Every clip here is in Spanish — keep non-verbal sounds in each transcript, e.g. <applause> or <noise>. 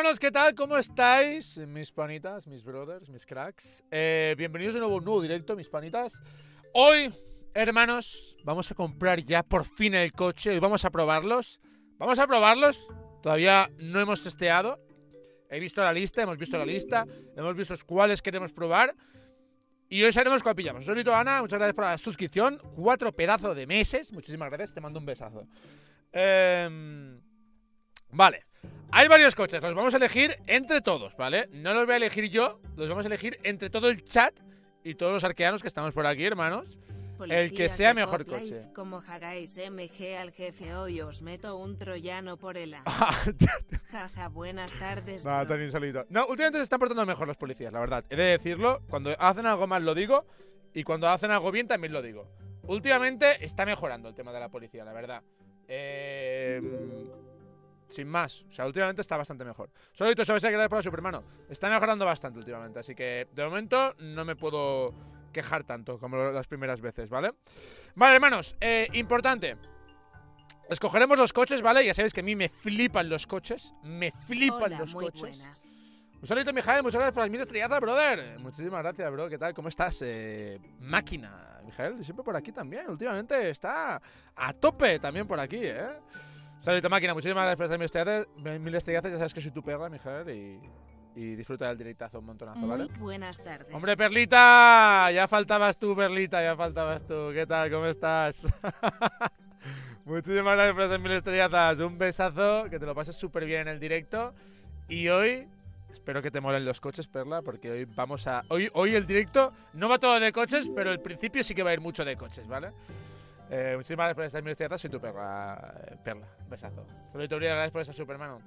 hermanos, ¿qué tal? ¿Cómo estáis? Mis panitas, mis brothers, mis cracks. Eh, bienvenidos de nuevo a un nuevo directo, mis panitas. Hoy, hermanos, vamos a comprar ya por fin el coche y vamos a probarlos. Vamos a probarlos. Todavía no hemos testeado. He visto la lista, hemos visto la lista, hemos visto cuáles queremos probar. Y hoy sabemos cuál pillamos. solito Ana, muchas gracias por la suscripción. Cuatro pedazos de meses. Muchísimas gracias, te mando un besazo. Em, vale. Hay varios coches, los vamos a elegir entre todos, ¿vale? No los voy a elegir yo, los vamos a elegir entre todo el chat y todos los arqueanos que estamos por aquí, hermanos. el que sea mejor coche. Como hagáis MG al jefe hoy, os meto un troyano por el A. <laughs> Ah, Jaja, buenas tardes. No, tan No, últimamente se están portando mejor los policías, la verdad. He de decirlo, cuando hacen algo mal lo digo y cuando hacen algo bien también lo digo. Últimamente está mejorando el tema de la policía, la verdad. Eh, sin más. O sea, últimamente está bastante mejor. Solito, ¿sabes qué la para Supermano? Está mejorando bastante últimamente, así que de momento no me puedo quejar tanto como las primeras veces, ¿vale? Vale, hermanos, eh, importante. Escogeremos los coches, ¿vale? Ya sabéis que a mí me flipan los coches. Me flipan los coches. Un saludo, Mijael. Muchas gracias por las mil estrellas, brother. Muchísimas gracias, bro. ¿Qué tal? ¿Cómo estás? Eh, máquina. Mijael, siempre por aquí también. Últimamente está a tope también por aquí, ¿eh? Saludos, máquina, muchísimas gracias por estar mil estrellas. Ya sabes que soy tu perra, mi y, y disfruta del directazo un montonazo, ¿vale? Muy buenas tardes. ¡Hombre, Perlita! Ya faltabas tú, Perlita, ya faltabas tú. ¿Qué tal? ¿Cómo estás? <laughs> muchísimas gracias por estar mil estrellas. Un besazo, que te lo pases súper bien en el directo. Y hoy Espero que te molen los coches, Perla, porque hoy vamos a. Hoy, hoy el directo no va todo de coches, pero el principio sí que va a ir mucho de coches, ¿vale? Eh, muchísimas gracias por estas mi de Soy tu perla, eh, Perla. Besazo. te gracias por esa Superman.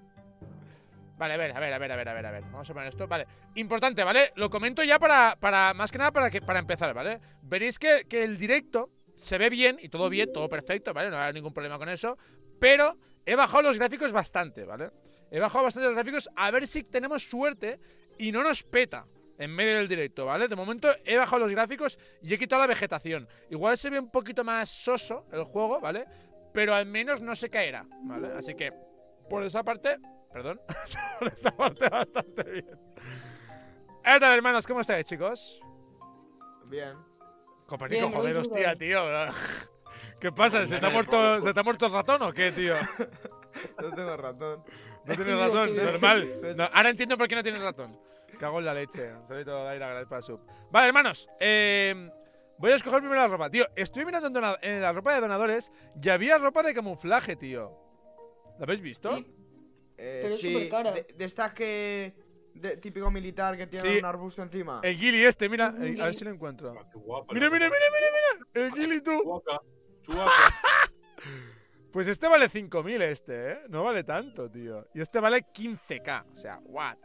Vale, a ver, a ver, a ver, a ver, a ver, a ver. Vamos a poner esto, vale. Importante, ¿vale? Lo comento ya para, para más que nada, para, que, para empezar, ¿vale? Veréis que, el directo se ve bien y todo bien, todo perfecto, ¿vale? No hay ningún problema con eso. Pero he bajado los gráficos bastante, ¿vale? He bajado bastante los gráficos a ver si tenemos suerte y no nos peta, en medio del directo, ¿vale? De momento he bajado los gráficos y he quitado la vegetación. Igual se ve un poquito más soso el juego, ¿vale? Pero al menos no se caerá, ¿vale? Así que por esa parte, perdón, <laughs> por esa parte bastante bien. ¿Qué tal, hermanos? ¿Cómo estáis, chicos? Bien. Copernico, joder, hostia, tío. <laughs> ¿Qué pasa? ¿Se te, ha muerto, ¿Se te muerto el ratón o qué, tío? <laughs> no tengo ratón. No tienes ratón, normal. ahora entiendo por qué no tienes ratón. Cago en la leche. Un saludo de aire para sub. Vale, hermanos. Em, voy a escoger primero la ropa, tío. Estoy mirando en la ropa de donadores y había ropa de camuflaje, tío. ¿La habéis visto? Sí. Eh, Pero es sí. súper De, esta que. típico militar que tiene un arbusto encima. El gili, este, mira. Eh, a ver si lo encuentro. Ah, mira, mira, mira, mira, El ah, gili tú. <laughs> Pues este vale 5.000 este, ¿eh? No vale tanto, tío. Y este vale 15k. O sea, what?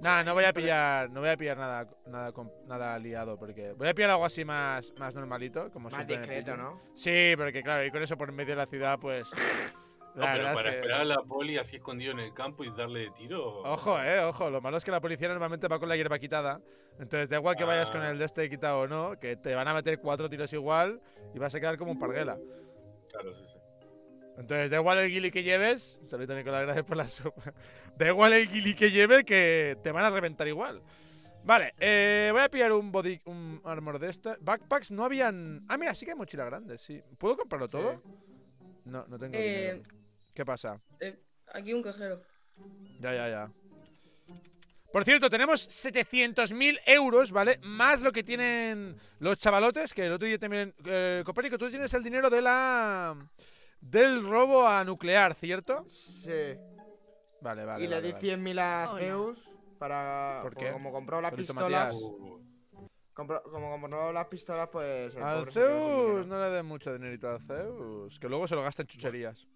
Nah, no voy a pillar, no voy a pillar nada, nada, nada liado porque voy a pillar algo así más, más normalito, como más discreto, ¿no? Sí, porque claro, y con eso por medio de la ciudad, pues. <laughs> La no, para esperar a la poli así escondido en el campo y darle de tiro. Ojo, eh, ojo. Lo malo es que la policía normalmente va con la hierba quitada. Entonces, da igual que vayas con ah. el de este quitado o no, que te van a meter cuatro tiros igual y vas a quedar como un parguela. Claro, sí, sí. Entonces, da igual el guili que lleves. Saludito, Nicolás, gracias por la sopa. <laughs> Da igual el guili que lleves, que te van a reventar igual. Vale, eh, voy a pillar un body, un armor de este. Backpacks no habían. Ah, mira, sí que hay mochila grandes, sí. ¿Puedo comprarlo todo? No, no tengo eh, ¿Qué pasa? Eh, aquí un cajero. Ya, ya, ya. Por cierto, tenemos 700.000 euros, ¿vale? Más lo que tienen los chavalotes, que el otro día también... Eh, tú tienes el dinero de la del robo a nuclear, ¿cierto? Sí. Vale, vale. Y le di 100.000 a Zeus para. ¿Por pues, qué? Como compró las pistolas. como compró las pistolas, pues. Al Zeus, no le den mucho dinerito a Zeus. Que luego se lo gasta en chucherías.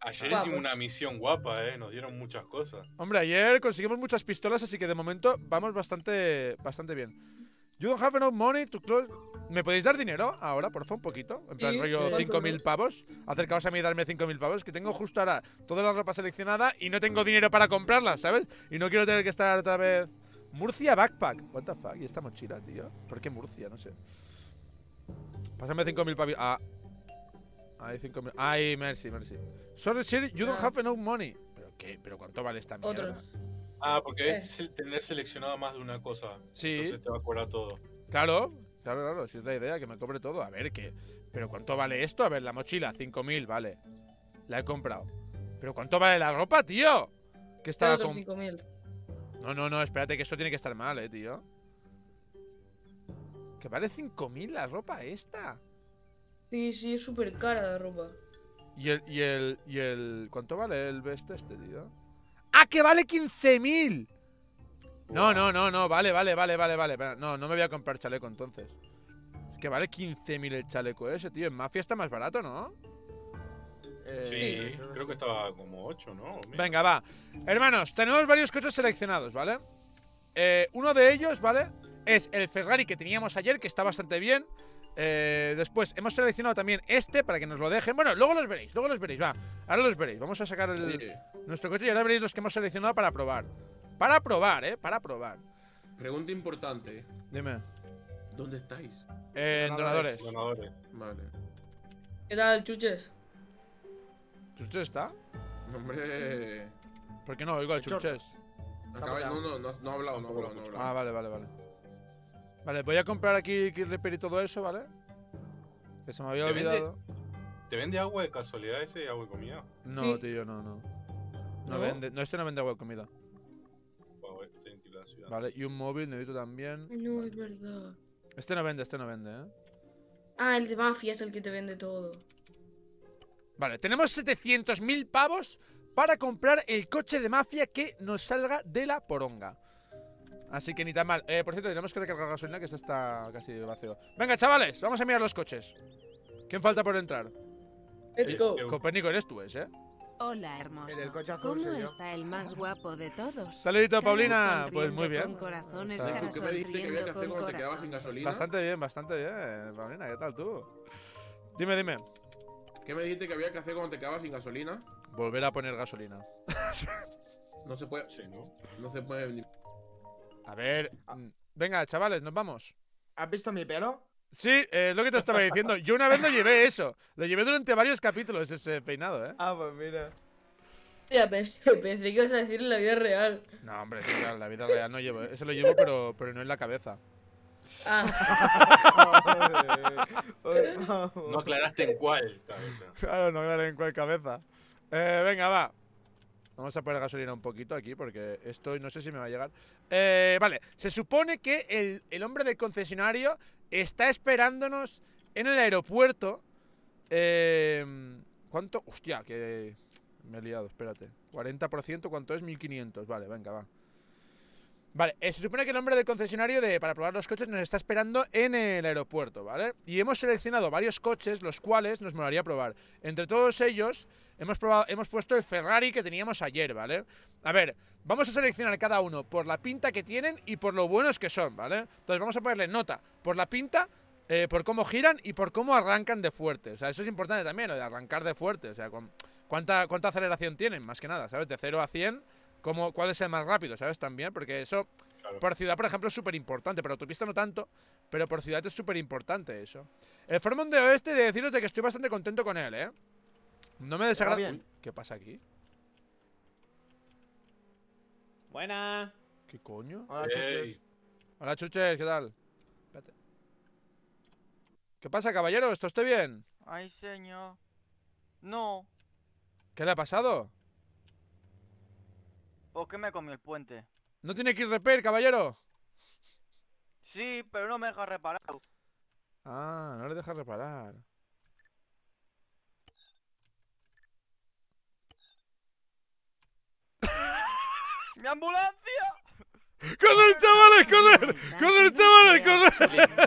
Ayer hicimos una misión guapa, eh. Nos dieron muchas cosas. Hombre, ayer conseguimos muchas pistolas, así que de momento vamos bastante, bastante bien. You don't have enough money to close. ¿Me podéis dar dinero ahora, por favor, un poquito? En plan, rollo 5.000 pavos. Acercaos a mí y darme 5.000 pavos, que tengo justo ahora toda la ropa seleccionada y no tengo dinero para comprarla, ¿sabes? Y no quiero tener que estar otra vez. Murcia backpack. What the fuck? ¿Y esta mochila, tío? ¿Por qué Murcia? No sé. Pásame 5.000 pavos. Ah. Ay, 5.000. Ay, merci, merci. Sorry, sir, you don't have enough money. ¿Pero qué? ¿Pero cuánto vale esta mierda? Ah, porque este tener seleccionado más de una cosa. Sí. Entonces te va a cobrar todo. Claro, claro, claro. Si es la idea, que me cobre todo. A ver, ¿qué? ¿Pero cuánto vale esto? A ver, la mochila, 5.000, vale. La he comprado. ¿Pero cuánto vale la ropa, tío? Que estaba con. 5.000. No, no, no, espérate, que esto tiene que estar mal, eh, tío. Que vale 5.000 la ropa esta. Sí, sí, es súper cara la ropa. ¿Y el, y el, y el. ¿Cuánto vale el best este, tío? ¡Ah, que vale 15.000! No, no, no, no, vale, vale, vale, vale, vale. No, no me voy a comprar chaleco entonces. Es que vale 15.000 el chaleco ese, tío. En Mafia está más barato, ¿no? Eh, sí, creo, que estaba como 8, ¿no? Venga, va. Hermanos, tenemos varios coches seleccionados, ¿vale? Eh, uno de ellos, ¿vale? Es el Ferrari que teníamos ayer, que está bastante bien. Eh, después, hemos seleccionado también este para que nos lo dejen. Bueno, luego los veréis, luego los veréis, va. Ahora los veréis. Vamos a sacar el, nuestro coche y ahora veréis los que hemos seleccionado para probar. Para probar, ¿eh? Para probar. Pregunta importante. Dime. ¿Dónde estáis? En donadores. donadores. Vale. ¿Qué tal, chuches? ¿Chuches está? Hombre. ¿Por qué no oigo al chuches? no, no, no, hablado, no ha hablado, no ha hablado. Ah, vale, vale, vale. Vale, voy a comprar aquí que y todo eso, ¿vale? Que se me había olvidado. ¿Te vende agua de casualidad ese agua de comida? No, tío, no, no. No, Vende, no, este no vende agua de comida. Vale, y un móvil necesito también. No, es verdad. Este no vende, este no vende, ¿eh? Ah, el de Mafia es el que te vende todo. Vale, tenemos 700.000 pavos para comprar el coche de Mafia que nos salga de la poronga. Así que ni tan mal. Eh, por cierto, tenemos que recargar gasolina, que esto está casi vacío. Venga, chavales, vamos a mirar los coches. ¿Quién falta por entrar? Let's eh, eh, Copérnico eres tú, ¿eh? Hola, hermoso. ¿Cómo está el más guapo de todos? Saludito, Paulina. Pues muy bien. ¿Qué me dijiste que había que hacer cuando te quedabas sin gasolina? Bastante bien, bastante bien, Paulina. ¿Qué tal tú? Dime, dime. ¿Qué me dijiste que había que hacer cuando te quedabas sin gasolina? Volver a poner gasolina. no se puede. Sí, ¿no? No se puede. A ver. Ah. Mm, venga, chavales, nos vamos. ¿Has visto mi pelo? Sí, eh, es lo que te estaba diciendo. Yo una vez lo llevé eso. Lo llevé durante varios capítulos ese peinado, ¿eh? Ah, pues mira. Ya pensé, que ibas a decir en la vida real. No, hombre, sí, la vida real no llevo. Eso lo llevo, pero, pero no en la cabeza. Ah. <laughs> no aclaraste en cuál cabeza. Claro, no aclaré en cuál cabeza. Eh, venga, va. Vamos a poner gasolina un poquito aquí porque estoy no sé si me va a llegar. Eh, vale, se supone que el, hombre del concesionario está esperándonos en el aeropuerto. Em, ¿Cuánto? Hostia, que me he liado, espérate. 40%, ¿cuánto es? 1500. Vale, venga, va. Vale, eh, se supone que el nombre del concesionario de, para probar los coches nos está esperando en el aeropuerto, ¿vale? Y hemos seleccionado varios coches, los cuales nos molaría probar. Entre todos ellos, hemos, probado, hemos puesto el Ferrari que teníamos ayer, ¿vale? A ver, vamos a seleccionar cada uno por la pinta que tienen y por lo buenos que son, ¿vale? Entonces vamos a ponerle nota por la pinta, eh, por cómo giran y por cómo arrancan de fuerte. O sea, eso es importante también, lo de arrancar de fuerte. O sea, cuánta, cuánta aceleración tienen, más que nada, ¿sabes? De 0 a 100 como cuál es el más rápido, ¿sabes? También, porque eso por ciudad, por ejemplo, es súper importante, pero autopista no tanto, pero por ciudad es súper importante eso. El Formón de Oeste, de deciros que estoy bastante contento con él, ¿eh? No me desagrada. ¿Qué pasa aquí? Buena. ¿Qué coño? Hola, chuches. Hola, chuches, ¿qué tal? Espérate. ¿Qué pasa, caballero? ¿Está usted bien? Ay, señor. No. ¿Qué le ha pasado? ¿O qué me comió el puente? ¿No tiene que ir repair, caballero? Sí, pero no me deja reparar. Ah, no le deja reparar. <laughs> ¡Mi ambulancia! Corre chavales, correr! corre chavales, correr!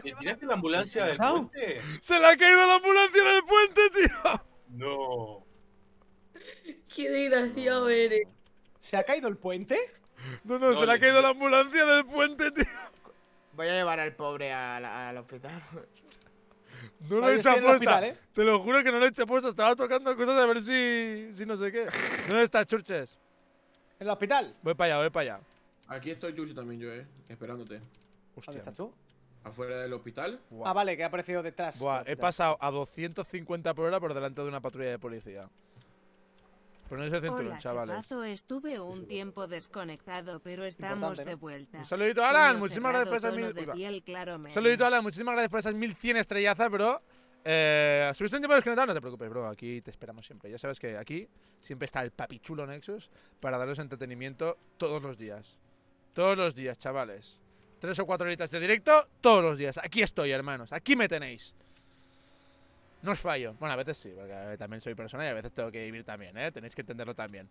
¿Se tiraste la ambulancia del puente? ¡Se le ha caído la ambulancia del puente, tío! No. Qué desgraciado eres. ¿Se ha caído el puente? No, no, se le ha caído la ambulancia del puente, tío. Voy a llevar al pobre al, hospital. No lo he hecho apuesta. ¿eh? Te lo juro que no lo he hecho apuesta. Estaba tocando cosas a ver si, si no sé qué. ¿Dónde estás, Churches? ¿En el hospital? Voy para allá, voy para allá. Aquí estoy, Churches, también yo, eh. Esperándote. ¿Dónde estás tú? ¿Afuera del hospital? Ah, vale, que ha aparecido detrás. he pasado a 250 por hora por delante de una patrulla de policía. Ponerse cinturón, Hola, chavales. estuve un tiempo desconectado, pero estamos de vuelta. Un saludito Alan, muchísimas gracias por esas mil. saludito Alan, muchísimas gracias por esas 1100 estrellazas, bro. Eh, ¿Subiste un tiempo desconectado? No te preocupes, bro. Aquí te esperamos siempre. Ya sabes que aquí siempre está el papichulo Nexus para daros entretenimiento todos los días. Todos los días, chavales. Tres o cuatro horitas de directo todos los días. Aquí estoy, hermanos. Aquí me tenéis. No os fallo. Bueno, a veces sí, porque eh, también soy persona y a veces tengo que vivir también, ¿eh? Tenéis que entenderlo también.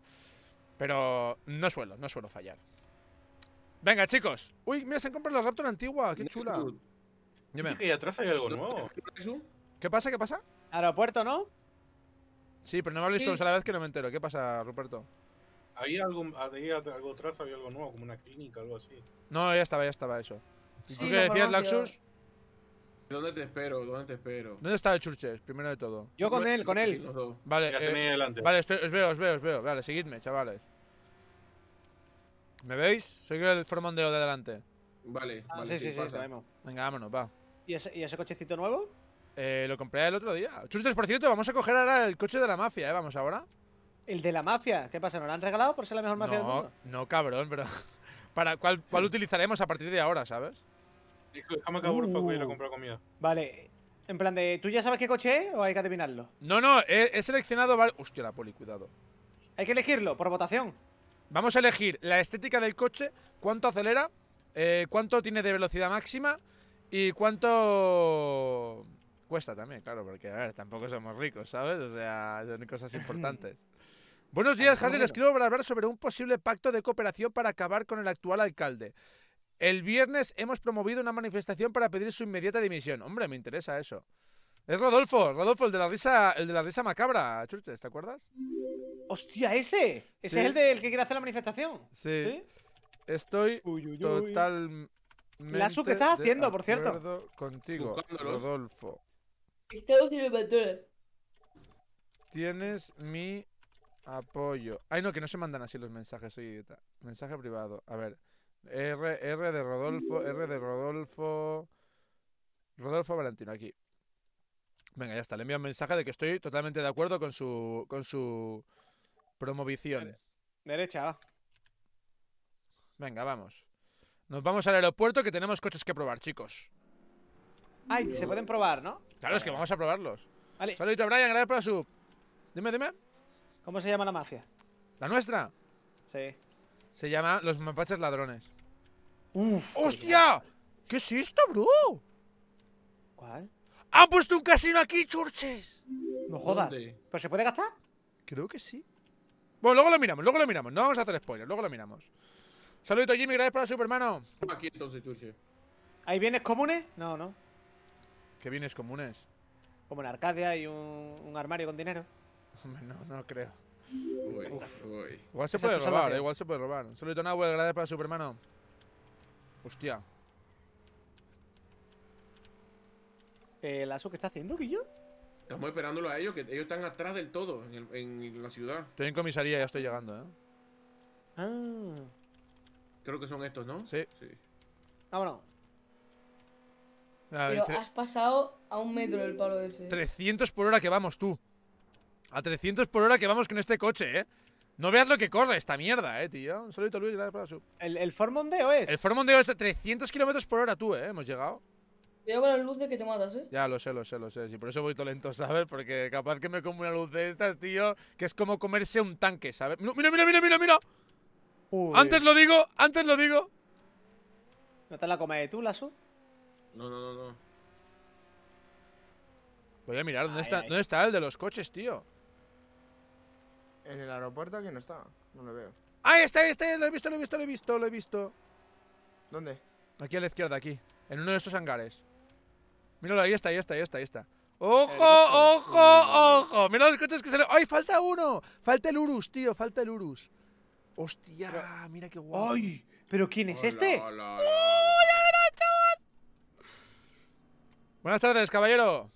Pero no suelo, no suelo fallar. Venga, chicos. Uy, mira, se han comprado la Raptor antigua. Qué chula. Y atrás hay algo nuevo. ¿Qué pasa? ¿Qué pasa? Aeropuerto, ¿no? Sí, pero no me habéis visto a la vez que no me entero. ¿Qué pasa, Ruperto? ahí algo, algo atrás, había algo nuevo, como una clínica, algo así. No, ya estaba, ya estaba eso. ¿Y tú qué decías, Laxus? ¿Dónde te espero? ¿Dónde te espero? ¿Dónde está el Churches? Primero de todo. Yo con él, con él. Vale, eh, vale os veo, os veo, os veo. Vale, seguidme, chavales. ¿Me veis? Soy el formondeo de adelante. Vale, ah, Sí, sí, sí, sabemos. Venga, vámonos, va. ¿Y ese, cochecito nuevo? Eh, lo compré el otro día. Churches, por cierto, vamos a coger ahora el coche de la mafia, ¿eh? Vamos ahora. ¿El de la mafia? ¿Qué pasa? ¿No lo han regalado por ser la mejor mafia no, del mundo? No, cabrón, pero. <laughs> ¿Para cuál, utilizaremos a partir de ahora, sabes? Vale. En plan de, ¿tú ya sabes qué coche es o hay que adivinarlo? No, no, he, seleccionado Hostia, la poli, cuidado. Hay que elegirlo, por votación. Vamos a elegir la estética del coche, cuánto acelera, eh, cuánto tiene de velocidad máxima y cuánto cuesta también, claro, porque a ver, tampoco somos ricos, ¿sabes? O sea, son cosas <laughs> importantes. Buenos días, Javier, escribo para hablar sobre un posible pacto de cooperación para acabar con el actual alcalde. El viernes hemos promovido una manifestación para pedir su inmediata dimisión. Hombre, me interesa eso. Es Rodolfo, Rodolfo, el de la risa, el de la risa macabra, Churches, ¿te acuerdas? ¡Hostia, ese! Ese es el del que quiere hacer la manifestación. Sí. Estoy La sub que estás haciendo, por cierto. Contigo, Rodolfo. Tienes mi apoyo. Ay, no, que no se mandan así los mensajes, soy Mensaje privado. A ver. R, R de Rodolfo, R de Rodolfo. Rodolfo Valentino, aquí. Venga, ya está. Le envío un mensaje de que estoy totalmente de acuerdo con su, con su promovición. Derecha, va. Venga, vamos. Nos vamos al aeropuerto que tenemos coches que probar, chicos. Ay, se pueden probar, ¿no? Claro, es que vamos a probarlos. Vale. Saludito, Brian, gracias por la sub. Dime, dime. ¿Cómo se llama la mafia? ¿La nuestra? Sí. Se llama Los Mapaches Ladrones. Uf, ¡Hostia! ¿Qué es esto, bro? ¿Cuál? ¡Han puesto un casino aquí, churches! No jodas. ¿Pero se puede gastar? Creo que sí. Bueno, luego lo miramos, luego lo miramos. No vamos a hacer spoilers, luego lo miramos. Saludito, Jimmy, gracias por el supermano. Aquí entonces, ¿Hay bienes comunes? No, no. ¿Qué bienes comunes? Como en Arcadia y un, armario con dinero. no, no creo. Uy, uy. Igual se puede robar, igual se puede robar. Saludito, Nahuel, gracias por el supermano. Hostia. ¿El eh, aso qué está haciendo, Guillo? Estamos esperándolo a ellos, que ellos están atrás del todo, en, la ciudad. Estoy en comisaría, ya estoy llegando, ¿eh? Ah. Creo que son estos, ¿no? Sí. sí. Vámonos. Pero has pasado a un metro el palo ese. 300 por hora que vamos tú. A 300 por hora que vamos con este coche, ¿eh? No veas lo que corre esta mierda, eh, tío. Un solito Luis, gracias por la ¿El, el Formondeo es? El Formondeo es de 300 kilómetros por hora, tú, eh. Hemos llegado. Cuidado con las luces que te matas, eh. Ya, lo sé, lo sé, lo sé. Sí, por eso voy todo lento, ¿sabes? Porque capaz que me como una luz de estas, tío, que es como comerse un tanque, ¿sabes? ¡Mira, mira, mira, mira, mira! Antes lo digo, antes lo digo. ¿No te la de tú, su? No, no, no, no. Voy a mirar, ¿dónde, ¿dónde está el de los coches, tío? En el aeropuerto aquí no está. No lo veo. ¡Ahí está, ahí está! Lo he visto, lo he visto, lo he visto, lo he visto. ¿Dónde? Aquí a la izquierda, aquí. En uno de estos hangares. Míralo, ahí está, ahí está, ahí está, ahí está. Eh, ¡Ojo, ojo, ojo! Mira los coches que se le... ¡Ay, falta uno! Falta el Urus, tío, falta el Urus. ¡Hostia! Mira qué guapo. ¡Ay! ¿Pero quién es este? Hola, hola, chaval! Buenas tardes, caballero.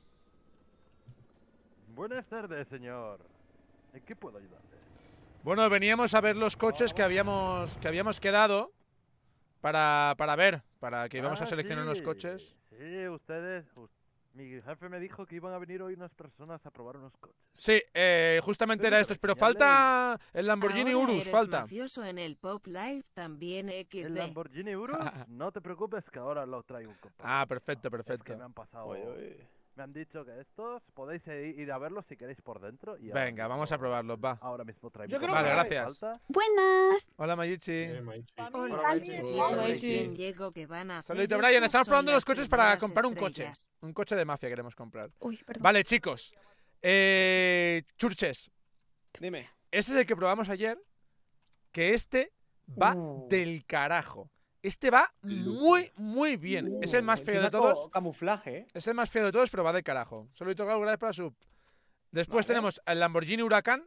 Buenas tardes, señor. ¿En qué puedo ayudarle? Bueno, veníamos a ver los coches que habíamos que habíamos quedado para, para ver, para que íbamos a ah, seleccionar los coches. Sí, ustedes, mi jefe me dijo que iban a venir hoy unas personas a probar unos coches. Sí, eh, justamente era esto. pero falta el Lamborghini Urus, falta. en el Pop Life también XD. El Lamborghini Urus, <laughs> no te preocupes que ahora lo traigo, Ah, perfecto, perfecto. que han han dicho que estos podéis ir a verlos si queréis por dentro. Venga, vamos a probarlos, va. Ahora mismo traigo. vale, gracias. Buenas. Hola, Mayichi. Hola, Mayichi. Saludito, Brian. Estamos probando los coches para comprar un coche. Un coche de mafia queremos comprar. Uy, perdón. Vale, chicos. Eh, churches. Dime. Este es el que probamos ayer. Que este va uh. del carajo. Este va muy, muy bien. es el más feo de todos. Camuflaje. ¿eh? Es el más feo de todos, pero va de carajo. Solo he tocado gracias para sub. Después tenemos el Lamborghini Huracán.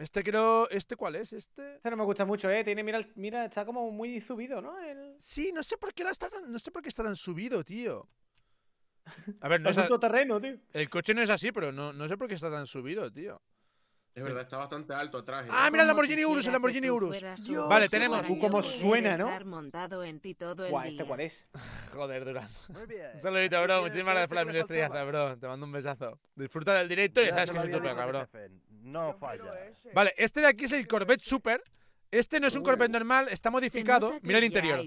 Este creo. ¿Este cuál es? Este, este. no me gusta mucho, eh. Tiene, mira, mira, está como muy subido, ¿no? Sí, no sé por qué está tan, no sé por qué está tan subido, tío. A ver, <laughs> no es. es terreno, tío. El coche no es así, pero no, no sé por qué está tan subido, tío. Es verdad, está bastante alto atrás. ¿eh? Ah, mira el Lamborghini Urus, el Lamborghini Urus. vale, tenemos. Cómo suena, ¿no? Guau, ¿este cuál es? <laughs> Joder, Durán. Un saludito, bro. Muchísimas gracias por la mil estrellas, bro. Te mando un besazo. Disfruta del directo y ya sabes que soy tu placa, bro. No falla. Vale, este de aquí es el Corvette Super. Este no es un Corvette normal, está modificado. Mira el interior.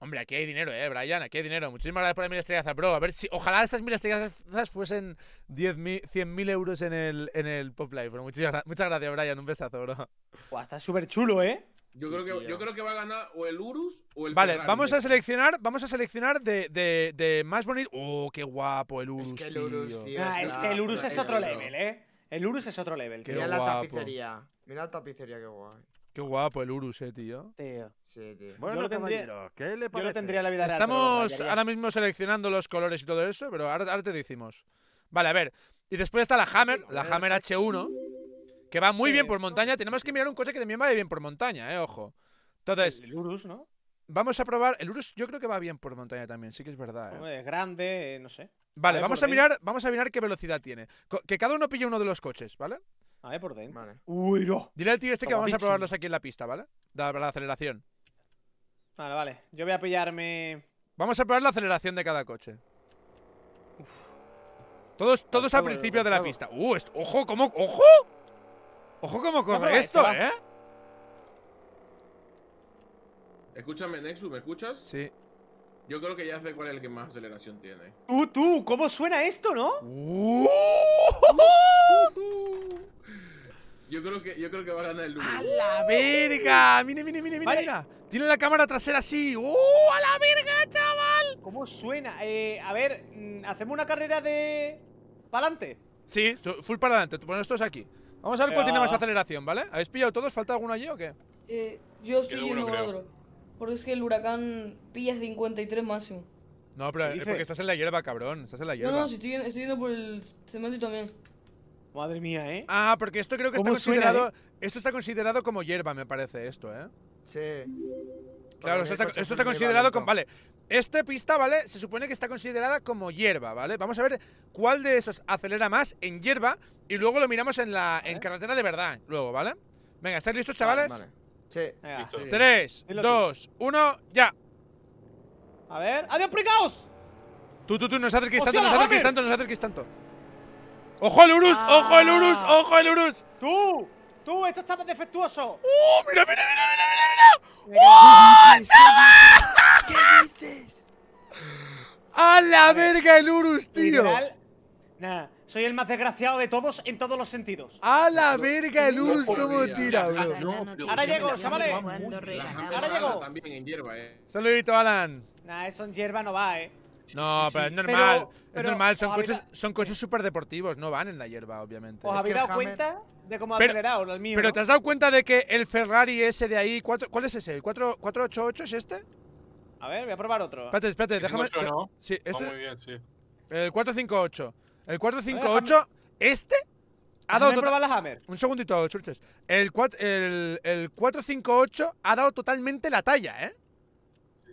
Hombre, aquí hay dinero, eh, Brian, aquí hay dinero. Muchísimas gracias por las mil estrellas, bro. A ver si, ojalá estas mil estrellas fuesen 100.000 euros en el, en el Pop Life, bro. Muchísimas, muchas gracias, Brian, un besazo, bro. Uah, está súper chulo, eh. Yo, creo que, yo creo que va a ganar o el Urus o el Vale, vamos a seleccionar, vamos a seleccionar de, de, de más bonito. Oh, qué guapo el Urus. Es que el Urus, tío. Ah, es que el Urus es otro level, eh. El Urus es otro level. Mira la tapicería. Mira la tapicería, qué guay. Qué guapo el Urus, eh, tío. Tío. Sí, tío. Bueno, lo tendría, ¿qué le parece? Yo tendría la vida Estamos ahora mismo seleccionando los colores y todo eso, pero ahora, te decimos. Vale, a ver. Y después está la Hammer, la Hammer H1, que va muy bien por montaña. Tenemos que mirar un coche que también va bien por montaña, eh, ojo. Entonces. El, Urus, ¿no? Vamos a probar. El Urus yo creo que va bien por montaña también, sí que es verdad. ¿eh? es grande, eh, no sé. Vale, vamos a mirar, vamos a mirar qué velocidad tiene. Que cada uno pille uno de los coches, ¿vale? A ver por dentro. Uy, no. Dile al tío este que vamos a probarlos aquí en la pista, ¿vale? La, la aceleración. Vale, vale. Yo voy a pillarme. Vamos a probar la aceleración de cada coche. Todos, todos al principio de la pista. ¡Uh! ¡Ojo! ¿Cómo? ¡Ojo! ¡Ojo cómo corre esto, eh! Escúchame, Nexus, ¿me escuchas? Sí. Yo creo que ya sé cuál es el que más aceleración tiene. ¡Tú, uh, tú! ¿Cómo suena esto, no? Uh, uh, yo creo que, yo creo que va a ganar el Lugo. ¡A la verga! Mire, mire, mire, mire, mira. Tiene la cámara trasera así. ¡Uh! ¡A la verga, chaval! ¿Cómo suena? Eh, a ver, mm, hacemos una carrera de. ¿Para adelante? Sí, full para adelante. Tú esto es aquí. Vamos a ver cuál tiene más aceleración, ¿vale? ¿Habéis pillado todos? ¿Falta alguno allí o qué? Eh, yo estoy yendo otro. Porque es que el huracán pilla 53 máximo. No, pero es porque estás en la hierba, cabrón. Estás en la hierba. No, no, estoy, estoy yendo por el cemento también. Madre mía, ¿eh? Ah, porque esto creo que está considerado. Eh? Esto está considerado como hierba, me parece, esto, ¿eh? Sí. Claro, esto está, considerado como. Vale. Esta pista, ¿vale? Se supone que está considerada como hierba, ¿vale? Vamos a ver cuál de estos acelera más en hierba y luego lo miramos en la en carretera de verdad, luego, ¿vale? Venga, ¿estáis listos, chavales? Vale, Sí. Venga, 3, ya. A ver. ¡Adiós, precaos! Tú, tú, tú, no os tanto, no tanto, no os tanto. ¡Ojo al Urus! Ah. ¡Ojo al Urus! ¡Ojo al Urus! ¡Tú! ¡Tú! ¡Esto está defectuoso! ¡Uh, mira, mira, mira, mira! mira. mira ¡Oh, ¿Qué dices? ¡A la verga el Urus, tío! Nada, soy el más desgraciado de todos en todos los sentidos. ¡A la verga el Urus cómo tira, bro! Ahora llego, chavales. Ahora llego. También en hierba, eh. Saludito, Alan. Nada, eso en hierba no va, eh. No, pero es normal. normal, son coches, son súper deportivos, no van en la hierba, obviamente. ¿Os habéis dado cuenta de cómo ha acelerado los mismos? Pero ¿te has dado cuenta de que el Ferrari ese de ahí, ¿cuál es ese? ¿El 488 es este? A ver, voy a probar otro. Espérate, espérate, déjame. 8, ¿no? Sí, este. muy bien, sí. El 458. El 458, este. Ha dado tota- probar la Hammer. Un segundito, churches. el 458 ha dado totalmente la talla, ¿eh?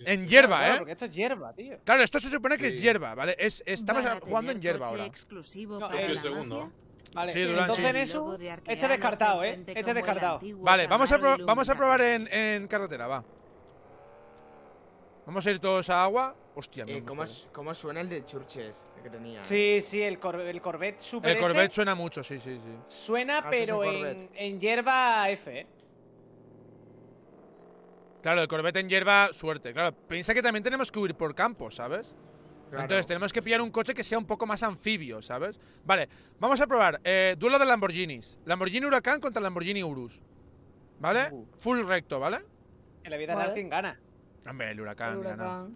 En hierba, ¿eh? Porque esto es hierba, tío. Claro, esto se supone que es hierba, ¿vale? Es, estamos jugando en hierba ahora. Exclusivo no, para el la segundo. Vale, sí, eh, entonces en eso, este descartado, ¿eh? Este descartado. Vale, vamos a, vamos a probar en, en carretera, va. Vamos a ir todos a agua. Hostia, eh, ¿cómo, ¿cómo, suena el de Churches que tenía? Eh? Sí, sí, el, el Corvette Super El Corvette suena mucho, sí, sí, sí. Suena, ah, este pero en, en, hierba F, ¿eh? Claro, el Corvette en hierba, suerte. Claro, piensa que también tenemos que huir por campo, ¿sabes? Entonces tenemos que pillar un coche que sea un poco más anfibio, ¿sabes? Vale, vamos a probar. Eh, duelo de Lamborghinis. Lamborghini Huracán contra Lamborghini Urus. ¿Vale? Uh. Full recto, ¿vale? En la vida de gana? Hombre, el Huracán, huracán. gana.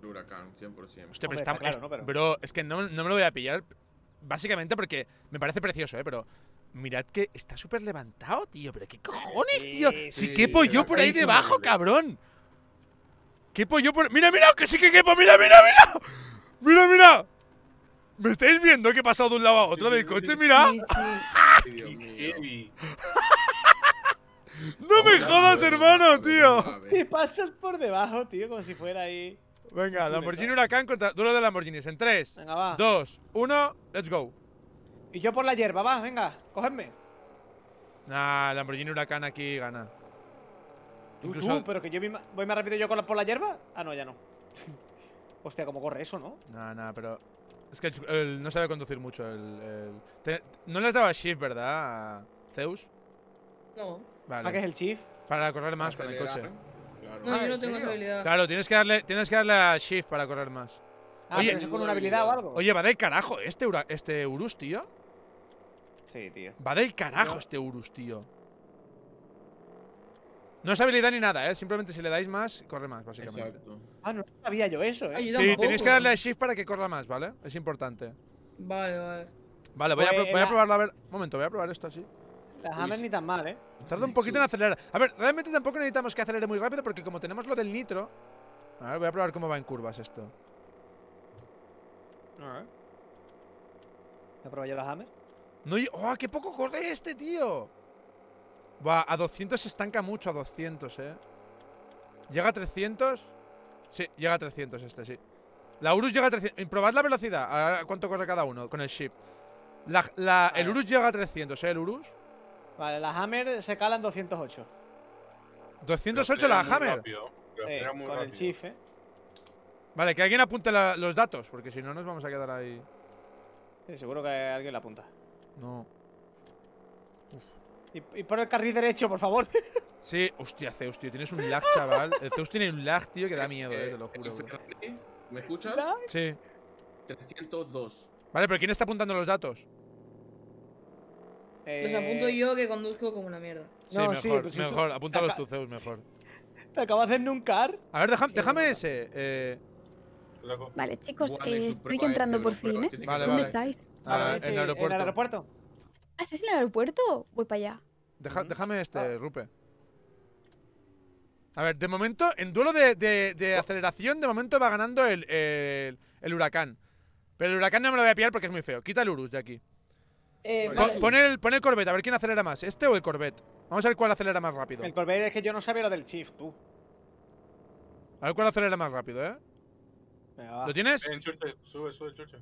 El Huracán, 100%. Hostia, Hombre, pero está, claro, es, Pero... Bro, es que no, no me lo voy a pillar. Básicamente porque me parece precioso, ¿eh? Pero mirad que está súper levantado, tío. Pero qué cojones, tío. Si quepo yo por ahí debajo, cabrón. Quepo yo por. ¡Mira, mira! ¡Que sí que quepo! ¡Mira, mira, mira! ¡Mira, mira! ¿Me estáis viendo que he pasado de un lado a otro del coche? ¡Mira! ¡No me jodas, hermano, tío! Y pasas por debajo, tío, como si fuera ahí. Venga, Lamborghini Huracán contra Duro de Lamborghinis. En 3, 2, 1, let's go. Y yo por la hierba, va, venga, cogedme. Nah, Lamborghini Huracán aquí gana. ¿Tú, pero que yo voy más rápido yo por la hierba. Ah, no, ya no. <laughs> Hostia, cómo corre eso, ¿no? Nah, nah, pero. Es que el, no sabe conducir mucho. El, no le has dado a Shift, ¿verdad? A Zeus. No. Vale. ¿A ah, qué es el Shift? Para correr más con el coche. ¿eh? Claro. No, yo ah, no tengo esa habilidad. Claro, tienes que darle, tienes que darle a Shift para correr más. Ah, oye, con una habilidad o algo. Oye, va del carajo este, este Urus, tío. Sí, tío. Va del carajo este Urus, tío. No es habilidad ni nada, ¿eh? Simplemente si le dais más, corre más, básicamente. Ah, no sabía yo eso, ¿eh? sí, tenéis que darle a shift para que corra más, ¿vale? Es importante. Vale, vale. Vale, voy, a, pues, eh, probarlo a ver. momento, voy a probar esto así. Las Hammers ni tan mal, ¿eh? Tarda un poquito en acelerar. A ver, realmente tampoco necesitamos que acelere muy rápido porque como tenemos lo del nitro... A ver, voy a probar cómo va en curvas esto. A ver. probado yo la Hammer? No, ¡Oh, qué poco corre este, tío! Buah, a 200 se estanca mucho a 200, eh. ¿Llega a 300? Sí, llega a 300 este, sí. La Urus llega a 300. Probad la velocidad. A cuánto corre cada uno con el shift. el Urus llega a 300, ¿eh? El Urus. Vale, la Hammer se cala en 208. 208 la Hammer. con el shift, eh. Vale, que alguien apunte los datos, porque si no nos vamos a quedar ahí. Sí, seguro que alguien la apunta. No. Y, por el carril derecho, por favor. <laughs> Sí, hostia, Zeus, tío, tienes un lag, chaval. El Zeus tiene un lag, tío, que da miedo, eh, te lo juro. ¿Me escuchas? Sí. 302. Vale, pero ¿quién está apuntando los datos? Eh... Los pues apunto yo que conduzco como una mierda. Sí, no, mejor, pues mejor. Si tú... Apúntalos Zeus, mejor. ¿Te acabo de hacer un car? A ver, déjame ese. Eh. Vale, chicos, eh, estoy entrando por fin, ¿eh? ¿Dónde estáis? Ah, ah en el aeropuerto. ¿En ¿Ah, en el aeropuerto? Voy para allá. Mm. déjame este, ah. Rupe. A ver, de momento, en duelo de, oh. aceleración, de momento va ganando el, el, huracán. Pero el huracán no me lo voy a pillar porque es muy feo. Quita el Urus de aquí. Eh, el, el Corvette, a ver quién acelera más, este o el Corvette. Vamos a ver cuál acelera más rápido. El Corvette es que yo no sabía lo del Chief, tú. A ver cuál acelera más rápido, ¿eh? ¿Lo tienes? En churche. Sube, sube, churche.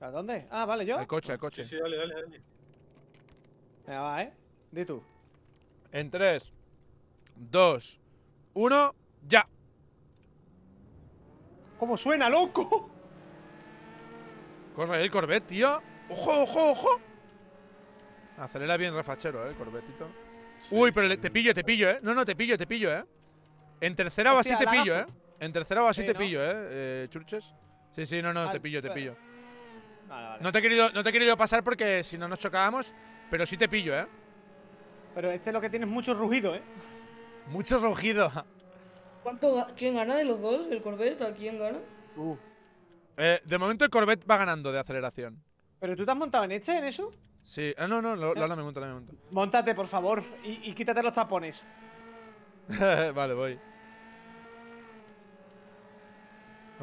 ¿A dónde? Ah, vale, yo. El coche, el coche. Sí, sí, dale, dale, dale. Venga, va, eh. Di tú. En 3, 2, 1, ya. ¿Cómo suena, loco? Corre el Corvette, tío. ¡Ojo, ojo, ojo! Acelera bien refachero, eh, el Corvetito. Uy, pero te pillo, te pillo, eh. No, no, te pillo, te pillo, eh. En tercera o así te pillo, eh. En tercera o así te pillo, ¿eh? ¿eh? Churches. Sí, sí, no, no, ah, te pillo, te pillo. Vale, vale. No te he querido, no te he querido pasar porque si no nos chocábamos, pero sí te pillo, ¿eh? Pero este es lo que tiene mucho rugido, ¿eh? Mucho rugido. ¿Cuánto, ¿Quién gana de los dos? ¿El Corvette? o quién gana? Uh. Eh, de momento el Corvette va ganando de aceleración. ¿Pero tú te has montado en este, en eso? Sí. Ah, no, no, lo, lo, me monto, me monto. Móntate, por favor, y, y quítate los tapones. <laughs> vale, voy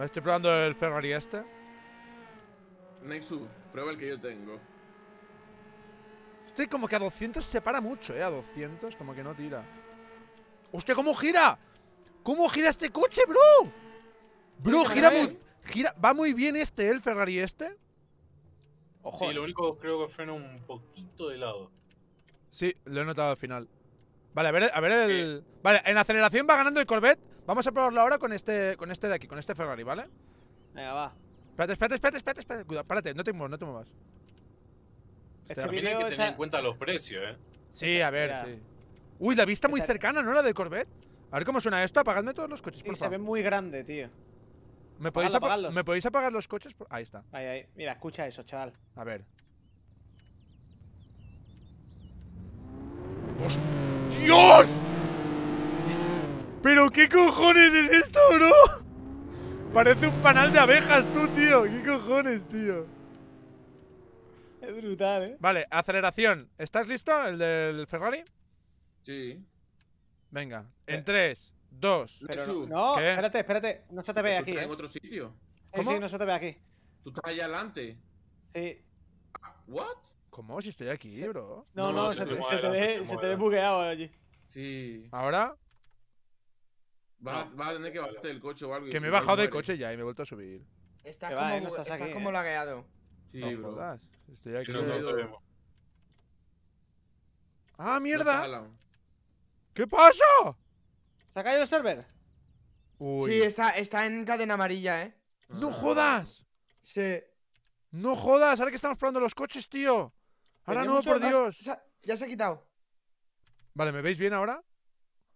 estoy probando el Ferrari este. Nexu, prueba el que yo tengo. Este como que a 200 se para mucho, eh. A 200 como que no tira. ¡Hostia, cómo gira! ¿Cómo gira este coche, bro? Bro, gira muy, gira, va muy bien este, eh, el Ferrari este. Ojo. Sí, eh. lo único creo que frena un poquito de lado. Sí, lo he notado al final. Vale, a ver, a ver el. Vale, en aceleración va ganando el Corvette Vamos a probarlo ahora con este, con este de aquí, con este Ferrari, ¿vale? Venga, va. Espérate, espérate, espérate, espérate, espérate. Cuidado, párate, no te muevas, no te muevas. Este También hay que tener en cuenta los precios, ¿eh? Sí, a ver. Sí. Uy, la vista muy cercana, ¿no? La del Corvette. A ver cómo suena esto. Apagadme todos los coches, sí, por se ve muy grande, tío. ¿Me podéis, ¿Me podéis apagar los coches? Ahí está. Ahí, ahí. Mira, escucha eso, chaval. A ver. ¡Dios! ¿Pero qué cojones es esto, bro? Parece un panal de abejas tú, tío. ¿Qué cojones, tío? Es brutal, ¿eh? Vale, aceleración. ¿Estás listo, el del Ferrari? Sí. Venga, eh. en 3, 2... No, no espérate, espérate. No se te ve aquí. ¿Estás ¿eh? en otro sitio? Sí, sí, no se te ve aquí. ¿Tú estás allá adelante? Sí. ¿What? ¿Cómo? Si estoy aquí, bro. No, no, se, te, se te ve bugueado allí. Sí. ¿Ahora? Va ah. a tener que bajarte del coche o algo. Que me he bajado del coche ya y me he vuelto a subir. Está como, estás como lagueado. Sí, no bro. Estoy aquí. ¡Ah, mierda! ¿Qué pasa? ¿Se ha caído el server? Sí, está, está en cadena amarilla, ¿eh? ¡No jodas! Sí. ¡No jodas! Ahora que estamos probando los coches, tío. Ahora no, por Dios. Ya se ha quitado. Vale, ¿me veis bien ahora?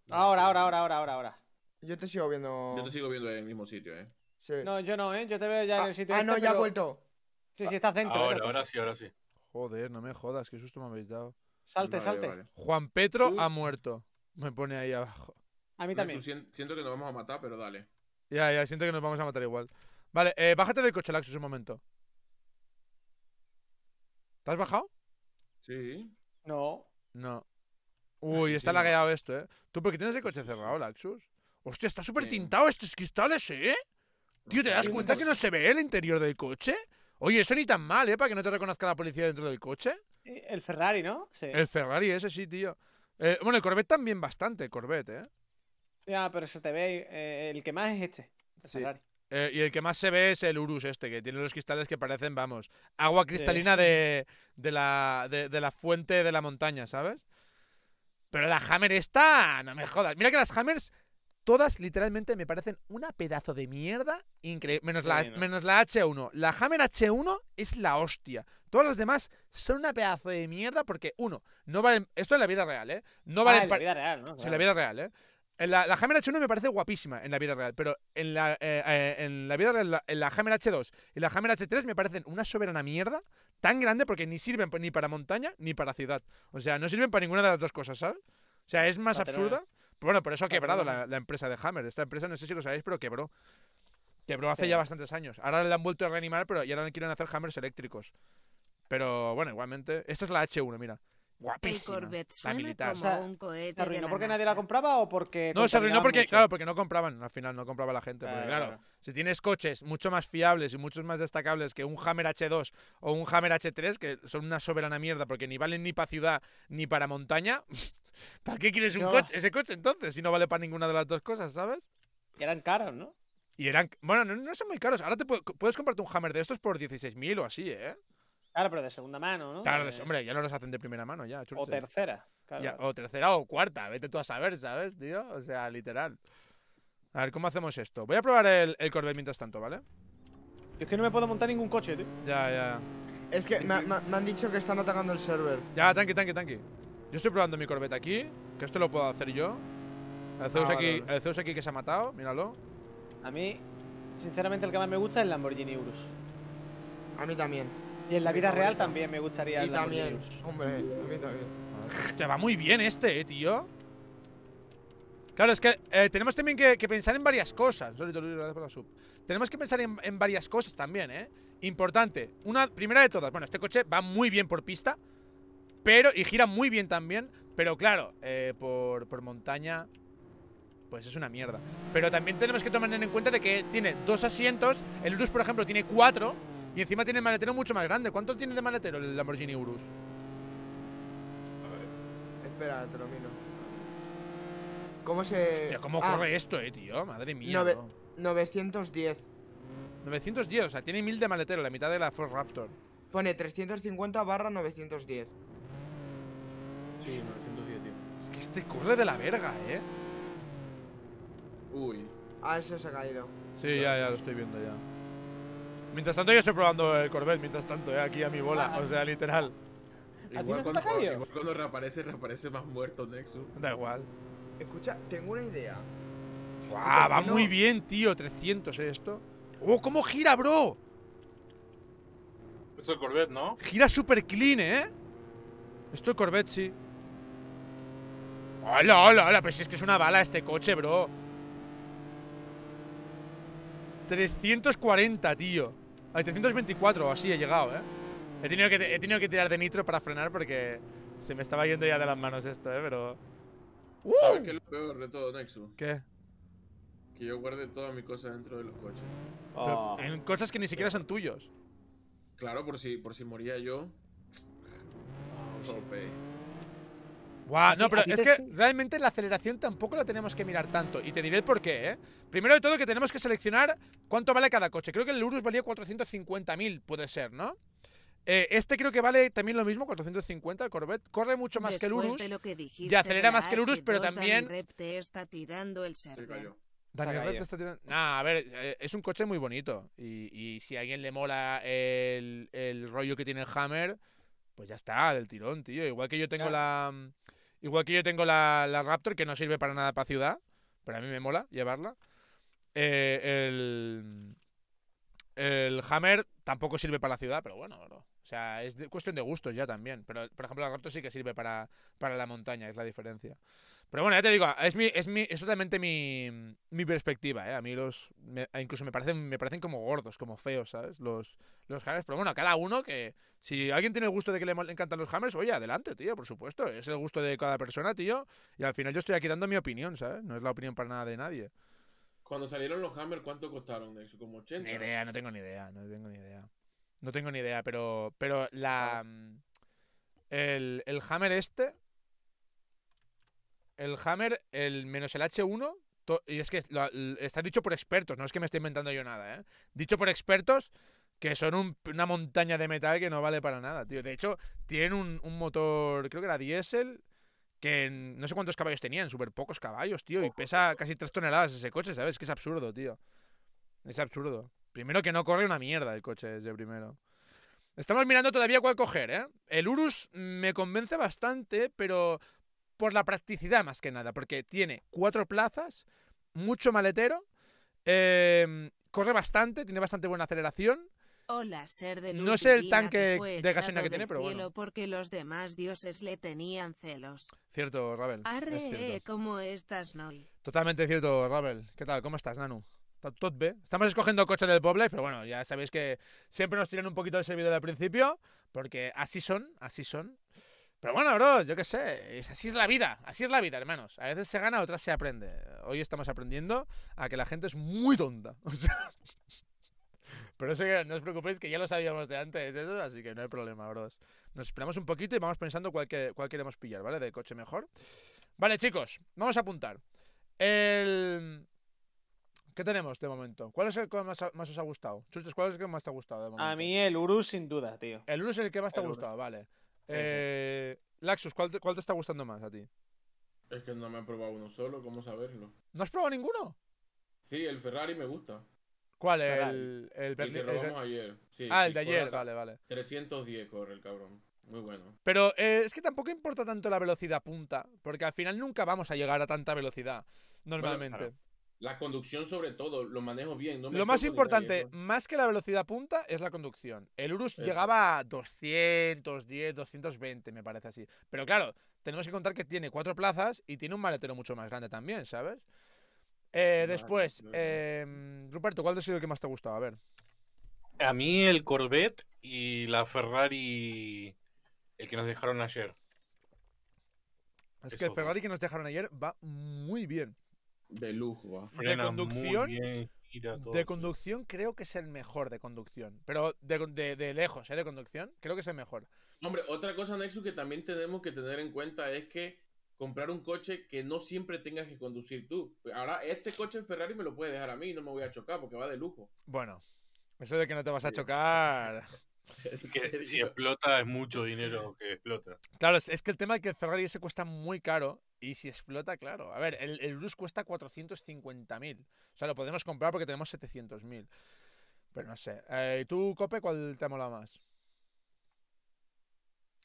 Ahora, ahora, ahora, ahora, ahora, ahora. Yo te sigo viendo. Yo te sigo viendo en el mismo sitio, eh. Sí. No, yo no, eh. Yo te veo ya en ah, el sitio. Ah, este, no, ya ha vuelto. Sí, sí, está dentro. Eh. Ahora, sí, ahora sí. Joder, no me jodas, qué susto me habéis dado. Salte, salte. Juan Petro ha muerto. Me pone ahí abajo. A mí también. siento que nos vamos a matar, pero dale. Ya, ya, siento que nos vamos a matar igual. Vale, eh, bájate del coche, Laxus, un momento. ¿Te has bajado? Sí. No. No. Uy, está lagueado esto, ¿eh? Tú, ¿por qué tienes el coche cerrado, Laxus? Hostia, está súper tintado estos cristales, ¿eh? Tío, ¿te das cuenta que no se ve el interior del coche? Oye, eso ni tan mal, ¿eh? Para que no te reconozca la policía dentro del coche. El Ferrari, ¿no? Sí. El Ferrari, ese sí, tío. Eh, bueno, el Corvette también bastante, el Corvette, ¿eh? Ya, pero eso te ve. Eh, el que más es este. El Ferrari. Eh, y el que más se ve es el Urus este, que tiene los cristales que parecen, vamos, agua cristalina de, de, la, la fuente de la montaña, ¿sabes? Pero la Hammer está, no me jodas. Mira que las Hammers Todas literalmente me parecen una pedazo de mierda increíble. Menos, la, H1. La Hammer H1 es la hostia. Todas las demás son una pedazo de mierda porque, uno, no valen. Esto en la vida real, ¿eh? No ah, valen. en la vida real, ¿no? en la vida real, ¿eh? la, Hammer H1 me parece guapísima en la vida real, pero en la, eh, eh, vida real, la, en la Hammer H2 y la Hammer H3 me parecen una soberana mierda tan grande porque ni sirven ni para montaña ni para ciudad. O sea, no sirven para ninguna de las dos cosas, ¿sabes? O sea, es más absurda. Bueno, por eso ha quebrado la, empresa de Hammer. Esta empresa, no sé si lo sabéis, pero quebró. Quebró hace ya bastantes años. Ahora la han vuelto a reanimar, pero ya ahora quieren hacer hammers eléctricos. Pero bueno, igualmente. Esta es la H1, mira. Guapísima. militar. ¿Se arruinó porque nadie la compraba o porque.? No, se arruinó porque, claro, porque no compraban. Al final no compraba la gente. Claro, claro, si tienes coches mucho más fiables y muchos más destacables que un Hammer H2 o un Hammer H3, que son una soberana mierda porque ni valen ni para ciudad ni para montaña, <laughs> ¿para qué quieres un coche, ese coche entonces si no vale para ninguna de las dos cosas, ¿sabes? Y eran caros, ¿no? Y eran. Bueno, no, son muy caros. Ahora te puedes comprarte un Hammer de estos por 16.000 o así, ¿eh? Claro, pero de segunda mano, ¿no? Claro, hombre, ya no los hacen de primera mano, ya. O tercera. Claro, O tercera o cuarta, vete tú a saber, ¿sabes, tío? O sea, literal. A ver, ¿cómo hacemos esto? Voy a probar el, el Corvette mientras tanto, ¿vale? es que no me puedo montar ningún coche, tío. Ya, ya. Es que me, han dicho que están atacando el server. Ya, tranqui, tranqui, tranqui. Yo estoy probando mi Corvette aquí, que esto lo puedo hacer yo. El Zeus, ah, aquí, aquí que se ha matado, míralo. A mí, sinceramente, el que más me gusta es el Lamborghini Urus. A mí también. Y en la vida real también me gustaría. Y también, hombre, a mí también. Te va muy bien este, eh, tío. Claro, es que eh, tenemos también que, pensar en varias cosas. gracias por la sub. Tenemos que pensar en, varias cosas también, ¿eh? Importante. Una, primera de todas. Bueno, este coche va muy bien por pista. Pero, y gira muy bien también. Pero claro, eh, por, montaña, pues es una mierda. Pero también tenemos que tomar en cuenta de que tiene dos asientos. El Urus, por ejemplo, tiene cuatro. Y encima tiene el maletero mucho más grande. ¿Cuánto tiene de maletero el Lamborghini Urus? A ver. Espera, te lo miro. ¿Cómo se...? Hostia, ¿cómo ah. corre esto, eh, tío? Madre mía. 910. 910, o sea, tiene 1000 de maletero, la mitad de la Ford Raptor. Pone 350 barra 910. Sí, 910, tío. Es que este corre de la verga, eh. Uy. Ah, ese se ha caído. Sí, ya, ya, lo estoy viendo ya. Mientras tanto yo estoy probando el Corvette, mientras tanto, eh, aquí a mi bola, o sea, literal. ¿A igual, cuando, reaparece, reaparece más muerto Nexus. Da igual. Escucha, tengo una idea. Guau, va muy bien, tío, 300 esto. ¡Oh, cómo gira, bro! Esto es Corvette, ¿no? Gira super clean, ¿eh? Esto es Corvette, sí. ¡Hola, hola, hola! Pero si es que es una bala este coche, bro. 340, tío a o así he llegado, ¿eh? He tenido, que, he tenido que tirar de nitro para frenar porque se me estaba yendo ya de las manos esto, ¿eh? Pero... ¡Uh! qué es lo peor de todo, Nexo? ¿Qué? Que yo guarde todas mis cosas dentro de los coches. Ah. En cosas que ni siquiera son tuyos. Claro, por si, por si moría yo. Oh, no, pero es que realmente la aceleración tampoco la tenemos que mirar tanto. Y te diré el porqué. ¿eh? Primero de todo que tenemos que seleccionar cuánto vale cada coche. Creo que el Urus valía 450.000, puede ser, ¿no? Eh, este creo que vale también lo mismo, 450, el Corvette. Corre mucho más que el Urus. De y acelera más que el Urus, pero también... Repte está tirando el server. Daniel Repte está tirando... Nah, a ver, eh, es un coche muy bonito. Y, si a alguien le mola el, rollo que tiene el Hammer pues ya está, del tirón, tío. Igual que yo tengo la. Mm, Igual que yo tengo la, Raptor, que no sirve para nada para ciudad, pero a mí me mola llevarla. Eh, el, el Hammer tampoco sirve para la ciudad, pero bueno, o sea, es cuestión de gustos ya también. Pero, por ejemplo, la Raptor sí que sirve para, para la montaña, es la diferencia. Pero bueno, ya te digo, es, mi, es, mi, totalmente mi, mi perspectiva, ¿eh? A mí los... E incluso me parecen, me parecen como gordos, como feos, ¿sabes? Los, los hammers. Pero bueno, cada uno que... Si alguien tiene el gusto de que le encantan los hammers, oye, adelante, tío, por supuesto. Es el gusto de cada persona, tío. Y al final yo estoy aquí dando mi opinión, ¿sabes? No es la opinión para nada de nadie. Cuando salieron los hammers, ¿cuánto costaron ¿Como 80? idea, no tengo ni idea, no tengo ni idea. No tengo ni idea, pero, pero la... Mm, el, el hammer este el Hammer, el menos el H1, y es que está dicho por expertos, no es que me esté inventando yo nada, ¿eh? Dicho por expertos que son una montaña de metal que no vale para nada, tío. De hecho, tienen un, motor, creo que era diésel, que no sé cuántos caballos tenían, súper pocos caballos, tío, y pesa casi 3 toneladas ese coche, ¿sabes? Que es absurdo, tío. Es absurdo. Primero que no corre una mierda el coche desde primero. Estamos mirando todavía cuál coger, ¿eh? El Urus me convence bastante, pero por la practicidad más que nada, porque tiene cuatro plazas, mucho maletero, em, corre bastante, tiene bastante buena aceleración. Hola, ser de no sé el tanque de gasolina que tiene, pero bueno. Porque los demás dioses le tenían celos. Cierto, Ravel. es cierto. ¿cómo estás, Totalmente cierto, Ravel. ¿Qué tal? ¿Cómo estás, Nanu? Tot Estamos escogiendo coches del poble, pero bueno, ya sabéis que siempre nos tiran un poquito de servidor al principio, porque así son, así son. Pero bueno, bro, yo qué sé, así es la vida, así es la vida, hermanos. A veces se gana, otras se aprende. Hoy estamos aprendiendo a que la gente es muy tonta. <laughs> pero no os preocupéis, que ya lo sabíamos de antes, así que no hay problema, bros. Nos esperamos un poquito y vamos pensando cuál, queremos pillar, ¿vale? De coche mejor. Vale, chicos, vamos a apuntar. El... ¿Qué tenemos de momento? ¿Cuál es el que más, os ha gustado? ¿cuál es el que más te ha gustado de A mí el Urus, sin duda, tío. El Urus es el que más te ha gustado, vale. Eh, Laxus, ¿cuál te, está gustando más a ti? Es que no me he probado uno solo, ¿cómo saberlo? ¿No has probado ninguno? Sí, el Ferrari me gusta. ¿Cuál? El, el, ayer. ah, el de ayer, vale, vale. 310 corre el cabrón. Muy bueno. Pero eh, es que tampoco importa tanto la velocidad punta, porque al final nunca vamos a llegar a tanta velocidad, normalmente. La conducción sobre todo, lo manejo bien. lo más importante, más que la velocidad punta, es la conducción. El Urus llegaba a 210, 220, me parece así. Pero claro, tenemos que contar que tiene cuatro plazas y tiene un maletero mucho más grande también, ¿sabes? Eh, después, em, Ruperto, ¿cuál ha sido el que más te ha gustado? A ver. A mí el Corvette y la Ferrari, el que nos dejaron ayer. Es que el Ferrari que nos dejaron ayer va muy bien. De lujo. ¿ah? de conducción. De conducción creo que es el mejor de conducción. Pero de, lejos, ¿eh? De conducción, creo que es el mejor. Hombre, otra cosa, Nexus, que también tenemos que tener en cuenta es que comprar un coche que no siempre tengas que conducir tú. Ahora, este coche Ferrari me lo puede dejar a mí, no me voy a chocar porque va de lujo. Bueno, eso de que no te vas a chocar. <laughs> Que si explota es mucho dinero que explota. Claro, es que el tema es que el Ferrari ese cuesta muy caro y si explota, claro. A ver, el, el cuesta 450.000. O sea, lo podemos comprar porque tenemos 700.000. Pero no sé. Eh, ¿Y ¿Tú, Cope, cuál te mola más?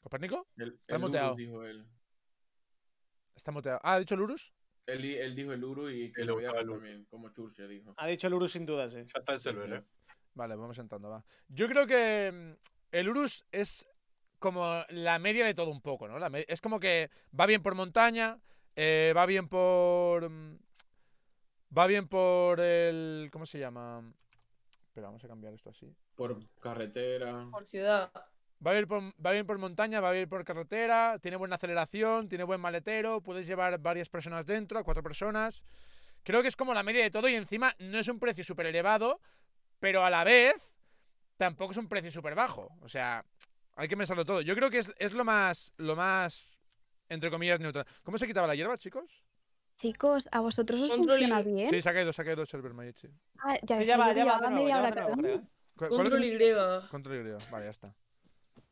¿Copérnico? Está Está muteado. Ah, ¿ha dicho el Urus? Él, dijo el Urus y que lo voy a también, como Churche dijo. Ha dicho el Urus sin duda, sí. Ya está el ¿eh? Vale, vamos entrando, Yo creo que mm, el Urus es como la media de todo un poco, ¿no? es como que va bien por montaña, eh, va bien por... Mm, va bien por el... ¿Cómo se llama? Pero vamos a cambiar esto así. Por carretera. Por ciudad. Va bien por, va por montaña, va bien por carretera, tiene buena aceleración, tiene buen maletero, puedes llevar varias personas dentro, cuatro personas. Creo que es como la media de todo y encima no es un precio súper elevado, pero a la vez tampoco es un precio súper bajo. O sea, hay que pensarlo todo. Yo creo que es, es lo, más, lo más entre comillas, neutral. ¿Cómo se quitaba la hierba, chicos? Chicos, ¿a vosotros os funciona bien? Sí, se dos, saca dos server mayichi. Ah, ya, ya, va, ya va, de y ya Control Y. Control Y, vale, ya está.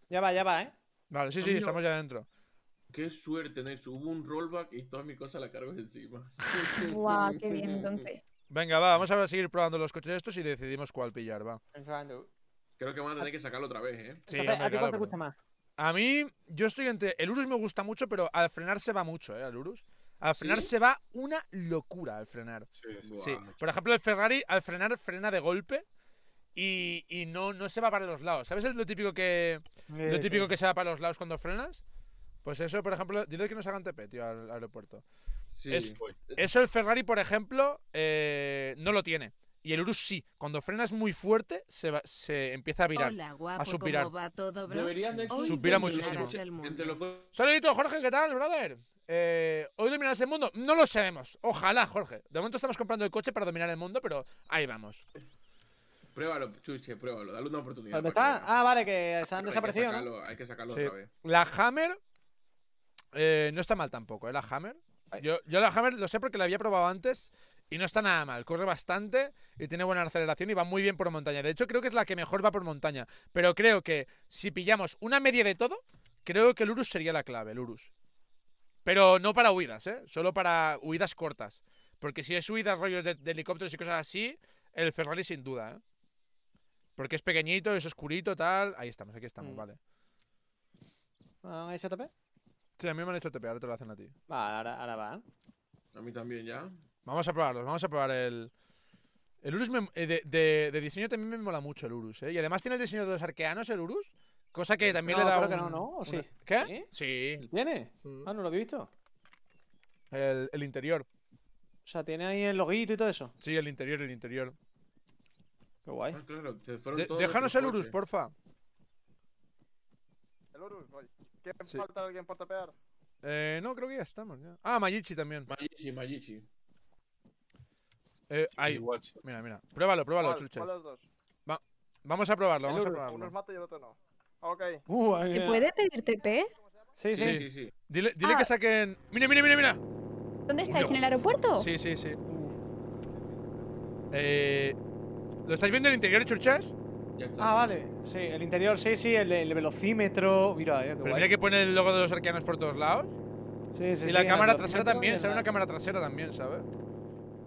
Ya va, ya va, ¿eh? Vale, sí, sí, estamos ya adentro. Qué suerte, Nex. Hubo un rollback y toda mi cosa la cargo encima. <laughs> Guau, qué bien, entonces. Venga, va, vamos a seguir probando los coches estos y decidimos cuál pillar, va. Creo que vamos a tener que sacarlo otra vez, ¿eh? Sí, ¿A ti claro, te gusta más? A mí, yo estoy entre. El Urus me gusta mucho, pero al frenar se va mucho, ¿eh? Al Urus. Al frenar se va una locura al frenar. Sí, sí. Por ejemplo, el Ferrari al frenar frena de golpe y, no, no se va para los lados. ¿Sabes lo típico que lo típico que se va para los lados cuando frenas? Pues eso, por ejemplo, dile que nos hagan TP, tío, al, aeropuerto. Sí. eso el Ferrari, por ejemplo, eh, no lo tiene. Y el Urus sí, cuando frenas muy fuerte se, se empieza a virar, a suspirar. ¿cómo Deberían de muchísimo. Saludito, Jorge, ¿qué tal, brother? Eh, ¿Hoy dominarás el mundo? No lo sabemos. Ojalá, Jorge. De momento estamos comprando el coche para dominar el mundo, pero ahí vamos. Pruébalo, chuche, pruébalo. Dale una oportunidad. ¿Dónde está? Ah, vale, que se han desaparecido. Hay que sacarlo, otra vez. La Hammer eh, no está mal tampoco, ¿eh? La Hammer. Yo, yo, la Hammer lo sé porque la había probado antes y no está nada mal. Corre bastante y tiene buena aceleración y va muy bien por montaña. De hecho, creo que es la que mejor va por montaña. Pero creo que si pillamos una media de todo, creo que el Urus sería la clave, el Urus. Pero no para huidas, ¿eh? Solo para huidas cortas. Porque si es huidas, rollos de, helicópteros y cosas así, el Ferrari sin duda, ¿eh? Porque es pequeñito, es oscurito, tal. Ahí estamos, aquí estamos, mm. vale. ¿Han hecho TP? Sí, a mí me han hecho TP, ahora te lo hacen a ti. Vale, ahora va. A mí también ya. Vamos a probarlos, vamos a probar el... El Urus eh, de, diseño también me mola mucho el Urus, ¿eh? Y además tiene el diseño de los arqueanos, el Urus. Cosa que también le da creo un, que no, ¿no? ¿Qué? ¿Sí? sí. ¿Tiene? Mm. Ah, no lo había visto. El, interior. O sea, tiene ahí el loguito y todo eso. Sí, el interior, el interior. Qué guay. Ah, déjanos el Urus, porfa. El Urus, ¿Quién sí. falta? ¿Quién falta pegar? Eh, no, creo que ya estamos. Ah, Mayichi también. Mayichi, Mayichi. Eh, ahí. Mira, mira. Pruébalo, pruébalo, ¿Cuál, vamos a probarlo, vamos a probarlo. mato y el otro no. Ok. Uh, ¿Se puede pedir TP? Sí, sí. sí, sí, Dile, ah. que saquen. ¡Mira, mira, mira, mira! ¿Dónde estáis? ¿En el aeropuerto? Sí, sí, sí. Uh. Eh, ¿Lo estáis viendo en el interior, churchas? Ah, vale. Sí, el interior, sí, sí, el, velocímetro. Mira, eh, Pero mira que pone el logo de los arqueanos por todos lados. Sí, sí, sí. y la cámara trasera también, sale una cámara trasera también, ¿sabes?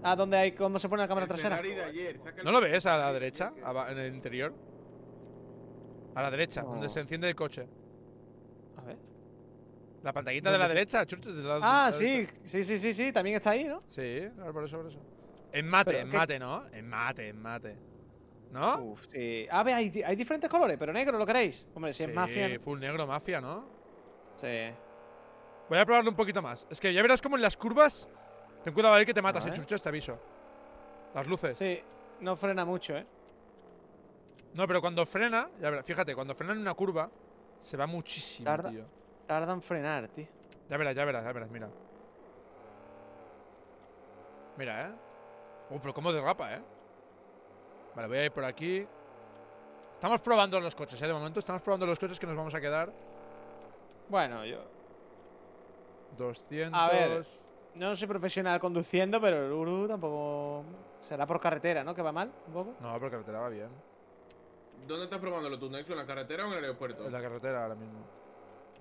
a donde hay cómo se pone la cámara trasera. ¿No lo ves a la derecha? En el interior. A la derecha, donde se enciende el coche. A ver. La pantallita de la derecha, churches de lado. Ah, de la sí, sí, sí, sí, sí, también está ahí, ¿no? Sí, por eso, por eso. En mate, en mate, ¿no? En mate, en mate. ¿No? Uf, sí. A ver, hay, diferentes colores, pero negro, ¿lo queréis? Hombre, si es mafia. Sí, full negro, mafia, ¿no? Sí. Voy a probarlo un poquito más. Es que ya verás como en las curvas Ten cuidado ahí que te matas, el eh, chucho, te aviso. Las luces. Sí, no frena mucho, eh. No, pero cuando frena, ya verás, fíjate, cuando frena en una curva, se va muchísimo, tío. Tarda en frenar, tío. Ya verás, ya verás, ya verás, mira. Mira, eh. Uh, pero cómo derrapa, eh. Vale, voy a ir por aquí. Estamos probando los coches, eh, de momento. Estamos probando los coches que nos vamos a quedar. Bueno, yo... 200... A ver, no soy profesional conduciendo, pero el Uru tampoco. Será por carretera, ¿no? Que va mal, un poco. No, por carretera va bien. ¿Dónde estás probándolo tú, Nexo? ¿En la carretera o en el aeropuerto? En la carretera ahora mismo.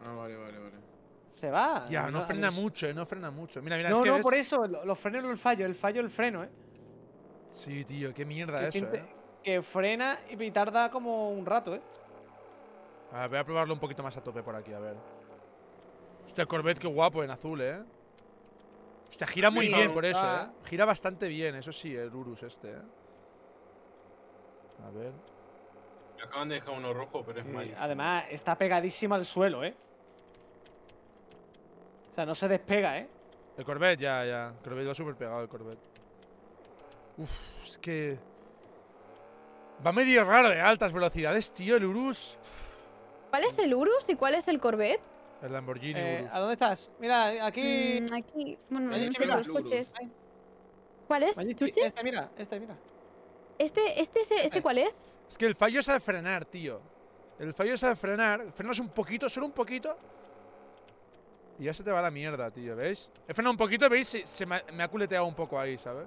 Ah, vale, vale, vale. Se va. Ya, no, frena mucho, eh, no frena mucho. Mira, mira, no, no, por eso, los frenos el fallo, el fallo el freno, eh. Sí, tío, qué mierda eso, eh. Que frena y tarda como un rato, eh. A ver, voy a probarlo un poquito más a tope por aquí, a ver. Hostia, Corvette, qué guapo en azul, eh. Hostia, gira muy bien por eso, ah. ¿eh? Gira bastante bien, eso sí, el Urus este, ¿eh? A ver. Me acaban de dejar uno rojo, pero es Además, está pegadísimo al suelo, ¿eh? O sea, no se despega, ¿eh? El Corvette, ya, ya. El Corvette va súper pegado, el Corvette. Uf, es que... Va medio raro de altas velocidades, tío, el Urus. ¿Cuál es el Urus y cuál es el Corvette? El Lamborghini. Eh, ¿A dónde estás? Mira, aquí. Mm, aquí. Bueno, los este coches. ¿Cuál es? este, mira, este, mira. Este, este, este, este, cuál es? Es que el fallo es al frenar, tío. El fallo es al frenar. Frenas un poquito, solo un poquito. Y ya se te va la mierda, tío, ¿veis? He frenado un poquito, ¿veis? Se, me, me ha culeteado un poco ahí, ¿sabes?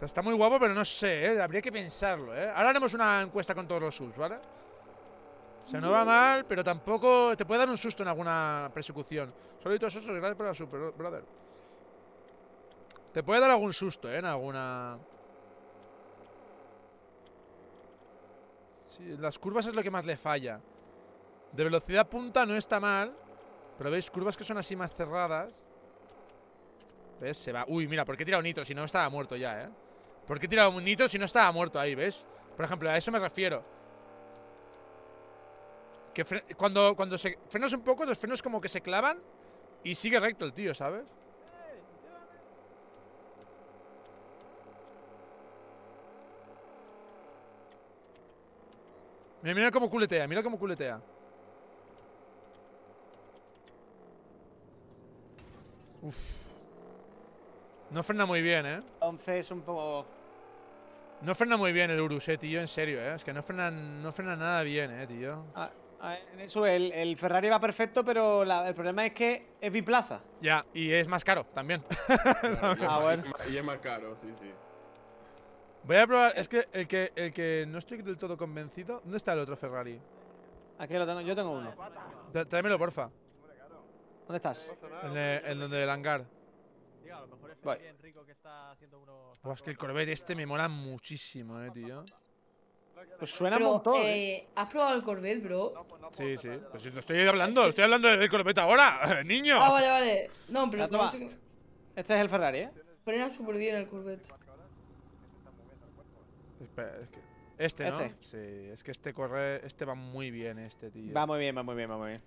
O está muy guapo, pero no sé, ¿eh? Habría que pensarlo, ¿eh? Ahora haremos una encuesta con todos los subs, ¿vale? O sea, no va mal, pero tampoco te puede dar un susto en alguna persecución. todos osos, gracias por la super, brother. Te puede dar algún susto, ¿eh? En alguna... las curvas es lo que más le falla. De velocidad punta no está mal. Pero veis, curvas que son así más cerradas. ¿Ves? Se va. Uy, mira, ¿por qué he tirado un nitro si no estaba muerto ya, eh? ¿Por qué he tirado un nitro si no estaba muerto ahí, ves? Por ejemplo, a eso me refiero que cuando, cuando se frenas un poco, los frenos como que se clavan y sigue recto el tío, ¿sabes? Mira, mira cómo culetea, mira cómo culetea. Uf. No frena muy bien, ¿eh? es un poco... No frena muy bien el Urus, eh, tío, en serio, ¿eh? Es que no frena, no frena nada bien, eh, tío. Ah, en eso, el, Ferrari va perfecto, pero el problema es que es biplaza. Ya, y es más caro también. <laughs> ah, bueno. y es más caro, sí, sí. Voy a probar, es que el que, el que no estoy del todo convencido. ¿Dónde está el otro Ferrari? Aquí lo tengo, yo tengo uno. Tráemelo, porfa. ¿Dónde estás? En, donde el hangar. Diga, a es que es que el Corvette este me mola muchísimo, eh, tío. Pues suena un montón. ¿eh? eh, ¿Has probado el Corvette, bro? sí, sí. Pero pues no estoy hablando, estoy hablando del Corvette ahora, <laughs> niño. Ah, vale, vale. No, pero. este es el Ferrari, ¿eh? Frena súper bien el Corvette. Espera, es que. Este, ¿no? Este. Sí, es que este corre. Este va muy bien, este, tío. Va muy bien, va muy bien, va muy bien.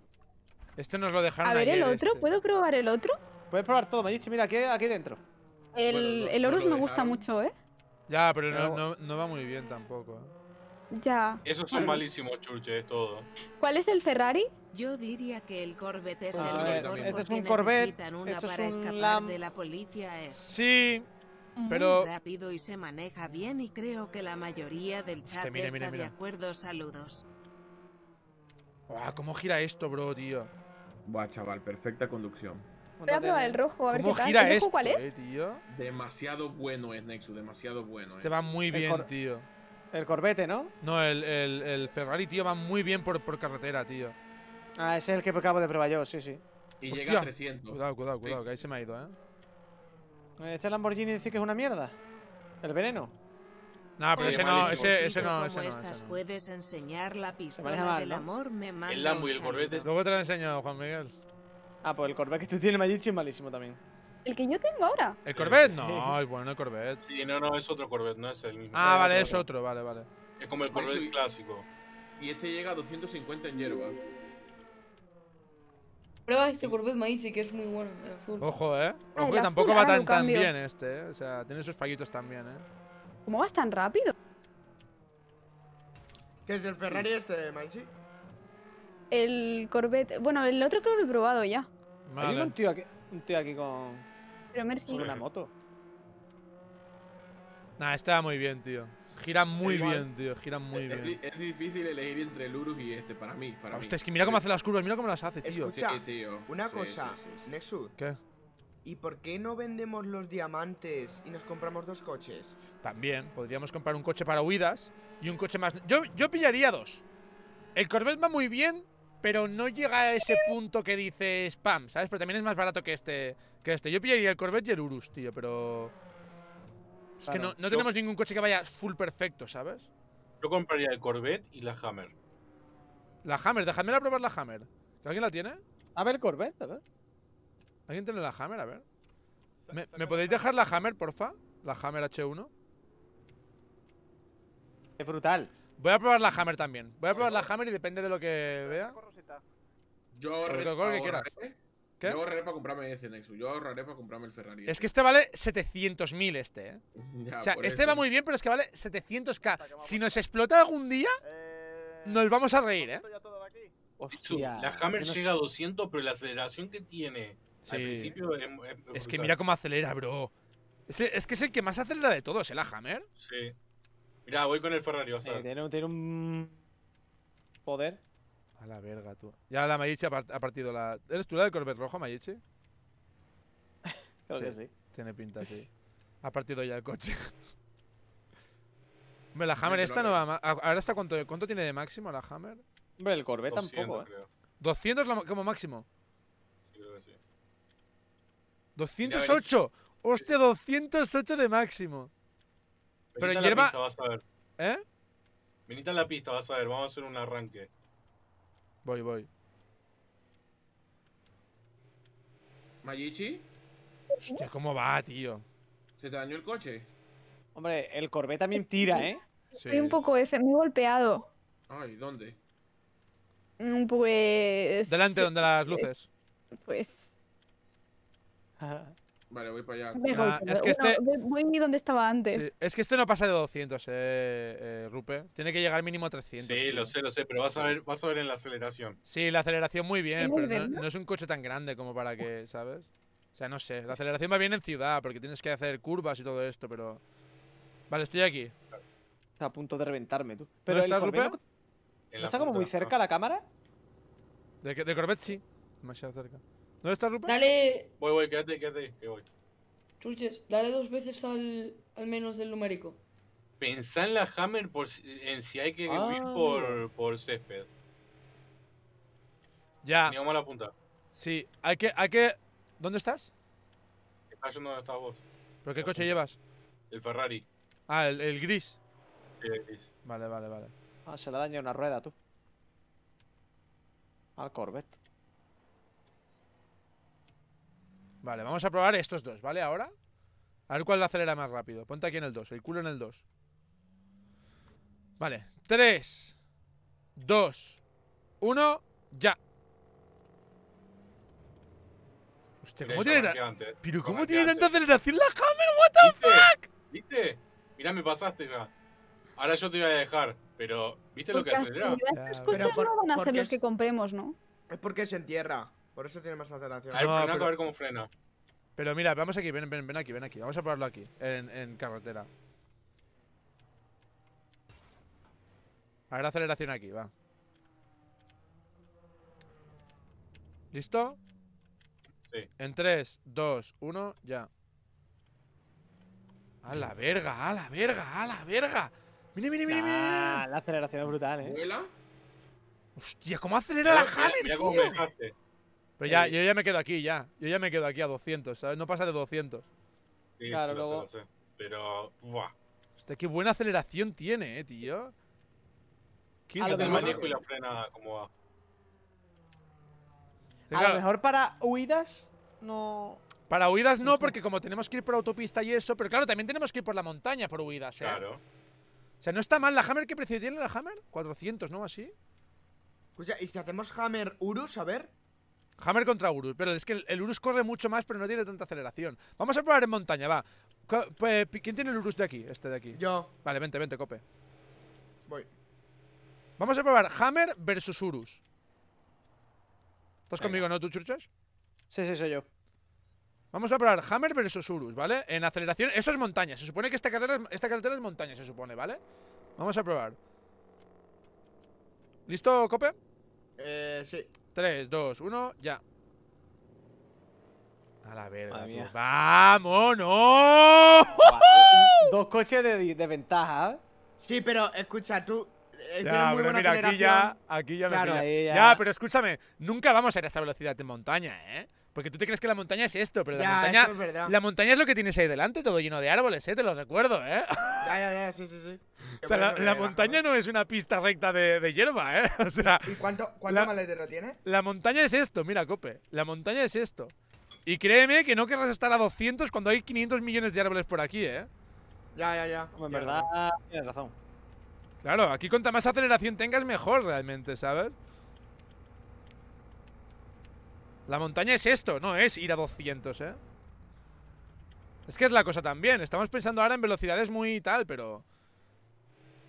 Este nos lo dejaron. A ver, el otro, este. ¿puedo probar el otro? Puedes probar todo, Mayichi, mira, aquí, aquí dentro. El, el Horus me gusta mucho, ¿eh? Ya, pero no, no, no va muy bien tampoco. eh. Ya. Esos son malísimos es todo. ¿Cuál es el Ferrari? Yo diría que el Corvette es ah, el mejor este es un Corvette, este para es un Lam... de la policía. Es... Sí, pero Muy rápido y se maneja bien y creo que la mayoría del chat está de acuerdo. Saludos. ¡Guau! ¿Cómo gira esto, bro, tío? Buah, chaval, perfecta conducción. Voy a probar el rojo, a ver ¿Cómo qué tal. Gira esto, cuál es? Eh, tío? Demasiado bueno es Nexus, demasiado bueno. Te este eh. va muy bien, tío. El Corbete, ¿no? No, el, el, Ferrari, tío, va muy bien por, por, carretera, tío. Ah, ese es el que acabo de probar yo, sí, sí. Y llega a 300. Cuidado, cuidado, cuidado, que ahí se me ha ido, ¿eh? Este Lamborghini dice que es una mierda. El veneno. No, pero ese no, ese, no, es puedes enseñar la pistola amor, me manda El Lambo y el Corbete. Luego te lo he enseñado, Juan Miguel. Ah, pues el Corvette que tú tienes, es malísimo también. El que yo tengo ahora. ¿El Corvette? No, bueno el Corvette. Sí, no, no, es otro Corvette, no es el Ah, vale, es otro, vale, vale. Es como el Corvette clásico. Y este llega a 250 en hierba. Prueba ese Corvette Maichi que es muy bueno, azul. Ojo, eh. Ojo, tampoco va tan, tan bien este, eh. O sea, tiene sus fallitos también, eh. ¿Cómo vas tan rápido? ¿Qué es el Ferrari este, Maichi? El Corvette. Bueno, el otro creo que lo he probado ya. Vale. Hay un tío un tío aquí con. Pero Mercy. una moto. Nah, está muy bien, tío. Gira muy bien, tío. Gira muy bien. Es difícil elegir entre el y este, para mí. Para Hostia, es que mira cómo hace las curvas, mira cómo las hace, tío. una cosa, Nexus. ¿Qué? ¿Y por qué no vendemos los diamantes y nos compramos dos coches? También, podríamos comprar un coche para huidas y un coche más. Yo, yo pillaría dos. El Corvette va muy bien pero no llega a ese punto que dice spam, ¿sabes? Pero también es más barato que este. Que este. Yo pillaría el Corvette y el Urus, tío, pero. Es que no, tenemos ningún coche que vaya full perfecto, ¿sabes? Yo compraría el Corvette y la Hammer. La Hammer, dejadme probar la Hammer. ¿Alguien la tiene? A ver, Corvette, a ver. ¿Alguien tiene la Hammer? A ver. ¿Me, ¿me podéis dejar la Hammer, porfa? La Hammer H1. Es brutal. Voy a probar la Hammer también. Voy a probar la Hammer y depende de lo que vea. Yo ahorraré, para comprarme ese Nexus. Yo ahorraré para comprarme el Ferrari. Es que este vale 700.000 este, ¿eh? <laughs> o sea, este va muy bien, pero es que vale 700k. Si nos explota algún día, eh, nos vamos a reír, ¿eh? Hostia, la Hammer llega a 200, pero la aceleración que tiene al principio es, que mira cómo acelera, bro. Es, que es el que más acelera de todos, ¿eh? La Hammer. Sí. Mira, voy con el Ferrari, o sea. Eh, tiene, tiene, un poder. A la verga, tú. Ya la Mayichi ha, partido la. ¿Eres tú la del Corvette rojo, Mayichi? <laughs> Creo sí, que sí. Tiene pinta, sí. Ha partido ya el coche. <laughs> Hombre, la Hammer esta no va Ahora está cuánto, cuánto tiene de máximo la Hammer? Hombre, el Corvette tampoco, 200 ¿eh? como máximo. Sí, creo que sí. 208. Hostia, 208 de máximo. Pero en hierba. Pista, vas a ver. ¿Eh? a la pista, vas a ver. Vamos a hacer un arranque. Voy, voy. ¿Mayichi? Hostia, ¿cómo va, tío? ¿Se te dañó el coche? Hombre, el Corvette también tira, ¿eh? Estoy un poco F, me he golpeado. Ay, ¿dónde? Mm, pues. Delante donde las luces. Pues. <laughs> Ah. Vale, voy para allá. es que este Voy ni donde estaba antes. es que esto no pasa de 200, eh, eh, Rupe. Tiene que llegar mínimo a 300. Sí, lo sé, lo sé, pero vas a ver, ver en la aceleración. Sí, la aceleración muy bien, pero no, es un coche tan grande como para que, ¿sabes? O sea, no sé. La aceleración va bien en ciudad, porque tienes que hacer curvas y todo esto, pero... Vale, estoy aquí. Está a punto de reventarme, tú. Pero estás, Rupe? está como muy cerca la cámara? De, de Corvette sí, demasiado cerca. ¿Dónde está Rupert? Dale. Voy, voy, quédate, quédate, que voy. Chulches, dale dos veces al, al menos del numérico. Pensá en la Hammer por, en si hay que ir ah. por, por césped. Ya. vamos vamos la punta. Sí, hay que, hay que. ¿Dónde estás? Estás yendo donde estás vos. ¿Pero qué coche llevas? El Ferrari. Ah, el, gris. Sí, el gris. Vale, vale, vale. Ah, se le dañado una rueda, tú. Al Corvette. Vale, vamos a probar estos dos, ¿vale? Ahora. A ver cuál lo acelera más rápido. Ponte aquí en el 2, el culo en el 2. Vale, 3, 2, 1, ya. Hostia, ¿cómo tiene, ¿cómo tiene tanta aceleración la Hammer? ¿What the fuck? ¿Viste? Mira, me pasaste ya. Ahora yo te voy a dejar, pero ¿viste lo que acelera? Estos coches no van a ser los que compremos, ¿no? Es porque se entierra. Por eso tiene más aceleración. Hay no, a ver cómo frena. Pero mira, vamos aquí, ven, ven, ven aquí, ven aquí. Vamos a probarlo aquí, en, carretera. A ver, aceleración aquí, va. ¿Listo? Sí. En 3, 2, 1, ya. A la verga, a la verga, a la verga. Mira, mira, mira, mira. Ah, la aceleración es brutal, eh. ¿Vuela? Hostia, ¿cómo acelera la Hammer, pero ya, eh, yo ya me quedo aquí, ya. Yo ya me quedo aquí a 200, ¿sabes? No pasa de 200. claro, luego... Pero... Buah. Hostia, qué buena aceleración tiene, eh, tío. ¿Qué a lo mejor... y la frena como A lo mejor para huidas no... Para huidas no, porque como tenemos que ir por autopista y eso, pero claro, también tenemos que ir por la montaña por huidas, ¿eh? Claro. O sea, no está mal la Hammer, ¿qué precio tiene la Hammer? 400, ¿no? Así. sea, ¿y si hacemos Hammer Urus, a ver? Hammer contra Urus, pero es que el, Urus corre mucho más, pero no tiene tanta aceleración. Vamos a probar en montaña, va. Pues, ¿Quién tiene el Urus de aquí? Este de aquí. Yo. Vale, vente, vente, cope. Voy. Vamos a probar Hammer versus Urus. ¿Estás conmigo, no, tú, churchas? Sí, sí, soy yo. Vamos a probar Hammer versus Urus, ¿vale? En aceleración. Esto es montaña. Se supone que esta carrera, esta carretera es montaña, se supone, ¿vale? Vamos a probar. ¿Listo, Cope? Eh, sí. 3, 2, 1, ya. A la verga, tú. ¡Vamos! ¡No! <laughs> Dos coches de, de ventaja. ¿eh? Sí, pero escucha, tú. Eh, ya, muy pero mira, aquí ya, aquí ya me ya. ya, pero escúchame, nunca vamos a ir a esta velocidad en montaña, ¿eh? Porque tú te crees que la montaña es esto, pero la, montaña, es lo que tienes ahí delante, todo lleno de árboles, ¿eh? te lo recuerdo. ¿eh? <laughs> Ya, ya, ya, sí, sí, sí. Eh, la, montaña ¿no? es una pista recta de, hierba, ¿eh? <laughs> ¿Y cuánto, cuánto la, tiene? La montaña es esto, mira, Cope. La montaña es esto. Y créeme que no querrás estar a 200 cuando hay 500 millones de árboles por aquí, ¿eh? Ya, ya, ya. en verdad, tienes razón. Claro, aquí cuanta más aceleración tengas, mejor realmente, ¿sabes? La montaña es esto, no es ir a 200, ¿eh? Es que es la cosa también. Estamos pensando ahora en velocidades muy tal, pero...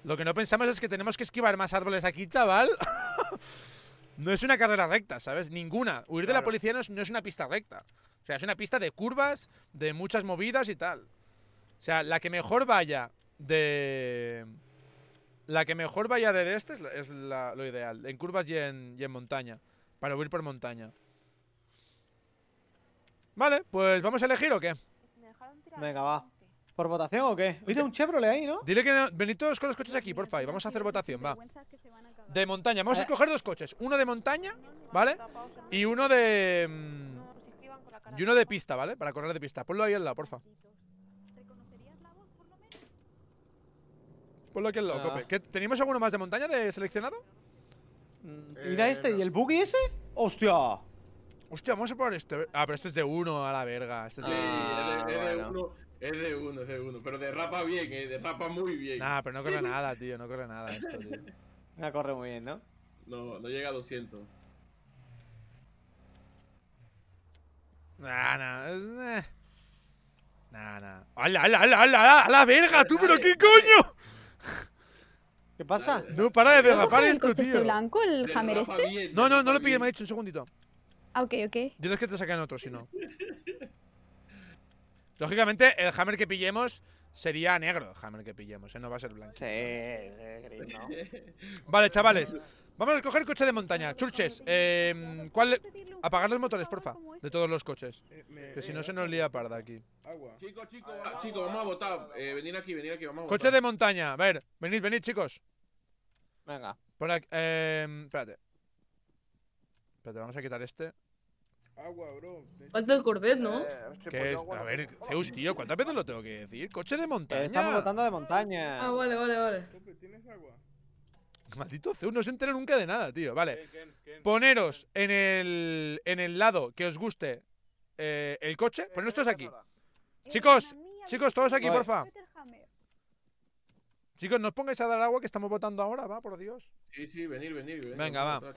Lo que no pensamos es que tenemos que esquivar más árboles aquí, chaval. <laughs> no es una carrera recta, ¿sabes? Ninguna. Huir de la policía no es, una pista recta. O sea, es una pista de curvas, de muchas movidas y tal. O sea, la que mejor vaya de... La que mejor vaya de este es, lo ideal. En curvas y en montaña. Para huir por montaña. Vale, pues vamos a elegir o qué. Venga, va. ¿Por votación o qué? Oye, un chebrole ahí, ¿no? Dile que venid todos con los coches aquí, porfa, y vamos a hacer votación, va. De montaña, vamos a escoger eh. dos coches. Uno de montaña, ¿vale? Y uno de... Mm, y uno de pista, ¿vale? Para correr de pista. Ponlo ahí al lado, porfa. Ponlo aquí al lado, ah. ¿Tenemos alguno más de montaña de seleccionado? Mira mm, eh, este, ¿y el buggy ese? ¡Hostia! Hostia, vamos a probar esto. Ah, pero este es de uno a la verga. Este es, de... es, es, de ah, uno, es de uno, es de uno. Pero derrapa bien, eh, derrapa muy bien. Nah, pero no corre nada, tío, no corre nada esto, tío. <laughs> No corre muy bien, ¿no? No, no llega a 200. Nah, nah. Eh. Nah, nah. ¡Hala, hala, hala, hala! a la verga, tú! ¡Pero qué coño! ¿Qué pasa? No, para de derrapar esto, tío. blanco el hammer este? No, no, no lo pillé, me ha dicho un segundito. Ah, ok, ok. Diles que te saquen otro, si no. <laughs> Lógicamente, el hammer que pillemos sería negro, el hammer que pillemos, ¿eh? no va a ser blanco. Sí, gris, ¿no? <laughs> Vale, chavales. Vamos a escoger coche de montaña. Churches, eh, ¿cuál apagar los motores, porfa, de todos los coches. Eh, que si eh, no se nos lía parda aquí. Chicos, chicos, chicos, vamos a votar. Eh, venid aquí, venid aquí, vamos a votar. Coche de montaña, a ver, venid, venid, chicos. Venga. Por aquí, eh, espérate. Espérate, vamos a quitar este. Agua, bro. Falta el Corvette, ¿no? Eh, a ver, Zeus, tío, ¿cuántas veces lo tengo que decir? Coche de montaña. Eh, estamos votando de montaña. Ah, vale, vale, vale. ¿Tienes agua? Maldito Zeus, no se entera nunca de nada, tío. Vale. Eh, Poneros en el, en el lado que os guste el coche. Poneros todos aquí. Chicos, chicos, todos aquí, porfa. Chicos, no os pongáis a dar agua que estamos votando ahora, va, por Dios. Sí, sí, venir. venir Venga, va.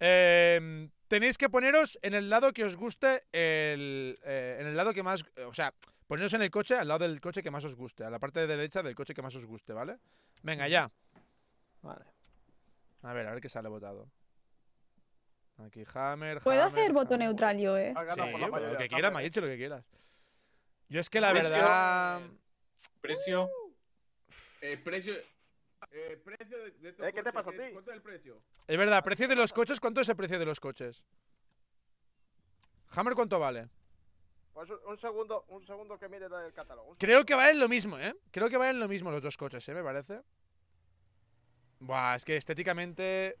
Eh, tenéis que poneros en el lado que os guste, el, eh, en el lado que más, o sea, poneros en el coche, al lado del coche que más os guste, a la parte de derecha del coche que más os guste, ¿vale? Venga, mm. ya. Vale. A ver, a ver qué sale votado. Aquí Hammer. ¿Puedo hacer voto neutral yo, eh? lo que quieras, Maiche, lo que quieras. Yo es que la verdad. Precio. Uh. Eh, precio eh, precio eh, ¿Qué te a eh, ti? ¿Cuánto es el precio? Es verdad, precio de los coches, ¿cuánto es el precio de los coches? Hammer, ¿cuánto vale? Pues un segundo, un segundo que mire el catálogo. Creo que valen lo mismo, ¿eh? Creo que valen lo mismo los dos coches, ¿eh? Me parece. Buah, es que estéticamente...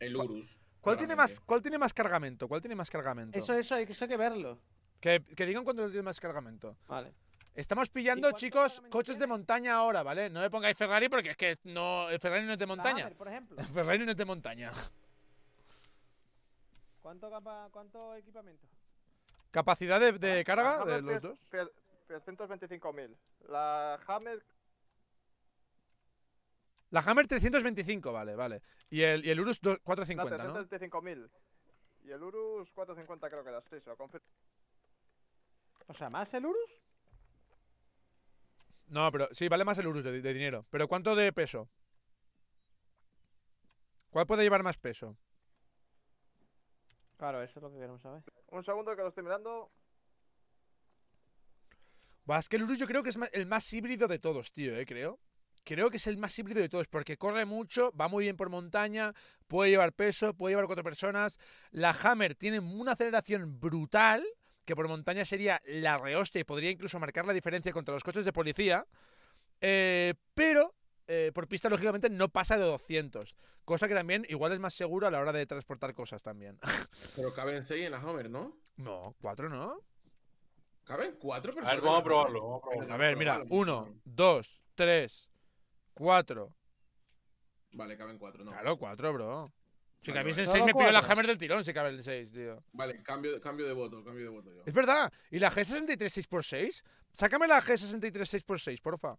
El Urus. ¿Cuál tiene, más, ¿Cuál tiene más cargamento? ¿Cuál tiene más cargamento? Eso, eso, eso hay que verlo. Que, que digan cuánto tiene más cargamento. Vale. Estamos pillando, chicos, coches de montaña ahora, ¿vale? No le pongáis Ferrari porque es que no, el Ferrari no es de montaña. por ejemplo. El <laughs> Ferrari no es de montaña. ¿Cuánto, equipamiento? ¿Capacidad de, de ah, carga la Hammer de los dos? 325.000. La Hammer... La Hammer 325, vale, vale. Y el, el Urus 450, la 325.000. Y el Urus 450 creo que las tres. O sea, ¿más el Urus? No, pero sí, vale más el Urus de, dinero. ¿Pero cuánto de peso? ¿Cuál puede llevar más peso? Claro, eso es lo que queremos saber. Un segundo que lo estoy mirando. es que el Urus yo creo que es el más híbrido de todos, tío, eh, creo. Creo que es el más híbrido de todos, porque corre mucho, va muy bien por montaña, puede llevar peso, puede llevar cuatro personas. La Hammer tiene una aceleración brutal que por montaña sería la rehostia y podría incluso marcar la diferencia contra los coches de policía, eh, pero eh, por pista lógicamente no pasa de 200, cosa que también igual es más seguro a la hora de transportar cosas también. <laughs> pero caben 6 en la Homer, ¿no? No, 4 no. ¿Caben 4 A ver, Vamos a, probarlo. a ver, mira, 1, 2, 3, 4. Vale, caben 4, ¿no? Claro, 4, bro. Si vale, cambiase el 6 me pido la Hammer del tirón, si cabe el 6, tío. Vale, cambio, cambio de voto, cambio de voto yo. Es verdad. ¿Y la G63 6x6? Sácame la G63 6x6, porfa.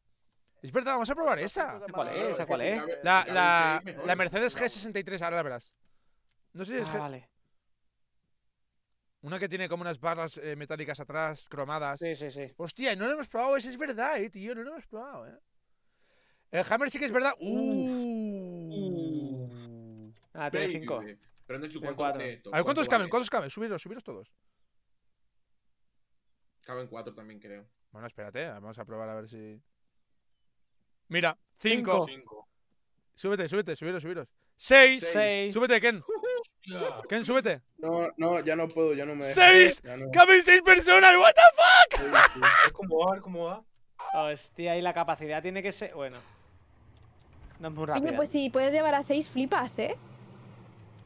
Es verdad, vamos a probar esa. ¿Cuál es? ¿Esa cuál es? La, la, Mercedes G63, ahora la verás. No sé si es ah, vale. Una que tiene como unas barras eh, metálicas atrás, cromadas. Sí, sí, sí. Hostia, no lo hemos probado, eso es verdad, eh, tío, no lo hemos probado, eh. El Hammer sí que es verdad. Uh. Ah, tiene 5. Pero no A ver, ¿cuántos caben? ¿Cuántos caben? Subiros, subiros todos. Caben 4 también, creo. Bueno, espérate, eh, vamos a probar a ver si. Mira, 5. Súbete, súbete, subiros, subiros. 6. Súbete, Ken. Ken, súbete. No, no, ya no puedo, ya no me. ¡Seis! No. ¡Caben seis personas! ¡What the fuck! ¿Cómo va? ¿Cómo va? Hostia, y la capacidad tiene que ser. Bueno. No es muy rápido. Oye, pues si puedes llevar a seis, flipas, ¿eh?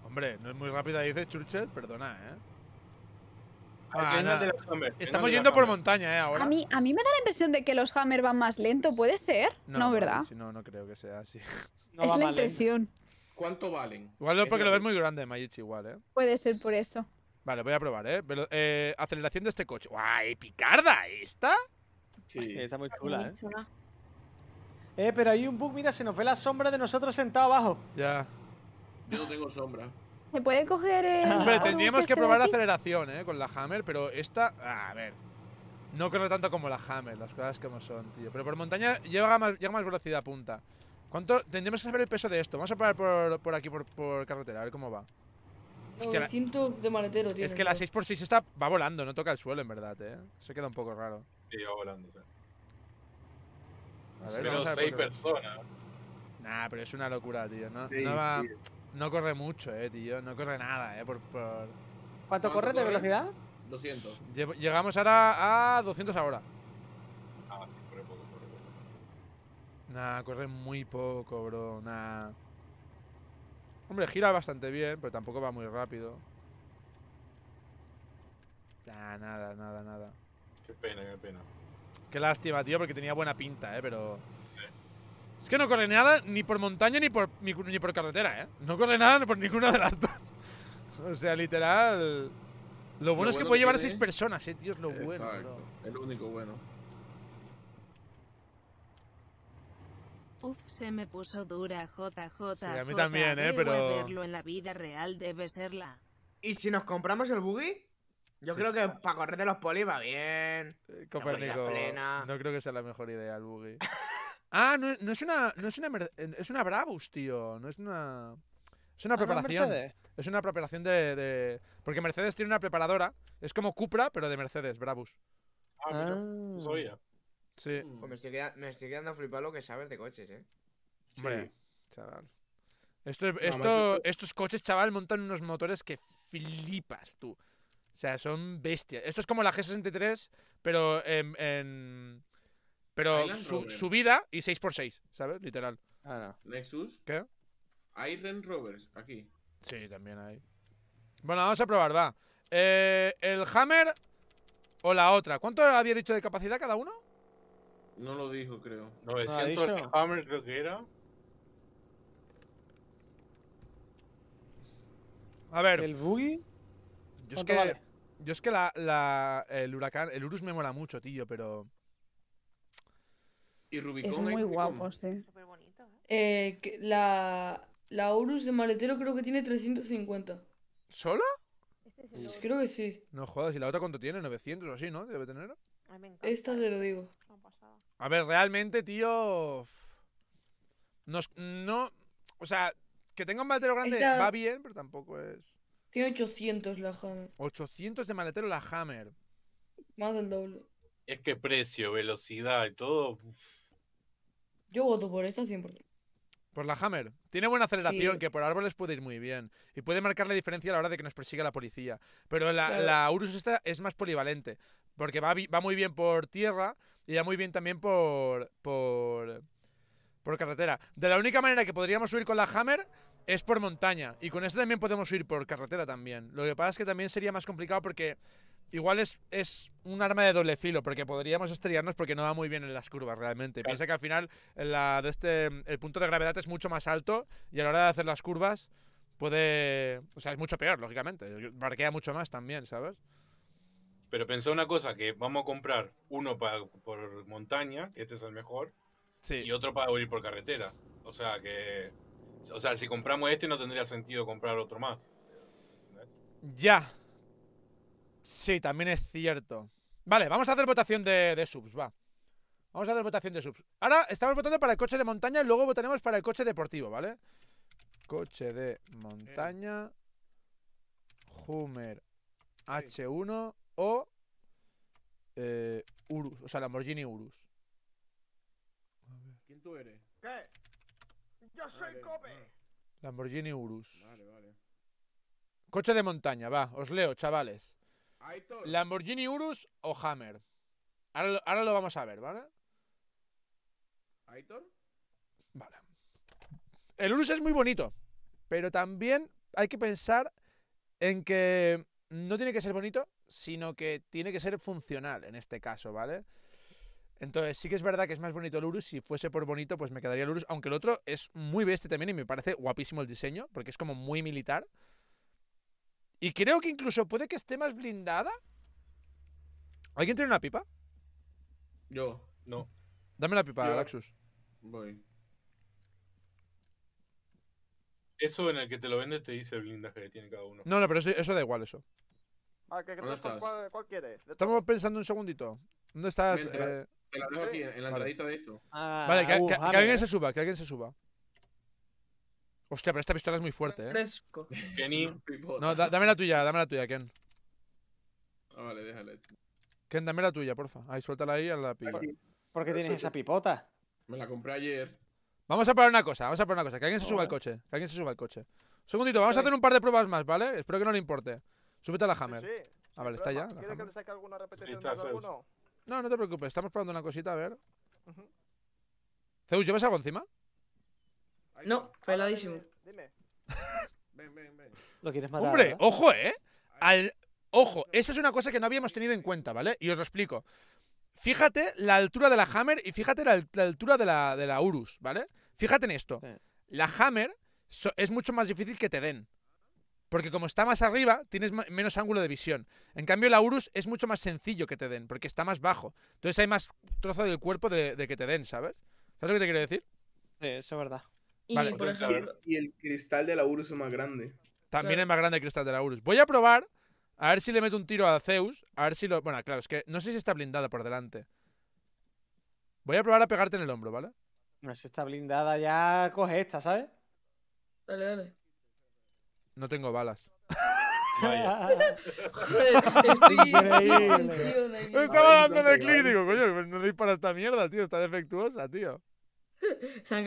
Hombre, no es muy rápida, dice Churchill, perdona, ¿eh? Ah, Estamos yendo por montaña, ¿eh? Ahora. A mí, a mí me da la impresión de que los Hammer van más lento, ¿puede ser? No, ¿verdad? Si no, no creo que sea así. <laughs> es la impresión. ¿Cuánto valen? Igual porque lo ves muy grande, Mayichi, igual, ¿eh? Puede ser por eso. Vale, voy a probar, ¿eh? eh aceleración de este coche. ¡Guay! ¡Picarda! ¿Esta? Sí. está muy chula, ¿eh? Eh, pero hay un bug, mira, se nos ve la sombra de nosotros sentado abajo. Ya. Yo no tengo sombra. ¿Se puede coger Hombre, tendríamos este que probar la aceleración, eh, con la Hammer, pero esta. A ver. No corre tanto como la Hammer, las cosas como son, tío. Pero por montaña llega más, llega más velocidad punta. ¿Cuánto? Tendríamos que saber el peso de esto. Vamos a parar por, aquí, por, por, carretera, a ver cómo va. Hostia, de maletero, Es que la 6x6 está, va volando, no toca el suelo, en verdad, eh. Se queda un poco raro. Sí, va volando, sí. A ver, seis personas. Nah, pero es una locura, tío. No, va. No corre mucho, eh, tío. No corre nada, eh. Por, ¿Cuánto, corre, corre de velocidad? 200. Llegamos ahora a 200 ahora. Ah, sí, corre poco, corre poco. Nah, corre muy poco, bro. Nah. Hombre, gira bastante bien, pero tampoco va muy rápido. Nah, nada, nada, nada. Qué pena, qué pena. Qué lástima, tío, porque tenía buena pinta, eh, pero. Es que no corre nada ni por montaña ni por, ni, por carretera, ¿eh? No corre nada por ninguna de las dos. o sea, literal. Lo bueno es que puede llevar a seis personas, eh, tío, es lo bueno. El único bueno. Uf, se me puso dura, JJ. Sí, a mí también, eh, pero. Verlo en la vida real debe serla. ¿Y si nos compramos el buggy? Yo creo que para correr de los polis va bien. Eh, Copérnico. No creo que sea la mejor idea el buggy. <laughs> Ah, no, es una. No es una. Eh, es Brabus, tío. No es una. Es una ah, preparación. es, una preparación de, Porque Mercedes tiene una preparadora. Es como Cupra, pero de Mercedes, Brabus. Ah, mira. Ah. Sí. Hmm. Pues me, estoy quedando, flipado lo que sabes de coches, eh. Hombre, chaval. Esto, eh, estos coches, chaval, montan unos motores que flipas tú. O sea, son bestias. Esto es como la G63, pero en, pero su, vida y 6x6, ¿sabes? Literal. Ah, Nexus. ¿Qué? Hay Ren Rovers aquí. Sí, también hay. Bueno, vamos a probar, va. Eh, el Hammer o la otra. ¿Cuánto había dicho de capacidad cada uno? No lo dijo, creo. no, el Hammer creo que era. A ver. ¿El buggy? Yo es que, yo es que la, la, el huracán, el Urus me mola mucho, tío, pero... Y es muy guapo, sí. ¿eh? eh la, la Horus de maletero creo que tiene 350. ¿Sola? Este pues creo que sí. No jodas, ¿y la otra cuánto tiene? 900 o así, ¿no? Debe tener. Esta te ¿eh? lo digo. A ver, realmente, tío. no. O sea, que tenga un maletero grande va bien, pero tampoco es. Tiene 800 la Hammer. 800 de maletero la Hammer. Más del doble. Es que precio, velocidad y todo. Yo voto por esa 100%. Por la Hammer. Tiene buena aceleración, que por árboles puede ir muy bien. Y puede marcar la diferencia a la hora de que nos persiga la policía. Pero la, Urus esta es más polivalente. Porque va, va muy bien por tierra y va muy bien también por, por, por carretera. De la única manera que podríamos subir con la Hammer es por montaña. Y con esta también podemos subir por carretera también. Lo que pasa es que también sería más complicado porque igual es, un arma de doble filo, porque podríamos estrellarnos porque no va muy bien en las curvas realmente. Piensa que al final eh, este, el punto de gravedad es mucho más alto y a la hora de hacer las curvas puede... O sea, es mucho peor, lógicamente. Barquea mucho más también, ¿sabes? Pero pensé una cosa, que vamos a comprar uno por montaña, que este es el mejor, sí. y otro para ir por carretera. O sea que... O sea, si compramos este no tendría sentido comprar otro más. Ya, Sí, también es cierto. Vale, vamos a hacer votación de, subs, va. Vamos a hacer votación de subs. Ahora estamos votando para el coche de montaña y luego votaremos para el coche deportivo, ¿vale? Coche de montaña. Hummer H1 o eh, Urus, o sea, Lamborghini Urus. ¿Quién tú eres? ¿Qué? Yo soy Kobe. Ah. Lamborghini Urus. Vale, vale. Coche de montaña, va, os leo, chavales. Lamborghini Urus o Hammer. Ahora, lo vamos a ver, ¿vale? ¿Aitor? Vale. El Urus es muy bonito, pero también hay que pensar en que no tiene que ser bonito, sino que tiene que ser funcional en este caso, ¿vale? Entonces, sí que es verdad que es más bonito el Urus. Si fuese por bonito, pues me quedaría el Urus. Aunque el otro es muy bestia también y me parece guapísimo el diseño, porque es como muy militar. Y creo que incluso puede que esté más blindada. ¿Alguien tiene una pipa? Yo, no. Dame la pipa, Galaxus. Voy. Eso en el que te lo vende te dice el blindaje que tiene cada uno. No, no, pero eso, da igual, eso. Ah, que, que ¿Dónde estás? ¿cuál, quieres? Estamos pensando un segundito. ¿Dónde estás? la, eh, aquí, en la entradita de esto. Ah, vale, que ah, uh, alguien se suba, que alguien se suba. Hostia, pero esta pistola es muy fuerte, ¿eh? Fresco. Kenny. No, dame la tuya, dame la tuya, Ken. Ah, vale, déjale. Ken, dame la tuya, porfa. Ahí, suéltala ahí a la pipa. ¿Por qué tienes esa pipota? Me la compré ayer. Vamos a probar una cosa, vamos a probar una cosa. Que alguien se suba al coche. Que alguien se suba al coche. Un segundito, vamos a hacer un par de pruebas más, ¿vale? Espero que no le importe. Súbete a la Hammer. Sí, Ah, vale, está ya. que le saque alguna repetición de alguno? No, no te preocupes, estamos probando una cosita, a ver. Zeus, ¿llevas algo encima? No, peladísimo. Dime. Ven, ven, ven. Lo quieres matar. Hombre, ojo, ¿eh? Al, ojo, esto es una cosa que no habíamos tenido en cuenta, ¿vale? Y os lo explico. Fíjate la altura de la Hammer y fíjate la, altura de la, de la Urus, ¿vale? Fíjate en esto. La Hammer es mucho más difícil que te den. Porque como está más arriba, tienes menos ángulo de visión. En cambio, la Urus es mucho más sencillo que te den, porque está más bajo. Entonces hay más trozo del cuerpo de, de que te den, ¿sabes? ¿Sabes lo que te quiero decir? Sí, eso es verdad. Y, por y, el, cristal de la Urus es más grande. También es más grande el cristal de la Urus. Voy a probar, a ver si le meto un tiro a Zeus. A ver si lo. Bueno, claro, es que no sé si está blindada por delante. Voy a probar a pegarte en el hombro, ¿vale? No, sé si está blindada ya coge esta, ¿sabes? Dale, dale. No tengo balas. <laughs> Joder, estoy Estaba dando el clínico! coño, no para esta mierda, tío. Está defectuosa, tío. <laughs> Se han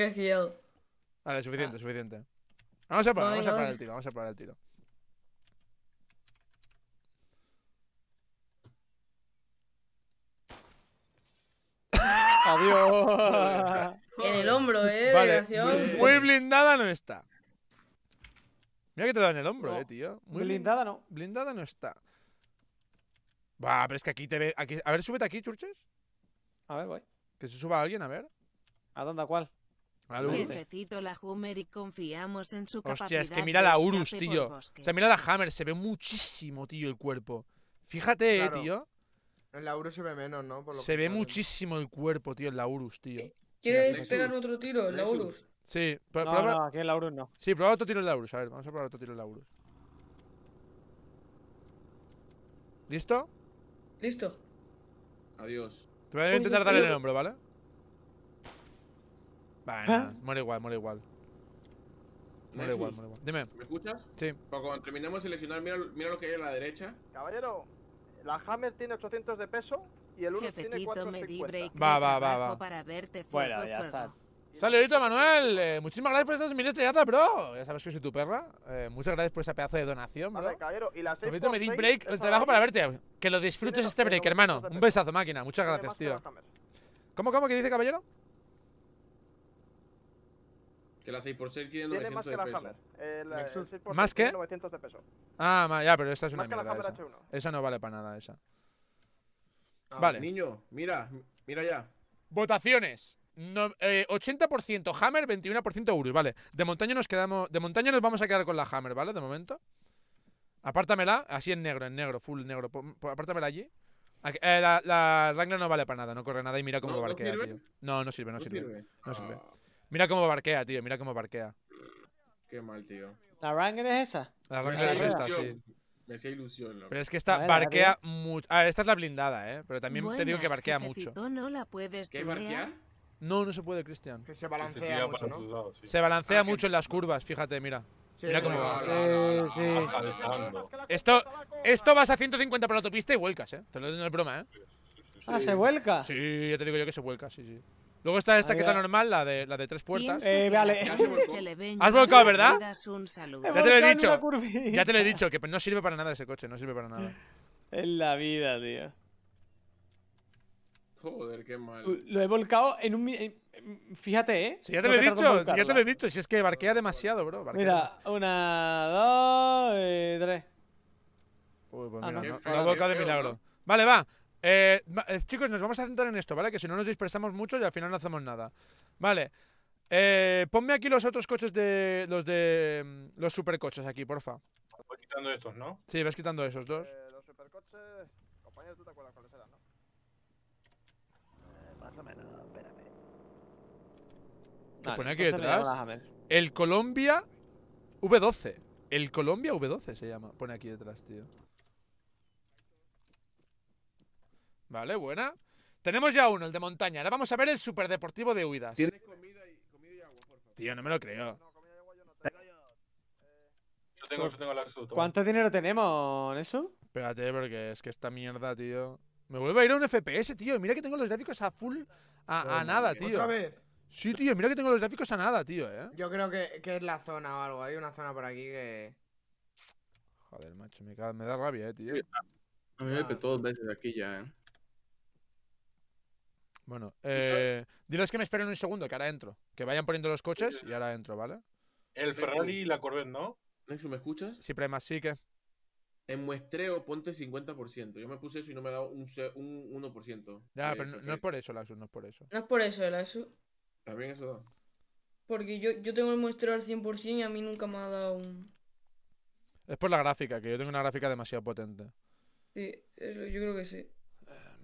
Vale, suficiente, ah. suficiente. Vamos a parar, vamos a parar el tiro, vamos a parar el tiro. <laughs> Adiós. En el hombro, eh. <laughs> Muy, blindada no está. Mira que te da en el hombro, eh, tío. Muy blindada no. Blindada no está. Va, pero es que aquí te ve. a ver, súbete aquí, churches. A ver, voy. Que se suba alguien, a ver. ¿A dónde? ¿A cuál? Jefecito la y confiamos en su Hostia, capacidad. es que mira la Urus, tío. O sea, mira la Hammer, se ve muchísimo, tío, el cuerpo. Fíjate, eh, tío. En la Urus se ve menos, ¿no? se ve muchísimo el cuerpo, tío, en la Urus, tío. Eh, ¿Quieres pegar otro tiro en la Urus? Sí, pero no, no, aquí en la Urus no. Sí, prueba otro tiro en la Urus. A ver, vamos a probar otro tiro en la Urus. ¿Listo? Listo. Adiós. Te voy a intentar pues darle el hombro, ¿vale? Va, ¿Ah? muere igual, muere igual. Muere igual, muere igual. Dime. ¿Me escuchas? Sí. cuando terminemos de seleccionar, mira, mira, lo que hay a la derecha. Caballero, la Hammer tiene 800 de peso y el 1 tiene 450. Va, va, va, va. Para verte bueno, ya está. Saludito, Manuel. Eh, muchísimas gracias por estas mil estrellas, bro. Ya sabes que soy tu perra. Eh, muchas gracias por esa pedazo de donación, bro. Vale, caballero. Y la 6 me di break el trabajo para verte. Que lo disfrutes este break, hermano. Un besazo, máquina. Muchas gracias, tío. ¿Cómo, cómo? ¿Qué dice, caballero? Que la 6x6 tiene 900 de peso. más que la eh, ¿Más de peso. Ah, ya, pero esta es una más mierda. Esa. esa. no vale para nada, esa. Ah, vale. Niño, mira, mira ya. Votaciones. 80% eh, Hammer, 21% Urus, vale. De montaña nos quedamos. De montaña nos vamos a quedar con la Hammer, ¿vale? De momento. Apártamela, así en negro, en negro, full negro. Apártamela allí. Eh, la, la no vale para nada, no corre nada y mira cómo no, va no tío. No, no sirve, no, sirve. No sirve. Ah. Mira cómo barquea, tío, mira cómo barquea. Qué mal, tío. ¿La ranger es esa? La ranger es esta, sí. Me hacía ilusión, Pero es que esta barquea mucho. A esta es la blindada, ¿eh? Pero también te digo que barquea mucho. ¿No la puedes ¿Qué barquear? No, no se puede, Cristian. se balancea mucho, ¿no? Se balancea ah, mucho en las curvas, fíjate, mira. mira cómo va. esto, vas a 150 por la autopista y vuelcas, ¿eh? Te lo digo, en broma, ¿eh? Ah, ¿se vuelca? Sí, ya te digo yo que se vuelca, sí, sí. Luego está esta que es está normal, la de, la de tres puertas. Eh, vale. <laughs> Has volcado, ¿verdad? Ya te lo he dicho. Ya te lo he dicho, que no sirve para nada ese coche, no sirve para nada. En la vida, tío. Joder, qué mal. Lo he volcado en un. Fíjate, ¿eh? Si ya te lo, he dicho, si ya te he dicho. Si es que barquea demasiado, bro. mira, una, dos y eh, tres. Uy, pues ah, mira, volcado de milagro. Vale, va. Eh, eh, chicos, nos vamos a centrar en esto, ¿vale? Que si no nos dispersamos mucho y al final no hacemos nada. Vale. Eh, ponme aquí los otros coches de. Los de. Mm, los supercoches aquí, porfa. quitando estos, ¿no? Sí, vas quitando esos dos. Eh, los supercoches. tú te acuerdas ¿no? Eh, más o menos, espérame ¿Qué pone aquí detrás? El Colombia V12. El Colombia V12 se llama. Pone aquí detrás, tío. Vale, buena. Tenemos ya uno, el de montaña. Ahora vamos a ver el superdeportivo de huidas. Tienes comida y, agua, por Tío, no me lo creo. yo el ¿Cuánto dinero tenemos en eso? Espérate, porque es que esta mierda, tío. Me vuelvo a ir a un FPS, tío. Mira que tengo los gráficos a full. A, nada, tío. ¿Otra vez? Sí, tío. Mira que tengo los gráficos a nada, tío, eh. Yo creo que, es la zona o algo. Hay una zona por aquí que. Joder, macho. Me, me da rabia, eh, tío. A mí me ah. petó dos veces aquí ya, eh. Bueno, eh, diles que me esperen un segundo, que ahora entro. Que vayan poniendo los coches y ahora entro, ¿vale? El Ferrari y la Corvette, ¿no? Nexus, ¿me escuchas? Sí, Prema, sí que. En muestreo ponte 50%. Yo me puse eso y no me ha dado un, 1%. Ya, eh, pero no, es por eso, Laxus, no es por eso. No es por eso, Laxus. También eso da. Porque yo, yo tengo el muestreo al 100% y a mí nunca me ha dado un... Es por la gráfica, que yo tengo una gráfica demasiado potente. Sí, eso, yo creo que sí.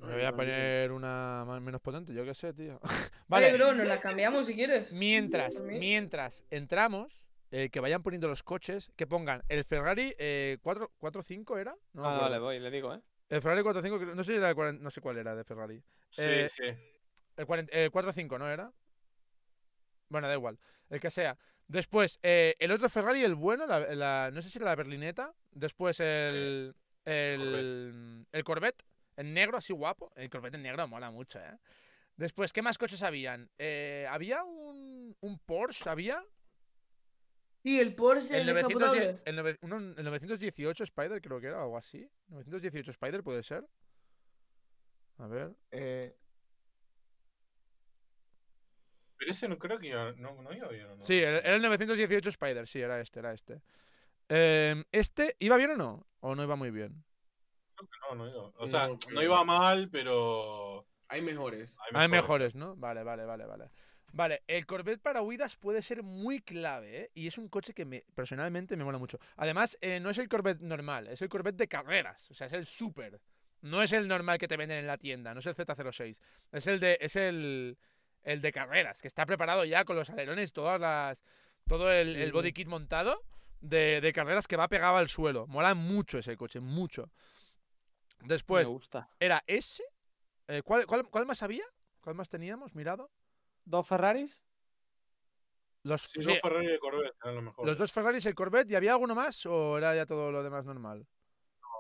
Me voy a poner una menos potente, yo qué sé, tío. <laughs> vale, bro, nos la cambiamos si quieres. Mientras, mientras entramos, eh, que vayan poniendo los coches, que pongan el Ferrari eh, 4, 4.5 era. ah, vale, voy, le digo, ¿eh? El Ferrari 4.5, no sé, no sé cuál era de Ferrari. Sí, eh, sí. El 4.5, eh, ¿no era? Bueno, da igual, el que sea. Después, el otro Ferrari, el bueno, no sé si era la berlineta. Después el, el, el Corvette. En negro así guapo. El en negro mola mucho, ¿eh? Después, ¿qué más coches habían? Eh, ¿Había un, un, Porsche? ¿Había? Sí, el Porsche, el, el, el, 918 Spider creo que era, o algo así. 918 Spider puede ser. A ver. Eh. Pero ese no creo que no, no, bien, Sí, era el 918 Spider, sí, era este, era este. Em, ¿Este iba bien o no? ¿O no iba muy bien? No, iba. mal, pero. Hay mejores. Hay mejores, ¿no? Vale, vale, vale, vale. Vale, el Corvette para huidas puede ser muy clave, ¿eh? Y es un coche que me, personalmente me mola mucho. Además, eh, no es el Corvette normal, es el Corvette de carreras. O sea, es el super. No es el normal que te venden en la tienda, no es el Z06. Es el de. Es el. de carreras, que está preparado ya con los alerones, todas las. Todo el, body kit montado de, de carreras que va pegado al suelo. Mola mucho ese coche, mucho. Después, era ese. Eh, ¿cuál, cuál, más había? ¿Cuál más teníamos mirado? ¿Dos Ferraris? Los, eh, dos Ferraris y el Corvette lo Los dos Ferraris y el Corvette. ¿Y había alguno más o era ya todo lo demás normal?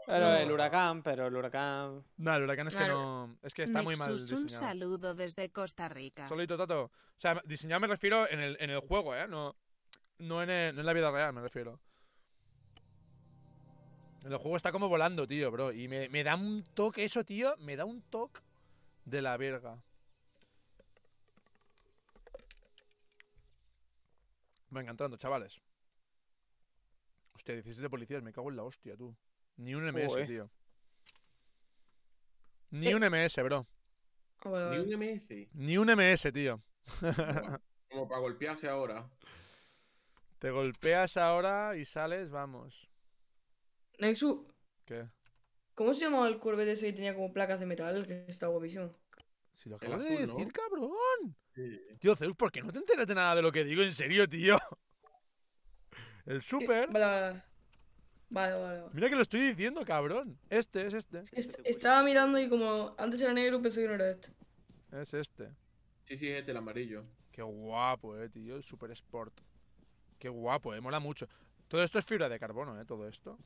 Pero el huracán, pero el huracán. No, el huracán es que no. Es que está muy mal diseñado. Un saludo desde Costa Rica. Solito, Tato. O sea, diseñado me refiero en el, juego, ¿eh? No, no en la vida real, me refiero. El juego está como volando, tío, bro. Y me, da un toque eso, tío. Me da un toque de la verga. Venga, entrando, chavales. Hostia, 17 policías, me cago en la hostia, tú. Ni un MS, tío. Ni eh. un MS, bro. Ni un MS. Ni un MS, tío. como para golpearse ahora. Te golpeas ahora y sales, vamos. Nexu. ¿Qué? ¿Cómo se llamaba el de ese que tenía como placas de metal? Que está guapísimo. Si lo acabas de decir, cabrón. Tío, Zeus, ¿por qué no te enteraste nada de lo que digo? En serio, tío. <laughs> El super. Vale vale. vale, Mira que lo estoy diciendo, cabrón. Este es este. este. estaba mirando y como antes era negro, pensé que no era este. Es este. Sí, sí, es este, el amarillo. Qué guapo, eh, tío. El super sport. Qué guapo, eh. Mola mucho. Todo esto es fibra de carbono, eh. Todo esto.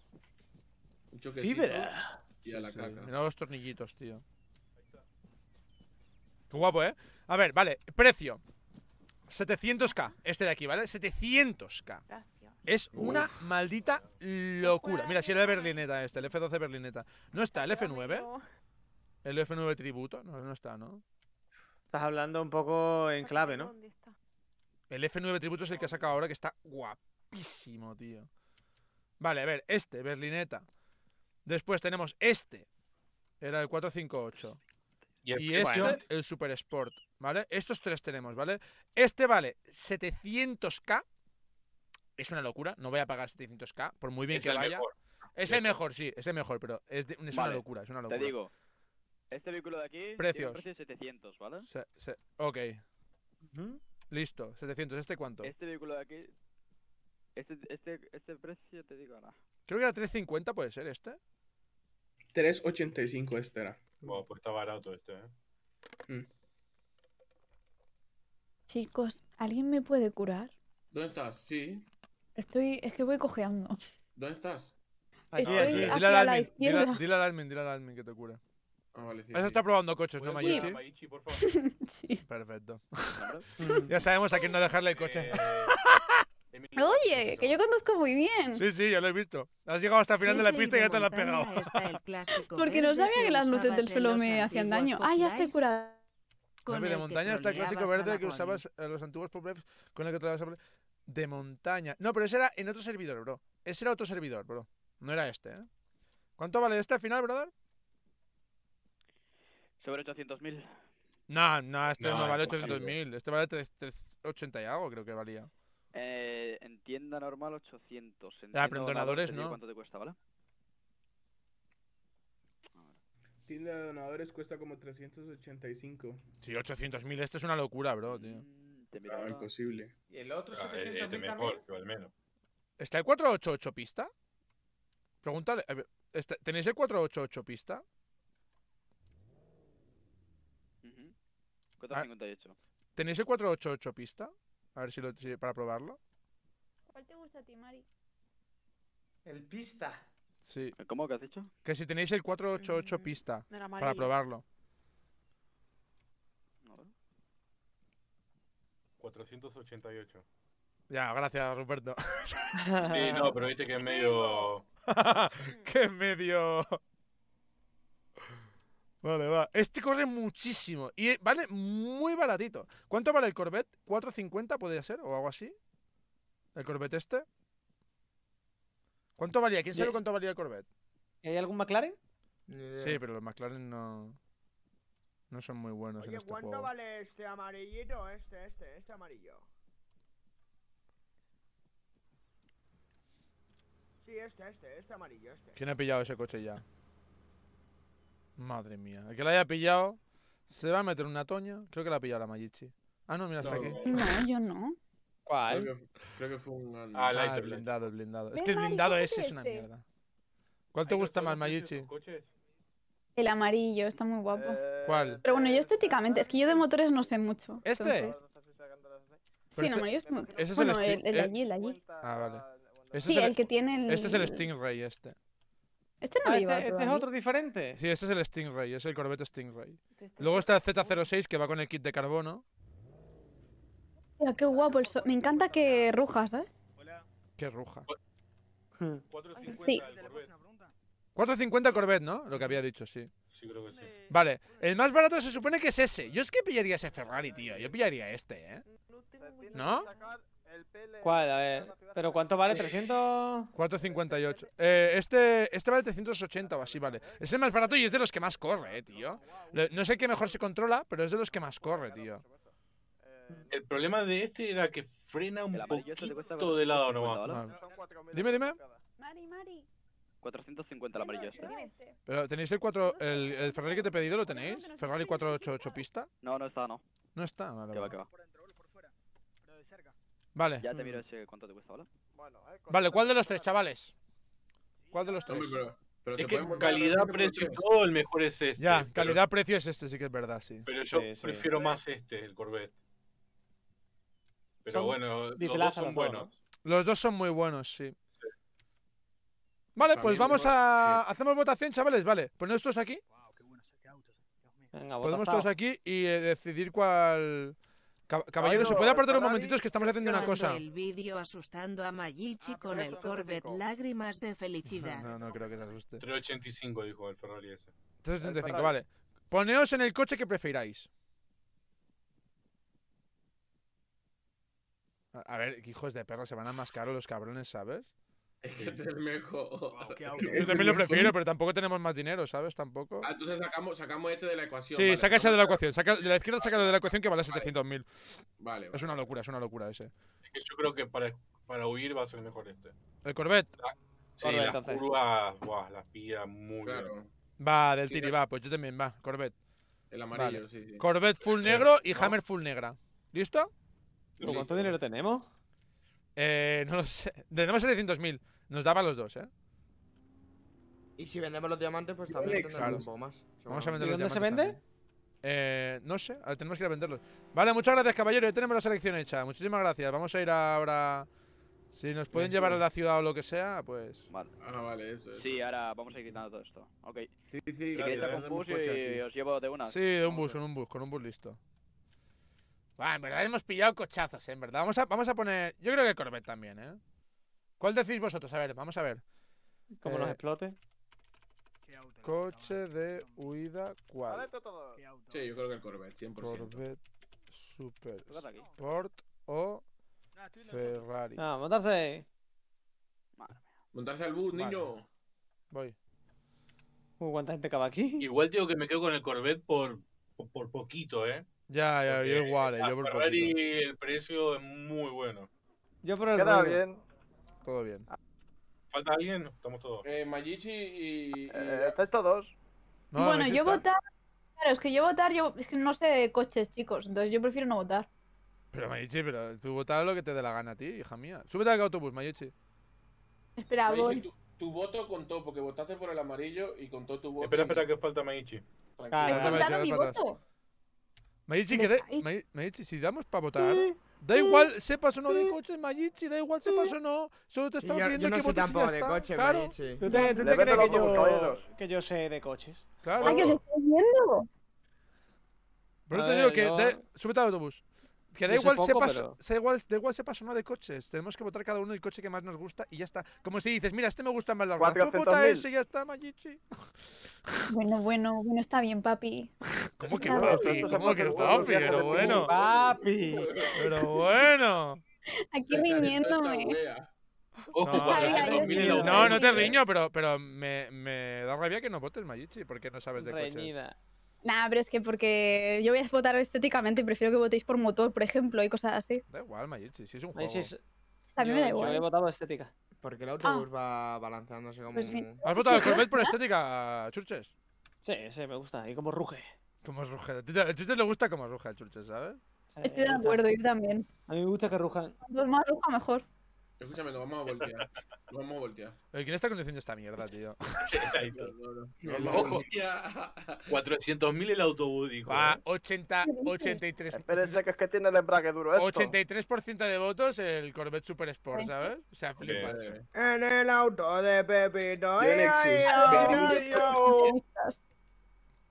Fibre. ¡Fibra! los tornillitos, tío. Qué guapo, ¿eh? A ver, vale. Precio. 700k. Este de aquí, ¿vale? 700k. Es una maldita locura. Mira, si era el berlineta este, el F12 berlineta. ¿No está el F9? ¿El F9 tributo? No, no está, ¿no? Estás hablando un poco en clave, ¿no? El F9 tributo es el que ha sacado ahora, que está guapísimo, tío. Vale, a ver, este, berlineta. Después tenemos este, era el 458. Y, este, el Super Sport, ¿vale? Estos tres tenemos, ¿vale? Este vale 700k. Es una locura, no voy a pagar 700k, por muy bien que vaya. Ese Es mejor, sí, es mejor, pero es, una locura, es una locura. Te digo, este vehículo de aquí Precios. tiene precio 700, ¿vale? ok. Listo, 700. ¿Este cuánto? Este vehículo de aquí... Este, este, este precio te digo ahora. Creo que era 350, puede ser este. 3.85 este era. Bueno, pues está barato este, ¿eh? Mm. Chicos, ¿alguien me puede curar? ¿Dónde estás? Sí. Estoy. Es que voy cojeando. ¿Dónde estás? Allí, ah, allí. Dile al admin, dile, al admin, dile al admin que te cure. Ah, vale, sí, Eso está probando coches, ¿no, pues maichi Sí. Maichi, por favor? <laughs> sí. Perfecto. <laughs> ya sabemos a quién no dejarle el coche. Eh, Oye, que yo conozco muy bien. Sí, sí, ya lo he visto. Has llegado hasta el final de la pista y ya te lo has pegado. Porque no sabía que las notas del suelo me hacían daño. Ah, ya estoy curada. de montaña está el clásico verde que usabas eh, los antiguos popbrev con el que trabajabas. De montaña. No, pero ese era en otro servidor, bro. Ese era otro servidor, bro. No era este, ¿eh? ¿Cuánto vale este al final, brother? Sobre 800.000. No, no, este no, vale 800.000. Este vale 380 y algo, creo que valía. Eh, en tienda normal 800. En ah, donadores no. ¿Cuánto te cuesta, vale? Tienda donadores cuesta como 385. Sí, 800.000. Esto es una locura, bro, mm, tío. Ah, imposible. ¿Y el otro ah, eh, este ¿Está el 488 pista? Pregúntale. ¿este, ¿Tenéis el 488 pista? Ah. ¿Tenéis el 488 pista? A ver si lo si- para probarlo. ¿Cuál te gusta a ti, Mari? El pista. Sí. ¿Cómo que has dicho? Que si tenéis el 488 mm, pista para probarlo. A ver. 488. Ya, gracias, Ruperto. <laughs> Sí, no, pero viste que es medio. <laughs> Que es medio. Vale, va. Este corre muchísimo y eh, vale muy baratito. ¿Cuánto vale el Corvette? ¿4.50 podría ser o algo así? ¿El Corvette este? ¿Cuánto valía? ¿Quién sabe cuánto valía el Corvette? ¿Hay algún McLaren? Sí, pero los McLaren no, no son muy buenos. Oye, en este ¿cuánto vale este amarillito? Este, este, este amarillo. Sí, este, este, este amarillo, este. ¿Quién ha pillado ese coche ya? Madre mía. El que la haya pillado se va a meter una toña. Creo que la ha pillado la Mayichi. Ah, no, mira, hasta aquí. No, yo no. ¿Cuál? Creo que, fue un. Ah, el ah, blindado, el blindado. Es que el blindado ese es una mierda. ¿Cuál te gusta más, Mayichi? El amarillo, está muy guapo. Eh, ¿Cuál? Pero bueno, yo estéticamente, es que yo de motores no sé mucho. ¿Este? Sí, no, amarillo es bueno, el, el, eh, allí, el allí. Ah, vale. sí, el, el, que tiene el... Este es el Stingray, este. Este no ah, este, es otro diferente. Sí, este es el Stingray, es el Corvette Stingray. Este Luego está el Z06 que va con el kit de carbono. Mira, qué guapo el Me encanta que ruja, ¿sabes? Hola. Qué ruja. 450 el Corvette. 450 Corvette, ¿no? Lo que había dicho, sí. Sí, creo que sí. Vale, el más barato se supone que es ese. Yo es que pillaría ese Ferrari, tío. Yo pillaría este, ¿eh? ¿No? El A ¿Cuál? ¿Pero cuánto vale? ¿300? 458. Eh, este, este vale 380 o así, vale. Es el más barato y es de los que más corre, eh, tío. No sé qué mejor se controla, pero es de los que más corre, tío. Eh, el problema de este era que frena un poquito de lado no Dime, dime. Mari, Mari. 450 el amarillo este. Pero tenéis el 4 el, Ferrari que te he pedido, ¿lo tenéis? Ferrari 488 pista. No, no está, no. No está, vale. Vale. Ya te miro ese cuánto ¿vale? Eh, vale, ¿cuál de los tres, chavales? ¿Cuál de los tres? calidad, precio y todo, el mejor es este. Ya, calidad, precio es este, sí que es verdad, sí. Pero yo prefiero más este, el Corvette. Pero bueno, los dos son buenos. Los dos son muy buenos, sí. Vale, pues vamos a... Hacemos votación, chavales, vale. Ponemos todos aquí. Venga, Ponemos todos aquí y eh, decidir cuál... Caballero, ¿se puede apartar un momentito? que estamos haciendo una cosa. El vídeo asustando a ah, con el Corvette lágrimas de felicidad. No, no creo que se asuste. 385 dijo el Ferrari ese. 385, vale. Poneos en el coche que preferáis. A ver, hijos de perra, se van a más los cabrones, ¿sabes? <laughs> <laughs> Es el mejor. Yo también lo prefiero, pero tampoco tenemos más dinero, ¿sabes? Tampoco. Ah, entonces sacamos, sacamos este de la ecuación. Sí, saca ese de la ecuación. Saca, de la izquierda saca lo de la ecuación que vale 700.000. Vale, vale, Es una locura, es una locura ese. Es que yo creo que para, para huir va a ser mejor este. ¿El Corvette? sí, las curvas, Buah, las pilla muy claro. Va, del tiri, va. Pues yo también, va, Corvette. El amarillo, sí, sí. Corvette full eh, negro y Hammer full negra. ¿Listo? ¿Cuánto dinero tenemos? Eh, no lo sé. Tenemos 700.000. Nos daba los dos, ¿eh? Y si vendemos los diamantes, pues también tendremos un poco más. Vamos a dónde se vende? Eh, no sé, tenemos que ir a venderlos. Vale, muchas gracias, caballero. Ya tenemos la selección hecha. Muchísimas gracias. Vamos a ir ahora. Si nos pueden llevar a la ciudad o lo que sea, pues. Vale. Ah, vale, eso es. Sí, ahora vamos a ir quitando todo esto. Ok. Sí, sí, sí claro, y os llevo de una. Sí, de un bus, con un bus, con un bus listo. en verdad hemos pillado cochazos, ¿eh? En verdad. Vamos a, vamos a poner. Yo creo que Corvette también, ¿eh? ¿Cuál decís vosotros? A ver, vamos a ver. ¿Cómo nos eh, explote? Coche de huida, ¿cuál? Sí, yo creo que el Corvette, 100%. Corvette Super Sport o ah, Ferrari. Ah, montarse. Montarse al bus, niño. Voy. Uh, ¿Cuánta gente acaba aquí? Igual digo que me quedo con el Corvette por, por, poquito, ¿eh? Ya, ya, yo igual. eh. Ferrari el precio es muy bueno. Yo por el Queda bien. Todo bien. Ah. ¿Falta alguien? Estamos todos. Eh, Mayichi y. Eh, todos dos. bueno, yo votar. Claro, es que yo votar, yo es que no sé coches, chicos. Entonces yo prefiero no votar. Pero Mayichi, pero tú votas lo que te dé la gana a ti, hija mía. Súbete al autobús, Mayichi. Espera, voy. Tu, tu, voto contó, porque votaste por el amarillo y contó tu voto. Eh, espera, espera, que os falta Mayichi. Claro, ¿Has contado mi voto? Mayichi, Mayichi, si damos para votar. Da mm. igual, sepas o no de mm. coches, Mayichi, da igual, sepas mm. o no. Solo te estamos pidiendo yo no que sé tampoco de coches, claro. ¿Tú te, crees que yo, que yo sé de coches? Claro. Ay, que os estoy viendo. Pero te digo que. súbete al autobús. Que da igual, se sepas, pero... igual, igual o no de coches. Tenemos que votar cada uno el coche que más nos gusta y ya está. Como si dices, mira, este me gusta más la ruta. vota ese y ya está, Mayichi. Bueno, bueno, bueno, está bien, papi. <laughs> ¿Cómo que papi? ¿Cómo que papi? Pero bueno. Papi. Pero bueno. Aquí riñéndome. Eh. no, no, te riño, pero, pero me, me, da rabia que no votes, Mayichi, porque no sabes de coches. Nah, pero es que porque yo voy a votar estéticamente y prefiero que votéis por motor, por ejemplo, y cosas así. Da igual, Mayuchi, si es un juego. A mí me da igual. Yo he votado estética. Porque el ah. autobús va balanceándose como... Pues ¿Has votado el Corvette por estética, Churches? Sí, sí, me gusta. Y como ruge. Como ruge. A Churches le gusta como ruge al Churches, ¿sabes? Estoy de acuerdo, yo también. A mí me gusta que rujan. Cuanto más ruja, mejor. Escúchame, lo vamos a voltear. Lo vamos a voltear. <laughs> ¿Quién está conduciendo esta mierda, tío? Exacto. No, no, no, 400.000 el autobús, hijo Va, 80, ¿eh? 83. que es que tiene el embrague duro esto. 83% de votos el Corvette Super Sport, ¿sabes? O sea, flipas. En el auto de Pepito.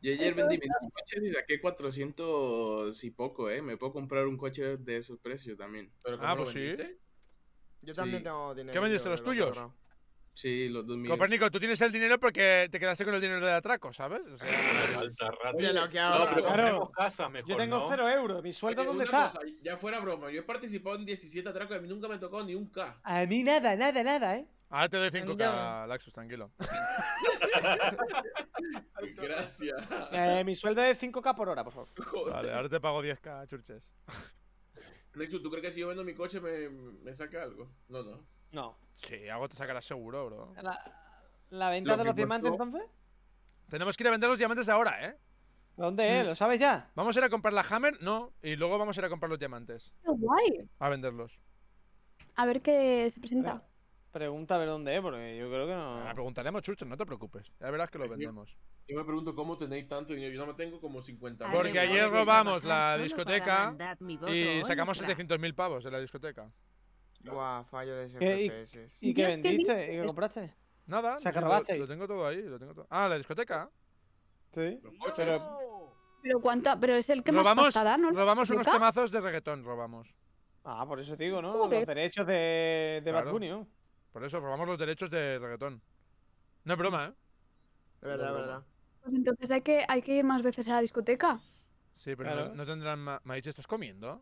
Yo ayer vendí mis coches y saqué 400 y poco, ¿eh? Me puedo comprar un coche de esos precios también. ¿Pero ah, pues sí. Yo también tengo dinero. ¿Qué vendiste los tuyos? sí, los dos mil. Copernico, tú tienes el dinero porque te quedaste con el dinero de atracos ¿sabes? O sea, <laughs> no, que ahora. claro, casa mejor, yo tengo cero euros. ¿Mi sueldo dónde está? ya fuera broma, yo he participado en 17 atracos y a mí nunca me tocó ni un K. A mí nada, nada, nada, ¿eh? Ahora te doy 5K, Laxus, tranquilo. <laughs> Gracias. Eh, mi sueldo es 5K por hora, por favor. Joder. Vale, ahora te pago 10K, churches. Nexu, ¿tú crees que si yo vendo mi coche me, me saca algo? No, no. No. Sí, algo te sacará seguro, bro. ¿La, venta de los diamantes entonces? Tenemos que ir a vender los diamantes ahora, ¿eh? ¿Dónde es? Mm. ¿Lo sabes ya? ¿Vamos a ir a comprar la Hammer? No. Y luego vamos a ir a comprar los diamantes. ¡Qué guay! A venderlos. A ver qué se presenta. Pregunta a ver dónde es, porque yo creo que no. La ah, preguntaremos, Chucho, no te preocupes. Ya verás que lo vendemos. Yo me pregunto cómo tenéis tanto dinero. Yo no me tengo como 50 Porque ayer robamos la discoteca y sacamos 700.000 pavos de la discoteca. Guau, fallo de ese ¿Y, ¿Y qué vendiste? ¿Y qué compraste? Nada. que Lo, tengo todo ahí. Lo tengo todo. Ah, la discoteca. Sí. Pero... cuánto, pero es el que robamos, más ¿no? Robamos unos temazos de reggaetón, robamos. Ah, por eso te digo, ¿no? Los derechos de, de Bad por eso robamos los derechos de reggaetón. No es broma, ¿eh? De verdad, de verdad. Pues entonces hay que, hay que ir más veces a la discoteca. Sí, pero no, tendrán más. maíz. ¿Estás comiendo?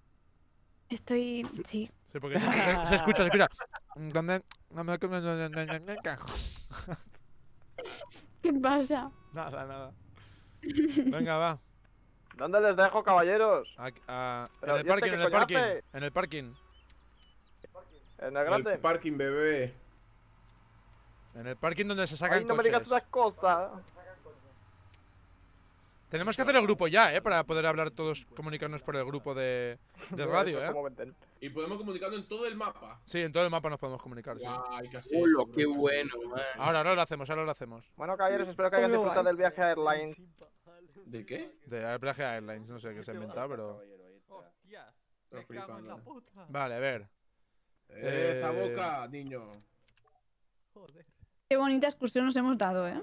Estoy. Sí. Sí, porque se, escucha, se escucha, se escucha. ¿Qué pasa? Nada, nada. Venga, va. ¿Dónde les dejo, caballeros? Ah, en, el parking, en, el parking, en el parking. En el parking, bebé. En el parking donde se sacan Ay, no cosas. Tenemos que hacer el grupo ya, ¿eh? Para poder hablar todos, comunicarnos por el grupo de, de radio, ¿eh? Y podemos comunicarnos en todo el mapa. Sí, en todo el mapa nos podemos comunicar. casi qué bueno, Ahora, ahora lo hacemos, ahora lo hacemos. Bueno, caballeros, espero que hayan disfrutado del viaje a Airlines. ¿De qué? Del viaje a Airlines, no sé qué se ha inventado, pero... Vale, a ver. Eh, ¡Esta boca, niño! Joder. Qué bonita excursión nos hemos dado, ¿eh?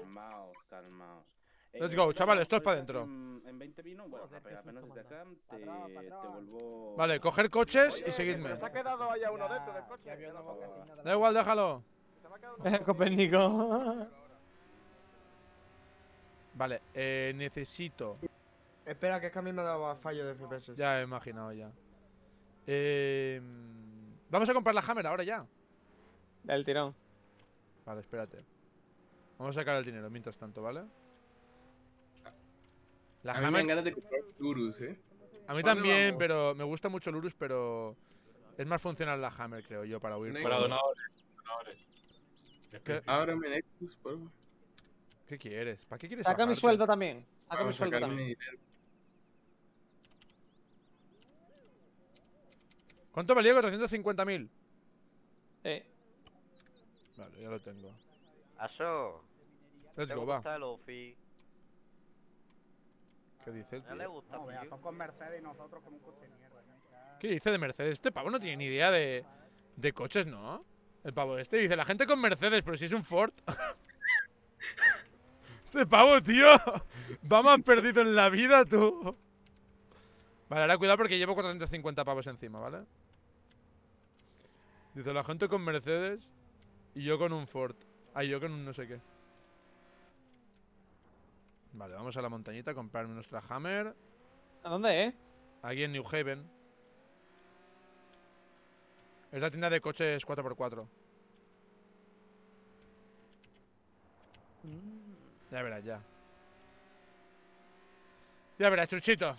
eh Let's eh, go, chavales esto es para adentro. En 20 vino, bueno, apenas Vale, coger coches y seguidme. da igual, déjalo. Copérnico. vale, eh, necesito... Espera, que es que a mí me ha dado fallo de FPS. Ya he imaginado, ya. Eh... Vamos a comprar la Hammer ahora ya. el tirón. Vale, espérate. Vamos a sacar el dinero mientras tanto, ¿vale? La a Hammer... mí me ganas de comprar Lurus, ¿eh? A mí también, pero me gusta mucho Lurus, pero es más funcional la Hammer, creo yo, para huir. Para donadores. donadores. Nexus, por favor. ¿Qué quieres? ¿Para qué quieres Saca mi sueldo también. Saca mi sueldo también. ¿Cuánto me valía? 350.000. Eh. Vale, ya lo tengo. Aso. ¿Qué dice el tío? le ¿Qué dice de Mercedes? Este pavo no tiene ni idea de, de coches, ¿no? El pavo este dice, la gente con Mercedes, pero si es un Ford. <laughs> este pavo, tío, va más perdido en la vida, tú. Vale, ahora cuidado porque llevo 450 pavos encima, ¿vale? Dice, la gente con Mercedes y yo con un Ford. Ah, yo con un no sé qué. Vale, vamos a la montañita a comprarme nuestra Hammer. ¿A dónde, eh? Aquí en New Haven. Es la tienda de coches 4x4. Mm. Ya verás, ya. Ya verás, chuchito.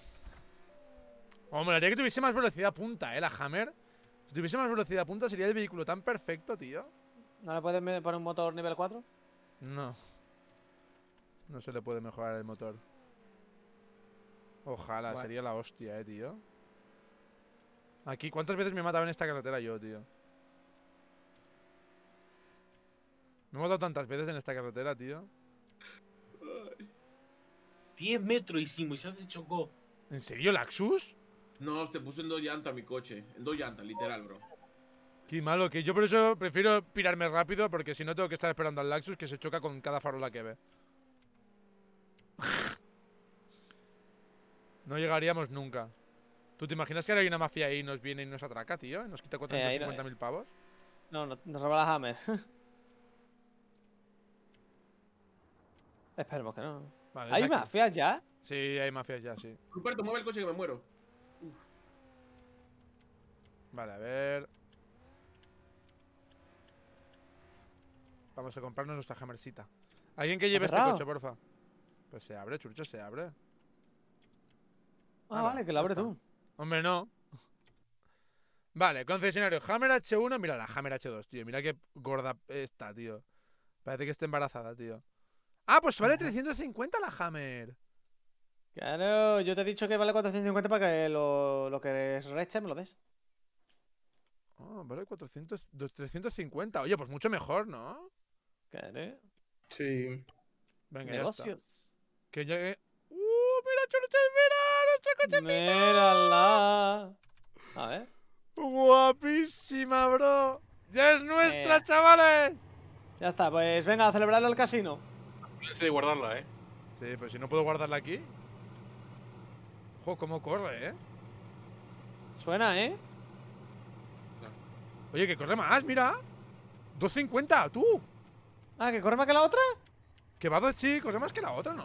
Hombre, ya que tuviese más velocidad punta, eh, la Hammer. Si tuviese más velocidad punta, sería el vehículo tan perfecto, tío. ¿No le puedes poner un motor nivel 4? No. No se le puede mejorar el motor. Ojalá, sería la hostia, eh, tío. Aquí, ¿cuántas veces me he matado en esta carretera yo, tío? Me he matado tantas veces en esta carretera, tío. 10 metros hicimos y se hace chocó. ¿En serio, Laxus? No, te puso en dos llantas mi coche. En dos llantas, literal, bro. Qué malo, que yo por eso prefiero pirarme rápido, porque si no tengo que estar esperando al Laxus que se choca con cada farola que ve. no llegaríamos nunca. ¿Tú te imaginas que ahora hay una mafia ahí y nos viene y nos atraca, tío? ¿Y nos quita 450.000 eh, eh. pavos? No, nos roba la Hammer. <laughs> Esperemos que no. ¿Hay mafias ya? Sí, hay mafias ya, sí. Ruperto, mueve el coche que me muero. Vale, a ver. Vamos a comprarnos nuestra hammercita. Alguien que lleve este coche, porfa. Pues se abre, churcho, se abre. Ah, vale, que la abre tú. Hombre, no. Vale, concesionario. Hammer H1. Mira la Hammer H2, tío. Mira qué gorda está, tío. Parece que está embarazada, tío. Ah, pues vale 350 la Hammer. Claro, yo te he dicho que vale 450 para que lo, que es reche me lo des. Ah, vale 400, 350. Oye, pues mucho mejor, ¿no? Claro. Sí. Venga, Negocios. que llegue. ¡Uh! ¡Mira, churucha! ¡Mira! ¡Nuestra mira ¡Mírala! A ver. ¡Guapísima, bro! ¡Ya es nuestra, chavales! Ya está, pues venga a celebrarlo al casino. Sí, guardarla, ¿eh? Sí, pero pues si no puedo guardarla aquí. Ojo, cómo corre, ¿eh? Suena, ¿eh? Oye, que corre más, mira. 2.50, tú. Ah, ¿que corre más que la otra? Que va dos, sí, corre más que la otra, ¿no?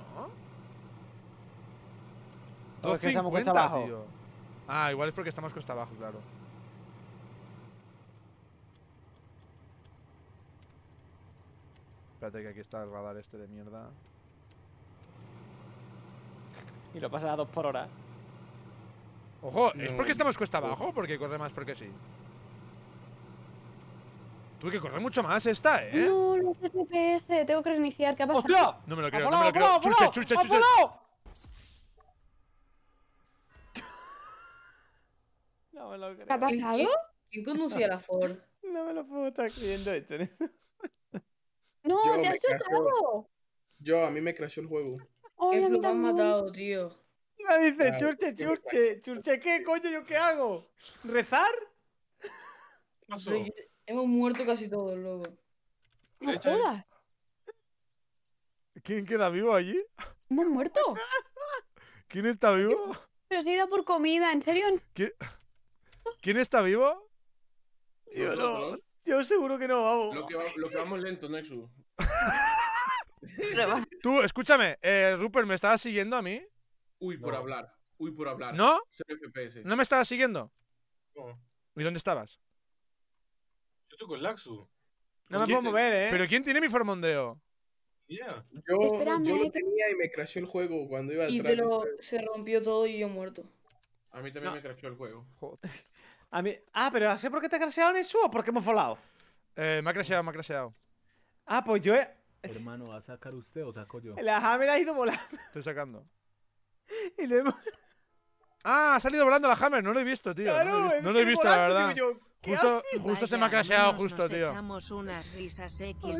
2.50, que estamos abajo. Ah, igual es porque estamos costa abajo, claro. Espérate que aquí está el radar este de mierda. Y lo pasa a dos por hora. Ojo, ¿es porque estamos cuesta abajo? Porque corre más porque sí. Tengo que correr mucho más esta, ¿eh? No, los FPS, tengo que reiniciar. ¿Qué ha pasado? ¡Hostia! No me lo creo, no me lo creo. <laughs> No me lo creo. ¿Qué ha pasado? ¿Quién conducía la Ford? No me lo puedo estar creyendo esto. No, te has chutado. Yo, a mí me crashó el juego. Ay, lo han matado, tío. Me dice, churche, churche, churche, ¿qué coño yo qué hago? ¿Rezar? ¿Qué pasó? Hemos muerto casi todos, loco. ¡No jodas! ¿Quién queda vivo allí? ¿Hemos muerto? <laughs> ¿Quién está vivo? Pero se ha ido por comida, ¿en serio? ¿Quién, está vivo? Yo no. Yo seguro que no, vamos. Lo que, vamos lento, Nexu. Tú, escúchame, eh, Rupert, ¿me estabas siguiendo a mí? Uy, por hablar. Uy, por hablar. ¿No? ¿No me estabas siguiendo? ¿Y dónde estabas? estoy con Laxu. No me puedo mover, eh. ¿Pero quién tiene mi formondeo? ya Yo, yo lo tenía y me crasheó el juego cuando iba al Y se rompió todo y yo muerto. A mí también me crasheó el juego. A mí... Ah, pero sé por qué te crasheado en eso o porque hemos volado. Eh, me ha crasheado, me ha crasheado. Ah, pues yo he... Hermano, ¿va a sacar usted o saco yo? La Hammer ha ido volando Estoy sacando. <laughs> y lo hemos... Ah, ha salido volando la Hammer, no lo he visto, tío. no lo he visto, la verdad. Justo, justo se me ha crasheado, justo, tío. Echamos unas risas es que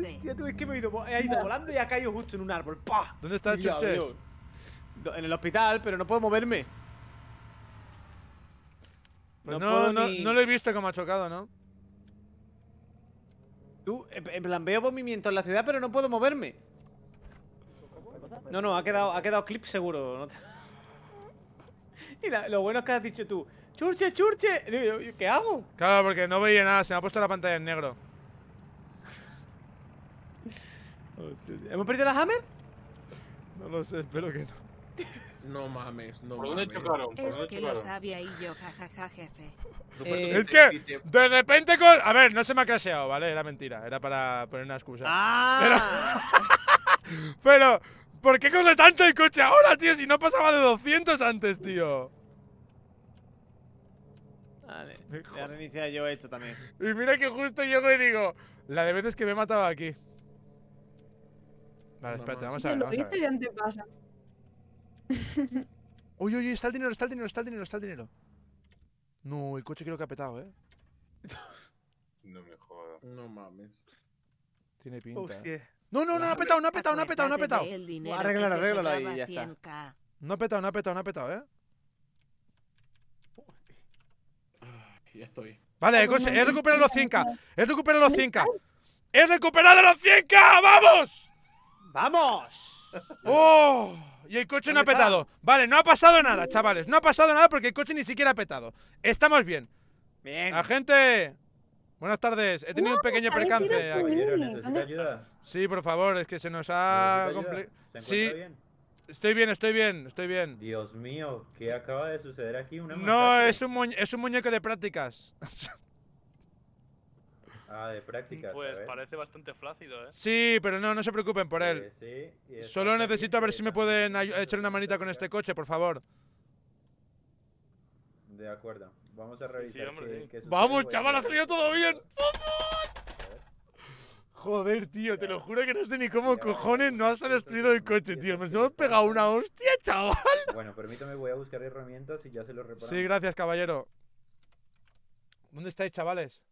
me he ido, he ido volando y ha caído justo en un árbol. ¡Pah! ¿Dónde está Chuches? En el hospital, pero no puedo moverme. Pues no, no, no, lo he visto como ha chocado, ¿no? Tú, en plan, veo movimiento en la ciudad, pero no puedo moverme. No, no, ha quedado, ha quedado clip seguro. Mira, <laughs> lo bueno es que has dicho tú, ¡Churche, churche! ¿qué hago? Claro, porque no veía nada, se me ha puesto la pantalla en negro. ¿Hemos perdido la Hammer? No lo sé, espero que no. No mames, no mames. es que lo sabía y yo, jajaja, jefe. Pues, eh, es que, de repente con... A ver, no se me ha crasheado, ¿vale? Era mentira, era para poner una excusa. Ah. <laughs> Pero... ¿por qué corre tanto el coche ahora, tío? Si no pasaba de 200 antes, tío. Ya reiniciada yo he hecho también. Y mira que justo yo me digo, la de veces que me he matado aquí. Vale, espérate, vamos a ver. Vamos <laughs> Uy, uy, está el dinero, está el dinero, está el dinero, está el dinero. No, el coche creo que ha petado, eh. <laughs> No me jodas. No mames. Tiene pinta. Eh. No, no, no, ha petado, no ha petado, no ha petado, no ha petado. arregla y ya está. No ha petado, no ha petado, no ha petado, eh. ya estoy. Vale, he recuperado los 100k. He recuperado los 100k. ¡He recuperado los 100k! ¡Vamos! ¡Vamos! ¡Oh! Y el coche no ha petado. Vale, no ha pasado nada, chavales. No ha pasado nada porque el coche ni siquiera ha petado. Estamos bien. Bien. gente, Buenas tardes, he tenido un pequeño percance. Aquí. Sí, por favor, es que se nos ha... sí, bien? Estoy bien, estoy bien, estoy bien. Dios mío, ¿qué acaba de suceder aquí? no, es un, es un muñeco de prácticas. <laughs> ah, de prácticas. Pues parece bastante flácido, ¿eh? Sí, pero no, no se preocupen por él. Solo necesito a ver si me pueden echar una manita con este coche, por favor. De acuerdo. Vamos a revisar. hombre, Vamos, pues, chaval, ha salido todo bien. ¡Vamos! Joder, tío, te lo juro que no sé ni cómo cojones no has destruido el coche, tío. Nos hemos pegado una hostia, chaval. Bueno, permítame, voy a buscar herramientas y ya se lo reparo. Sí, gracias, caballero. ¿Dónde estáis, chavales?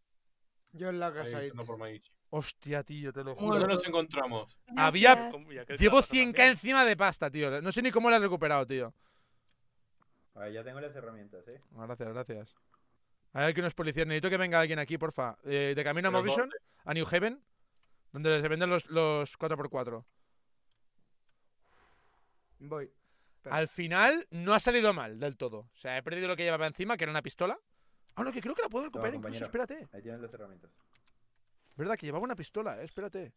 Yo en la casa. Ahí, hostia, tío, te lo juro. ¿Dónde nos encontramos? Había. Llevo 100k encima de pasta, tío. No sé ni cómo la he recuperado, tío. A ya tengo las herramientas, eh. Ah, gracias, gracias. Hay alguien que unos policías. Necesito que venga alguien aquí, porfa. Eh, de camino a Movision, a New Haven. Donde les venden los, 4x4. Voy. Al final no ha salido mal del todo. O sea, he perdido lo que llevaba encima, que era una pistola. Ah, no, que creo que la puedo recuperar incluso, espérate. Ahí tienen las herramientas. Verdad, que llevaba una pistola, eh? espérate.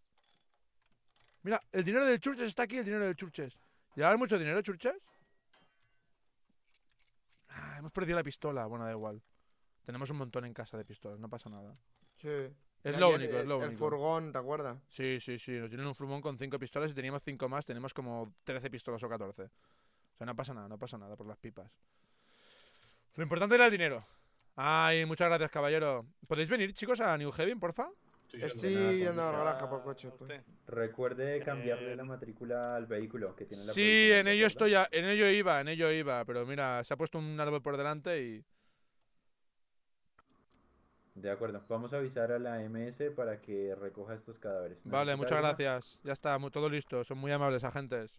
Mira, el dinero del Churches está aquí, el dinero del Churches. ¿Llevabas mucho dinero, Churches? Ah, hemos perdido la pistola. Bueno, da igual. Tenemos un montón en casa de pistolas, no pasa nada. Sí. Es lo único, es eh, lo único. El furgón, ¿te acuerdas? Sí, sí, sí. Nos tienen un furgón con cinco pistolas y teníamos cinco más, tenemos como 13 pistolas o 14. O sea, no pasa nada, no pasa nada por las pipas. Lo importante era el dinero. Ay, muchas gracias, caballero. ¿Podéis venir, chicos, a New Haven, porfa? Estoy yendo a la garaja por coche. Recuerde eh, cambiarle la matrícula al vehículo que tiene Sí, en ello estoy en ello iba, en ello iba, pero mira, se ha puesto un árbol por delante y de acuerdo, vamos a avisar a la MS para que recoja estos cadáveres. Vale, muchas gracias. Ya está, todo listo. Son muy amables agentes.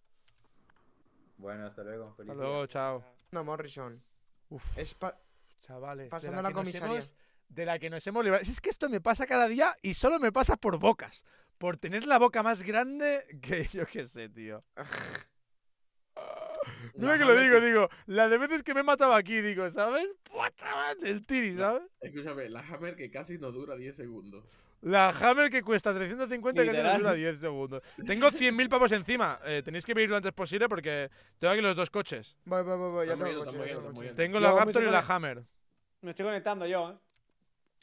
Bueno, hasta luego. Feliz hasta luego, chao. No, Morrison. Uf. Chavales. Pasando la comisaría. de la que nos hemos librado. Es que esto me pasa cada día y solo me pasa por bocas. Por tener la boca más grande que <laughs> yo qué sé, tío. Mira que lo digo, digo, la de veces que me he matado aquí, digo, ¿sabes? Chaval, el tiri, ¿sabes? Escúchame, la Hammer que casi no dura 10 segundos. La Hammer que cuesta 350 y casi no dura 10 segundos. Tengo 100.000 pavos encima. Eh, tenéis que pedir lo antes posible porque tengo aquí los dos coches. Voy, voy, voy, ya tengo, la Raptor y la Hammer. Me estoy conectando yo, ¿eh?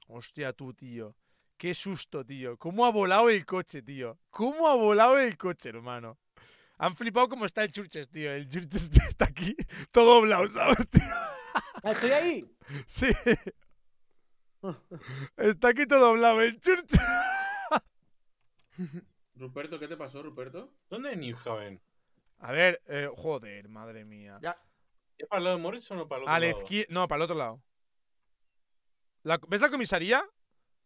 Hostia, tú, tío. Qué susto, tío. ¿Cómo ha volado el coche, tío? ¿Cómo ha volado el coche, hermano? Han flipado como está el Churches, tío. El Churches <laughs> está aquí, todo doblado, ¿sabes, tío? Ah, ¿Estoy ahí? <laughs> Sí. Está aquí todo doblado, el Churches. <laughs> Ruperto, ¿qué te pasó, Ruperto? ¿Dónde es Newhaven? A ver, eh, joder, madre mía. Ya. ¿Es para el lado de Morrison o para el otro lado? No, para el otro lado. ¿Ves la comisaría?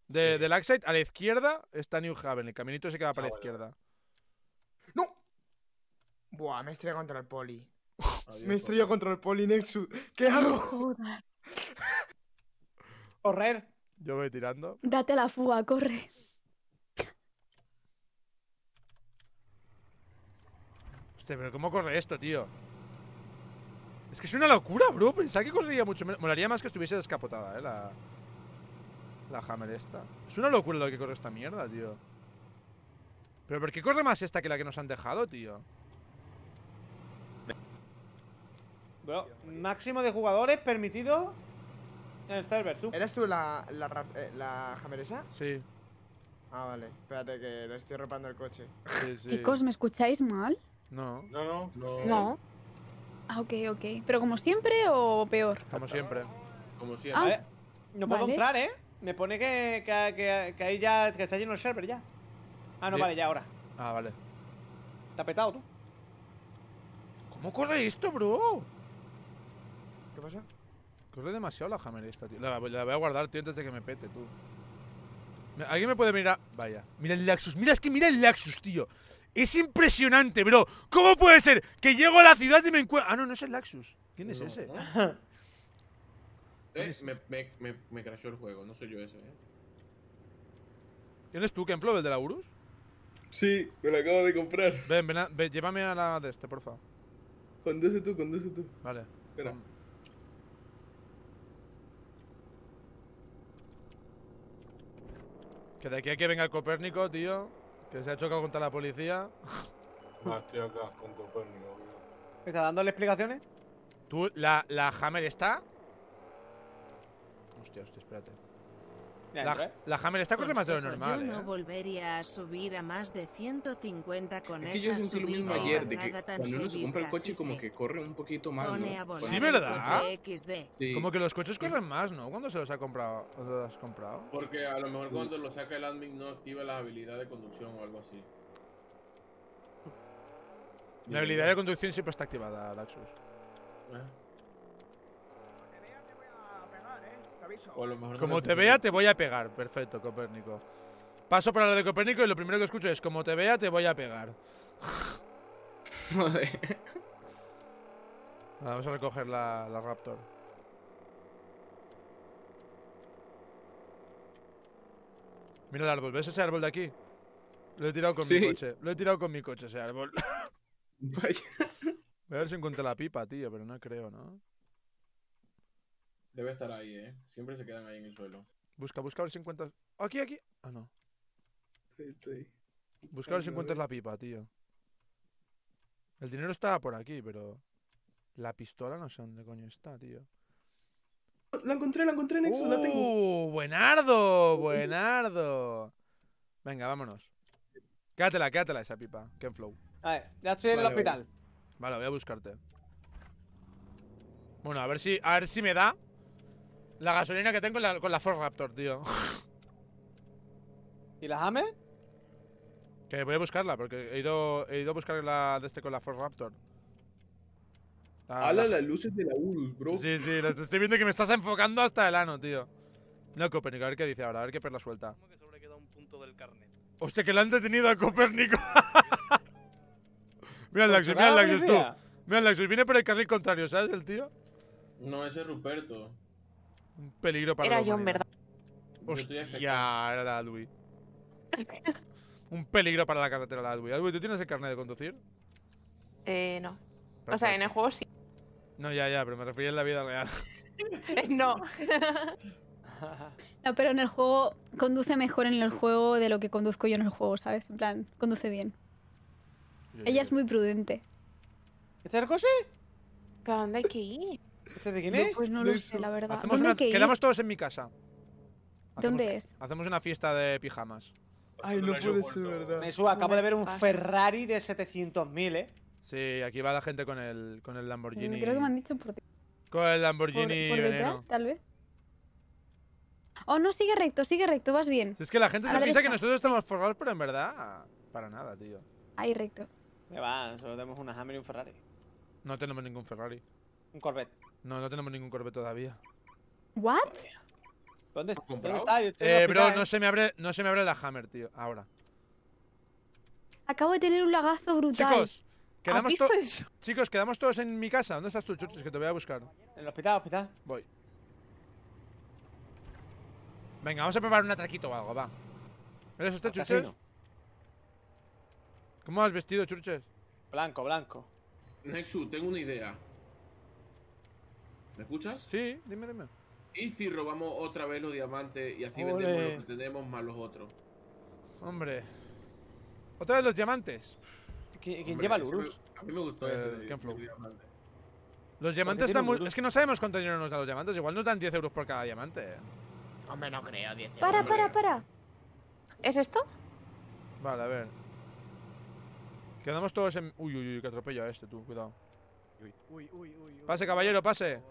De, sí. a la izquierda está New Haven. El caminito se queda ah, para la izquierda. Buah, me estrella contra el poli. me estrella contra el poli Nexus. ¿Qué hago? Correr. Yo voy tirando. Date la fuga, corre. Hostia, pero ¿cómo corre esto, tío? Es que es una locura, bro. Pensaba que correría mucho menos. Molaría más que estuviese descapotada, eh, la. La Hammer esta. Es una locura lo que corre esta mierda, tío. Pero ¿por qué corre más esta que la que nos han dejado, tío? máximo de jugadores permitido en el server, tú. ¿Eres tú la, la, eh, la, jameresa? Sí. Ah, vale. Espérate que le estoy repando el coche. Chicos, ¿me escucháis mal? No. No, no. No. Ah, ok, ok. ¿Pero como siempre o peor? Como siempre. Como siempre. Ah, no puedo entrar, ¿eh? Me pone que, que, que, ahí ya que está lleno el server ya. Ah, no, vale, ya ahora. Ah, vale. Te ha petado tú. ¿Cómo corre esto, bro? ¿Qué pasa? Corre demasiado la hammer esta, tío. La, voy a guardar, tío, antes de que me pete, tú. ¿Alguien me puede mirar? Vaya. Mira el Laxus. Mira, es que mira el Laxus, tío. Es impresionante, bro. ¿Cómo puede ser que llego a la ciudad y me encuentro. Ah, no, no es el Laxus. ¿Quién es ese? <laughs> Eh, me, me, me, crashó el juego, no soy yo ese, eh. ¿Quién es tú, Kenflow, el de la Urus? Sí, me lo acabo de comprar. Ven, ven, ven llévame a la de este, porfa. Conduce tú, conduce tú. Vale. Espera. Que de aquí hay que venga el Copérnico, tío, que se ha chocado contra la policía. estoy <laughs> acá con Copérnico, tío. ¿Está dándole explicaciones? ¿Tú, la, la Hammer está? Hostia, hostia, espérate. ¿eh? La, Hammer está corriendo más de lo normal. Yo no ¿eh? volvería a subir a más de 150 con es que yo sentí lo mismo ayer, de que cuando uno se compra el coche como que corre un poquito más, ¿no? Pues sí, ¿verdad? Sí. Como que los coches corren más, ¿no? Cuando se los ha comprado, los has comprado. Porque a lo mejor cuando lo saca el admin no activa la habilidad de conducción o algo así. La habilidad de conducción siempre está activada, Laxus. Ah. como te vea, te voy a pegar. Perfecto, Copérnico. Paso para lo de Copérnico y lo primero que escucho es: Como te vea, te voy a pegar. <laughs> vamos a recoger la, Raptor. Mira el árbol, ¿ves ese árbol de aquí? Lo he tirado con mi coche. Lo he tirado con mi coche ese árbol. <laughs> Voy a ver si encuentro la pipa, tío, pero no creo, ¿no? Debe estar ahí, ¿eh? Siempre se quedan ahí en el suelo. Busca, busca a ver si encuentras... ¡Aquí, aquí! Ah, no. Estoy, estoy. Busca a ver si encuentras la pipa, tío. El dinero está por aquí, pero... La pistola no sé dónde coño está, tío. La encontré, la encontré, Nexo, uh, la tengo. ¡Uh! ¡Buenardo! ¡Buenardo! Venga, vámonos. Quédatela, quédatela esa pipa, Ken Flow. A ver, ya estoy en el hospital. Vale. vale, voy a buscarte. Bueno, a ver si, a ver si me da. La gasolina que tengo con la, con la Ford Raptor, tío. ¿Y la Hammer? Que voy a buscarla, porque he ido, he ido a buscar la de este con la Ford Raptor. La, Hala las luces de la Urus, bro. Sí, sí, las estoy viendo que me estás enfocando hasta el ano, tío. No, Copérnico, a ver qué dice ahora, a ver qué perla suelta. ¿Cómo que le queda un punto del carnet? Hostia, que le han detenido a Copérnico. <laughs> mira el Laxus, mira el Laxus, tú. Mira el Laxus, viene por el carril contrario, ¿sabes el tío? No, ese es Ruperto. Un peligro para Era la yo, en verdad. Hostia, era la Adwi. un peligro para la carretera la Adwi. Adwi, ¿tú tienes el carnet de conducir? Eh, no. O sea, en el juego sí. No, ya, ya, pero me refería en la vida real. <laughs> Eh, no. <laughs> no, pero en el juego conduce mejor en el juego de lo que conduzco yo en el juego, ¿sabes? En plan, conduce bien. Ella es muy prudente. ¿Está José? ¿Pero ¿Para dónde hay que ir? ¿Este de quién Pues no lo sé, la verdad. ¿Dónde quedamos todos en mi casa. ¿Dónde es? Hacemos una fiesta de pijamas. Ay, no puede ser verdad. Me subo, acabo de ver un Ferrari de 700.000, ¿eh? Sí, aquí va la gente con el, con el Lamborghini. Creo que me han dicho por, ti. Con el Lamborghini veneno. tal vez. Oh, no, sigue recto, sigue recto, vas bien. es que la gente se piensa que nosotros estamos forrados, pero en verdad. Para nada, tío. Ahí recto. Me va, solo tenemos una Hammer y un Ferrari. No tenemos ningún Ferrari. Un Corvette. No, no tenemos ningún corbe todavía. ¿What? ¿Dónde, está? eh, bro, no, se me abre, no se me abre la Hammer, tío. Ahora. Acabo de tener un lagazo brutal. Chicos, quedamos, todos. Chicos, quedamos todos en mi casa. ¿Dónde estás tú, Churches? Que te voy a buscar. En el hospital, hospital. Voy. Venga, vamos a probar un atraquito o algo, va. ¿Eres este, Churches? ¿Cómo has vestido, Churches? Blanco, blanco. Nexu, tengo una idea. ¿Me escuchas? Sí, dime, dime. ¿Y si robamos otra vez los diamantes y así vendemos los que tenemos más los otros? Hombre. ¿Otra vez los diamantes? ¿Quién lleva el Urus? a mí me gustó eh, ese de, Los diamantes están muy... Es que no sabemos cuánto dinero nos dan los diamantes. Igual nos dan 10 euros por cada diamante. Hombre, no creo, 10 euros. Para, para, para. ¿Es esto? Vale, a ver. Quedamos todos en... Uy, uy, uy, que atropello a este, tú. Cuidado. uy, uy, uy. Pase, caballero, pase.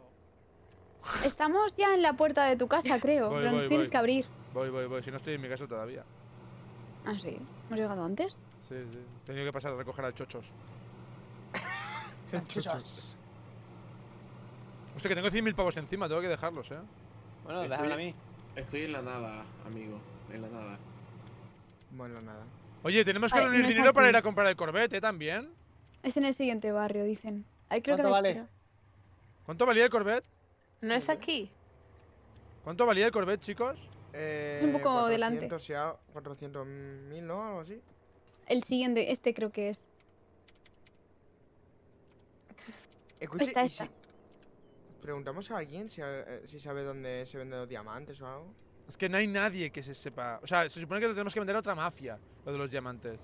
Estamos ya en la puerta de tu casa, creo, pero nos <laughs> tienes que abrir. Voy, voy, voy. Si no estoy en mi casa todavía. Ah, sí. ¿Hemos llegado antes? Sí, sí. He que pasar a recoger al chochos. A <laughs> chochos. Hostia, que tengo 100.000 pavos encima, tengo que dejarlos, eh. Bueno, a mí. Estoy en la nada, amigo. En la nada. Bueno, en la nada. Oye, tenemos que reunir dinero para ir a comprar el Corvette, ¿eh? También. Es en el siguiente barrio, dicen. Ahí creo ¿Cuánto que vale? ¿Cuánto valía el Corvette? ¿No es aquí? ¿Cuánto valía el Corvette, chicos? es un poco eh, delante. 400.000, ¿no? Algo así. El siguiente, este creo que es. esta, esta. preguntamos a alguien eh, si, sabe dónde se venden los diamantes o algo. Es que no hay nadie que se sepa. O sea, se supone que lo tenemos que vender a otra mafia, lo de los diamantes.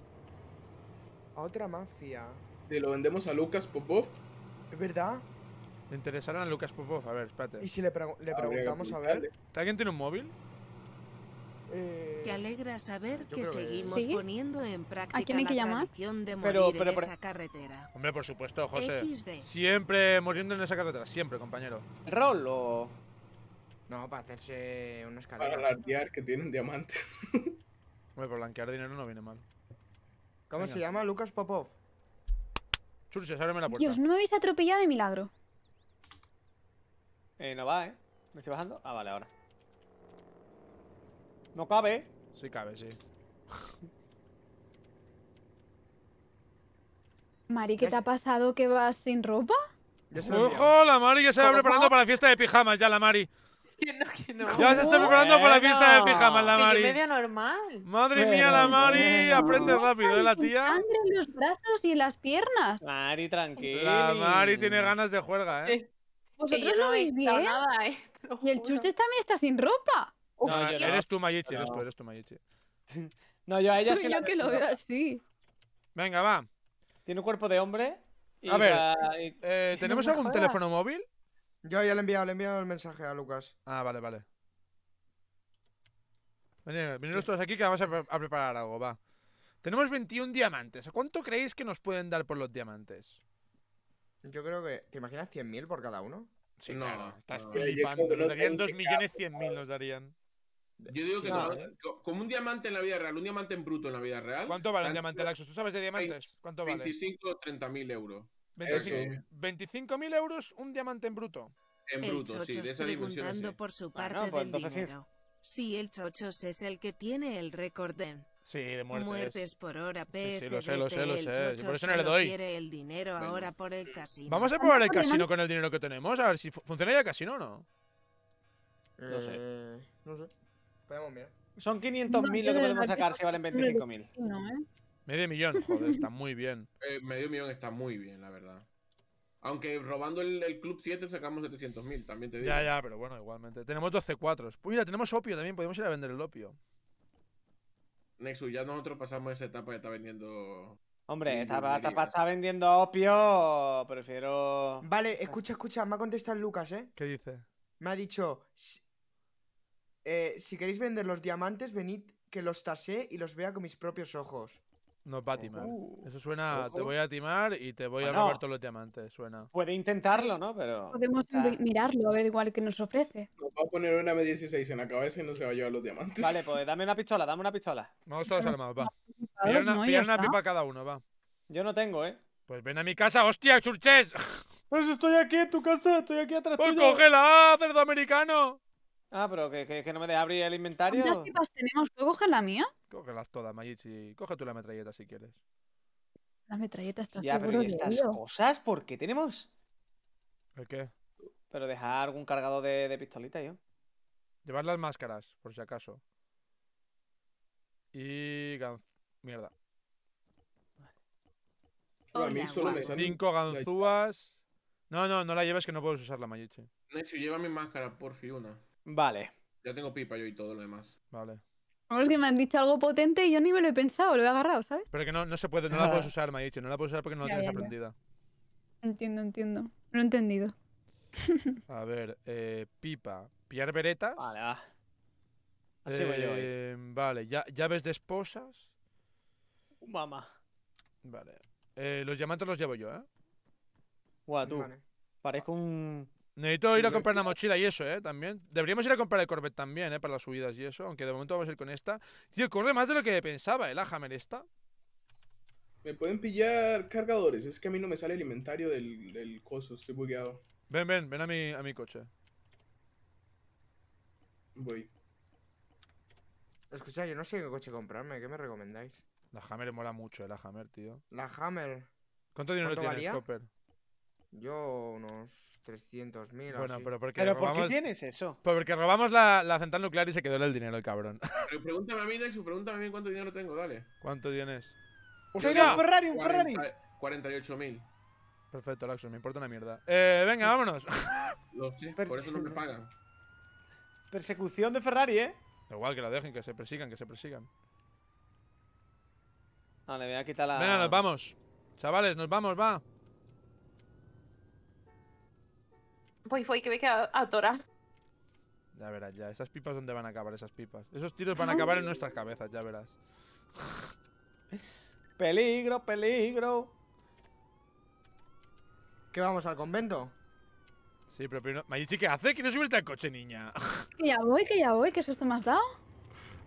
A otra mafia. Si lo vendemos a Lucas Popov. ¿Es verdad? Me interesará a Lucas Popov. A ver, espérate. ¿Y si le, preguntamos a ver? ¿Alguien tiene un móvil? Eh... Te alegra saber que, seguimos poniendo en práctica la tradición de morir en esa carretera. Hombre, por supuesto, José. Siempre muriendo en esa carretera, siempre, compañero. rol o...? No, para hacerse una escalera. Para blanquear, que tienen diamante. <laughs> Hombre, por blanquear dinero no viene mal. ¿Cómo se llama? Lucas Popov. Churches, ábreme la puerta. Dios, no me habéis atropellado de milagro. Eh, no va, ¿eh? ¿Me estoy bajando? Ah, vale, ahora. No cabe. Sí cabe, sí. Mari, ¿qué te ha pasado que vas sin ropa? ¡Ojo! La Mari ya se va preparando para la fiesta de pijamas, ya la Mari. no, Ya se está preparando para la fiesta de pijamas, la Mari. Que normal. Madre mía, la Mari aprende rápido, ¿eh, la tía? Sangre en los brazos y en las piernas. Mari, tranquila. La Mari tiene ganas de juega ¿eh? Vosotros lo veis bien. Eh, <laughs> y el chuste también está sin ropa. No, eres tú, Mayichi, eres tú, eres <laughs> no, yo que lo veo así. Venga, va. Tiene un cuerpo de hombre. a ver, eh, ¿tenemos <laughs> algún teléfono móvil? Yo ya le he enviado, enviado el mensaje a Lucas. Ah, vale, vale. Venid, todos aquí que vamos a, a preparar algo, va. Tenemos 21 diamantes. ¿Cuánto creéis que nos pueden dar por los diamantes? Yo creo que. ¿Te imaginas 100.000 por cada uno? Sí, no, claro. Estás flipando. Nos darían 2 millones 100.000, nos darían. Yo digo que no, ¿eh? como un diamante en la vida real, un diamante en bruto en la vida real. ¿Cuánto vale un diamante, Laxos? ¿Tú sabes de diamantes? ¿Cuánto vale? 25 o 30.000 euros. 25.000 euros un diamante en bruto. En bruto, sí, de esa dimensión. Sí. por su parte pues del Sí, el Chochos es el que tiene el récord de... Sí, de muertes. por hora, sí, lo sé, lo sé, lo sé. por eso no le doy. el dinero Vamos a probar el casino con el dinero que tenemos, a ver si funciona ya el casino o no. No sé. Eh, no sé. Podemos mirar. Son 500.000 lo que podemos sacar si valen 25.000. No, ¿eh? Medio millón, joder, está muy bien. <laughs> Eh, medio millón está muy bien, la verdad. Aunque robando el, Club 7 sacamos 700.000, también te digo. Ya, ya, pero bueno, igualmente. Tenemos 12-4. Pues mira, tenemos opio también, podemos ir a vender el opio. Nexus, ya nosotros pasamos esa etapa de estar vendiendo. Hombre, esta etapa, está vendiendo opio. Prefiero. Vale, ah. escucha, escucha. Me ha contestado Lucas, ¿eh? ¿Qué dice? Me ha dicho. si eh, queréis vender los diamantes, venid que los tasé y los vea con mis propios ojos. Nos va a timar. Uh. Eso suena, te voy a timar y te voy ah, a robar todos los diamantes, suena. Puede intentarlo, ¿no? Pero... Podemos mirarlo, a ver igual qué nos ofrece. Nos va a poner una M16 en la cabeza y no se va a llevar los diamantes. Vale, pues dame una pistola, dame una pistola. Vamos todos armados, va. Pilla una, pipa cada uno, va. Yo no tengo, ¿eh? Pues ven a mi casa, hostia, churches. <laughs> Pues estoy aquí en tu casa, estoy aquí atrás pues cógela, cerdo americano! Ah, pero que, que, no me deja abrir el inventario. ¿Cuántas pipas tenemos? ¿Puedo coger la mía? Cógelas todas, Mayichi. Coge tú la metralleta si quieres. La metralleta está Ya, pero estas cosas por qué tenemos? ¿El qué? Pero dejar algún cargado de, pistolita, yo. Llevar las máscaras, por si acaso. Y... Mierda. Cinco ganzúas. No, no, no la lleves que no puedes usar la Mayichi. Necio, lleva mi máscara, por si una. Vale. Ya tengo pipa yo y todo lo demás. Vale. Es que me han dicho algo potente y yo ni me lo he pensado, lo he agarrado, ¿sabes? Pero que no, no se puede, no la ah. puedes usar, me ha dicho. No la puedes usar porque no la tienes aprendida. Entiendo, entiendo. No he entendido. A ver, eh, pipa. Piar vereta. Vale, va. Así voy yo. Eh, vale, llaves de esposas. Mamá. Vale. Eh, los diamantes los llevo yo, ¿eh? Guau, tú. Parezco un... Necesito ir a comprar una mochila y eso, ¿eh? También. Deberíamos ir a comprar el Corvette también, ¿eh? Para las subidas y eso, aunque de momento vamos a ir con esta. Tío, corre más de lo que pensaba, ¿eh? La Hammer esta. Me pueden pillar cargadores, es que a mí no me sale el inventario del, del coso, estoy bugueado. Ven, ven, ven a mi, a mi coche. Voy. Escucha, yo no sé qué coche comprarme, ¿qué me recomendáis? La Hammer mola mucho, ¿eh? La Hammer, tío. La Hammer. ¿Cuánto dinero tiene tienes, yo unos 300.000. Bueno, así. pero ¿Pero por qué tienes eso? Pues porque robamos la, central nuclear y se quedó el dinero, el cabrón. <laughs> Pero pregúntame a mí, Nexu, pregúntame a mí cuánto dinero tengo, dale. ¿Cuánto tienes? ¡Usted un Ferrari, un Ferrari! 48.000. Perfecto, Laxo. me importa una mierda. Eh, venga, vámonos. <laughs> Lo sé, por eso no me pagan. Persecución de Ferrari, ¿eh? Igual que la dejen, que se persigan, que se persigan. Vale, voy a quitar la... Venga, nos vamos. Chavales, nos vamos, va. voy, que me queda atorada. Ya verás, ya. ¿Esas pipas dónde van a acabar esas pipas? Esos tiros van a acabar en nuestras cabezas, ya verás. <laughs> peligro, peligro. ¿Qué vamos al convento? Sí, pero primero. Mayichi, ¿qué hace? Quiero subirte al coche, niña. <laughs> que ya voy, que ya voy, que eso que me has dado.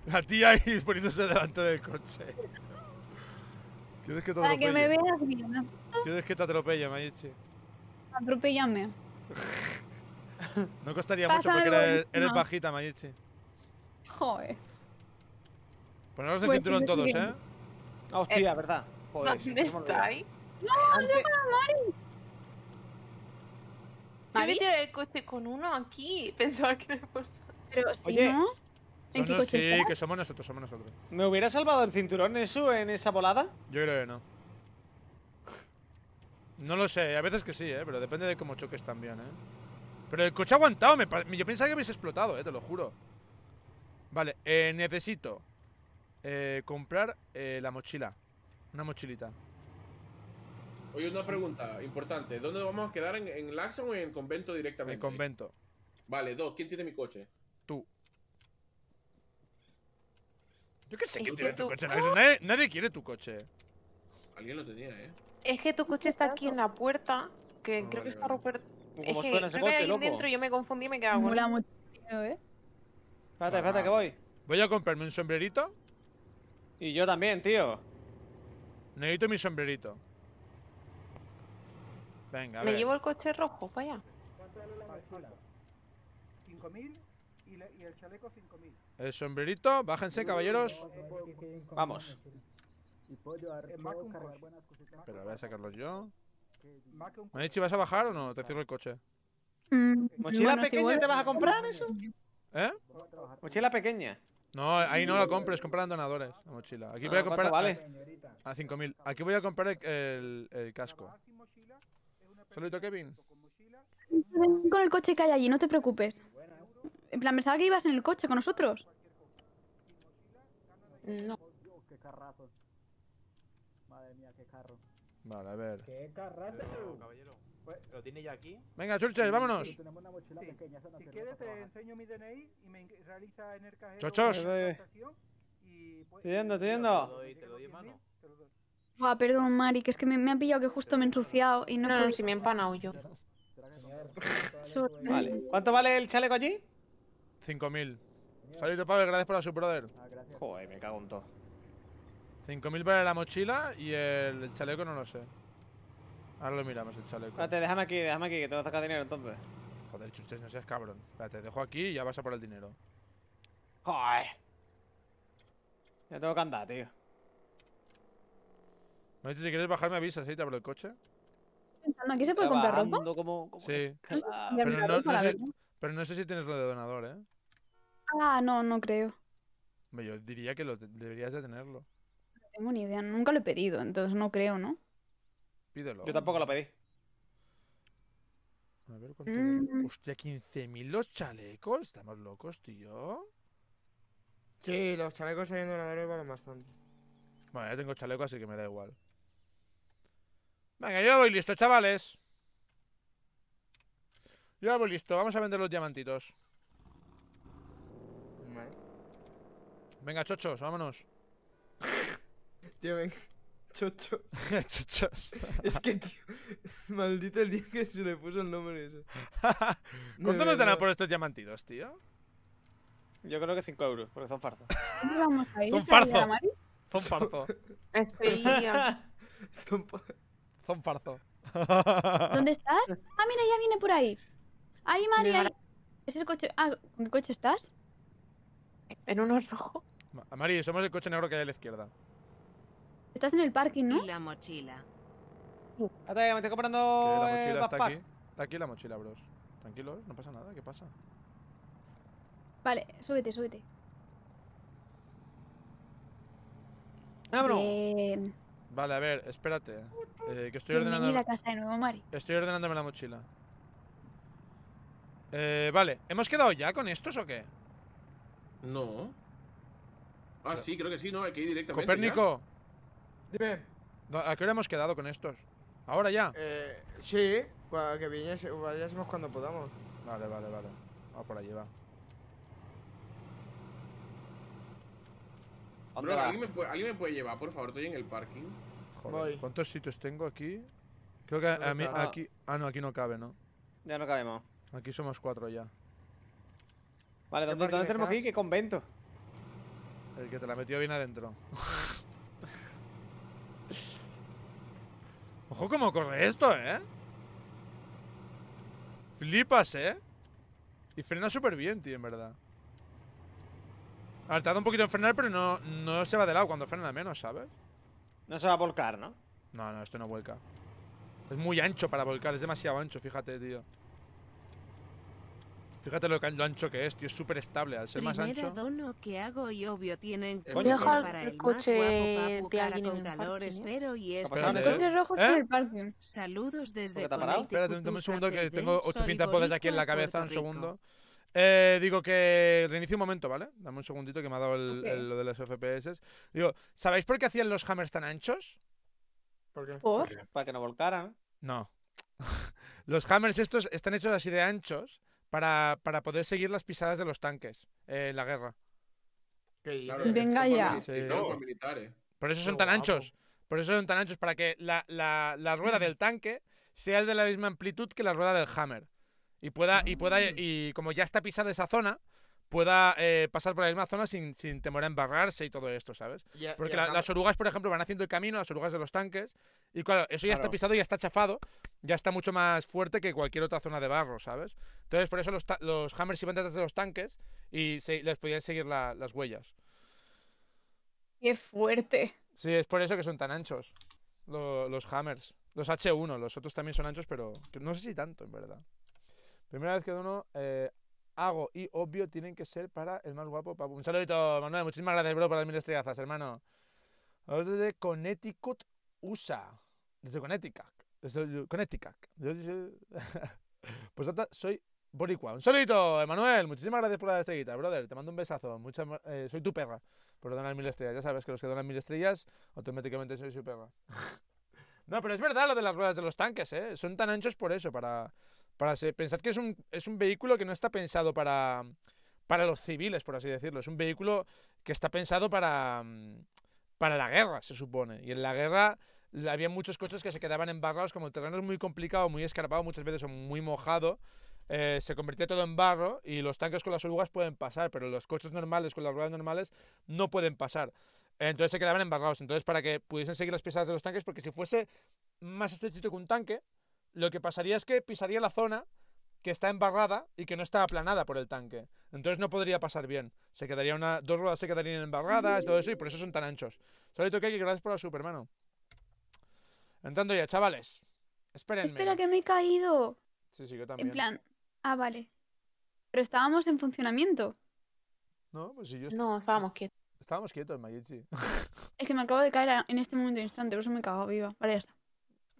La tía ahí <laughs> poniéndose delante del coche. ¿Quieres que te atropelle? Para que me veas bien. ¿Quieres que te atropelle, Mayichi? Atropellame. No costaría mucho porque eres, eres bajita, Mayichi. Joder. Poneros el pues cinturón todos, ¿eh? hostia, eh, ¿verdad? Joder, ¿Dónde ahí? ¡No, ¡No, ande para a Mari! Mari tiene el coche con uno aquí. Pensaba que era Pero si Oye, no... ¿En qué sí, que somos nosotros, somos nosotros. ¿Me hubiera salvado el cinturón eso en esa volada? Yo creo que no. No lo sé, a veces que sí, ¿eh? pero depende de cómo choques también. ¿eh? Pero el coche ha aguantado, yo pensaba que habéis explotado, ¿eh? te lo juro. Vale, eh, necesito eh, comprar eh, la mochila. Una mochilita. Oye, una pregunta importante. ¿Dónde vamos a quedar? ¿En, en Laxon o en el convento directamente? En El convento. Vale, dos. ¿Quién tiene mi coche? Tú. Yo qué sé quién tiene tu coche, nadie quiere tu coche. Alguien lo tenía, ¿eh? Es que tu coche está aquí en la puerta, que creo que está rojo Como suena ese coche, loco. dentro yo me confundí me quedaba Mola mucho, eh. Espérate, espérate, que voy. Voy a comprarme un sombrerito. Y yo también, tío. Necesito mi sombrerito. Venga, a Me llevo el coche rojo, para allá. 5.000 y el chaleco 5.000. El sombrerito, bájense, caballeros. Vamos puedo eh, Pero voy a sacarlos yo. Manichi, ¿vas a bajar o no? Te cierro el coche. Mm, ¿Mochila pequeña te vas a comprar eso? ¿Eh? ¿Mochila pequeña? No, ahí no lo compres, compran donadores mochila. Aquí ah, voy a comprar. vale? A 5.000. Aquí voy a comprar el, casco. Saludito, Kevin. con el coche que hay allí, no te preocupes. En plan, pensaba que ibas en el coche con nosotros. No. Vale, a ver. Eh, caballero. Pues ¿Lo tiene ya aquí? Venga, Churches, vámonos. ¡Chochos! perdón, Mari, que es que me, me han pillado que justo me he ensuciado y no, si me he empanado yo. vale. ¿Cuánto vale el chaleco allí? 5.000. Salito, Pavel, gracias por la super brother. Ah, Joder, me cago en todo. 5.000 para la mochila y el chaleco no lo sé. Ahora lo miramos el chaleco. Espérate, déjame aquí, déjame aquí, que te lo a sacar dinero entonces. Joder, chustes, no seas cabrón. Espérate, dejo aquí y ya vas a por el dinero. Joder. Ya tengo que andar, tío. Me si quieres bajar me avisas, ¿sí? Te abro el coche. ¿Aquí se puede comprar ropa? sí. pero, no, sé, pero no sé si tienes lo de donador, ¿eh? Ah, no, no creo. Yo diría que lo deberías de tenerlo tengo ni idea, nunca lo he pedido, entonces no creo, ¿no? Pídelo. Yo tampoco lo pedí. A ver cuánto. Mm. Hostia, 15.000 los chalecos. Estamos locos, tío. Sí, los chalecos saliendo de la derecha valen bastante. Bueno, ya tengo chaleco, así que me da igual. Venga, yo voy listo, chavales. Yo voy listo. Vamos a vender los diamantitos. Venga, chochos, vámonos. Tío, <laughs> Chocho. <laughs> Es que, tío, <laughs> maldito el día que se le puso el nombre ese. ¿Cuánto nos dan por estos diamantidos, tío? Yo creo que 5 euros, porque son farzos. Vamos son farzo. Son farzos son, ¿Dónde estás? Ah, mira, ya viene por ahí. Ahí, Mari, Ahí. ¿Es el coche? Ah, ¿con qué coche estás? En uno rojo. Mari, somos el coche negro que hay a la izquierda. Estás en el parking, ¿no? Y la mochila. Hasta ah, me estoy comprando. La eh, mochila está aquí. Está aquí la mochila, bros. Tranquilo, no pasa nada, ¿qué pasa? Vale, súbete, súbete. ¡Abro! bro. Vale, a ver, espérate. Eh, que estoy ordenando. la casa de nuevo, Mari. Estoy ordenándome la mochila. Eh, vale, ¿hemos quedado ya con estos o qué? No. Ah, sí, creo que sí, ¿no? Hay que ir directamente. Copérnico, ¿A qué hora hemos quedado con estos? ¿Ahora ya? Eh, sí, que viniésemos cuando podamos. Vale, vale, vale. Vamos por allí, va. ¿alguien, me puede, me llevar, por favor? Estoy en el parking. Joder, ¿cuántos sitios tengo aquí? Creo que mí, aquí... Ah, no, aquí no cabe, ¿no? Ya no cabemos. Aquí somos cuatro ya. Vale, ¿dónde, ¿dónde tenemos aquí? ¿Qué convento? El que te la metió bien adentro. <laughs> Ojo cómo corre esto, ¿eh? Flipas, ¿eh? Y frena súper bien, tío, en verdad. A ver, un poquito en frenar, pero no, no se va de lado cuando frena menos, ¿sabes? No se va a volcar, ¿no? No, no, esto no vuelca. Es muy ancho para volcar, es demasiado ancho, fíjate, tío. Fíjate lo, ancho que es, tío, es súper estable. Al ser más ancho. dono que hago y obvio tienen para el, coche de calor, espero y ¿eh? ¿eh? en el Saludos desde. Espérate, un segundo que tengo 800 bodas aquí en la cabeza, un segundo. Eh, digo que reinicio un momento, ¿vale? Dame un segundito que me ha dado lo de los FPS. Digo, ¿sabéis por qué hacían los hammers tan anchos? ¿Por qué? ¿Por? Para que no volcaran. No. <laughs> los hammers estos están hechos así de anchos para, poder seguir las pisadas de los tanques eh, en la guerra. Venga ya. Eh. Por eso son tan anchos. Por eso son tan anchos, para que la, rueda del tanque sea de la misma amplitud que la rueda del hammer. Y pueda, y pueda, mm. y como ya está pisada esa zona, pueda eh, pasar por la misma zona sin, sin temor a embarrarse y todo esto, ¿sabes? Porque las orugas, por ejemplo, van haciendo el camino, las orugas de los tanques, y claro, eso ya está pisado, ya está chafado, ya está mucho más fuerte que cualquier otra zona de barro, ¿sabes? Entonces, por eso los, hammers iban detrás de los tanques y les podían seguir las huellas. ¡Qué fuerte! Sí, es por eso que son tan anchos los hammers. Los H1, los otros también son anchos, pero no sé si tanto, en verdad. Primera vez que uno eh, hago y obvio tienen que ser para el más guapo. Papu. Un saludito, Manuel. Muchísimas gracias, bro, por las mil estrellazas, hermano. Desde Connecticut, USA desde Connecticut. Desde Connecticut. Pues soy boricua. Un solito, Emanuel. Muchísimas gracias por la estrellita, brother. Te mando un besazo. Mucha, eh, soy tu perra por donar mil estrellas. Ya sabes que los que donan mil estrellas, automáticamente soy su perra. <laughs> no, pero es verdad lo de las ruedas de los tanques, ¿eh? Son tan anchos por eso, para... para pensar pensad que es un, vehículo que no está pensado para, para los civiles, por así decirlo. Es un vehículo que está pensado para, mm, para la guerra, se supone. Y en la guerra había muchos coches que se quedaban embarrados, como el terreno es muy complicado, muy escarpado, muchas veces son muy mojado, eh, se convertía todo en barro y los tanques con las orugas pueden pasar, pero los coches normales con las ruedas normales no pueden pasar. Entonces se quedaban embarrados. Entonces, para que pudiesen seguir las pisadas de los tanques, porque si fuese más estrechito que un tanque, lo que pasaría es que pisaría la zona que está embarrada y que no está aplanada por el tanque. Entonces no podría pasar bien. Se quedaría una, dos ruedas se quedarían embarradas, todo eso, y por eso son tan anchos. Solito que gracias por la super, Entrando ya, chavales. Espérenme. Espera, que me he caído. Sí, sí, yo también. En plan, ah, vale. Pero estábamos en funcionamiento. No, pues si yo. No, estábamos quietos. Estábamos quietos, Mayichi. <laughs> es que me acabo de caer en este momento instante, por eso me cago viva. Vale, ya está.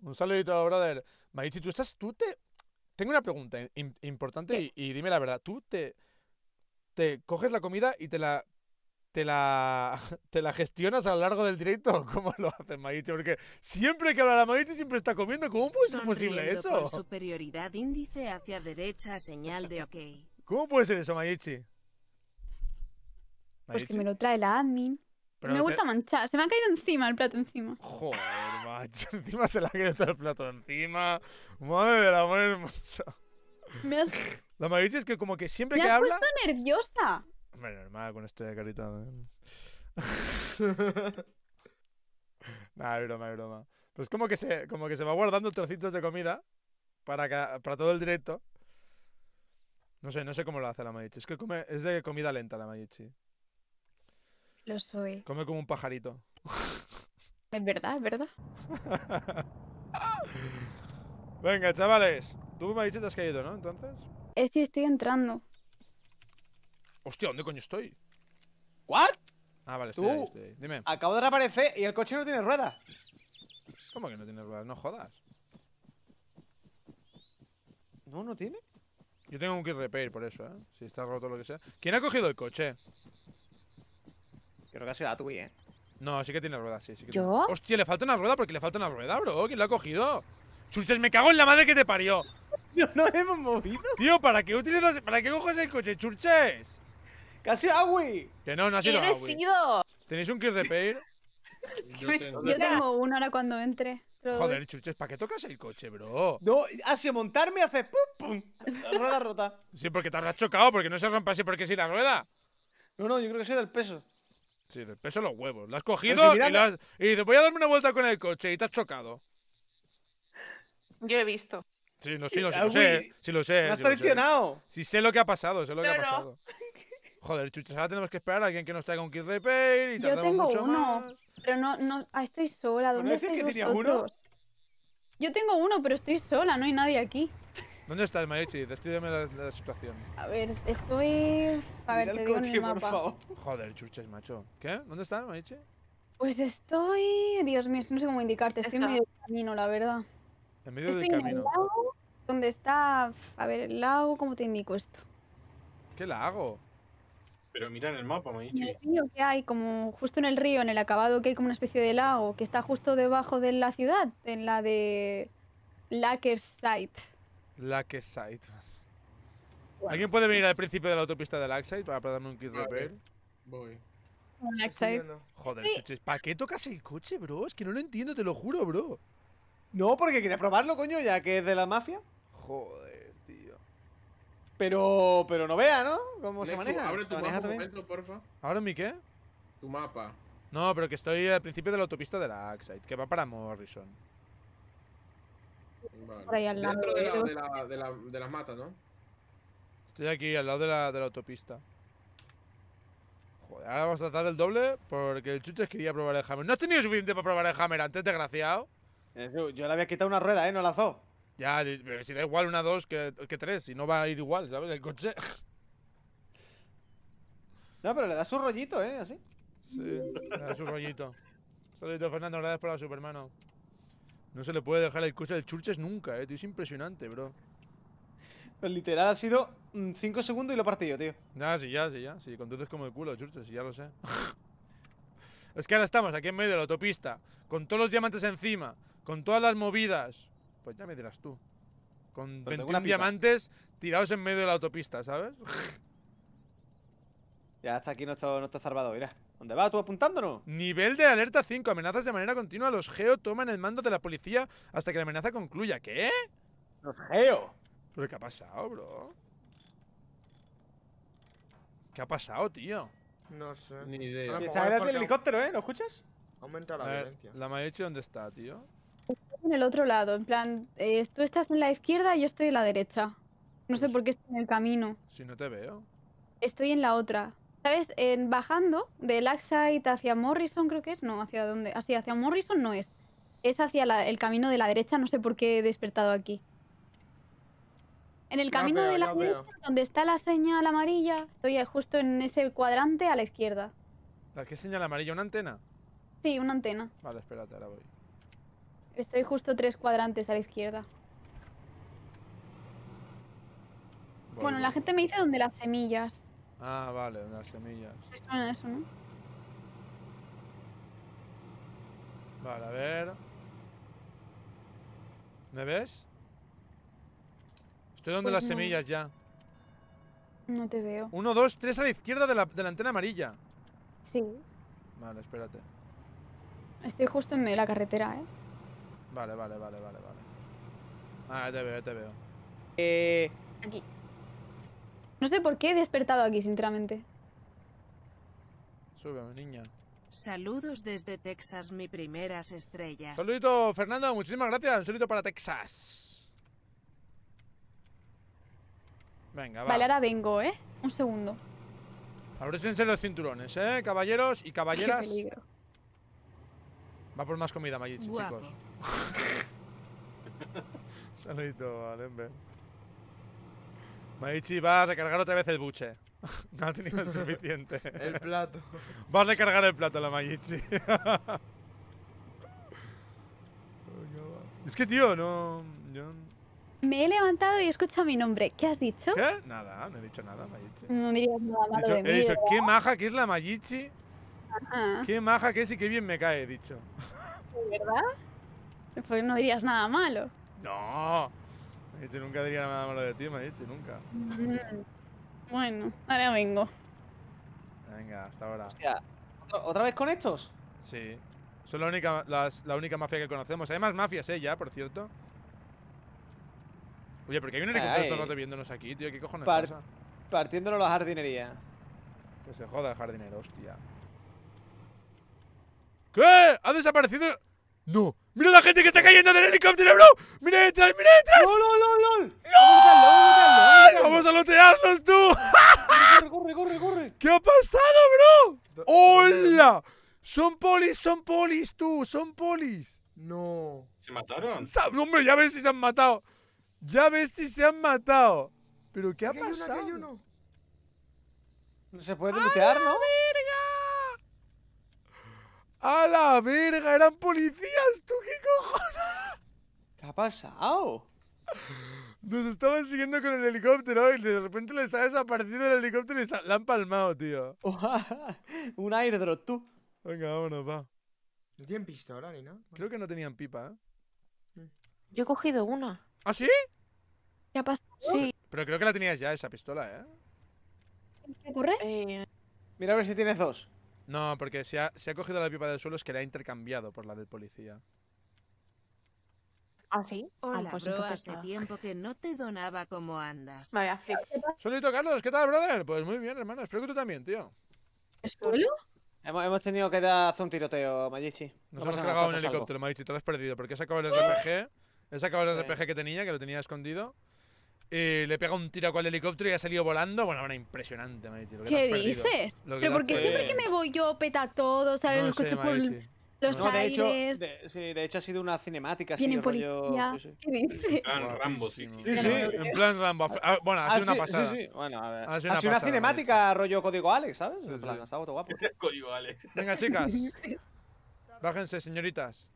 Un saludito, brother. Mayichi, tú estás. Tú te. Tengo una pregunta importante y, y, dime la verdad. ¿Tú te, te coges la comida y te la ¿Te la, <laughs> ¿Te la gestionas a lo largo del directo? ¿Cómo lo haces, Mayichi? Porque siempre que habla la Mayichi siempre está comiendo. ¿Cómo puede ser posible eso? superioridad índice hacia derecha, señal de ok. ¿Cómo puede ser eso, Mayichi? Pues que me lo trae la admin. me gusta manchar. Se me ha caído encima el plato encima. Joder, macho. <laughs> Encima se le ha caído el plato encima. Madre la la madre hermosa. La Mayichi es que como que siempre que habla... nerviosa bueno normal, con este carita. <laughs> Nada, broma, broma. Pues como que se, como que se va guardando trocitos de comida para, para todo el directo. No sé, no sé cómo lo hace la Mayichi. Es que es de comida lenta la Mayichi. Lo soy. Come como un pajarito. Es verdad, es verdad. <laughs> Venga, chavales. Tú Mayichi te has caído, ¿no? Entonces. Sí, estoy entrando. Hostia, ¿dónde coño estoy? ¿What? Ah, vale, estoy, estoy Dime. Acabo de reaparecer y el coche no tiene ruedas. ¿Cómo que no tiene ruedas? No jodas. No, no tiene. Yo tengo un kit repair por eso, ¿eh? Si está roto lo que sea. ¿Quién ha cogido el coche? Creo que ha sido Atui, ¿eh? No, sí que tiene ruedas, sí, sí que ¿Yo? Hostia, le falta una rueda porque le falta una rueda, bro. ¿Quién la ha cogido? Churches, me cago en la madre que te parió. <laughs> no nos hemos movido. Tío, ¿para qué utilizas, para qué coges el coche, Churches? Casi hace Agui? Que no, no ha sido sido? ¿Tenéis un kill de Yo tengo, Yo tengo uno ahora cuando entre. Joder, chuches, ¿para qué tocas el coche, bro? No, hace montarme, hace pum, pum. rueda rota. Sí, porque te has chocado, porque no se rompa así porque sí la rueda. No, no, yo creo que soy del peso. Sí, del peso los huevos. Lo has cogido y, dices y te voy a darme una vuelta con el coche y te has chocado. Yo he visto. Sí, no, sé, no, sí, ah, lo sé. Sí, lo sé. Me has sí, Sé. Sí, sé lo que ha pasado, sé lo que ha pasado. Joder, chuches, ahora tenemos que esperar a alguien que nos traiga un kit repair y Yo tengo uno, más. pero no, no, ah, estoy sola. ¿Dónde ¿No estáis que tenías uno? Yo tengo uno, pero estoy sola, no hay nadie aquí. ¿Dónde estás, Marichi? Descríbeme la, la, situación. A ver, estoy... A ver, Mira te mapa. Joder, chuches, macho. ¿Qué? ¿Dónde estás, Maichi? Pues estoy... Dios mío, es no sé cómo indicarte. Estoy en medio del camino, la verdad. En medio del camino. ¿Dónde el está... A ver, el lago, ¿cómo te indico esto? ¿Qué lago? Pero mira en el mapa, me dicho. que hay, como justo en el río, en el acabado que hay como una especie de lago, que está justo debajo de la ciudad, en la de Lackerside. Lackerside. ¿Alguien puede venir al principio de la autopista de Lakeside para darme un kit repair? Voy. Joder, ¿para qué tocas el coche, bro? Es que no lo entiendo, te lo juro, bro. No, porque quería probarlo, coño, ya que es de la mafia. Joder. Pero, pero no vea, ¿no? ¿Cómo se maneja? Abre tu mapa momento, porfa. ¿Ahora mi qué? Tu mapa. No, pero que estoy al principio de la autopista de la Axide, que va para Morrison. Por ahí al lado. De, de, las matas, ¿no? Estoy aquí, al lado de la, autopista. Joder, ahora vamos a tratar del doble porque el chuches quería probar el hammer. ¿No has tenido suficiente para probar el hammer antes, desgraciado? Yo le había quitado una rueda, ¿eh? No la ya, si da igual una dos, que, que, tres, si no va a ir igual, ¿sabes? El coche. No, pero le da su rollito, ¿eh? Así. Sí, le da su rollito. Saludito, Fernando, gracias por la supermano. No se le puede dejar el coche del Churches nunca, ¿eh? Tío, es impresionante, bro. Pues literal ha sido mm, cinco segundos y lo he partido, tío. Ya, sí, ya, sí, ya. sí, conduces como el culo, Churches, ya lo sé. <laughs> es que ahora estamos aquí en medio de la autopista, con todos los diamantes encima, con todas las movidas. Pues ya me dirás tú. Con 21 diamantes tirados en medio de la autopista, ¿sabes? <laughs> ya está aquí nuestro, nuestro salvador, mira. ¿Dónde va? ¿Tú apuntándonos? Nivel de alerta 5. Amenazas de manera continua. Los geo toman el mando de la policía hasta que la amenaza concluya. ¿Qué? ¿Los geo? ¿Pero qué ha pasado, bro? ¿Qué ha pasado, tío? No sé. Ni idea. Está el helicóptero, ¿eh? ¿Lo escuchas? Aumenta la violencia. La ¿dónde está, tío? Estoy en el otro lado, en plan, eh, tú estás en la izquierda y yo estoy en la derecha. No sé pues por qué estoy en el camino. Si no te veo. Estoy en la otra. ¿Sabes? En, bajando de Laxite hacia Morrison, creo que es. No, hacia dónde. Así, ah, hacia Morrison no es. Es hacia el camino de la derecha, no sé por qué he despertado aquí. En el camino de la derecha, donde está la señal amarilla, estoy justo en ese cuadrante a la izquierda. ¿La qué señal amarilla? ¿Una antena? Sí, una antena. Vale, espérate, ahora voy. Estoy justo tres cuadrantes a la izquierda. bueno, la gente me dice donde las semillas. Ah, vale, donde las semillas. eso, ¿no? Vale, a ver. ¿Me ves? Estoy donde pues las semillas ya. No te veo. Uno, dos, tres a la izquierda de la, de la antena amarilla. Sí. Vale, espérate. Estoy justo en medio de la carretera, ¿eh? Vale, vale, vale, vale, vale. Ah, te veo, te veo. Eh... Aquí. No sé por qué he despertado aquí, sinceramente. Súbeme, niña. Saludos desde Texas, mi primeras estrellas. Saludito, Fernando, muchísimas gracias. Un saludito para Texas. Venga, va. Vale, ahora vengo, ¿eh? Un segundo. Abróchense los cinturones, ¿eh? Caballeros y caballeras. Va por más comida, Magichi, chicos. Saludito a Lembe. Maichi va a recargar otra vez el buche. <laughs> No ha tenido el suficiente. el plato. Va a recargar el plato la Maichi. es que, tío, no... Me he levantado y he escuchado mi nombre. ¿Qué has dicho? ¿Qué? Nada, no he dicho nada, Mayichi. No dirías nada ¿eh? qué maja que es la Mayichi. Qué maja que es y qué bien me cae, he dicho. verdad? Porque no dirías nada malo. No. dicho nunca diría nada malo de ti, me dicho nunca. Mm-hmm. Bueno, ahora vengo. Venga, hasta ahora. Hostia, ¿otra vez con estos? Sí. Son la única, la única mafia que conocemos. Hay más mafias, ¿eh? Ya, por cierto. Oye, porque hay un helicóptero todo el viéndonos aquí, tío. ¿Qué cojones Par Partiéndonos la jardinería. Que se joda el jardinero, hostia. ¿Qué? ¿Ha desaparecido? No, ¡Mira la gente que está cayendo del helicóptero, bro! ¡Mira detrás, mira detrás! ¡Lol, lol, lol! ¡Vamos a lotearlos, tú! ¡Corre, corre, corre, corre! ¿Qué ha pasado, bro? ¡Hola! ¡Son polis, son polis, tú! ¡Son polis! No. ¿Se mataron? hombre, ya ves si se han matado. Ya ves si se han matado. ¿Pero qué ha pasado? No se puede lootear, ¿no? ¡Verga! ¡A la verga! ¡Eran policías! ¿Tú qué cojones? ¿Qué ha pasado? Nos estaban siguiendo con el helicóptero y de repente les ha desaparecido el helicóptero y la han palmado, tío. <laughs> Un airdrop, tú. Venga, vámonos, va. No tienen pistola ni nada. Creo que no tenían pipa, ¿eh? Yo he cogido una. ¿Ah, sí? ¿Qué ha Sí. Pero creo que la tenías ya, esa pistola, ¿eh? ¿Qué ocurre? Eh, Mira a ver si tienes dos. No, porque se ha, se ha cogido la pipa del suelo es que la ha intercambiado por la del policía. ¿Ah, sí? Ah, Hola, pues bro, hace tiempo que no te donaba como andas. Vaya, sí. Solito, Carlos, ¿qué tal, brother? Pues muy bien, hermano. Espero que tú también, tío. ¿Es solo? Hemos, hemos, tenido que dar un tiroteo, Mayichi. Nos hemos cargado un helicóptero, Mayichi. Te lo has perdido porque he sacado el ¿Eh? RPG. He sacado el RPG que tenía, que lo tenía escondido. Eh, le pega un tiro con el helicóptero y ha salido volando. Bueno, bueno, impresionante, Lo que ¿Qué dices? Pero porque siempre que me voy yo peta todo, sale los coches por los aires. De hecho, sí, de hecho ha sido una cinemática así, rollo... Sí, En plan Rambo, sí. Sí, sí. En plan Rambo. Ah, bueno, ha sido una ah, pasada. Ha sido una, cinemática rollo Código Alex, ¿sabes? En plan, guapo. <laughs> Código Alex. Venga, chicas. Bájense, señoritas.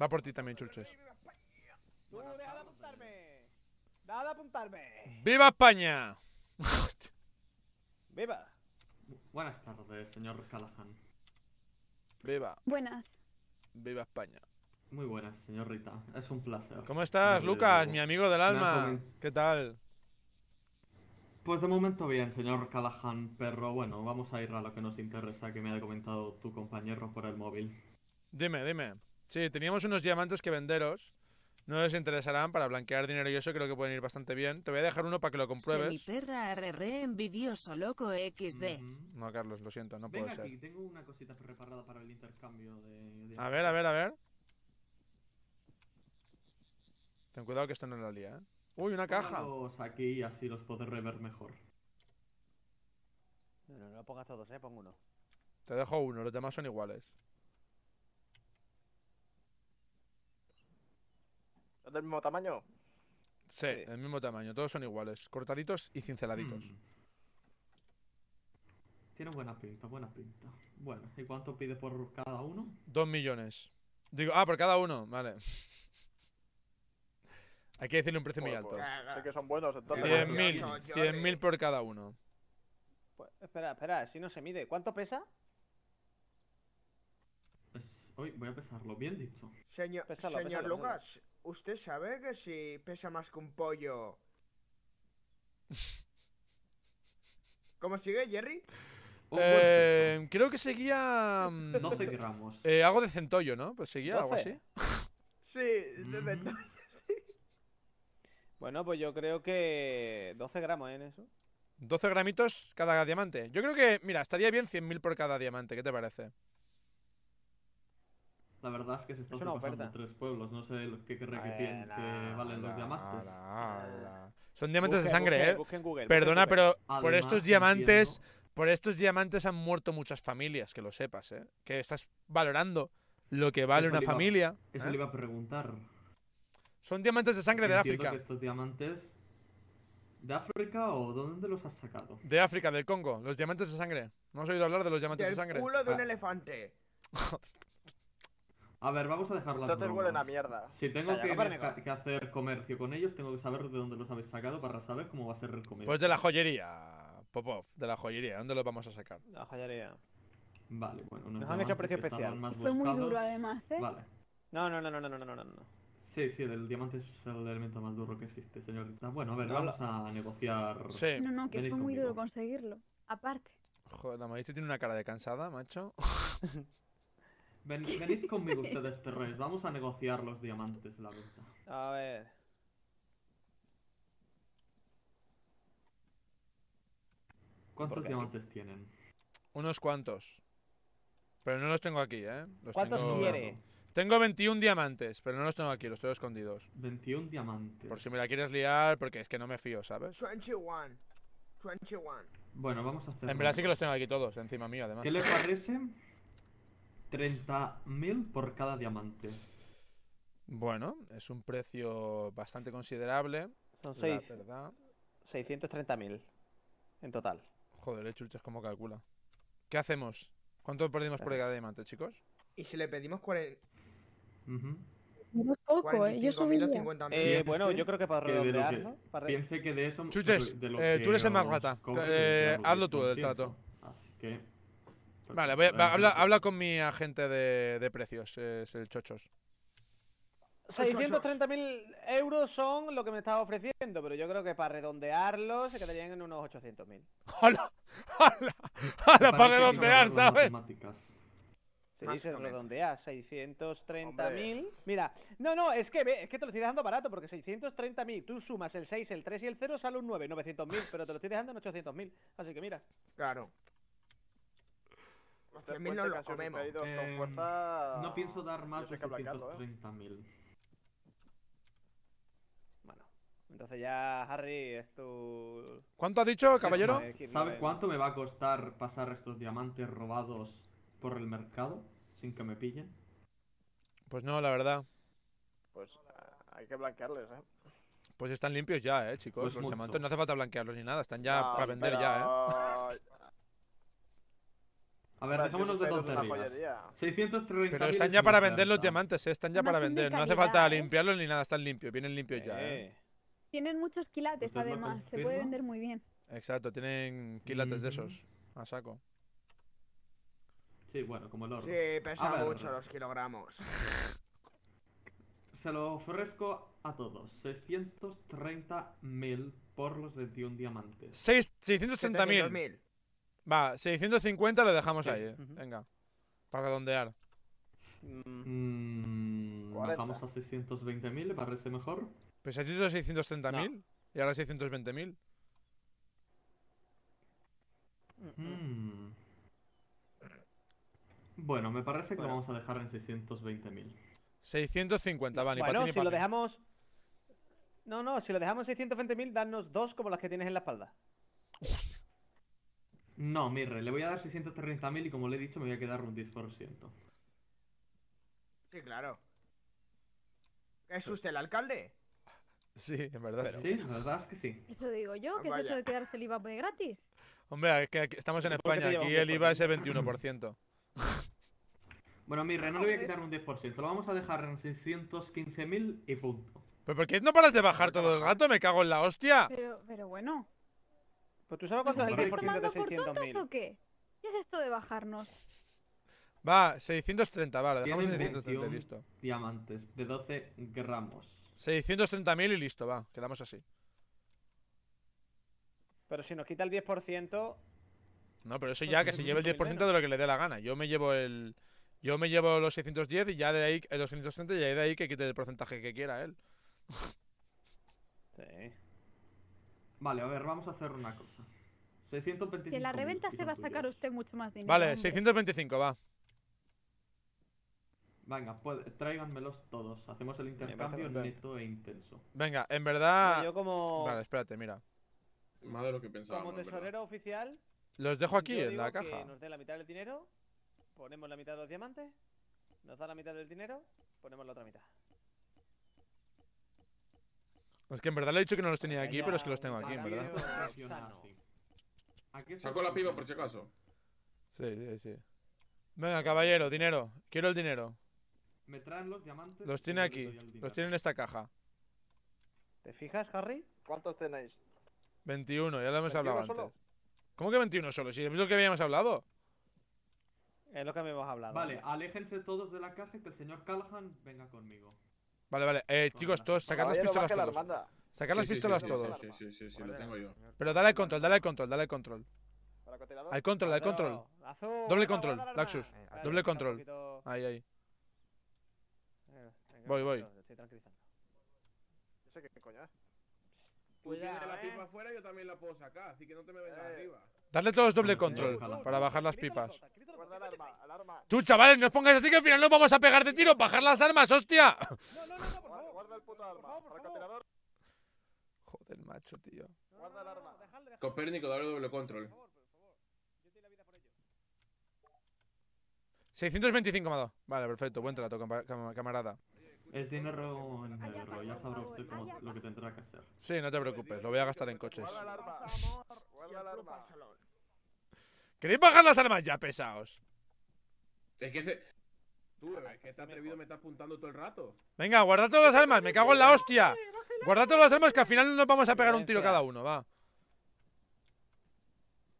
Va por ti también, chuches ¡Viva España! <laughs> ¡Viva! Buenas tardes, señor Callahan. Viva. Buenas. Viva España. Muy buenas, Rita. Es un placer. ¿Cómo estás, Lucas, mi amigo del alma? ¿Qué tal? Pues de momento bien, señor Callahan, pero bueno, vamos a ir a lo que nos interesa que me ha comentado tu compañero por el móvil. Dime, dime. Sí, teníamos unos diamantes que venderos no les interesarán para blanquear dinero y eso creo que pueden ir bastante bien. Te voy a dejar uno para que lo compruebes. perra envidioso loco XD. No, Carlos, lo siento, no puedo ser. tengo una cosita preparada para el intercambio de, A ver, a ver, a ver. Ten cuidado que esto no es la lía, ¿eh? ¡Uy, una caja! aquí así los podré ver mejor. No, pongas todos, eh, pongo uno. Te dejo uno, los demás son iguales. del mismo tamaño? Sí, del mismo tamaño. Todos son iguales. Cortaditos y cinceladitos. Mm. Tiene buena pinta, buena pinta. Bueno, ¿y cuánto pide por cada uno? Dos millones. Digo, ah, por cada uno, vale. <laughs> Hay que decirle un precio muy pues, alto. Sé que son buenos, entonces. 100.000 por cada uno. Pues, espera, espera, si no se mide. ¿Cuánto pesa? voy a pesarlo, bien dicho. Señor, señor Lucas, usted sabe que si pesa más que un pollo... <laughs> ¿Cómo sigue, Jerry? Eh, creo que seguía... 12 mm, gramos. Eh, algo de centollo, ¿no? Pues seguía algo así. sí, de mm. centollo. bueno, pues yo creo que 12 gramos ¿eh? en eso. 12 gramitos cada diamante. Yo creo que, mira, estaría bien 100.000 por cada diamante. ¿Qué te parece? La verdad es que se está pasando tres pueblos, no sé qué que, que, valen los diamantes. <laughs> Son diamantes de sangre, ¿eh? Perdona, pero por estos diamantes, por estos diamantes han muerto muchas familias, que lo sepas, ¿eh? Que estás valorando lo que vale una familia. Eso le eh. iba a preguntar. Son diamantes de sangre de África. estos diamantes ¿De África o dónde los has sacado? De África, del Congo, los diamantes de sangre. ¿No has oído hablar de los diamantes de sangre? El culo de un ah. elefante. <laughs> A ver, vamos a dejar las te a mierda. Si tengo que, hacer comercio con ellos, tengo que saber de dónde los habéis sacado para saber cómo va a ser el comercio. Pues de la joyería, Popov, de la joyería. ¿Dónde los vamos a sacar? De La joyería. Vale, bueno. Nos han hecho precio especial. Fue muy duro además, ¿eh? Vale. No, no, no, no, no, no, no, Sí, sí, el diamante es el elemento más duro que existe, señorita. Ah, bueno, a ver, vamos a negociar. Sí. No, no, que es fue muy duro conseguirlo. Aparte. Joder, la tiene una cara de cansada, macho. <laughs> venid conmigo ustedes, perres. Vamos a negociar los diamantes, la venta. A ver. ¿Cuántos diamantes tienen? Unos cuantos. Pero no los tengo aquí, ¿eh? ¿Cuántos tengo... quiere? Tengo 21 diamantes, pero no los tengo aquí, los tengo escondidos. 21 diamantes. Por si me la quieres liar, porque es que no me fío, ¿sabes? 21. 21. Bueno, vamos a hacer... En verdad sí que los tengo aquí todos, encima mío, además. ¿Qué le parece 30.000 por cada diamante. Bueno, es un precio bastante considerable. Son 6... 630.000 en total. Joder, eh, chuches, chulches como calcula. ¿Qué hacemos? ¿Cuánto perdimos por cada diamante, chicos? Y si le pedimos 40... Muy poco, eh. Yo eh, eh, bueno, yo creo que para redondear, ¿no? Piense que de eso... Chuches, tú eres el más rata. hazlo tú, el trato. Ah, pues vale, voy a, habla, habla, con mi agente de, precios, es el Chochos. 630.000 euros son lo que me estaba ofreciendo, pero yo creo que para redondearlo se quedarían en unos 800.000. ¡Hala! ¡Hala! ¡Hala! Para redondear, ¿sabes? Se dice redondea, 630.000. Mira, no, no, es que, es que te lo estoy dejando barato, porque 630.000, tú sumas el 6, el 3 y el 0, sale un 9, 900.000, pero te lo estoy dejando en 800.000. Así que mira. Claro. Eh, no pienso dar más de 30.000. Bueno, entonces ya, Harry, es ¿Cuánto ha dicho, caballero? ¿Sabes cuánto me va a costar pasar estos diamantes robados por el mercado sin que me pillen? Pues no, la verdad. Pues ah, hay que blanquearles, ¿eh? Pues están limpios ya, eh, chicos. Pues los diamantes no hace falta blanquearlos ni nada, están ya para vender ya, eh. <laughs> A ver, dejémonos de tonterías. 630 Pero están ya para vender los diamantes, están ya para vender. No hace falta ¿eh? limpiarlos ni nada, están limpios, vienen limpios ya. ¿eh? Tienen muchos quilates además, se puede vender muy bien. Exacto, tienen quilates de esos, a saco. Sí, bueno, como el oro. Sí, pesan mucho los kilogramos. Se lo ofrezco a todos. 630.000 por los 21 diamantes. 630.000. Va, 650 lo dejamos ahí, eh. Venga. Para redondear. Mm, ¿Bajamos a 620.000? ¿Le parece mejor? Pues has dicho 630.000 y ahora 620.000. Mmm... Bueno, me parece que lo vamos a dejar en 620.000. 650, van, bueno, bueno, si lo dejamos... No, no, si lo dejamos en 620.000, danos dos como las que tienes en la espalda. <laughs> No, Mirre, le voy a dar 630.000 y como le he dicho me voy a quedar un 10%. Sí, claro. ¿Es usted el alcalde? Sí, en verdad. Sí, en verdad es que sí. Eso digo yo, ah, que es eso de quedarse el IVA gratis. Hombre, es que estamos en España, y el IVA es el 21%. Bueno, Mirre, no le voy a ah, quitar un 10%, lo vamos a dejar en 615.000 y punto. ¿Pero por qué no paras de bajar todo el rato? ¡Me cago en la hostia! pero bueno, pues tú sabes cuánto es el 10% de 600.000. qué? es esto de bajarnos? Va, 630, vale, dejamos 630 listo. Diamantes de 12 gramos. 630.000 y listo, va, quedamos así. Pero si nos quita el 10%. No, pero eso pues ya que se lleve el 10% de lo que le dé la gana. Yo me llevo el. Yo me llevo los 610 y ya de ahí. El 230 y ya de ahí que quite el porcentaje que quiera él. sí. Vale, a ver, vamos a hacer una cosa. 625. Que la reventa se va a sacar usted mucho más dinero. Vale, 625, va. Venga, pues, tráiganmelos todos. Hacemos el intercambio neto e intenso. Venga, en verdad... yo como... Vale, espérate, mira. Más de lo que pensaba. Como tesorero oficial... Los dejo aquí, en la caja. Que nos dé la mitad del dinero, ponemos la mitad de los diamantes, nos da la mitad del dinero, ponemos la otra mitad. Es que en verdad le he dicho que no los tenía aquí, pero es que los tengo aquí, en verdad. Saco la piba por si acaso. Sí, sí, sí. Venga, caballero, dinero. Quiero el dinero. Me traen los diamantes. Los tiene aquí. Los tiene en esta caja. ¿Te fijas, Harry? ¿Cuántos tenéis? 21, ya lo hemos hablado antes. ¿Cómo que 21 solo? Si es lo que habíamos hablado. Es lo que habíamos hablado. Vale, aléjense todos de la caja y que el señor Callahan venga conmigo. Vale, vale. Eh, chicos, todos, sacad las pistolas todos. Sacad las pistolas todos. Sí, sí, sí, sí, lo tengo yo. Pero dale al control, dale al control, dale al control. Al control, al control. Doble control, Laxus. Doble control. Ahí, ahí. Voy, voy. Yo sé qué coño eh. la eh. pipa afuera yo también la puedo sacar, así que no te me vengas eh. arriba. Darle todos doble control para bajar las pipas. Tú, chavales, no os pongáis así que al final no vamos a pegar de tiro. Bajar las armas, hostia. Joder, macho, tío. Copérnico, dale doble control. 625 me ha dado. Vale, perfecto. Buen trato, camarada. dinero eh, en ya sabrá lo que tendrá que hacer. Sí, no te preocupes, lo voy a gastar en coches. Guarda arma. ¿Queréis bajar las armas ya, pesados? Es que se... Tú, es que te has atrevido, me estás apuntando todo el rato. Venga, guardad todas las armas, me cago en la hostia. Guardad todas las armas que al final nos vamos a pegar un tiro cada uno, va.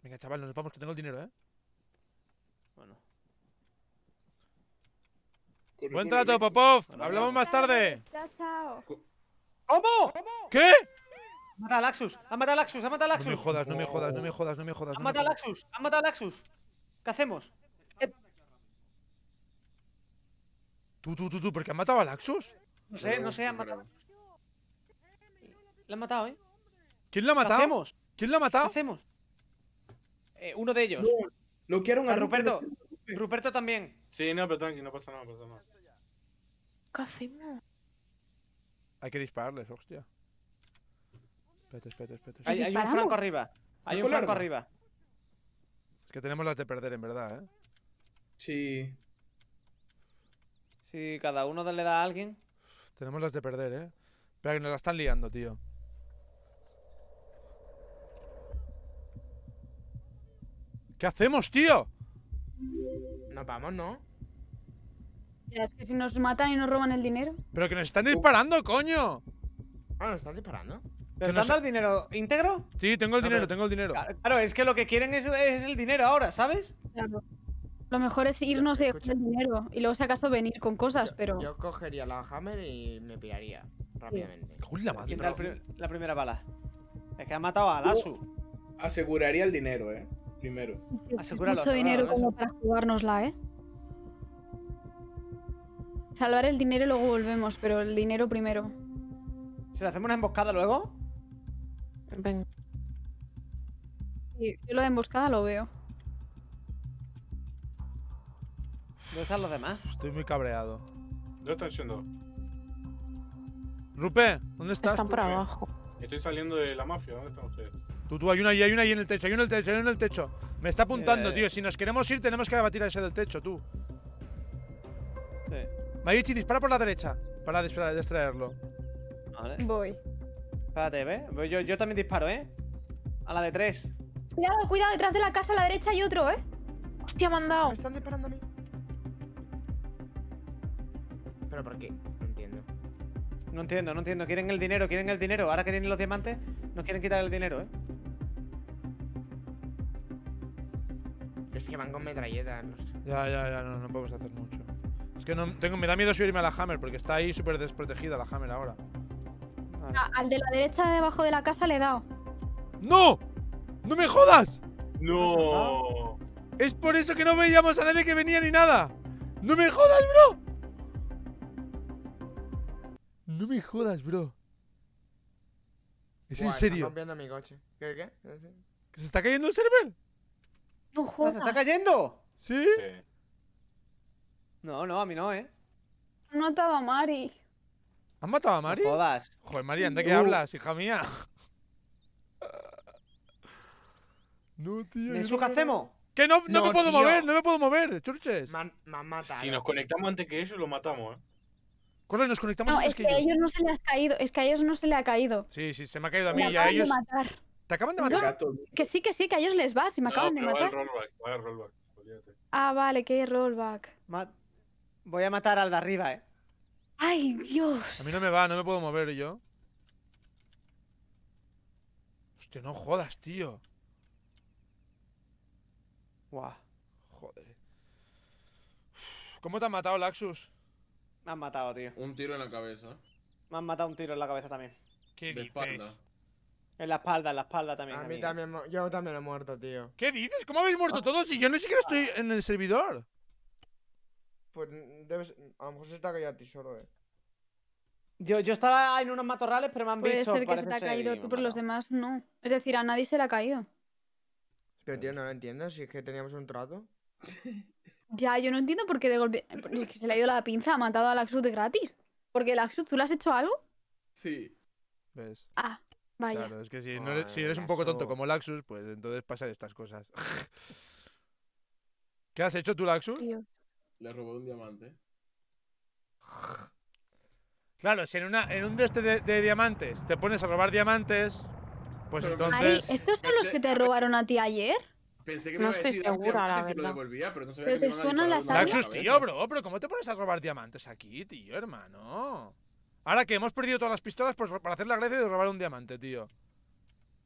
Venga, chaval, nos vamos, que tengo el dinero, ¿eh? Bueno. Buen trato, Popov. Hablamos más tarde. ¿Cómo? ¿Cómo? ¿Qué? Ha matado a Laxus, ha matado a Laxus, ha matado a Laxus. No me jodas, no me jodas, no me jodas, no me jodas. Ha matado a Laxus, ha matado a Laxus. ¿Qué hacemos? Eh. Tú, tú, tú, tú, ¿por qué han matado a Laxus? No sé, no sé, han matado. La han matado, ¿eh? ¿Quién la ha matado? hacemos? ¿Quién la ha matado? ¿Qué hacemos? Eh, uno de ellos. No, lo quiero a Ruperto. Ruperto también. Sí, no, pero tranqui, no pasa nada, no pasa nada. ¿Qué hacemos? Hay que dispararles, hostia. Hay, un franco arriba. Hay un franco arriba. Es que tenemos las de perder, en verdad, ¿eh? Sí. Si cada uno le da a alguien. Tenemos las de perder, ¿eh? Espera, que nos la están liando, tío. ¿Qué hacemos, tío? Nos vamos, ¿no? Es que si nos matan y nos roban el dinero. Pero que nos están disparando, coño. Ah, nos están disparando. ¿Te están dando el dinero íntegro? Sí, tengo el dinero, tengo el dinero. Claro, es que lo que quieren es, el dinero ahora, ¿sabes? Claro. Lo mejor es irnos y el dinero y luego si acaso venir con cosas, pero... Yo cogería la hammer y me piraría rápidamente. Sí. la madre! La, la, primera bala. Es que ha matado a Lasu. Uh, aseguraría el dinero, ¿eh? Primero. Sí, mucho dinero como para jugárnosla, ¿eh? Salvar el dinero y luego volvemos, pero el dinero primero. ¿Se le hacemos una emboscada luego? Venga. Yo, lo de emboscada lo veo. ¿Dónde están los demás? Estoy muy cabreado. ¿Dónde están siendo? Rupe, ¿dónde estás? Están por abajo. Estoy saliendo de la mafia, ¿dónde están ustedes? Tú, tú, hay una ahí, hay una ahí en el techo, hay uno en el techo, hay en el techo. Me está apuntando, eh. tío. Si nos queremos ir, tenemos que abatir a ese del techo, tú. Sí. Mayuchi, dispara por la derecha para distraerlo. Vale. Voy. Espérate, ¿ves? Yo, también disparo, ¿eh? A la de tres. Cuidado, cuidado, detrás de la casa a la derecha hay otro, ¿eh? Hostia, me han dado. Me están disparando a mí. ¿Pero por qué? No entiendo. No entiendo, no entiendo. Quieren el dinero, quieren el dinero. Ahora que tienen los diamantes, nos quieren quitar el dinero, ¿eh? Es que van con metralletas, no sé. Ya, ya, ya, no, no podemos hacer mucho. Es que no, tengo, me da miedo subirme a la Hammer porque está ahí súper desprotegida la Hammer ahora al de la derecha debajo de la casa le he dado. ¡No! ¡No me jodas! ¡No! Es por eso que no veíamos a nadie que venía ni nada. ¡No me jodas, bro! No me jodas, bro. Es en serio. qué? qué ¿Se está cayendo el server? No jodas. ¿Se está cayendo? ¿Sí? No, no, a mí no, ¿eh? No ha matado a Mari. ¿Has matado a Mari? jodas. Joder, Mari, ¿de qué uh. hablas, hija mía? <laughs> no, tío. ¿Eso qué hacemos? Que no, no, me puedo mover, no me puedo mover, churches. Me Si eh. nos conectamos antes que ellos, lo matamos, ¿eh? Corre, nos conectamos no, antes es que, a ellos no se les ha caído, es que a ellos no se les ha caído. Sí, sí, se me ha caído a mí y a ellos. ¿Te acaban de matar? que sí, que sí, que a ellos les va, si me acaban de matar. rollback. Ah, vale, que rollback. Voy a matar al de arriba, eh. ¡Ay, Dios! A mí no me va, no me puedo mover yo. Hostia, no jodas, tío. Guau. Joder. ¿Cómo te han matado, Laxus? Me han matado, tío. Un tiro en la cabeza. Me han matado un tiro en la cabeza también. ¿Qué dices? En la espalda, en la espalda también. A mí también, yo también he muerto, tío. ¿Qué dices? ¿Cómo habéis muerto ah. todos? Y yo no siquiera estoy en el servidor. Pues debes. A lo mejor se te ha caído a ti solo, eh. Yo, yo estaba en unos matorrales, pero me han visto. Puede ser que se te ha caído tú, pero los demás no. Es decir, a nadie se le ha caído. Pero tío, no lo entiendo, si es que teníamos un trato. <laughs> ya, yo no entiendo por qué de golpe. que se le ha ido la pinza, ha matado a Laxus de gratis. Porque Laxus, ¿tú le has hecho algo? Sí. ¿Ves? Ah, vaya. Claro, es que si, ah, eres, un poco tonto como Laxus, pues entonces pasan estas cosas. <laughs> ¿Qué has hecho tú, Laxus? Le robó un diamante. Claro, si en, en un de este de, diamantes te pones a robar diamantes, pues entonces. ¿Estos son los que te robaron a ti ayer? Pensé que me no iba a decir segura, la verdad. lo devolvía, pero no sabía que te suena la Laxus, tío, bro, pero ¿cómo te pones a robar diamantes aquí, tío, hermano? Ahora que hemos perdido todas las pistolas pues, para hacer la gracia de robar un diamante, tío.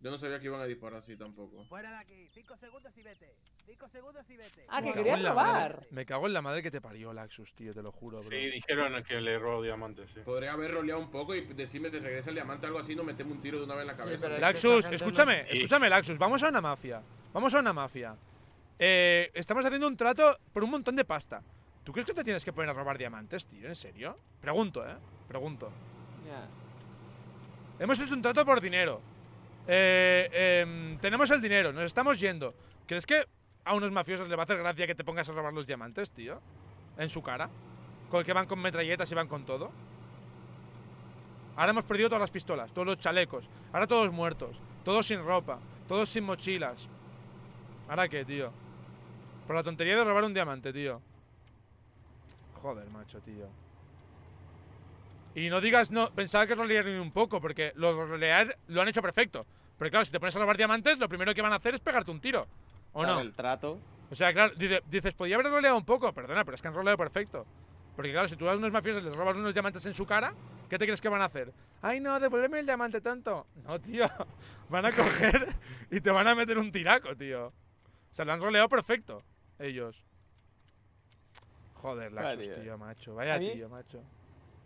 Yo no sabía que iban a disparar así tampoco. Fuera de aquí, cinco segundos y vete. 5 segundos y vete. Ah, que quería probar. Me cago en la madre que te parió Laxus, tío, te lo juro, bro. Sí, dijeron que le robó diamantes, Podría haber roleado un poco y decirme te regresa el diamante o algo así, no meteme un tiro de una vez en la cabeza. Laxus, escúchame, escúchame, Laxus, vamos a una mafia. Vamos a una mafia. Eh, estamos haciendo un trato por un montón de pasta. ¿Tú crees que te tienes que poner a robar diamantes, tío? ¿En serio? Pregunto, ¿eh? Pregunto. Hemos hecho un trato por dinero. eh, em, tenemos el dinero, nos estamos yendo. ¿Crees que a unos mafiosos le va a hacer gracia que te pongas a robar los diamantes, tío. En su cara. Con el que van con metralletas y van con todo. Ahora hemos perdido todas las pistolas, todos los chalecos. Ahora todos muertos. Todos sin ropa. Todos sin mochilas. ¿Ahora qué, tío? Por la tontería de robar un diamante, tío. Joder, macho, tío. Y no digas, no, pensaba que lo ni un poco, porque los rolear lo han hecho perfecto. Pero claro, si te pones a robar diamantes, lo primero que van a hacer es pegarte un tiro. ¿O no? El trato. O sea, claro, dices, podría haber roleado un poco, perdona, pero es que han roleado perfecto. Porque claro, si tú a unos mafiosos les robas unos diamantes en su cara, ¿qué te crees que van a hacer? Ay, no, devuélveme el diamante, tonto. No, tío. <laughs> Van a coger <laughs> y te van a meter un tiraco, tío. O sea, lo han roleado perfecto, ellos. Joder, Laxos, tío. macho. Vaya, tío, macho.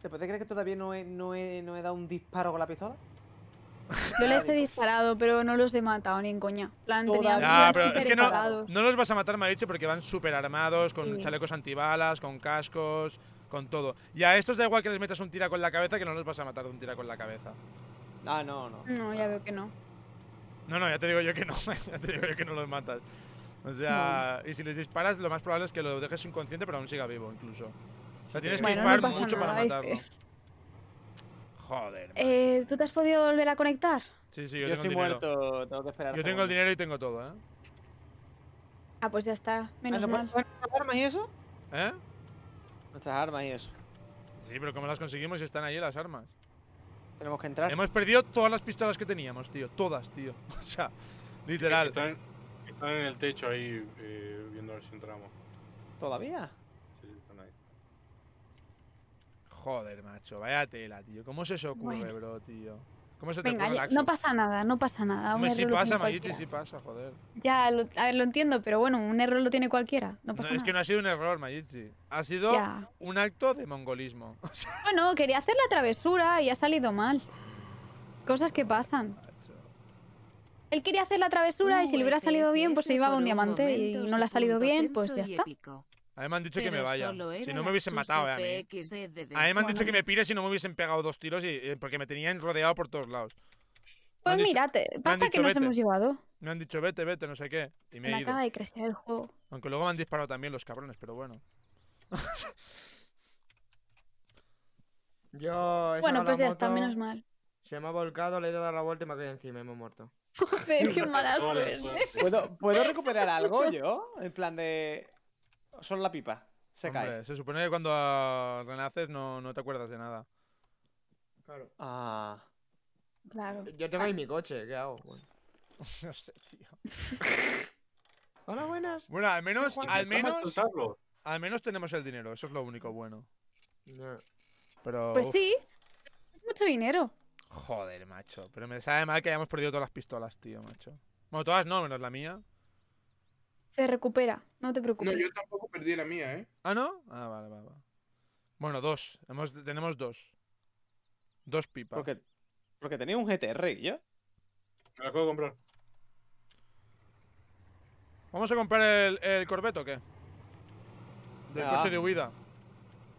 ¿Te puedes creer que todavía no no, he, no he dado un disparo con la pistola? <laughs> Yo les he disparado, pero no los he matado ni en coña. Ah, no, los vas a matar, me dicho, porque van súper armados, con chalecos antibalas, con cascos, con todo. Y a estos da igual que les metas un tira con la cabeza, que no los vas a matar de un tira con la cabeza. Ah, no, no. No, ya veo que no. No, no, ya te digo yo que no. <laughs> ya te digo yo que no los matas. O sea, y si les disparas, lo más probable es que lo dejes inconsciente, pero aún siga vivo, incluso. O sea, tienes que disparar mucho para matarlo. Joder. Eh, ¿Tú te has podido volver a conectar? Sí, sí, yo, tengo estoy muerto, tengo que esperar. Yo tengo el dinero y tengo todo, ¿eh? Ah, pues ya está. Menos ah, mal. ¿Nuestras armas y eso? ¿Eh? Nuestras armas y eso. Sí, pero ¿cómo las conseguimos si están ahí las armas? Tenemos que entrar. Hemos perdido todas las pistolas que teníamos, tío. Todas, tío. <laughs> O sea, literal. están, están, en el techo ahí eh, viendo a ver si entramos. ¿Todavía? Joder, macho, vaya tela, tío. ¿Cómo se os ocurre, bro, tío? ¿Cómo se Venga, No pasa nada, no pasa nada. pasa, Mayichi, si pasa, joder. Ya, lo, a ver, lo entiendo, pero bueno, un error lo tiene cualquiera. No pasa nada. Es que no ha sido un error, Mayichi. Ha sido un acto de mongolismo. <laughs> bueno, quería hacer la travesura y ha salido mal. Cosas que pasan. Él quería hacer la travesura y si le hubiera salido bien, eh, pues se llevaba un diamante y no le ha salido bien, pues ya está. A mí me han dicho que me vaya. Si no me hubiesen matado, eh, a mí. A mí me han dicho que me pire si no me hubiesen pegado dos tiros eh, porque me tenían rodeado por todos lados. Pues mírate, basta que nos hemos llevado. Me han dicho vete, vete, no sé qué. Y me, he ido. acaba de crecer el juego. Aunque luego me han disparado también los cabrones, pero bueno. Yo. Bueno, pues ya está, menos mal. Se me ha volcado, le he dado la vuelta y me ha caído encima y me he muerto. <laughs> Joder, qué mala suerte. Pues, ¿Puedo, ¿Puedo recuperar algo yo? En plan de son la pipa. Se Hombre, cae. Se supone que cuando renaces no, te acuerdas de nada. Claro. Ah. Claro. Yo tengo ahí mi coche, ¿qué hago? <laughs> no sé, tío. <laughs> Hola, buenas. Bueno, al menos, al menos, tenemos el dinero, eso es lo único bueno. Pero. Pues sí, mucho dinero. Joder, macho. Pero me sabe mal que hayamos perdido todas las pistolas, tío, macho. Bueno, todas no, menos la mía. Se recupera, no te preocupes. No, yo tampoco perdí la mía, ¿eh? ¿Ah, no? Ah, vale, vale, vale. Bueno, dos. Hemos, tenemos dos. Dos pipas. Porque, porque tenía un GTR ya. Me la puedo comprar. ¿Vamos a comprar el, el o qué? Del coche de huida.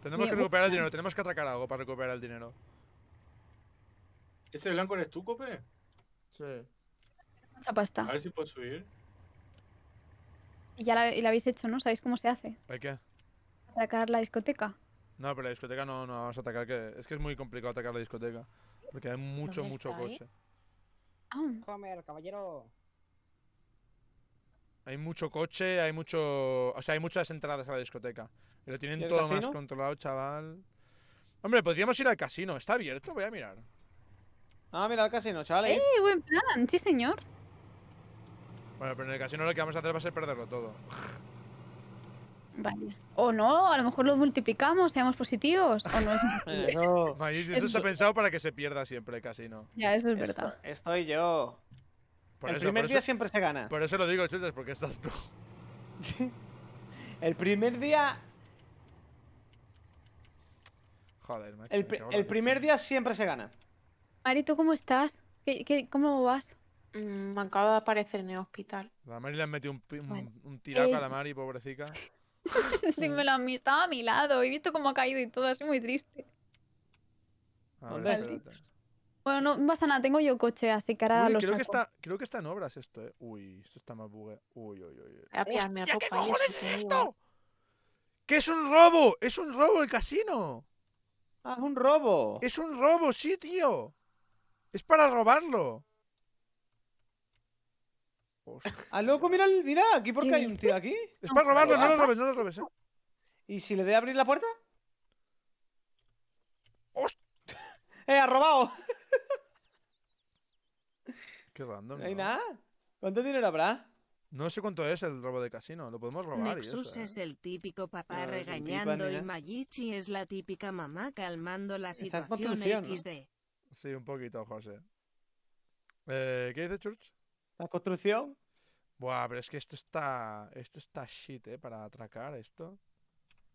Tenemos que recuperar el dinero, tenemos que atracar algo para recuperar el dinero. ¿Ese blanco eres tú, Cope? Sí. Mucha pasta. A ver si puedo subir. Y ya la, habéis hecho, ¿no? ¿Sabéis cómo se hace? ¿El qué? Atacar la discoteca. No, pero la discoteca no, no vamos a atacar. Que, es que es muy complicado atacar la discoteca. Porque hay mucho, mucho eh? coche. Ah. Comer, caballero. Hay mucho coche, hay mucho. O sea, hay muchas entradas a la discoteca. Y lo tienen todo más controlado, chaval. Hombre, podríamos ir al casino. Está abierto, voy a mirar. Ah, mira el casino, chaval. ¡Eh, buen plan! Sí, señor. Bueno, pero en el casino lo que vamos a hacer va a ser perderlo todo. Vale. O no, a lo mejor lo multiplicamos, seamos positivos. O no es. <laughs> no. eso está pensado para que se pierda siempre el casino. Ya, eso es verdad. Estoy, yo. el primer día siempre se gana. Por eso lo digo, chuches, porque estás tú. <laughs> el primer día. Joder, macho, El, primer día siempre se gana. Mari, ¿tú cómo estás? cómo vas? me mm, acaba de aparecer en el hospital. La Mari le han metido un, un, tiraco a eh, la Mari, pobrecita. <laughs> Dímelo a mí, estaba a mi lado. He visto cómo ha caído y todo, así muy triste. bueno, no pasa nada, tengo yo coche, así que ahora creo Que está, creo que está en obras esto, eh. Uy, esto está más bugue. Uy, uy, uy. uy. Hostia, ¿qué cojones es esto? ¡Que es un robo! ¡Es un robo el casino! Ah, es un robo. Es un robo, sí, tío. Es para robarlo. Hostia. Ah, loco, mira, mira, aquí porque hay un tío aquí. Es para robarlo, no lo robes, no los robes, eh. ¿Y si le doy a abrir la puerta? ¡Hostia! <laughs> ¡Eh, ha robado! Qué random. hay nada. ¿Cuánto dinero habrá? No sé cuánto es el robo de casino, lo podemos robar. Nexus eh. es el típico papá regañando y Mayichi es la típica mamá calmando la situación XD. Sí, un poquito, José. Eh, ¿Qué dice Church? construcción. Buah, pero es que esto está. Esto está shit, eh, para atracar esto.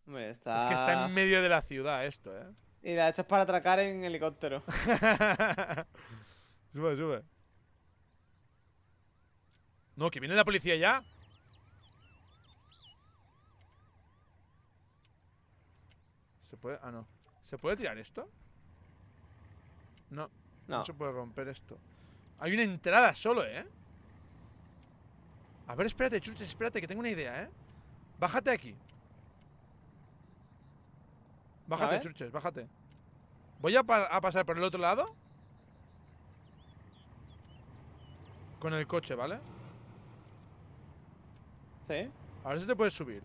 Es que está en medio de la ciudad esto, eh. Y la hecho para atracar en helicóptero. <laughs> sube, sube. No, que viene la policía ya. ¿Se puede? Ah, no. ¿Se puede tirar esto? No, no se puede romper esto. Hay una entrada solo, ¿eh? A ver, espérate, Chuches, espérate, que tengo una idea, ¿eh? Bájate aquí. Bájate, Chuches, bájate. Voy a, pasar por el otro lado. Con el coche, ¿vale? Sí. A ver si te puedes subir.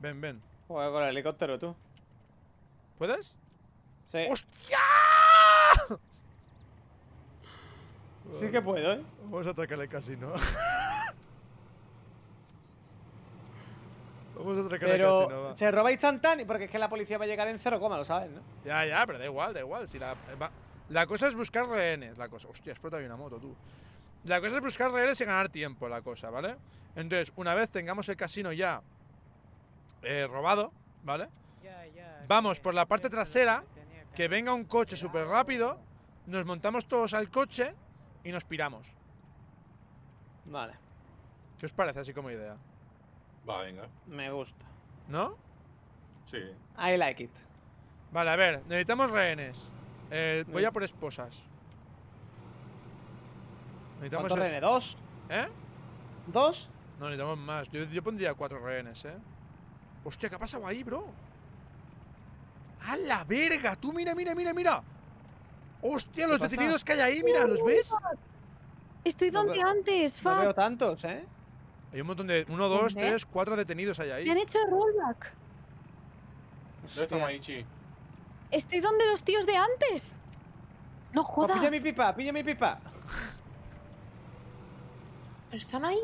Ven, ven. Juega con el helicóptero tú. ¿Puedes? Sí. ¡Hostia! Sí que puedo, ¿eh? Vamos a atacar el casino. <laughs> Vamos a atracar el casino, va. se roba y porque es que la policía va a llegar en cero coma, lo sabes, ¿no? Ya, ya, pero da igual, da igual. Si la, eh, la cosa es buscar rehenes, la cosa. Hostia, explota hay una moto, tú. La cosa es buscar rehenes y ganar tiempo, la cosa, ¿vale? Entonces, una vez tengamos el casino ya eh, robado, ¿vale? Vamos por la parte trasera, que venga un coche súper rápido, nos montamos todos al coche y nos piramos. Vale. ¿Qué os parece así como idea? Va, venga. Me gusta. ¿No? Sí. I like it. Vale, a ver, necesitamos rehenes. Eh, voy a por esposas. Necesitamos ¿Dos? ¿Eh? ¿Dos? No, necesitamos más. Yo, yo, pondría cuatro rehenes, ¿eh? Hostia, ¿qué ha pasado ahí, bro? ¡A la verga! ¡Tú mira, mira, mira, mira! ¡Hostia, los detenidos que hay ahí! ¡Mira, los ves! Estoy donde antes, Fab. No veo tantos, ¿eh? Hay un montón de... Uno, dos, tres, cuatro detenidos allá. ahí. Me han hecho rollback. Estoy donde los tíos de antes. No jodas. pilla mi pipa, pilla mi pipa. Pero están ahí.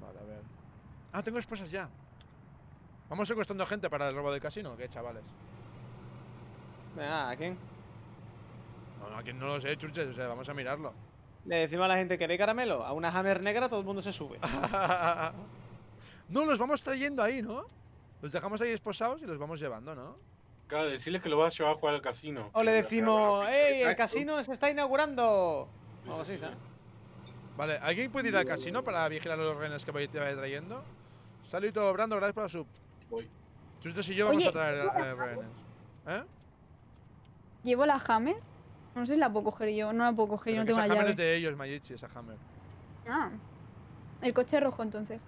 Vale, a ver. Ah, tengo esposas ya. Vamos secuestrando gente para el robo del casino, qué chavales. ¿a quién? No, a no lo sé, chuches, o sea, vamos a mirarlo. Le decimos a la gente, ¿queréis caramelo? A una Hammer negra todo el mundo se sube. <laughs> no, los vamos trayendo ahí, ¿no? Los dejamos ahí esposados y los vamos llevando, ¿no? Claro, decirles que lo vas a llevar a jugar al casino. O le decimos, ¡Ey, el casino se está inaugurando! O así, Vale, ¿alguien puede ir al casino para vigilar los rehenes que voy trayendo? Saludos, Brando, gracias por la sub. Voy. y yo vamos a traer rehenes. ¿Eh? ¿Eh? ¿Llevo la Hammer? No sé si la puedo coger yo, no la puedo coger, no tengo esa la Hammer es de ellos, Mayichi, esa Hammer. Ah. El coche rojo, entonces.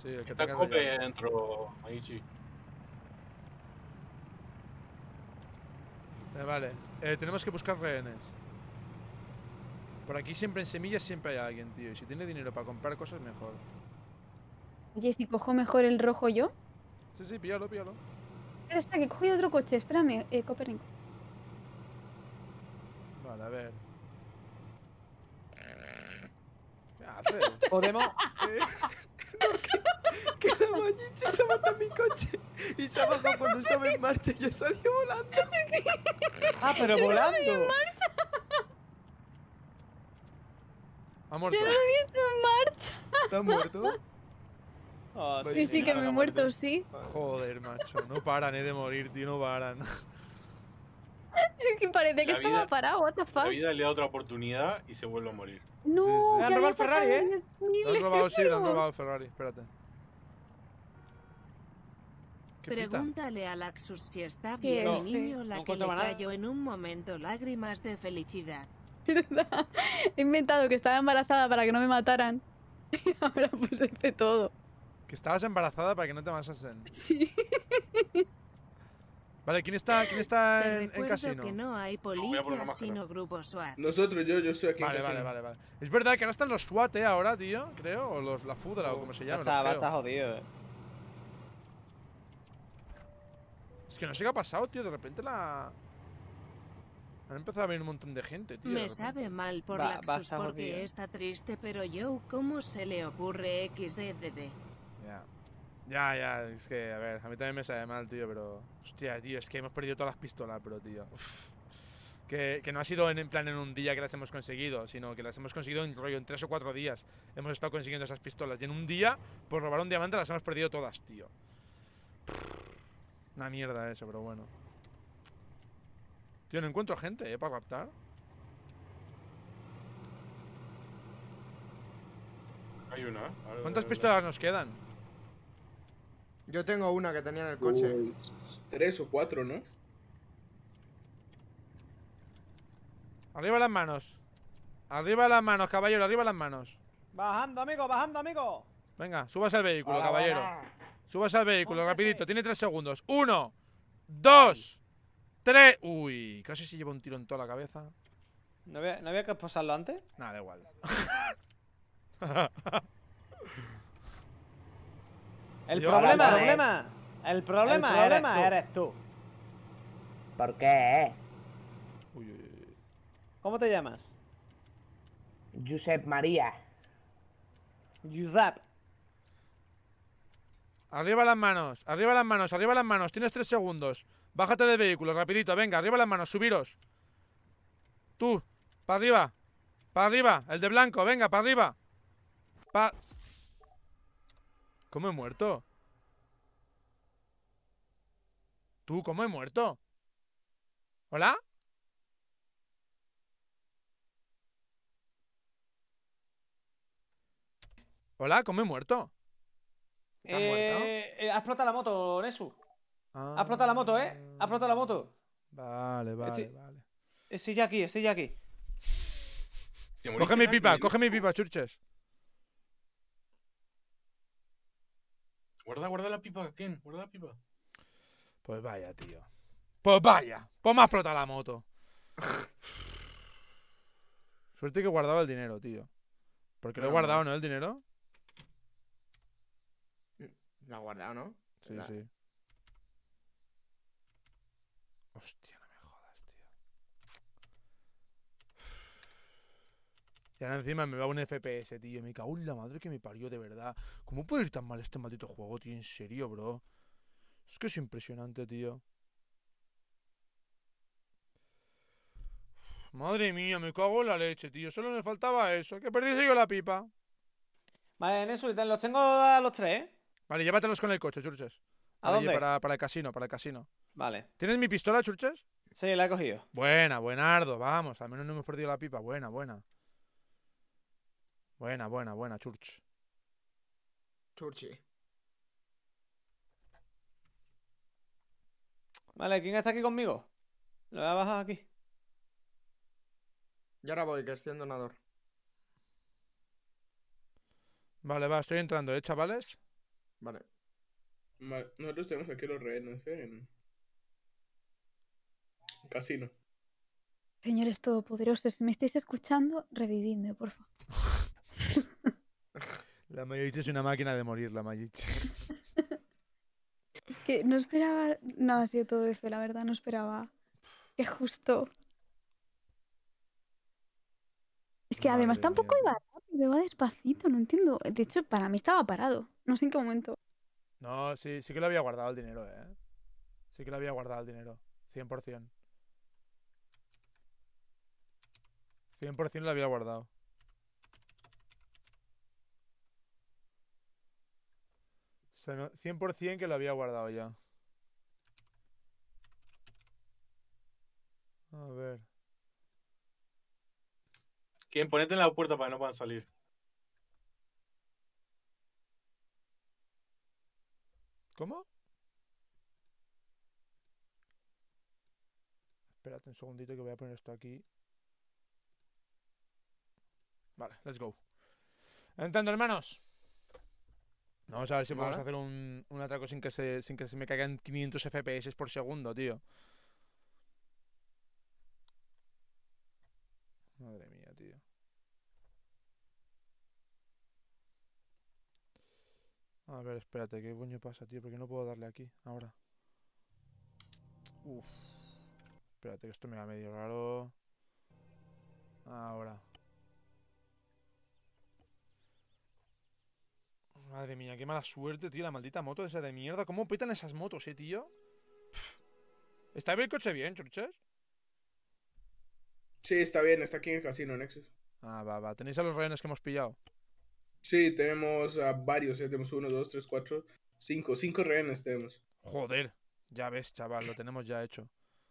Sí, el que tenga coge dentro, Mayichi. Eh, vale, eh, tenemos que buscar rehenes. Por aquí siempre en semillas siempre hay alguien, tío. Y si tiene dinero para comprar cosas, mejor. Oye, si cojo mejor el rojo yo. Sí, sí, píllalo, píllalo. Espera, espera, que cojo yo otro coche. Espérame, eh, Vale, a ver. ¿Qué haces? <laughs> Podemos. ¿Eh? <laughs> que la Mayichi se mata en mi coche y se ha bajado cuando estaba en marcha y yo salí volando. <laughs> ah, pero volando. No ha muerto. Yo no en marcha. ¿Está muerto? Ah, sí, sí, que me he muerto, sí. Joder, macho. No paran, eh, de morir, tío, no paran. <laughs> Es que parece que estaba parado, what the fuck. La vida le da otra oportunidad y se vuelve a morir. No, sí, sí. han robado el Ferrari, ¿eh? Me han robado, sí, lo han robado el Ferrari, espérate. Pregúntale a Laxus si está bien el niño, la que le cayó en un momento lágrimas de felicidad. <laughs> ¿Verdad? He inventado que estaba embarazada para que no me mataran. Y <laughs> ahora pues hice todo. ¿Que estabas embarazada para que no te matasen? Sí. Vale, ¿quién está, quién está Te en, casino? que no hay policía sino grupos SWAT. Nosotros, yo, yo estoy aquí vale, en casino. Vale, vale, vale. Es verdad que ahora están los SWAT, ¿eh? Ahora, tío, creo. O los, la Fudra, o como se llama. Está, va, está jodido, eh. Es que no sé qué ha pasado, tío. De repente la... Han empezado a venir un montón de gente, tío. Me sabe mal por va, Laxus porque jodido. está triste, pero yo, ¿cómo se le ocurre XDDD? Ya, ya, es que, a ver, a mí también me sale mal, tío, pero. Hostia, tío, es que hemos perdido todas las pistolas, pero, tío. Que, no ha sido en, plan en un día que las hemos conseguido, sino que las hemos conseguido en rollo en tres o cuatro días. Hemos estado consiguiendo esas pistolas. Y en un día, por robar un diamante, las hemos perdido todas, tío. Una mierda eso, pero bueno. Tío, no encuentro gente, ¿eh? Para captar. Hay una. ¿eh? ¿Cuántas pistolas nos quedan? Yo tengo una que tenía en el coche. tres o cuatro, ¿no? Arriba las manos. Arriba las manos, caballero, arriba las manos. Bajando, amigo, bajando, amigo. Venga, subas al vehículo, caballero. Subas al vehículo, rapidito. Eh. Tiene tres segundos. Uno, dos, tres. Uy, casi se lleva un tiro en toda la cabeza. ¿No había, que pasarlo antes? Nada, da igual. <laughs> El problema, el problema, el problema, eres, tú. ¿Por qué? ¿Cómo te llamas? Josep María. Josep. Arriba las manos, arriba las manos, arriba las manos. Tienes tres segundos. Bájate del vehículo, rapidito. Venga, arriba las manos, subiros. Tú, para arriba. Para arriba, el de blanco, venga, para arriba. Pa ¿Cómo he muerto? ¿Tú cómo he muerto? ¿Hola? Hola, ¿cómo he muerto? hola hola cómo he muerto eh, has explotado la moto, Nesu. Ah, ha explotado la moto, ¿eh? Ha explotado la moto. Vale, vale, vale. Estoy ya aquí, estoy ya aquí. Coge mi pipa, coge mi pipa, churches. Guarda, guarda la pipa, ¿quién? guarda la pipa. Pues vaya, tío. Pues vaya, pues más explota la moto. <laughs> Suerte que guardaba el dinero, tío. Porque lo he guardado, ¿no? El dinero. Lo ha guardado, ¿no? Sí, sí. Hostia. Y ahora encima me va un FPS, tío. Me cago en la madre que me parió, de verdad. ¿Cómo puede ir tan mal este maldito juego, tío? En serio, bro. Es que es impresionante, tío. Madre mía, me cago en la leche, tío. Solo me faltaba eso. Que perdiese yo la pipa. Vale, en eso, los tengo a los tres, ¿eh? Vale, llévatelos con el coche, churches. ¿A dónde? Para, para, el casino, para el casino. Vale. ¿Tienes mi pistola, churches? Sí, la he cogido. Buena, buenardo, vamos. Al menos no hemos perdido la pipa. Buena, buena. Buena, buena, buena, Church. Churchi. Vale, ¿quién está aquí conmigo? Lo voy a bajar aquí. Y ahora voy, que estoy en donador. Vale, va, estoy entrando, ¿eh, chavales? Vale. Nosotros tenemos aquí los rehenes, ¿eh? Casino. Señores todopoderosos, ¿me estáis escuchando? reviviendo por favor. La Mayich es una máquina de morir, la Magic. <laughs> es que no esperaba. No, ha sido todo fe, la verdad, no esperaba. Qué justo. Es que además tampoco iba rápido, iba despacito, no entiendo. De hecho, para mí estaba parado. No sé en qué momento. No, sí, sí que lo había guardado el dinero, ¿eh? Sí que lo había guardado el dinero. 100%. 100% lo había guardado. 100% que lo había guardado ya. A ver. ¿Quién? ponete en la puerta para que no puedan salir. ¿Cómo? Espérate un segundito que voy a poner esto aquí. Vale, let's go. Entrando, hermanos. Vamos a ver si podemos hacer un, atraco sin que, se, sin que se me caigan 500 FPS por segundo, tío. Madre mía, tío. A ver, espérate, ¿qué coño pasa, tío? Porque no puedo darle aquí, ahora. Uf. Espérate, que esto me da medio raro. Ahora. Madre mía, qué mala suerte, tío, la maldita moto esa de mierda. ¿Cómo petan esas motos, eh, tío? ¿Está bien el coche bien, churches? Sí, está bien, está aquí en el casino, Nexus. Ah, va, va. ¿Tenéis a los rehenes que hemos pillado? Sí, tenemos a varios, eh. Tenemos uno, dos, tres, cuatro, cinco. Cinco rehenes tenemos. Joder, ya ves, chaval, lo tenemos ya hecho.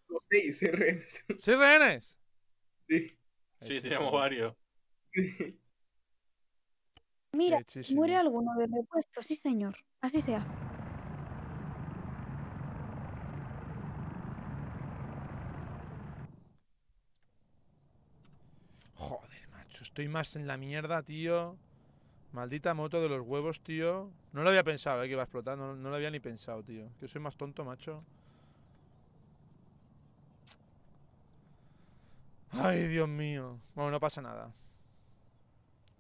Los seis, seis <laughs> rehenes. ¿Seis rehenes? Sí. Sí, tenemos varios. <laughs> Mira, muere alguno de repuesto, sí señor, así se hace. Joder, macho, estoy más en la mierda, tío. Maldita moto de los huevos, tío. No lo había pensado, eh, que iba a explotar, no, no lo había ni pensado, tío. Que soy más tonto, macho. Ay, Dios mío. Bueno, no pasa nada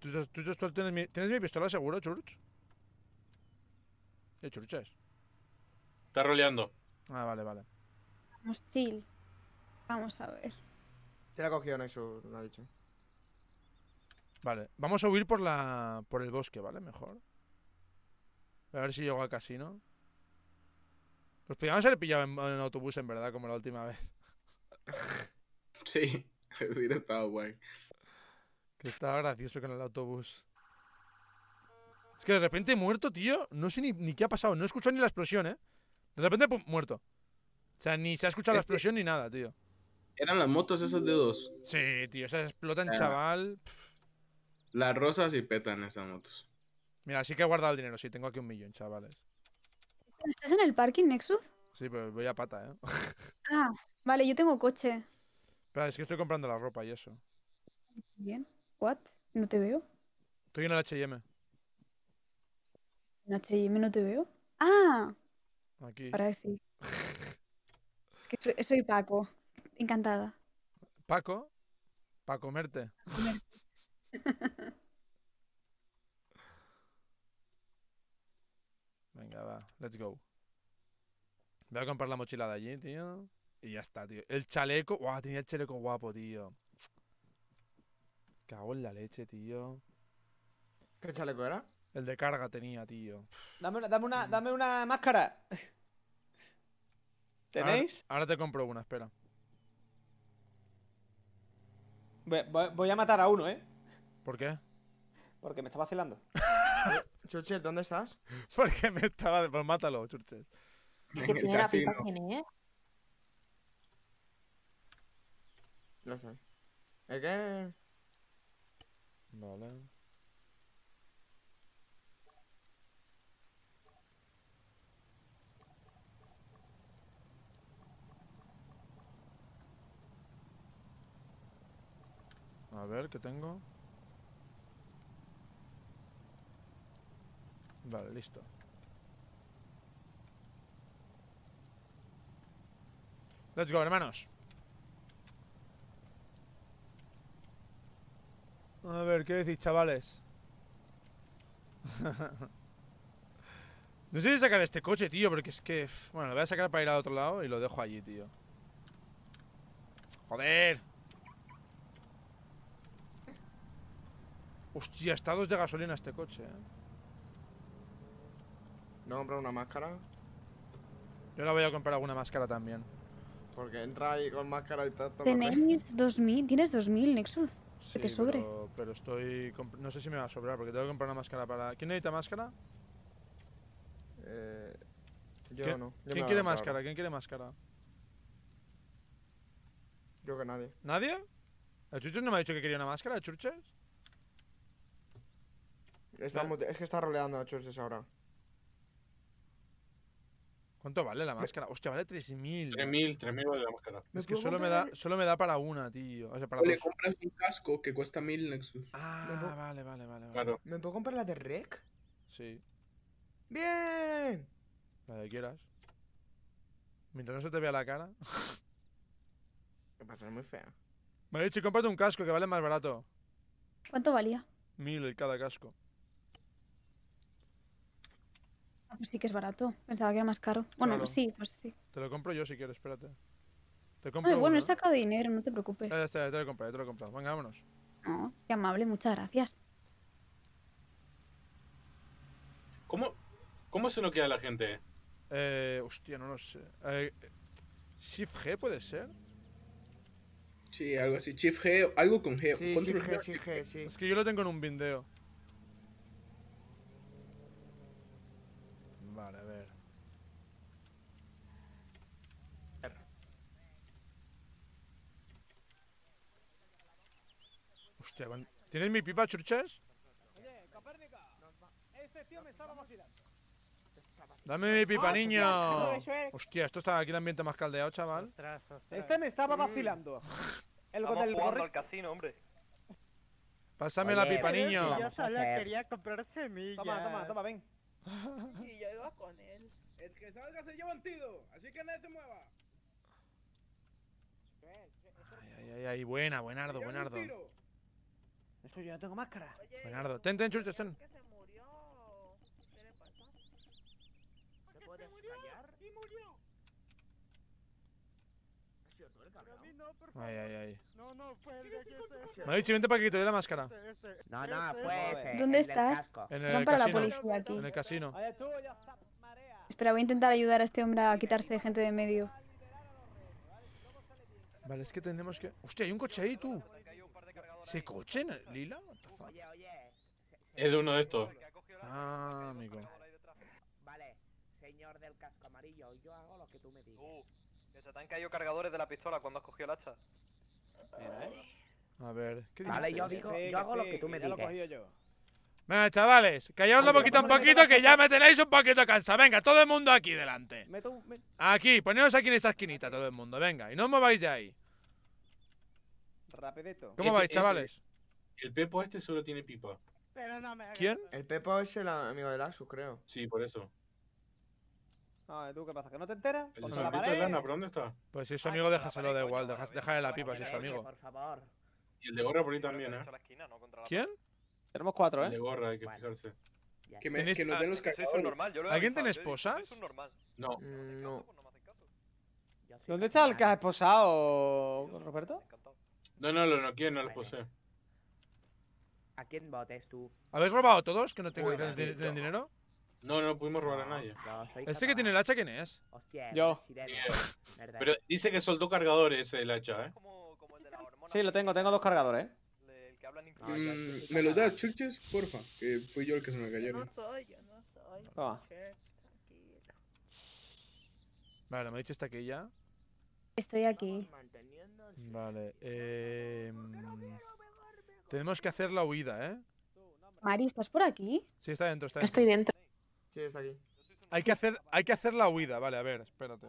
tienes, mi, pistola seguro, Church? ¿Qué es? Está roleando. Ah, vale, vale. Vamos, Vamos a ver. Se la ha cogido Nexus, lo ha dicho. Vale, vamos a huir por la por el bosque, ¿vale? Mejor. A ver si llego al casino. Los podíamos haber pillado en, en, autobús, en verdad, como la última vez. <laughs> Sí, <laughs> hubiera estado guay. Que estaba gracioso con el autobús. Es que de repente muerto, tío. No sé ni, qué ha pasado. No he escuchado ni la explosión, ¿eh? De repente, muerto. O sea, ni se ha escuchado la explosión ni nada, tío. Eran las motos esas de dos. Sí, tío. O explotan, ah. chaval. Las rosas y petan esas motos. Mira, sí que he guardado el dinero. Sí, tengo aquí un millón, chavales. ¿Estás en el parking, Nexus? Sí, pero pues voy a pata, ¿eh? <laughs> ah, vale, yo tengo coche. Pero es que estoy comprando la ropa y eso. Bien. ¿What? ¿No te veo? Estoy en el HM. ¿En HM no te veo? ¡Ah! Aquí. Para sí. <laughs> que soy, Paco. Encantada. ¿Paco? Para comerte. <laughs> Venga, va, let's go. Voy a comprar la mochila de allí, tío. Y ya está, tío. El chaleco. ¡Guau! tenía el chaleco guapo, tío. Cago en la leche, tío. ¿Qué chaleco era? El de carga tenía, tío. Dame una, dame una, mm. dame una máscara. <laughs> ¿Tenéis? Ahora, te compro una, espera. Voy, a matar a uno, ¿eh? ¿Por qué? Porque me estaba vacilando. <laughs> Churchet, ¿dónde estás? <laughs> Porque me estaba... Pues mátalo, Churches. ¿Qué tiene la pipa quién ¿eh? No sé. ¿El que. Vale. A ver, ¿qué tengo? Vale, listo. Let's go, hermanos. A ver, ¿qué decís, chavales? <laughs> no sé si sacar este coche, tío, porque es que... Bueno, lo voy a sacar para ir al otro lado y lo dejo allí, tío. ¡Joder! Hostia, está dos de gasolina este coche, ¿eh? ¿No comprar una máscara? Yo la voy a comprar alguna máscara también. Porque entra ahí con máscara y tal. ¿Tenéis 2000? ¿Tienes 2000, Nexus? te sobre? Pero, estoy... No sé si me va a sobrar porque tengo que comprar una máscara para... ¿Quién necesita máscara? Eh, yo no. ¿Quién quiere máscara? ¿Quién quiere máscara? Yo que nadie. ¿Nadie? ¿El Churches no me ha dicho que quería una máscara, Churches? Es que está roleando a Churches ahora. ¿Cuánto vale la máscara? Hostia, vale 3.000. 3.000, 3.000 vale la máscara. Es que solo me, da, solo me da para una, tío. O sea, para dos. le compras un casco que cuesta 1.000 Nexus. Ah, vale, vale, vale. Claro. ¿Me puedo comprar la de Rec? Sí. ¡Bien! La que quieras. Mientras no se te vea la cara. <laughs> Me pasa? Es muy fea. Me he dicho, cómprate un casco que vale más barato. ¿Cuánto valía? 1.000 cada casco. Ah, pues sí que es barato. Pensaba que era más caro. Bueno, pues sí, pues sí. Te lo compro yo si quieres, espérate. Te compro bueno, he sacado dinero, no te preocupes. Ya está, ya te lo he comprado, ya te lo he comprado. Venga, vámonos. No, qué amable, muchas gracias. ¿Cómo, cómo se queda la gente? Eh, hostia, no lo sé. Eh, Shift G puede ser. Sí, algo así. Shift G, algo con G. Sí, Control G, sin G, sí. Es que yo lo tengo en un bindeo. Hostia, ¿Tienes mi pipa, churches? Oye, Capérnica. Este tío me estaba vacilando. Dame mi pipa, ah, niño. Hostia, esto está aquí el ambiente más caldeado, chaval. Este me estaba vacilando. El <laughs> Estamos del jugando al casino, hombre. Pásame la pipa, niño. Yo solo quería comprar semillas. Toma, toma, toma, ven. <laughs> Y yo iba con él. El que salga se lleva un tiro, así que nadie se mueva. Ay, ay, ay, buena, buenardo, buenardo. Es que yo no tengo máscara. Bernardo, ten, ten, chuches, ten. ¿Qué se murió? ¿Qué le pasó? ¿Te puedes callar? Y murió. Ay, ay, ay. No, no, fue el de aquí. vente para que te dé la máscara. No, no, puede. ¿Dónde estás? En el Son para la policía aquí. En el casino. Espera, voy a intentar ayudar a este hombre a quitarse gente de medio. Vale, es que tenemos que... Hostia, hay un coche ahí, tú. ¿Ese coche, Lila? Es de uno de estos. Ah, amigo. Vale, señor del casco amarillo, yo hago lo que tú me digas. Uh, se te han caído cargadores de la pistola cuando has cogido el hacha. ¿eh? A ver, ¿qué Vale, yo, digo, yo hago lo que tú me digas. Ya yo. Venga, chavales, callaos poquito a un poquito, que ya me tenéis un poquito cansado. Venga, todo el mundo aquí delante. Aquí, ponedos aquí en esta esquinita, todo el mundo. Venga, y no os mováis de ahí. Rapidito. ¿Cómo vais, chavales? El Pepo este solo tiene pipa. ¿Quién? El Pepo es el amigo de Laxus, creo. Sí, por eso. Ah, ¿tú qué pasa? ¿Que no te enteras? ¿El de la Lana, ¿pero dónde está? Pues si es ah, amigo, déjaselo, da igual. deja Déjale la pipa si es amigo. Y el de gorra por ahí también, ¿eh? ¿Quién? Tenemos cuatro, ¿eh? El de gorra, hay que fijarse. Que, que den los cajetos normal, ¿Alguien tiene ¿eh? esposas? No. Pues, no. Mm, ¿Dónde está el que ha esposado, Roberto? No, no, lo no quiero, no lo posee. ¿A quién votes tú? ¿Habéis robado todos? ¿Que no tengo dinero? No, no pudimos robar a nadie. ¿Este que tiene el hacha quién es? Yo. Pero dice que soltó cargadores el hacha, ¿eh? <laughs> Sí, lo tengo, tengo dos cargadores. ¿eh? Mm, ¿Me lo das, Churches? Porfa, que fui yo el que se me cayeron. no soy, yo no soy. Vale, me ha dicho esta que ya. Estoy aquí. Vale. Eh, tenemos que hacer la huida, ¿eh? Mari, ¿estás por aquí? Sí, está dentro, está dentro. Estoy dentro. Sí, está aquí. Hay que hacer, hay que hacer la huida, vale, a ver, espérate.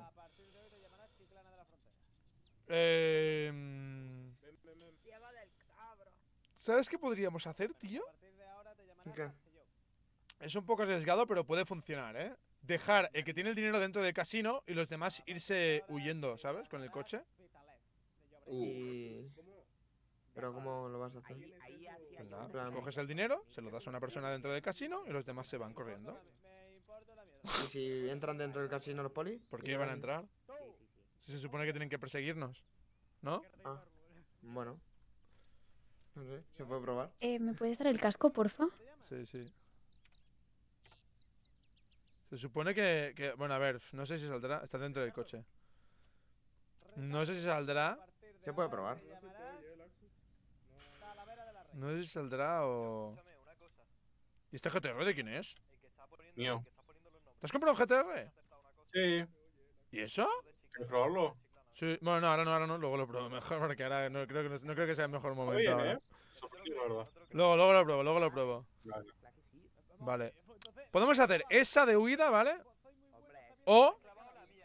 Eh... ¿Sabes qué podríamos hacer, tío? Es un poco arriesgado, pero puede funcionar, ¿eh? Dejar el que tiene el dinero dentro del casino y los demás irse huyendo, ¿sabes? Con el coche. Uh. Eh, pero ¿cómo lo vas a hacer? coges el dinero, se lo das a una persona dentro del casino y los demás se van corriendo. ¿Y si entran dentro del casino los poli ¿Por qué van a entrar? Si se supone que tienen que perseguirnos, ¿no? Ah, bueno. No sé, se puede probar. Eh, ¿Me puedes dar el casco, porfa? Sí, sí. Se supone que, Bueno, a ver, no sé si saldrá. Está dentro del coche. No sé si saldrá, ¿Se puede probar? No sé si saldrá o... ¿Y este GTR de quién es? Mío. ¿Te has comprado un GTR? Sí. ¿Y eso? ¿Quieres probarlo? Sí. Bueno, no, ahora no, ahora no. Luego lo pruebo mejor porque ahora no creo que, no, creo que sea el mejor momento. ¿eh? Luego, luego lo pruebo, luego lo pruebo. Vale. Podemos hacer esa de huida, ¿vale? O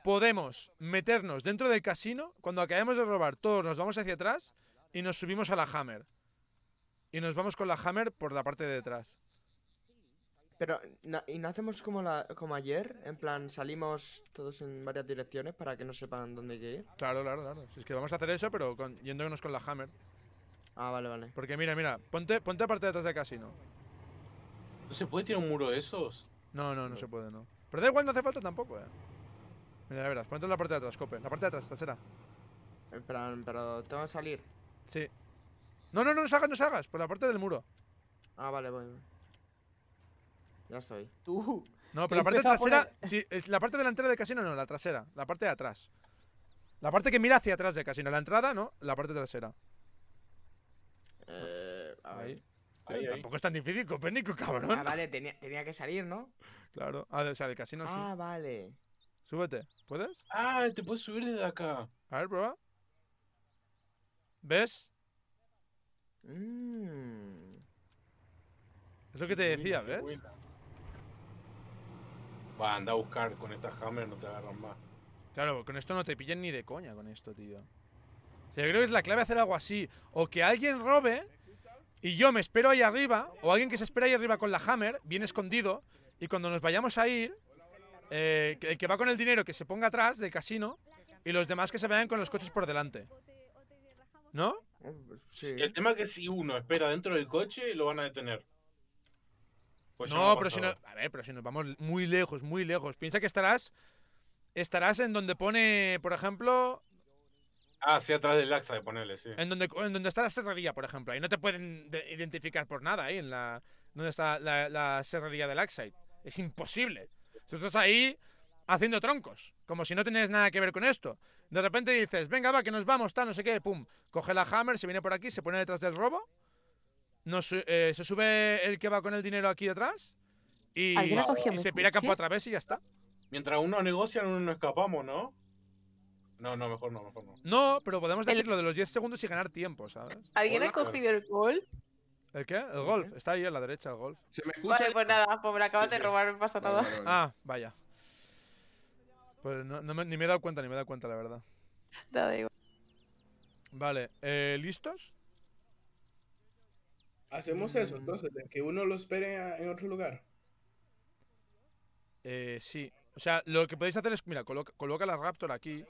podemos meternos dentro del casino, cuando acabemos de robar, todos nos vamos hacia atrás y nos subimos a la Hammer. Y nos vamos con la Hammer por la parte de detrás. Pero, ¿y no hacemos como, la, como ayer? En plan, salimos todos en varias direcciones para que no sepan dónde hay que ir. Claro, claro, claro. es que vamos a hacer eso, pero yéndonos con la Hammer. Ah, vale, vale. Porque mira, mira, ponte, ponte de atrás del casino. ¿No se puede tirar un muro de esos? No, no, no, no se puede, no. Pero da igual, no hace falta tampoco, eh. Mira, ya verás. Ponte en la parte de atrás, Cope. La parte de atrás, trasera. Esperan, pero tengo que salir. Sí. No, no, no, no salgas, no salgas. Por la parte del muro. Ah, vale, voy. Ya estoy. Tú. No, pero la parte trasera. Sí, la parte delantera del casino no, la trasera. La parte de atrás. La parte que mira hacia atrás del casino. La entrada, no. La parte trasera. Eh. Ahí. tampoco es tan difícil, Copérnico, cabrón. Ah, vale, tenía, tenía, que salir, ¿no? Claro. Ah, o sea, del casino sí. Ah, vale. Súbete, ¿puedes? Ah, te puedes subir de acá. A ver, prueba. ¿Ves? Eso mm. Es lo que te decía, ¿ves? Va, anda a buscar, con esta hammer no te agarran más. Claro, con esto no te pillen ni de coña con esto, tío. O sea, yo creo que es la clave hacer algo así. O que alguien robe y yo me espero ahí arriba, o alguien que se espera ahí arriba con la hammer, bien escondido, y cuando nos vayamos a ir, el eh, que va con el dinero que se ponga atrás del casino y los demás que se vayan con los coches por delante. ¿No? El tema es que si uno espera dentro del coche, lo van a detener. Pues no, pero si nos vamos muy lejos, muy lejos. Piensa que estarás estarás en donde pone, por ejemplo, Hacia ah, atrás del laxa de ponerle, sí. En donde, en donde está la serrería, por ejemplo. Ahí no te pueden identificar por nada, ahí en la donde está la, serrería del AXA Es imposible. Tú estás ahí haciendo troncos, como si no tenías nada que ver con esto. De repente dices, venga, va, que nos vamos, está no sé qué, pum. Coge la hammer, se viene por aquí, se pone detrás del robo. Eh, se sube el que va con el dinero aquí detrás y, se pira campo a vez y ya está. Mientras uno negocia, uno no escapamos, ¿no? No, no, mejor no, no. No, pero podemos decir lo de los 10 segundos y ganar tiempo, ¿sabes? ¿Alguien ha cogido el gol? ¿El qué? El golf. Está ahí a la derecha el golf. Se me escucha. Pues vale, pues nada, pobre, acabas de robar, el pasa nada. ah, vaya. Pues no, ni me he dado cuenta, ni me he dado cuenta, la verdad. igual. Vale, eh, ¿listos? Hacemos eso, entonces, de que uno lo espere en otro lugar. Eh, sí. O sea, lo que podéis hacer es, mira, coloca la Raptor aquí.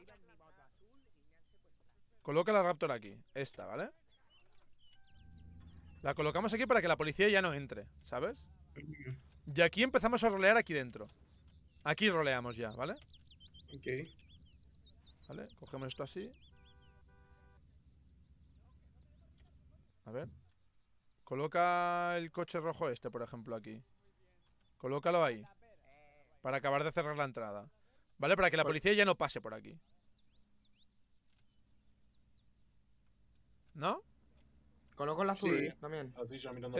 Coloca la Raptor aquí, esta, ¿vale? La colocamos aquí para que la policía ya no entre, ¿sabes? Y aquí empezamos a rolear aquí dentro. Aquí roleamos ya, ¿vale? Ok. Vale, cogemos esto así. A ver. Coloca el coche rojo este, por ejemplo, aquí. Colócalo ahí. Para acabar de cerrar la entrada. ¿Vale? Para que la policía ya no pase por aquí. ¿No? Coloco el azul también.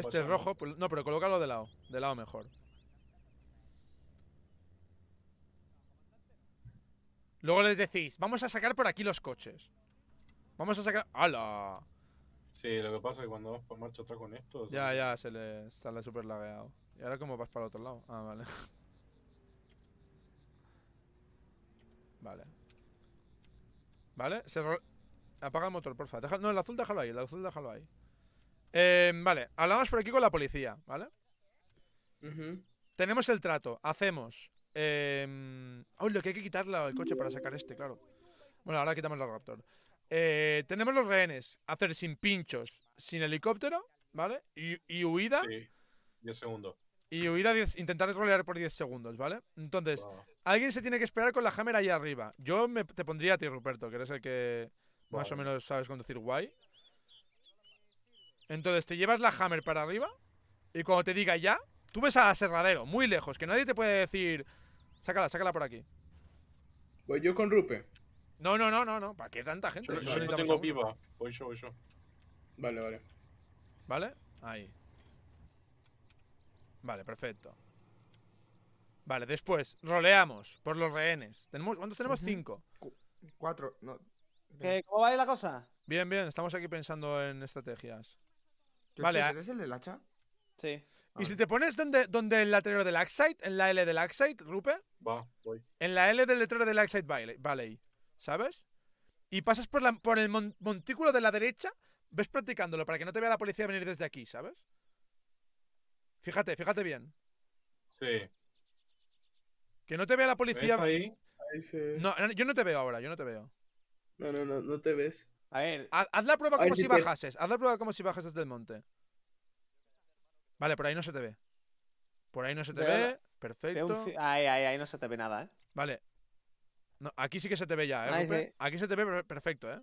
Este es rojo, pues, no, pero colócalo de lado. De lado mejor. Luego les decís, vamos a sacar por aquí los coches. Vamos a sacar. ¡Hala! Sí, lo que pasa es que cuando vas por marcha otra con esto. Ya, ya, se le sale súper lagueado. ¿Y ahora cómo vas para el otro lado? Ah, vale. <laughs> Vale. Vale, se apaga el motor, porfa. Deja... No, el azul déjalo ahí, el azul déjalo ahí. Eh, vale, hablamos por aquí con la policía, ¿vale? Tenemos el trato, hacemos. Eh, uy, lo que hay que quitarle el coche para sacar este, claro. Bueno, ahora quitamos el Raptor. Eh, tenemos los rehenes, hacer sin pinchos, sin helicóptero, ¿vale? Y, huida. Sí, 10 segundos. Y huida, intentar rolear por 10 segundos, ¿vale? Entonces, alguien se tiene que esperar con la hammer ahí arriba. Yo me, te pondría a ti, Ruperto, que eres el que más o menos sabes conducir guay. Entonces te llevas la hammer para arriba y cuando te diga ya, tú ves a Aserradero, muy lejos, que nadie te puede decir, sácala, sácala por aquí. Pues yo con Rupe. No, no, no, no, no. ¿Para qué tanta gente? Yo, yo, tengo viva. Voy yo, voy yo. Vale, vale. ¿Vale? Ahí. Vale, perfecto. Vale, después, roleamos por los rehenes. ¿Tenemos, ¿Cuántos tenemos? Cinco. cuatro. ¿Cómo va la cosa? Bien, bien, estamos aquí pensando en estrategias. Vale, ¿Eres ah. el del hacha? Sí. ¿Y si te pones donde, donde el letrero del Axite, en la L del Axite, Rupe? Va, voy. En la L del letrero del Axite Valley, ¿sabes? Y pasas por, la, por el montículo de la derecha, ves practicándolo para que no te vea la policía venir desde aquí, ¿sabes? Fíjate, fíjate bien. Sí. Que no te vea la policía. ahí? ahí No, yo no te veo ahora, yo no te veo. No, no, no, no te ves. A ver. Haz, la prueba como si, bajases. Haz la prueba como si bajases del monte. Vale, por ahí no se te ve. Por ahí no se te ve. Perfecto. Ahí, ahí, ahí no se te ve nada, ¿eh? Vale. No, aquí sí que se te ve ya, ¿eh? Aquí se te ve perfecto, ¿eh?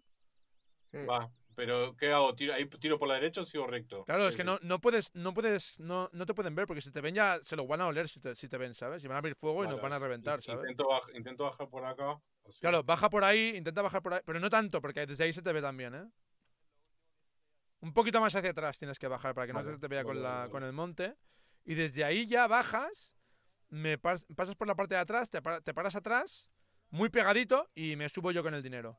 Va, pero ¿qué hago? ¿Tiro, por la derecha o sigo recto? Claro, es que no, no puedes, no puedes, no, no te pueden ver, porque si te ven ya se lo van a oler si te, si ven, ¿sabes? Y van a abrir fuego y nos van a reventar, ¿sabes? Intento, intento bajar por acá. Claro, baja por ahí, intenta bajar por ahí, pero no tanto, porque desde ahí se te ve también, ¿eh? Un poquito más hacia atrás tienes que bajar para que no se te vea con, el monte. Y desde ahí ya bajas, me pasas por la parte de atrás, te, paras atrás, muy pegadito, y me subo yo con el dinero.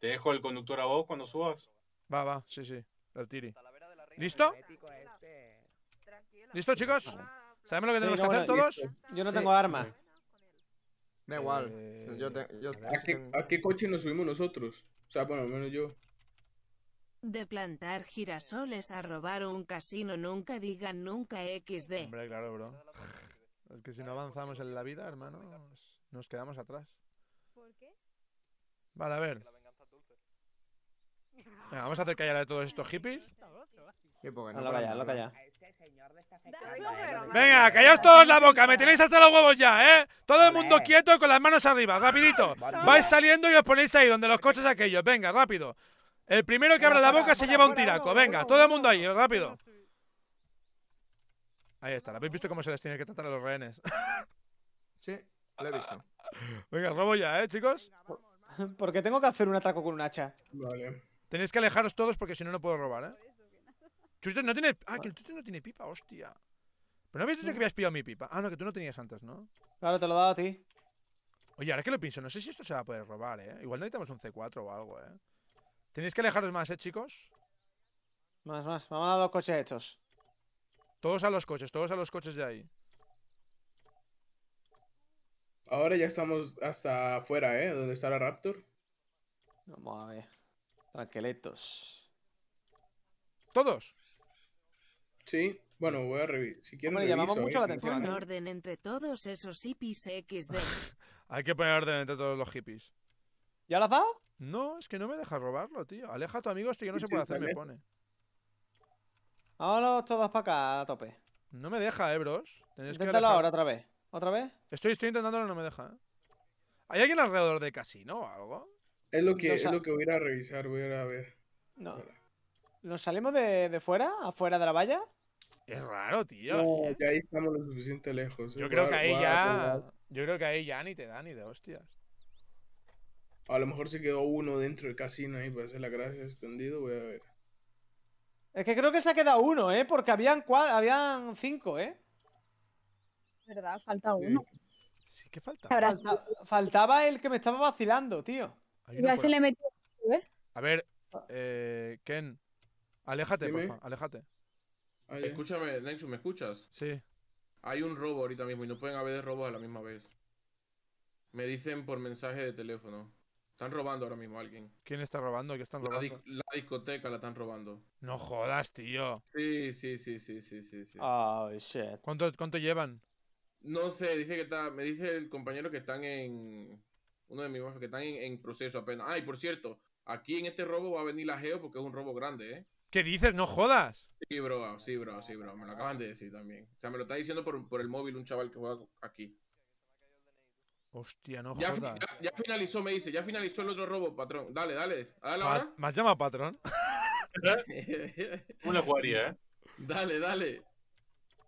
Te dejo el conductor a vos cuando subas. Va, va, sí, sí, el tiri. ¿Listo? Este. ¿Listo, chicos? ¿Sabemos lo que tenemos que hacer todos? Yo no tengo arma. Da igual. Eh, ¿A, qué, coche nos subimos nosotros? O sea, bueno, al menos yo. De plantar girasoles a robar un casino, nunca digan nunca XD. Hombre, claro, bro. Es que si no avanzamos en la vida, hermano, nos quedamos atrás. ¿Por qué? Vale, a ver. vamos a hacer callar a todos estos hippies no. lo este Venga, callaos todos la boca, me tenéis hasta los huevos ya, ¿eh? Todo el mundo quieto con las manos arriba, rapidito. <laughs> Vais saliendo y os ponéis ahí, donde los coches aquellos. Venga, rápido. El primero que abra la boca se lleva un tiraco. Venga, todo el mundo ahí, rápido. Ahí está, ¿habéis visto cómo se les tiene que tratar a los rehenes? <laughs> Sí, lo he visto. Venga, robo ya, ¿eh, chicos? Porque tengo que hacer un ataco con un hacha. Vale. Tenéis que alejaros todos porque si no, no puedo robar, ¿eh? Chuchito no tiene. Ah, que el no tiene pipa, hostia. Pero no habías dicho que habías pillado mi pipa. Ah, no, que tú no tenías antes, ¿no? Claro, te lo dado a ti. Oye, ahora que lo pienso, no sé si esto se va a poder robar, ¿eh? Igual necesitamos un C4 o algo, ¿eh? Tenéis que alejaros más, ¿eh, chicos? Más, más. Vamos a los coches hechos. Todos a los coches, todos a los coches de ahí. Ahora ya estamos hasta afuera, ¿eh? Donde está la Raptor. Vamos a ver. ¿Todos? Sí, bueno, voy a revisar. Si quieren, Hombre, llamamos mucho ¿eh? la atención. Pon ¿eh? orden entre todos esos hippies XD. <laughs> Hay que poner orden entre todos los hippies. ¿Ya lo has dado? No, es que no me deja robarlo, tío. Aleja a tu amigo, esto que no se puede hacer, me pone. Vámonos todos para acá, a tope. No me deja, eh, bros. Inténtalo que ahora otra vez. ¿Otra vez? Estoy, estoy intentándolo, no me deja, eh. ¿Hay alguien alrededor del casino o algo? Es lo que, es lo que voy a ir a revisar, voy a ir a ver. No. ¿Nos salimos de, de fuera? ¿Afuera de la valla? Es raro, tío. ya ahí estamos lo suficiente lejos. Yo ¿eh? creo que ahí ya. Yo creo que ahí ya ni te da ni de hostias. A lo mejor se quedó uno dentro del casino ahí para pues, hacer la gracia escondido, voy a ver. Es que creo que se ha quedado uno, ¿eh? Porque habían, habían cinco, ¿eh? ¿Verdad? Falta uno. Sí, que falta. faltaba el que me estaba vacilando, tío. ¿eh? A ver, eh, Ken, aléjate, porfa, aléjate. Ah, Escúchame, Nexus, ¿me escuchas? Sí. Hay un robo ahorita mismo y no pueden haber robos a la misma vez. Me dicen por mensaje de teléfono. Están robando ahora mismo a alguien. ¿Quién está robando? ¿Qué están robando? La, discoteca la están robando. No jodas, tío. Sí, sí, sí, sí, sí, sí. Oh, shit. ¿Cuánto, ¿Cuánto llevan? No sé, dice que está. Me dice el compañero que están en. Uno de mis que están en, en proceso apenas. Ah, por cierto, aquí en este robo va a venir la Geo porque es un robo grande, ¿eh? ¿Qué dices? No jodas. Sí, bro, sí, bro, sí, bro. Me lo acaban de decir también. O sea, me lo está diciendo por, el móvil un chaval que juega aquí. Hostia, no jodas. Ya, finalizó, me dice. Ya finalizó el otro robo, patrón. Dale, dale. dale ¿Me has llamado patrón? Una <laughs> le eh? <laughs> Dale, dale.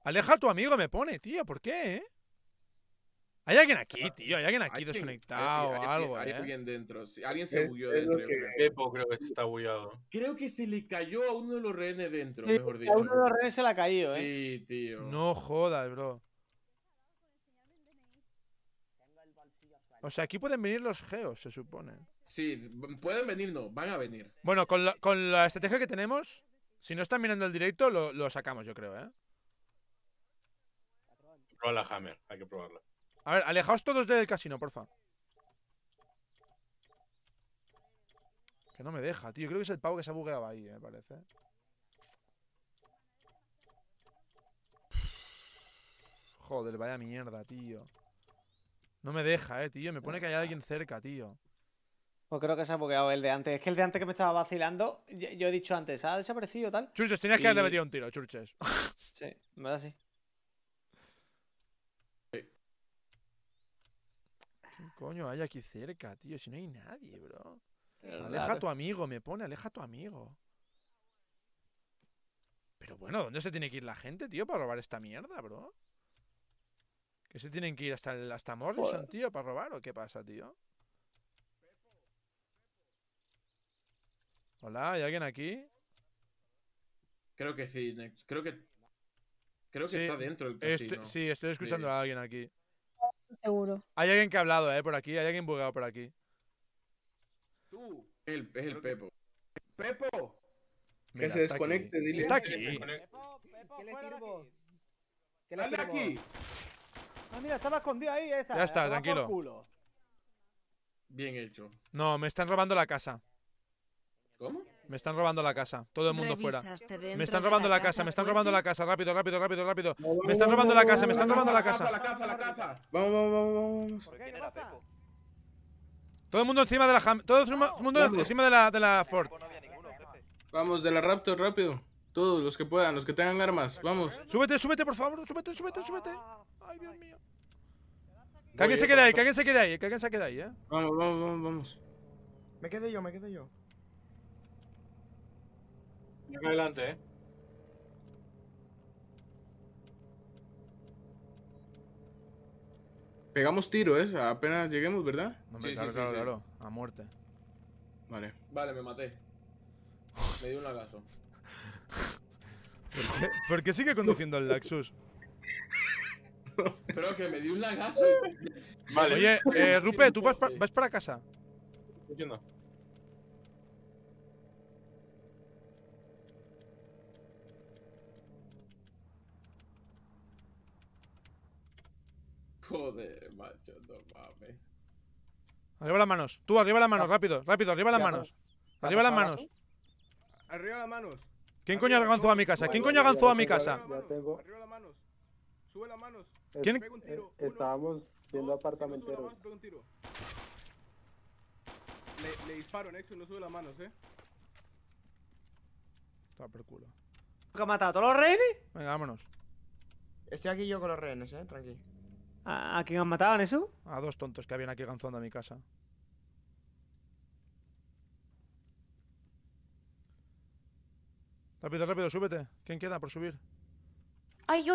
Aleja a tu amigo, me pone, tío. ¿Por qué, eh? Hay alguien aquí, tío. Hay alguien aquí desconectado o algo. Hay alguien ¿eh? dentro. alguien se bulló dentro. creo que está bullado. Creo que se le cayó a uno de los rehenes dentro, mejor dicho. A uno de los rehenes se le ha caído, ¿eh? Sí, tío. No jodas, bro. O sea, aquí pueden venir los geos, se supone. Sí, pueden venir, no, van a venir. Bueno, con la, estrategia que tenemos, si no están mirando el directo, lo, sacamos, yo creo, ¿eh? Prueba la Hammer, hay que probarla. A ver, alejaos todos del casino, porfa. Que no me deja, tío. Creo que es el pavo que se ha bugueado ahí, me parece. Joder, vaya mierda, tío. No me deja, eh, tío. Me pone que hay alguien cerca, tío. Pues creo que se ha bugueado el de antes. Es que el de antes que me estaba vacilando, yo he dicho antes, ha desaparecido tal. Churches, tenías que haberle metido un tiro, churches. Sí, me da así. coño hay aquí cerca, tío? Si no hay nadie, bro. Aleja a tu amigo, me pone, aleja a tu amigo. Pero bueno, ¿dónde se tiene que ir la gente, tío, para robar esta mierda, bro? ¿Que se tienen que ir hasta, el, hasta Morrison, tío, para robar o qué pasa, tío? Hola, ¿hay alguien aquí? Creo que sí, Creo que. Creo que está dentro el casino. sí, estoy escuchando a alguien aquí seguro. Hay alguien que ha hablado, eh, por aquí. Hay alguien bugado por aquí. Tú. es el Pepo. ¡Pepo! que se desconecte, dile. Está aquí. ¿Qué le sirvo? aquí! Ah, mira, estaba escondido ahí esa. Ya está, tranquilo. Bien hecho. No, me están robando la casa. ¿Cómo? Me están robando la casa. Todo el mundo fuera. Me están robando la, casa, me están robando la casa. Rápido, rápido, rápido, rápido. Me están robando la casa, me están robando la casa. Vamos, vamos, vamos. Todo el mundo encima de la Todo el mundo encima de la, de la Ford. Vamos, de la Raptor, rápido. Todos los que puedan, los que tengan armas, vamos. Súbete, súbete, por favor, súbete, súbete, súbete. Ay, Dios mío. Que alguien se quede ahí, que alguien se quede ahí, que alguien se quede ahí, eh. Vamos, vamos, vamos, vamos. Me quedo yo, me quedo yo adelante, eh. Pegamos tiro, ¿eh? Apenas lleguemos, ¿verdad? No, sí, claro, sí, claro, claro. A muerte. Vale. Vale, me maté. Me dio un lagazo. ¿Por, qué, sigue conduciendo el Laxus? Pero que me dio un lagazo. Vale. Oye, eh, Rupe, ¿tú vas, para casa? Joder, macho, no mames. Arriba las manos. Tú, arriba las manos, rápido, rápido, arriba las manos. Arriba las manos. Arriba las manos. ¿Quién coño aganzó a mi casa? ¿Quién coño aganzó a mi casa? Ya tengo. Arriba las manos. Sube las manos. ¿Quién? Eh, eh, estábamos viendo apartamenteros. Le, le disparo, Nexo, no sube las manos, eh. Está por culo. ¿Qué ha matado? ¿Todos los rehenes? Venga, vámonos. Estoy aquí yo con los rehenes, eh, tranqui. ¿A, quién han matado eso? A dos tontos que habían aquí ganzando a mi casa. Rápido, rápido, súbete. ¿Quién queda por subir? Ay, yo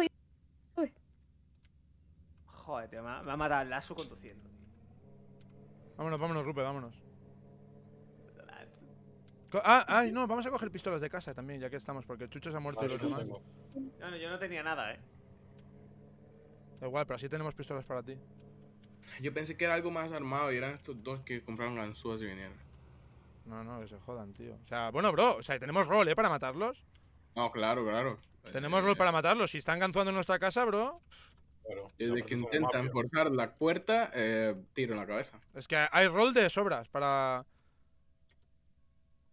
Joder, me ha, matado el aso conduciendo. Vámonos, vámonos, Rupe, vámonos. Ah, ay, no, vamos a coger pistolas de casa también, ya que estamos, porque Chucho se ha muerto y los demás. yo no tenía nada, eh igual, pero así tenemos pistolas para ti. Yo pensé que era algo más armado y eran estos dos que compraron ganzúas y vinieron. No, no, que se jodan, tío. O sea, bueno, bro, o sea, tenemos rol, ¿eh? Para matarlos. No, claro, claro. Tenemos rol para matarlos. Si están ganzuando en nuestra casa, bro. Claro. Desde que intentan forzar la puerta, eh, tiro en la cabeza. Es que hay rol de sobras para.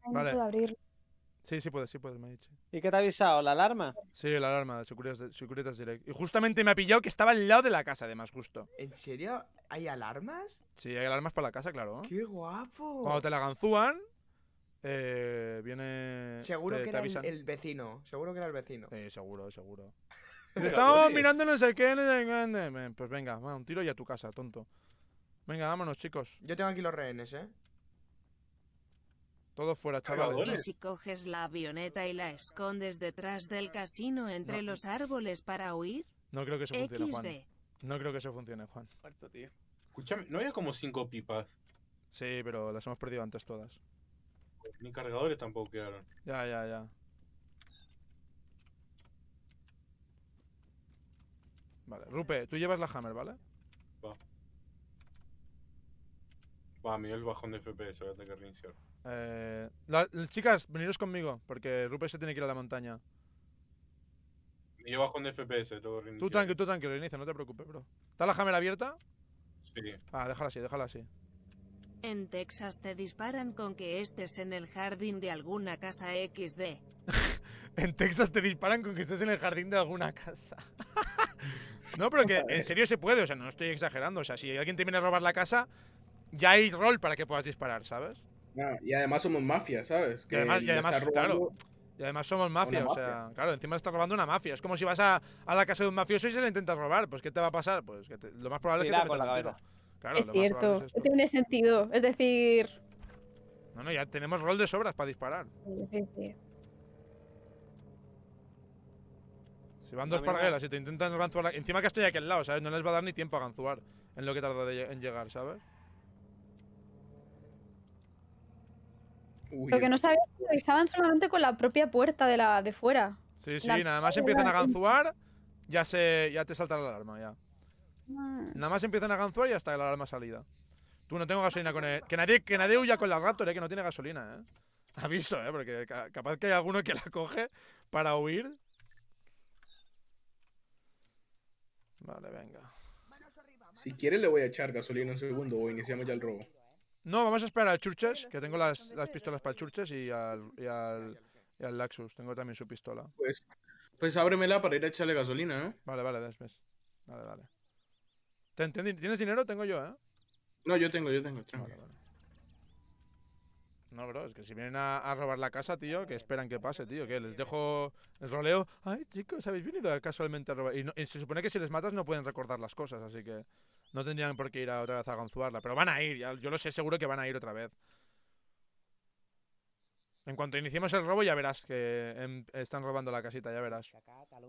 No vale. puedo abrirlo. Sí, sí puedes, sí puedes, me ha dicho. ¿Y qué te ha avisado? ¿La alarma? Sí, la alarma de Securitas, Direct. Y justamente me ha pillado que estaba al lado de la casa, además, justo. ¿En serio? ¿Hay alarmas? Sí, hay alarmas para la casa, claro. ¡Qué guapo! Cuando te la ganzúan, eh, viene... Seguro que era el vecino, seguro que era el vecino. Sí, seguro, seguro. <laughs> Estamos mirando no sé qué, Pues venga, un tiro y a tu casa, tonto. Venga, vámonos, chicos. Yo tengo aquí los rehenes, ¿eh? Todo fuera, chaval Y si coges la avioneta y la escondes detrás del casino entre los árboles para huir? No creo que eso funcione, Juan. No creo que eso funcione, Juan. Escúchame, ¿no había como cinco pipas? Sí, pero las hemos perdido antes todas. Pues ni cargadores tampoco quedaron. Ya, ya, ya. Vale, Rupe, tú llevas la Hammer, ¿vale? Va. Va, mira el bajón de FPS, voy a tener que reiniciar. Eh, chicas, veniros conmigo, porque Rupert se tiene que ir a la montaña. Yo bajo un FPS, todo rindo. Tú tranquilo, tú tranquilo, no te preocupes, bro. ¿Está la janela abierta? Sí. Ah, déjala así, déjala así. En Texas te disparan con que estés en el jardín de alguna casa XD. <laughs> en Texas te disparan con que estés en el jardín de alguna casa. <laughs> no, pero que en serio se puede, o sea, no estoy exagerando. O sea, si alguien te viene a robar la casa, ya hay rol para que puedas disparar, ¿sabes? y además somos mafias ¿sabes? y además, somos mafia, o sea, claro, encima estás robando una mafia. Es como si vas a, la casa de un mafioso y se le intentas robar. Pues, ¿qué te va a pasar? Pues lo más probable es que te Claro, es cierto, tiene sentido. Es decir. No, no, ya tenemos rol de sobras para disparar. Sí, sí. Si van dos parguelas y te intentan ganzuar. Encima que estoy aquí al lado, ¿sabes? No les va a dar ni tiempo a ganzuar en lo que tarda en llegar, ¿sabes? Lo que eh. no sabía es que avisaban solamente con la propia puerta de la de fuera. Sí, sí, nada más empiezan a ganzuar, ya se, ya te salta la alarma, ya. Ah. Nada más empiezan a ganzuar y está, la alarma salida. Tú no tengo gasolina con él. Que nadie, que nadie huya con la Raptor, eh, que no tiene gasolina, eh. Aviso, eh, porque capaz que hay alguno que la coge para huir. Vale, venga. Si quieres le voy a echar gasolina un segundo o iniciamos ya el robo. No, vamos a esperar al Churches, que tengo las, pistolas para Churches y al, y, Laxus. Tengo también su pistola. Pues, pues ábremela para ir a echarle gasolina, ¿eh? Vale, vale, después. Vale, vale. ¿Tienes dinero? Tengo yo, ¿eh? No, yo tengo, yo tengo. Vale, No, bro, es que si vienen a, robar la casa, tío, que esperan que pase, tío, que les dejo el roleo. Ay, chicos, habéis venido casualmente a robar. y se supone que si les matas no pueden recordar las cosas, así que no tendrían por qué ir a otra vez a Gonzuarla, pero van a ir, yo lo sé seguro que van a ir otra vez. En cuanto iniciemos el robo ya verás que em, están robando la casita, ya verás.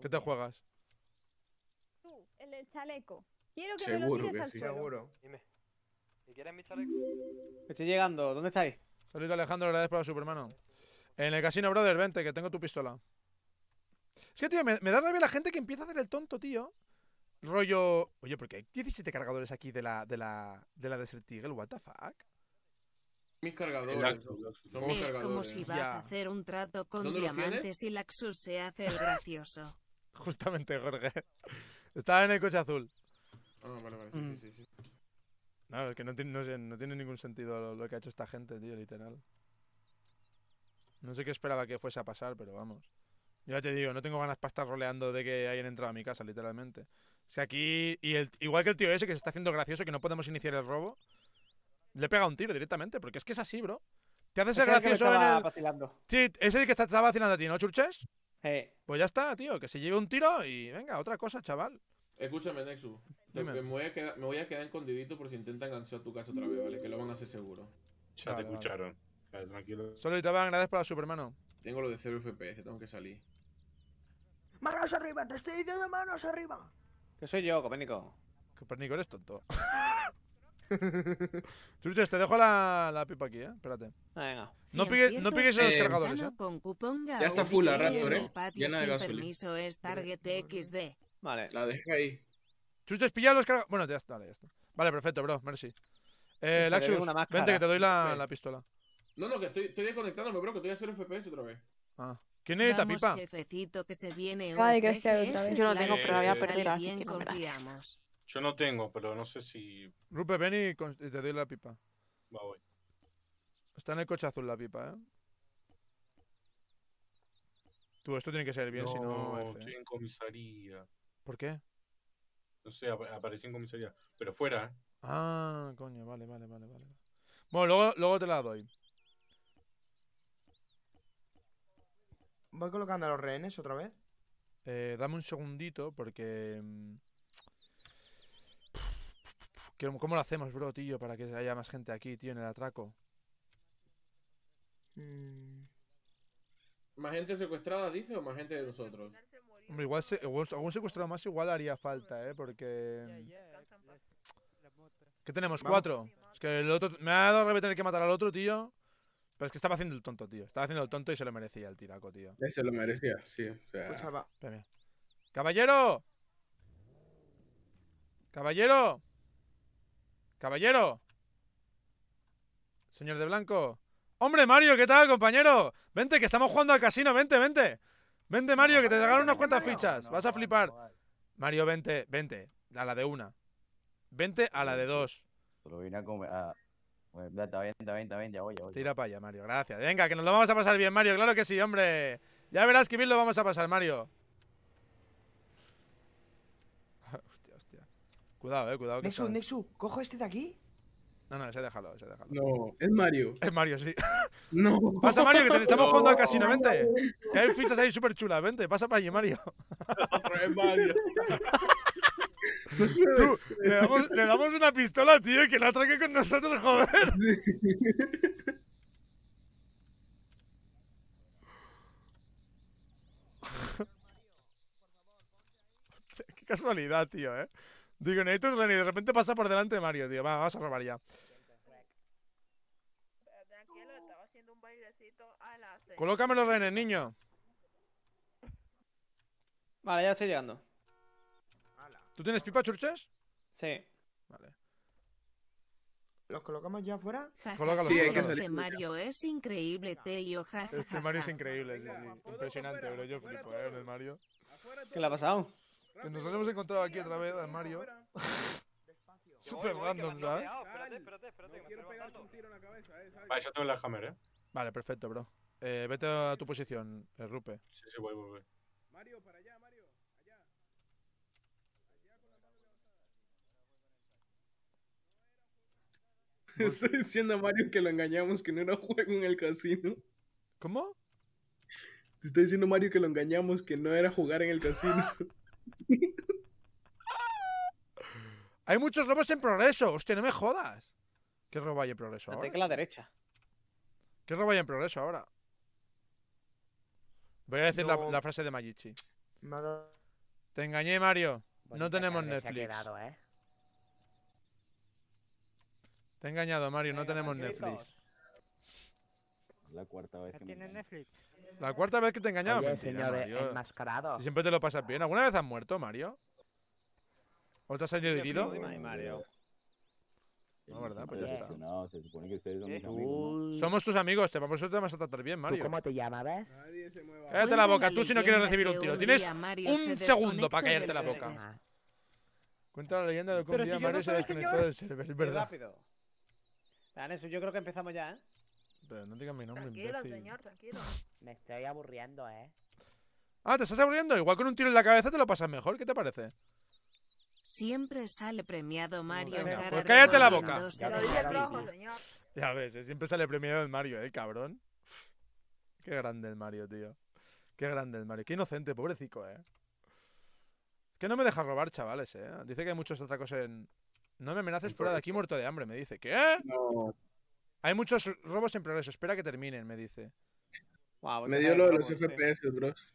¿Qué te juegas? Tú, el chaleco. Quiero que me lo Seguro. Dime. quieres mi chaleco? Estoy llegando, ¿dónde estáis? Saludos Alejandro, gracias por la supermano. En el casino, brother, vente, que tengo tu pistola. Es que, tío, me, me da rabia la gente que empieza a hacer el tonto, tío. Rollo. Oye, porque hay 17 cargadores aquí de la, de la, de la Desert Eagle, what the fuck. Mis cargadores. es como si vas a hacer un trato con diamantes y Laxus se hace el gracioso. <laughs> Justamente, Jorge. Estaba en el coche azul. Ah, vale, vale, sí, mm. sí, sí, No, es que no tiene, no, tiene ningún sentido lo, que ha hecho esta gente, tío, literal. No sé qué esperaba que fuese a pasar, pero vamos. Yo ya te digo, no tengo ganas para estar roleando de que hayan entrado a mi casa, literalmente. O sea, aquí, y el, igual que el tío ese que se está haciendo gracioso, que no podemos iniciar el robo, le pega un tiro directamente, porque es que es así, bro. Te haces el gracioso que Vacilando. Sí, es el que está, vacilando a ti, ¿no, Churches? Hey. Pues ya está, tío, que se lleve un tiro y venga, otra cosa, chaval. Escúchame, Nexu. me, voy a quedar, me voy a escondidito por si intentan gansear tu casa otra vez, ¿vale? Que lo van a hacer seguro. Ya te escucharon. Vale, tranquilo. Solo te van gracias por la supermano. Tengo lo de 0 FPS, tengo que salir. Manos arriba, te estoy diciendo manos arriba. ¿Qué soy yo, Copérnico. Copérnico, eres tonto. Chuches, <laughs> te dejo la, la, pipa aquí, ¿eh? Espérate. venga. No, piques, no piques a los cargadores, ¿eh? ya está full la Raptor, ¿eh? Llena de gasolina. Es target XD. Vale. La dejé ahí. Chuches, pilla los cargadores. Bueno, ya está, vale, ya está. Vale, perfecto, bro. Merci. Eh, Laxus, vente que te doy la, la pistola. No, no, que estoy, estoy desconectándome, bro, que estoy a hacer FPS otra vez. Ah. ¿Quién es esta pipa? jefecito que Yo no tengo, pero voy a perder. no Yo no tengo, pero no sé si. Rupe, ven y te doy la pipa. Va, voy. Está en el coche azul la pipa, ¿eh? Tú, esto tiene que ser bien, si no. No, ¿eh? estoy en comisaría. ¿Por qué? No sé, aparecí en comisaría. Pero fuera, ¿eh? Ah, coño, vale, vale, vale, vale. Bueno, luego, luego te la doy. voy colocando a los rehenes otra vez. Eh, dame un segundito porque... Mm, ¿Cómo lo hacemos, bro, tío? Para que haya más gente aquí, tío, en el atraco. Mm. ¿Más gente secuestrada, dice, o más gente de nosotros? Hombre, igual algún secuestrado más igual haría falta, ¿eh? Porque... Mm, ¿Qué tenemos? ¿Cuatro? Es que el otro... Me ha dado a tener que matar al otro, tío. Pero es que estaba haciendo el tonto, tío. Estaba haciendo el tonto y se lo merecía el tiraco, tío. Eh, se lo merecía, sí. ¡Caballero! ¡Caballero! ¡Caballero! Señor de blanco. ¡Hombre, Mario! ¿Qué tal, compañero? Vente, que estamos jugando al casino. Vente, vente. Vente, Mario, que te llegaron unas cuantas fichas. Vas a flipar. Mario, vente, vente. A la de una. Vente a la de dos. Está vente, ya voy, ya voy. Tira para allá, Mario, gracias. Venga, que nos lo vamos a pasar bien, Mario, claro que sí, hombre. Ya verás que bien lo vamos a pasar, Mario. <laughs> hostia, hostia. Cuidado, eh, cuidado. Nexu, Nexu, ¿cojo este de aquí? No, no, se déjalo, ese déjalo. No, es Mario. Es Mario, sí. <laughs> No. Pasa, Mario, que te <laughs> estamos jugando al casino, vente. Que hay fichas ahí súper chulas, vente, pasa para allí, Mario. Otro es Mario le, damos, una pistola, tío, y que la traque con nosotros, joder. <laughs> Qué casualidad, tío, eh. Digo, necesito un de repente pasa por delante de Mario, tío. Va, vamos a robar ya. Tranquilo, estaba haciendo un bailecito Colócamelo, René, niño. Vale, ya estoy llegando. ¿Tú tienes pipa, Churches? Sí. Vale. ¿Los colocamos ya afuera? Colócalos, sí, colócalos. Este Mario es increíble, Tello, Este Mario es increíble, sí, sí. Impresionante, bro. Yo flipo, eh, el Mario. ¿Qué le ha pasado? Que nos hemos encontrado aquí otra vez al Mario. <laughs> Súper random, ¿sabes? Espérate, espérate, quiero un tiro en la cabeza, eh. Vale, ah, yo tengo la hammer, eh. Vale, perfecto, bro. Eh, vete a tu posición, eh, Rupe. Sí, sí, voy, voy, voy. Mario, para allá. <laughs> Estoy diciendo a Mario que lo engañamos, que no era juego en el casino. ¿Cómo? Estoy está diciendo Mario que lo engañamos, que no era jugar en el casino. <laughs> Hay muchos robos en progreso. Hostia, no me jodas. ¿Qué robo hay en progreso la ahora? La derecha. ¿Qué robo hay en progreso ahora? Voy a decir la, frase de Magichi. Te engañé, Mario. no tenemos Netflix. ¿eh? Te he engañado, Mario, no tenemos Netflix. La cuarta vez que ¿Tienes Netflix? La cuarta vez que te he engañado. enmascarado. siempre te lo pasas bien. ¿Alguna vez has muerto, Mario? ¿O te has salido No, ¿verdad? Pues ya está. No, se supone que ustedes son eh, mis amigos. Somos tus amigos, te, vamos vas a tratar bien, Mario. cómo te llamabas? Cállate la boca, tú si no quieres recibir un tiro. Tienes un segundo para callarte la boca. Cuenta la leyenda de que un día Mario se desconectó del server, ¿verdad? yo creo que empezamos ya, ¿eh? Pero no digas mi nombre, Tranquilo, señor, tranquilo. Me estoy aburriendo, ¿eh? Ah, ¿te estás aburriendo? Igual con un tiro en la cabeza te lo pasas mejor. ¿Qué te parece? Siempre sale premiado Mario. pues cállate la boca. Ya, ves, eh, siempre sale premiado el Mario, ¿eh, cabrón? <laughs> Qué grande el Mario, tío. Qué grande el Mario. Qué inocente, pobrecito, ¿eh? Que no me deja robar, chavales, ¿eh? Dice que hay muchos cosas en, no me amenaces fuera de aquí muerto de hambre, me dice. ¿Qué? Hay muchos robos en progreso, espera que terminen, me dice. me dio lo de los este. FPS, bro. bros.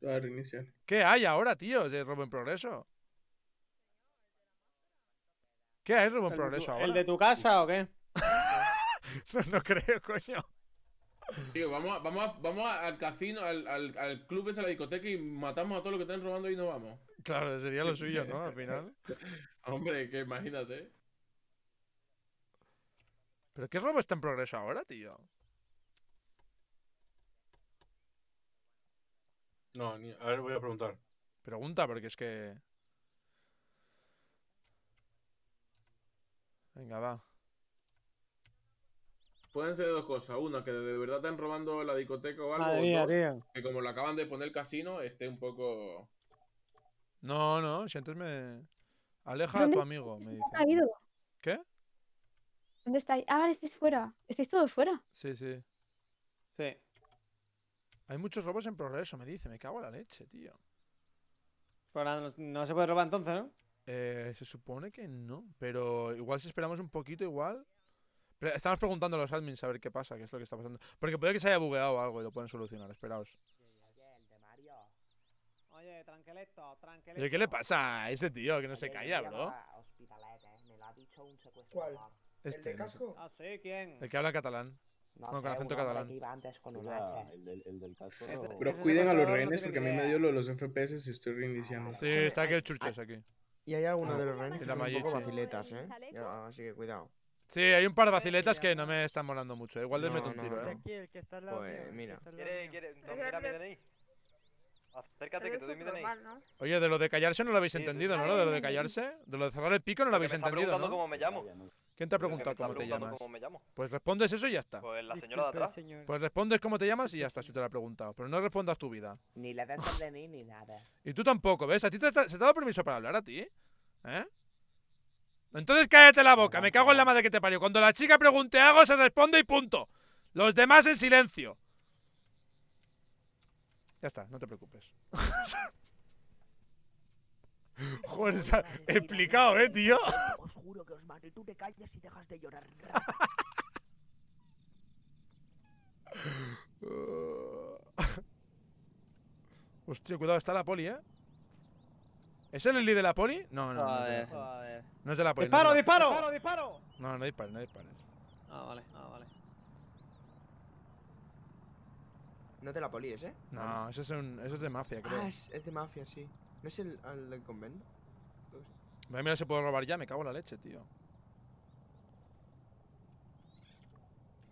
reiniciar. ¿Qué hay ahora, tío, de robo en progreso? ¿Qué hay robo en progreso ahora? ¿El de tu casa o qué? <laughs> no, creo, coño. Tío, vamos, vamos, al casino, al, club a la discoteca y matamos a todos los que están robando y no vamos. Claro, sería lo suyo, ¿no? Al final. <laughs> Hombre, que imagínate. ¿Pero qué robo está en progreso ahora, tío? No, a ver, voy a preguntar. Pregunta, porque es que. Venga, va. Pueden ser dos cosas. Una, que de verdad estén robando la discoteca o algo. que como lo acaban de poner el casino, esté un poco. No, no, si entonces me. Aleja a tu amigo. Me dice. ¿Qué? ¿Dónde estáis? Ah, vale, este estáis fuera. ¿Estáis todos fuera? Sí, sí. Sí. Hay muchos robos en progreso, me dice. Me cago en la leche, tío. Pero pues no, se puede robar entonces, ¿no? Eh, se supone que no, pero igual si esperamos un poquito, igual. Pero estamos preguntando a los admins a ver qué pasa, qué es lo que está pasando. Porque puede que se haya bugueado algo y lo pueden solucionar, esperaos. Oye, tranquilito, ¿Qué le pasa a ese tío que no se calla, bro? me lo ha dicho un secuestrador. ¿Cuál? Este, ¿El de casco? Ah, ¿quién? El que habla catalán. No, con acento catalán. Pero cuiden a los rehenes porque a mí me dio los FPS y estoy reiniciando. Sí, está aquí el churches aquí. Y hay alguno ah. de los rehenes que son un poco vaciletas, ¿eh? Así que cuidado. Sí, hay un par de vaciletas que no me están molando mucho. Eh. Igual les meto un tiro, ¿eh? Este pues mira. ¿Quiere, quiere? quiere Acércate que te doy mi ahí. Oye, de lo de callarse no lo habéis entendido, ¿no? De lo de callarse, de lo de cerrar el pico no lo habéis entendido. ¿Quién te ha preguntado cómo te llamas? Pues respondes eso y ya está. Pues la señora de atrás. Pues respondes cómo te llamas y ya está, si te lo ha preguntado. Pero no respondas tu vida. Ni la edad de mí ni nada. Y tú tampoco, ¿ves? A ti te se te ha dado permiso para hablar a ti, ¿eh? Entonces cállate la boca, me cago en la madre que te parió. Cuando la chica pregunte algo, se responde y punto. Los demás en silencio. Ya está, no te preocupes. <laughs> Joder, se ha explicado, ¿eh, tío? Os juro que os mato y tú te calles y dejas de llorar. <laughs> Hostia, cuidado, está la poli, ¿eh? ¿Es el líder de la poli? No, no. no, no, no es de la poli. ¡Disparo, disparo! ¡Disparo, disparo! No, no dispares, no dispares. Ah, vale, ah, vale. No te la políes, ¿eh? No, ah. eso, es un, eso es de mafia, creo. Ah, es, de mafia, sí. ¿No es el, del convento? Mira, mira, se puede robar ya, me cago en la leche, tío.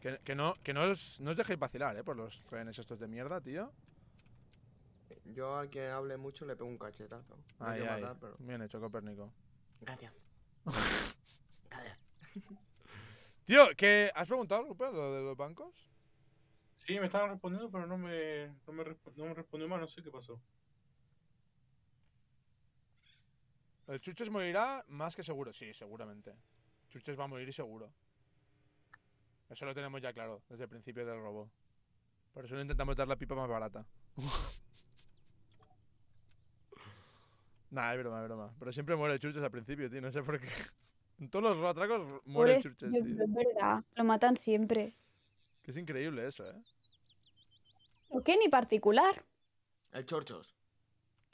Que, que no, que no, os, no dejéis vacilar, ¿eh? Por los rehenes estos de mierda, tío. Eh, yo al que hable mucho le pego un cachetazo. No ay, Bien hecho, Copérnico. Gracias. <laughs> Gracias. tío, ¿que ¿has preguntado, Rupert, lo de los bancos? Sí, me estaban respondiendo, pero no me, no me, no respondió más, no sé qué pasó. El Chuches morirá más que seguro, sí, seguramente. Chuches va a morir seguro. Eso lo tenemos ya claro, desde el principio del robo. Por eso le intentamos dar la pipa más barata. <laughs> nah, es broma, es broma. Pero siempre muere el Chuches al principio, tío, no sé por qué. <laughs> En todos los atracos muere el Chuches, Es verdad, lo matan siempre. Que es increíble eso, ¿eh? Un Kenny particular? El Chorchos.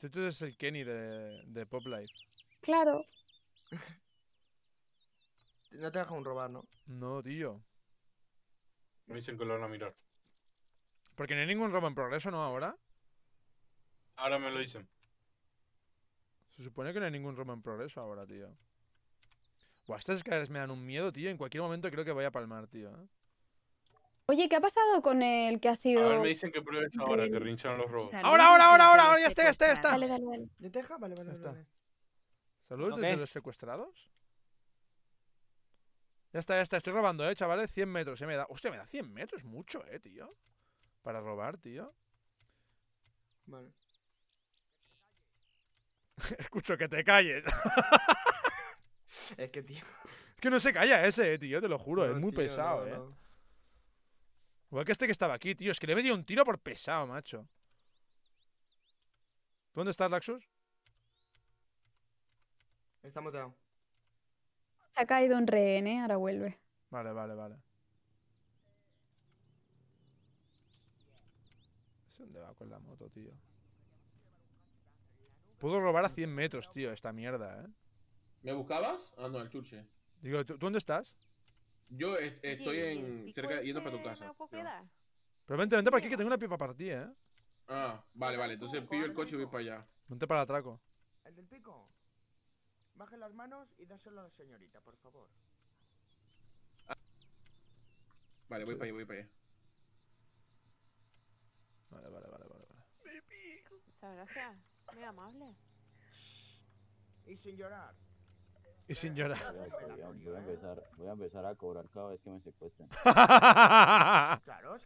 Tú este es el Kenny de, Pop Life. Claro. <laughs> no te dejan robar, ¿no? No, tío. Me dicen que lo van a mirar. Porque no hay ningún robo en progreso, ¿no? Ahora. Ahora me lo dicen. Se supone que no hay ningún robo en progreso ahora, tío. Buah, estas escaleras me dan un miedo, tío. En cualquier momento creo que voy a palmar, tío. ¿eh? Oye, ¿qué ha pasado con el que ha sido...? A ver, me dicen que pruebes ahora, que rinchan los robos. Ahora, ahora, ahora, ahora, ahora, ya está, ya está, ya está. Dale, dale, dale. ¿De Teja? Vale, vale, vale. Saludos okay. desde los secuestrados. Ya está, ya está, estoy robando, eh, chavales, 100 metros. Se me da... Hostia, me da 100 metros, mucho, eh, tío. Para robar, tío. Vale. <laughs> Escucho que te calles. es que, tío. Es que no se calla ese, eh, tío, te lo juro, es muy pesado, eh. Igual que este que estaba aquí, tío. Es que le he metido un tiro por pesado, macho. ¿Dónde estás, Laxus? Está moteado. Se ha caído un rehén, ¿eh? Ahora vuelve. Vale, vale, vale. ¿Dónde va con la moto, tío? Puedo robar a 100 metros, tío, esta mierda, ¿eh? ¿Me buscabas? Ah, no, el churche. Digo, ¿tú dónde estás? Yo estoy en cerca yendo para tu casa. Pero vente, vente para aquí que tengo una pipa para ti, ¿eh? Ah, vale, vale. Entonces pillo el coche y voy para allá. Vente para el atraco. ¿El del pico? Baje las manos y dáselo a la señorita, por favor. Vale, voy para allá, voy para allá. Vale, vale, vale, vale. vale. Muchas gracias. Muy amable. Y sin llorar. Y sin llorar. Voy a, empezar, a cobrar cada vez que me secuestren. <laughs> claro,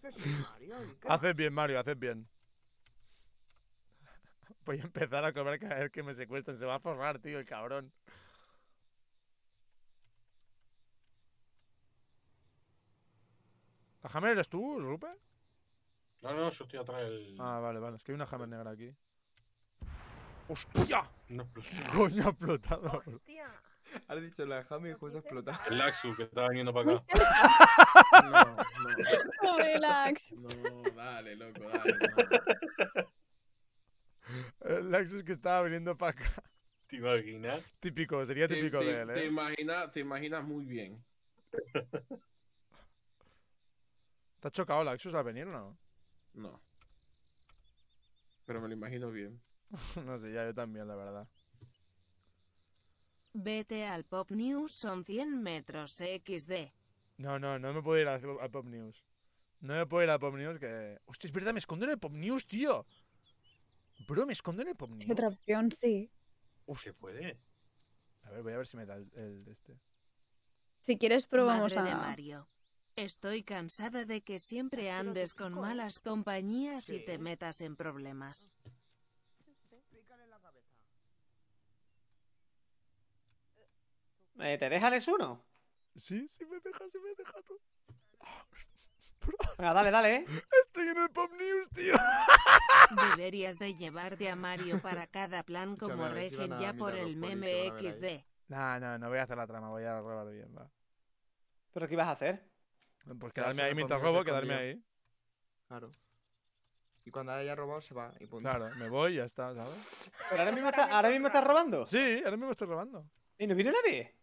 Haces bien, Mario, haces bien. Voy a empezar a cobrar cada vez que me secuestren. Se va a forrar, tío, el cabrón. ¿La Hammer eres tú, Rupe? No, no, su estoy atrás el… Ah, vale, vale. Es que hay una Hammer negra aquí. ¡Hostia! No Coño, ha ¡Hostia! Has dicho la Jamie justo El Laxus que estaba viniendo para acá. <laughs> No, no. Pobre No, dale, loco, dale. El Laxus que estaba viniendo para acá. ¿Te imaginas? Típico, sería típico de él, ¿eh? Te imaginas, te muy bien. ¿Te has chocado Laxus al venir o no? No. Pero me lo imagino bien. <laughs> no sé, ya yo también, la verdad. Vete al Pop News son 100 metros XD. No, no, no me puedo ir al, Pop News. No me puedo ir al Pop News que... Hostia, es verdad, me escondo en el Pop News, tío. Bro, me escondo en el Pop News. Otra opción, sí. Uf, se puede. A ver, voy a ver si me da el, de este. Si quieres probamos Madre a... de Mario. Estoy cansada de que siempre andes con malas compañías y te metas en problemas. Eh, ¿Te dejan es uno? Sí, sí me deja, sí me deja tú. Venga, dale, dale, ¿eh? Estoy en el Pop News, tío. Deberías de llevarte a Mario para cada plan como regen ya por el meme XD. No, no, no voy a hacer la trama, voy a robar bien, va. ¿Pero qué ibas a hacer? Pues quedarme ahí mientras robo, quedarme ahí. Claro. Y cuando haya robado se va y punto. Claro, me voy y ya está, ¿sabes? ¿Pero ahora mismo, está- estás robando? Sí, ahora mismo estoy robando. ¿Y no viene nadie?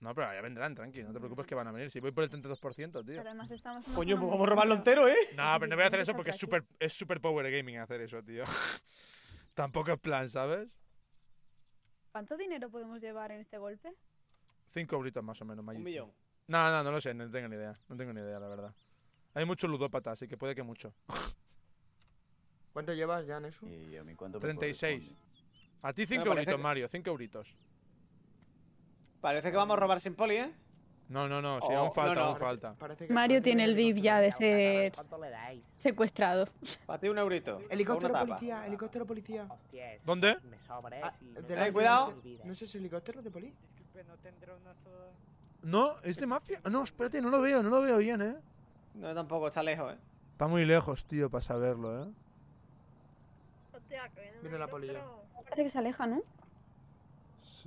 No, pero ya vendrán, tranqui, no te preocupes que van a venir. Si voy por el 32%, tío. Pero además estamos Coño, pues vamos a robarlo entero, ¿eh? No, pero no voy a hacer eso porque es super, power gaming hacer eso, tío. <laughs> Tampoco es plan, ¿sabes? ¿Cuánto dinero podemos llevar en este golpe? Cinco euritos más o menos, Un millón. No, no, no lo sé, no tengo ni idea. No tengo ni idea, la verdad. Hay mucho ludópata, así que puede que mucho. ¿Cuánto llevas ya en eso? ¿Y seis. 36. a ti cinco euritos, Mario, cinco euritos. Parece que vamos a robar sin poli, ¿eh? No, no, no, si aún falta, aún falta. Mario tiene el VIP ya de ser secuestrado. Para un eurito. Helicóptero policía, helicóptero policía. ¿Dónde? Eh, ah, eh, tenéis cuidado. No sé si helicóptero de poli. No, es de mafia. No, espérate, no lo veo, no lo veo bien, ¿eh? No, tampoco, está lejos, ¿eh? Está muy lejos, tío, para saberlo, ¿eh? Viene la ya. Parece que se aleja, ¿no?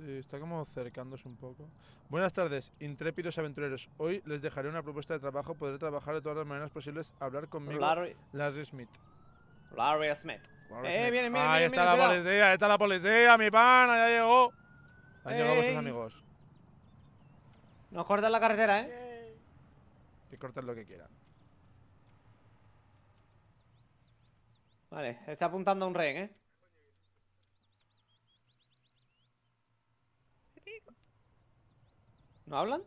Sí, eh, está como acercándose un poco. Buenas tardes, intrépidos aventureros. Hoy les dejaré una propuesta de trabajo. Podré trabajar de todas las maneras posibles. Hablar conmigo, Larry, Larry Smith. Larry Smith. eh, viene, viene, viene, Ahí está la policía, ahí está la policía, mi pana, ya llegó. Han llegado amigos. Nos cortan la carretera, ¿eh? Que corten lo que quieran. Vale, está apuntando a un rey, ¿eh? ¿No hablan?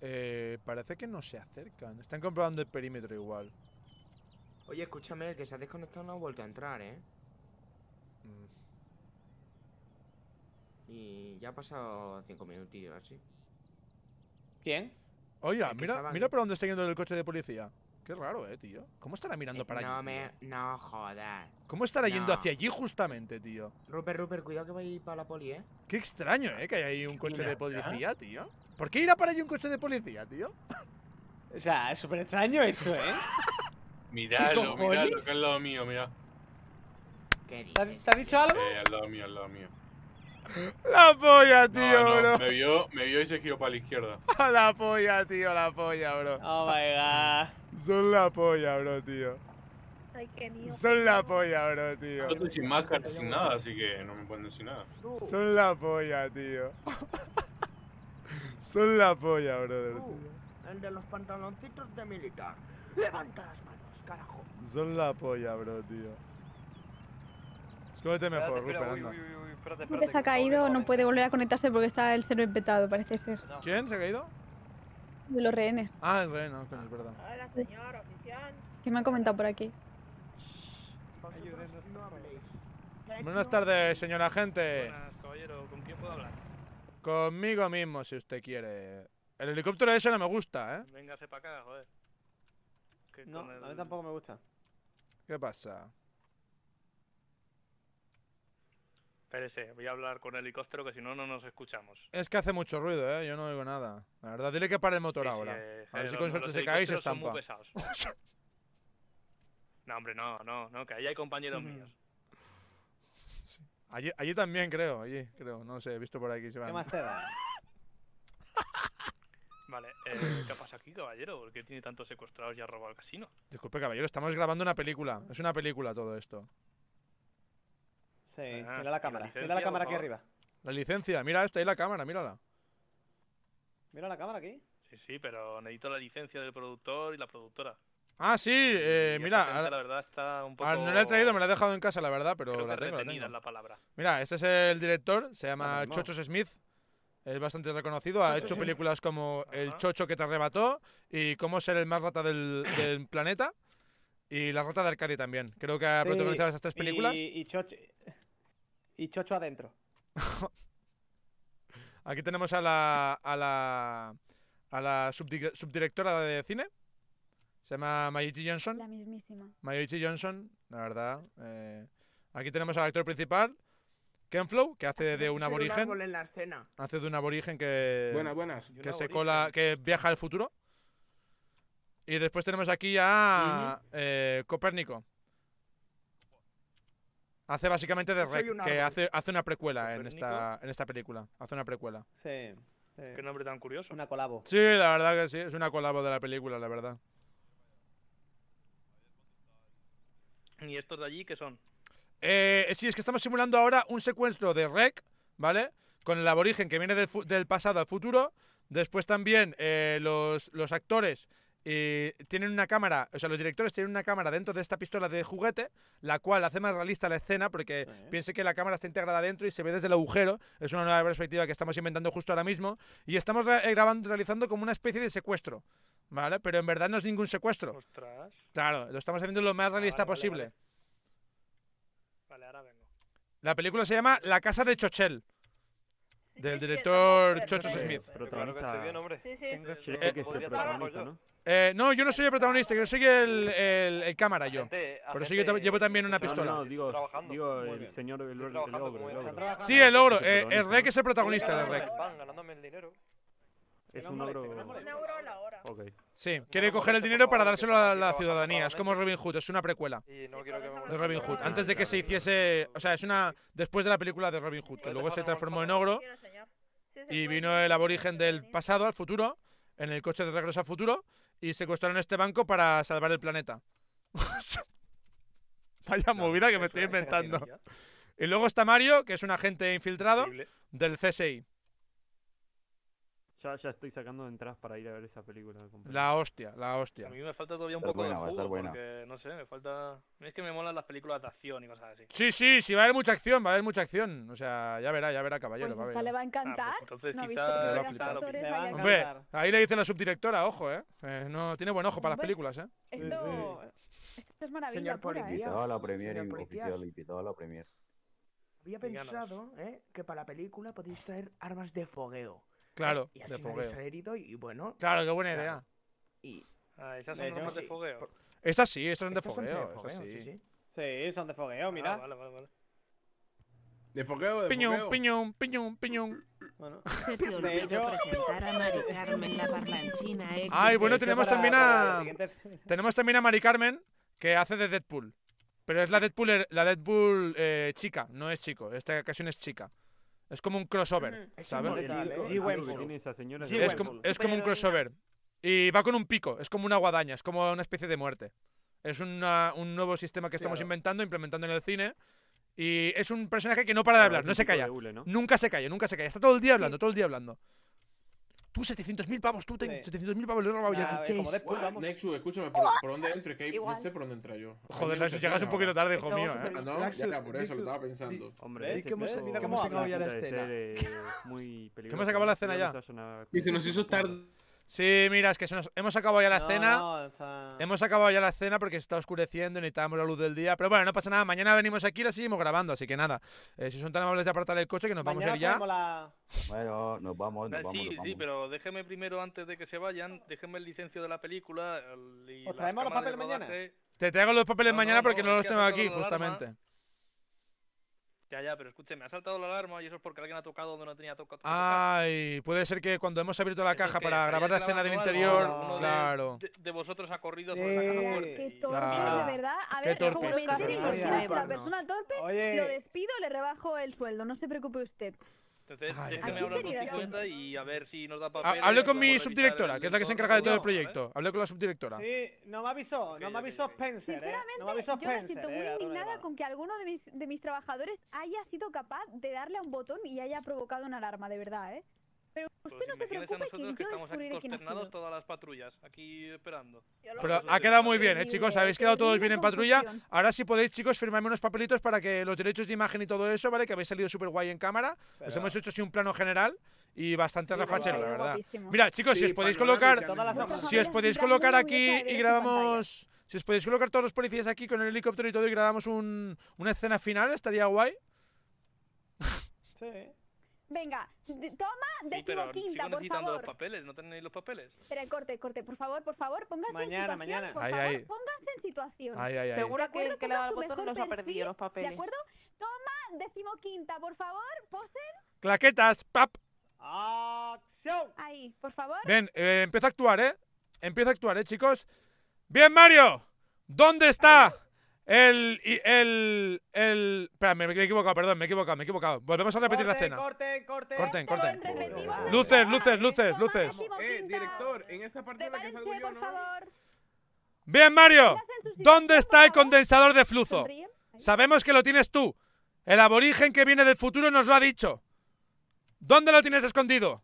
Eh, parece que no se acercan. Están comprobando el perímetro igual. Oye, escúchame, el que se ha desconectado no ha vuelto a entrar, ¿eh? Mm. Y ya ha pasado cinco minutillos, así. ¿Quién? Oye, mira, mira por dónde está yendo el coche de policía. Qué raro, eh, tío. ¿Cómo estará mirando para eh, para no Me... No jodas. ¿Cómo estará yendo hacia allí justamente, tío? Rupert, Rupert, cuidado que va a ir para la poli, eh. Qué extraño, eh, que hay ahí un coche de policía, tío. ¿Por qué irá para allí un coche de policía, tío? O sea, es súper extraño eso, eh. <laughs> miradlo, miradlo, que es lo mío, mira. ¿Te, ha dicho algo? Eh, es lo mío, es lo mío. La polla, tío, bro. Me vio, me vio y se giró para la izquierda. <laughs> Ah, la polla, tío, la polla, bro. Oh my god. Son la polla, bro, tío. Son la polla, bro, tío. sin máscara, así que no me nada. Son la polla, tío. Son la polla, bro. El de los pantaloncitos de militar. Levanta las manos, carajo. Son la polla, bro, tío. Escóndete mejor, Rupert, espérate, Se ha caído, no puede volver a conectarse porque está el server petado, parece ser. ¿Quién se ha caído? De los rehenes. Ah, el rehén, ok, es verdad. Hola, señor oficial. ¿Qué me han comentado por aquí? Buenas tardes, señor agente. Buenas, caballero. ¿Con quién puedo hablar? Conmigo mismo, si usted quiere. El helicóptero de ese no me gusta, ¿eh? Véngase para acá, joder. no, a mí tampoco me gusta. ¿Qué pasa? espérese, voy a hablar con el helicóptero que si no, no nos escuchamos. Es que hace mucho ruido, ¿eh? Yo no oigo nada. La verdad, dile que pare el motor ahora. Eh, a ver si con suerte se cae y se estampa. no, hombre, no, no, no, que ahí hay compañeros mm. míos. Allí, también creo, allí creo, no sé, he visto por aquí. Se van. ¿Qué más te <laughs> Vale, eh, ¿qué pasa aquí, caballero? ¿Por qué tiene tantos secuestrados y ha robado el casino? Disculpe, caballero, estamos grabando una película. Es una película todo esto. Mira la cámara. mira la cámara aquí arriba. La licencia, mira esta, ahí la cámara, mírala. ¿Mira la cámara aquí? Sí, sí, pero necesito la licencia del productor y la productora. Ah, sí, eh, mira. la verdad está un ah, poco... no la he traído, me la he dejado en casa, la verdad, pero la, la palabra. Mira, este es el director, se llama Chocho Smith. Es bastante reconocido, ha hecho películas como El Chocho que te arrebató y Cómo ser el más rata del, planeta y La rata de Arcadia también. Creo que ha protagonizado esas tres películas. y y chocho adentro. <laughs> Aquí tenemos a la, a la, a la subdirectora de cine. Se llama Mayichi Johnson. La mismísima. Mayichi Johnson, la verdad. Eh. aquí tenemos al actor principal, Ken Flow, que hace de un <laughs> aborigen. Hace de un aborigen que. Buenas, buenas. Que se cola, que viaja al futuro. Y después tenemos aquí a eh, Copérnico, Hace básicamente de Rec, que hace, hace una precuela en esta, en esta película. Hace una precuela. Sí, Qué nombre tan curioso. Una colabo. Sí, la verdad que sí. Es una colabo de la película, la verdad. ¿Y estos de allí qué son? Eh, sí, es que estamos simulando ahora un secuestro de Rec, ¿vale? Con el aborigen que viene del pasado al futuro. Después también eh, los, los actores eh, tienen una cámara, o sea, los directores tienen una cámara dentro de esta pistola de juguete, la cual hace más realista la escena porque piense que la cámara está integrada dentro y se ve desde el agujero, es una nueva perspectiva que estamos inventando justo ahora mismo, y estamos eh, grabando, realizando como una especie de secuestro, ¿vale? Pero en verdad no es ningún secuestro. Claro, lo estamos haciendo lo más realista posible. Vale, ahora vengo. La película se llama La casa de Chochel. Del <laughs> director Chocho Smith. Eh, no, yo no soy el protagonista, yo soy el, cámara yo. Pero sí yo llevo también una pistola. No, digo, el señor el, el ogro, Sí, el ogro. el eh, rec es el protagonista el Es un ogro... Sí, quiere coger el dinero para dárselo a la ciudadanía. Es como Robin Hood, es una precuela. De Robin Hood. Antes de que se hiciese... O sea, es una... Después de la película de Robin Hood, que pues luego se transformó en ogro. Y vino el aborigen del pasado al futuro, en el coche de regreso al futuro y secuestraron este banco para salvar el planeta. <laughs> Vaya movida que me estoy inventando. Y luego está Mario, que es un agente infiltrado del CSI. Ya, ya estoy sacando entradas para ir a ver esa película. La hostia, la hostia. A mí me falta todavía un poco de jugo, porque, no sé, me falta... Es que me molan las películas de acción y cosas así. Sí, sí, sí, va a haber mucha acción, va a haber mucha acción. O sea, ya verá, ya verá, caballero. Pues, va a le va a ah, pues encantar. entonces no, Hombre, ahí le dice la subdirectora, ojo, eh. ¿eh? no, tiene buen ojo para las películas, ¿eh? Esto, es maravilloso. Señor pura, ¿eh? a la premier, invitado a la premier. Había pensado, ¿eh? Que para la película podéis traer armas de fogueo. Claro, de fogueo. Claro, qué buena idea. Y, esas son de fogueo. Estas sí, estas son de fogueo. sí. Sí, sí. son de fogueo, mira. Ah. vale, vale, vale. De fogueo, de piñón, fogueo. Piñón, piñón, piñón. Bueno. Se te olvidó presentar a Mari Carmen la parlanchina. X eh, Ay, bueno, tenemos también a tenemos también a Mari Carmen que hace de Deadpool. Pero es la Deadpool, la Deadpool eh, chica, no es chico. Esta ocasión es chica. Es como un crossover, ¿eh? Es, como, un crossover. Y va con un pico, es como una guadaña, es como una especie de muerte. Es un nuevo sistema que estamos inventando, implementando en el cine. Y es un personaje que no para de hablar, no se calla. Nunca se calla, nunca se calla. Está todo el día hablando, todo el día hablando. Tú 700.000 pavos, tú tengo 700.000 pavos, le he robado ya. ¿Qué es? Nexu, escúchame, ¿por, dónde entro? Que no sé por dónde entra yo. Joder, Nexu, llegas un poquito tarde, hijo mío, ¿eh? Ah, no, ya por eso, lo estaba pensando. Hombre, que hemos acabado ya la escena. Este que hemos acabado la escena ya. Dice, nos hizo tarde. Sí, mira, es que hemos acabado ya la cena. Hemos acabado ya la cena porque se está oscureciendo y necesitamos la luz del día. Pero bueno, no pasa nada. Mañana venimos aquí y la seguimos grabando. Así que nada, eh, si son tan amables de apartar el coche que nos vamos a ir ya. Bueno, nos vamos, nos eh, vamos. Sí, sí, pero déjeme primero, antes de que se vayan, déjeme el licencio de la película. traemos los papeles mañana? Te traigo los papeles mañana porque no, los tengo aquí, justamente. Ya, ya, pero escúcheme, ha saltado la alarma y eso es porque alguien ha tocado donde no tenía tocado. Ay, puede ser que cuando hemos abierto la caja para grabar la escena del interior, claro. De, vosotros ha corrido por la caja Qué torpe, ah, de verdad. A ver, como la persona torpe, lo despido, le rebajo el sueldo, no se preocupe usted. Entonces, Ay, hablar con 50 y a ver si nos da papel. Ah, hablé con mi subdirectora, que es la que se encarga de todo el proyecto. ¿eh? Hablé con la subdirectora. Sí, no me avisó, no me avisó Spencer. Eh. me avisó yo me siento ¿eh? muy indignada con que alguno de mis, de mis trabajadores haya sido capaz de darle a un botón y haya provocado una alarma, de verdad, ¿eh? Pero pues que estamos consternados todas las patrullas, aquí esperando. Pero ha quedado muy bien, ¿eh, chicos? Habéis quedado todos bien en patrulla. Ahora sí podéis, chicos, firmarme unos papelitos para que los derechos de imagen y todo eso, ¿vale? Que habéis salido súper guay en cámara. Nos Os hemos hecho así un plano general y bastante rafachero, refachero, la verdad. Mira, chicos, si os podéis colocar... Si os podéis colocar aquí y grabamos... Si os podéis colocar todos los policías aquí con el helicóptero y todo y grabamos un, una escena final, estaría guay. Sí. Venga, toma decimoquinta, por quinta, por favor. los papeles, no tenéis los papeles. Espera, corte, corte, por favor, por favor, pónganse mañana, situación. Mañana, por favor, pónganse en situación. Seguro que el que le dado el botón nos ha perdido los papeles. ¿De acuerdo? Toma decimoquinta, por favor, posen. Claquetas, pap. Acción. Ahí, por favor. Ven, eh, empieza a actuar, ¿eh? Empieza a actuar, ¿eh, chicos? Bien, Mario. ¿Dónde está? El, el, el... Espera, me, he equivocado, perdón, me he equivocado, me he equivocado. Volvemos a repetir la escena. Corten, corten, corten. Luces, luces, luces, luces. Eh, director, en esta partida que salgo yo, ¿no? Bien, Mario. ¿Dónde está el condensador de flujo? Sabemos que lo tienes tú. El aborigen que viene del futuro nos lo ha dicho. ¿Dónde lo tienes escondido?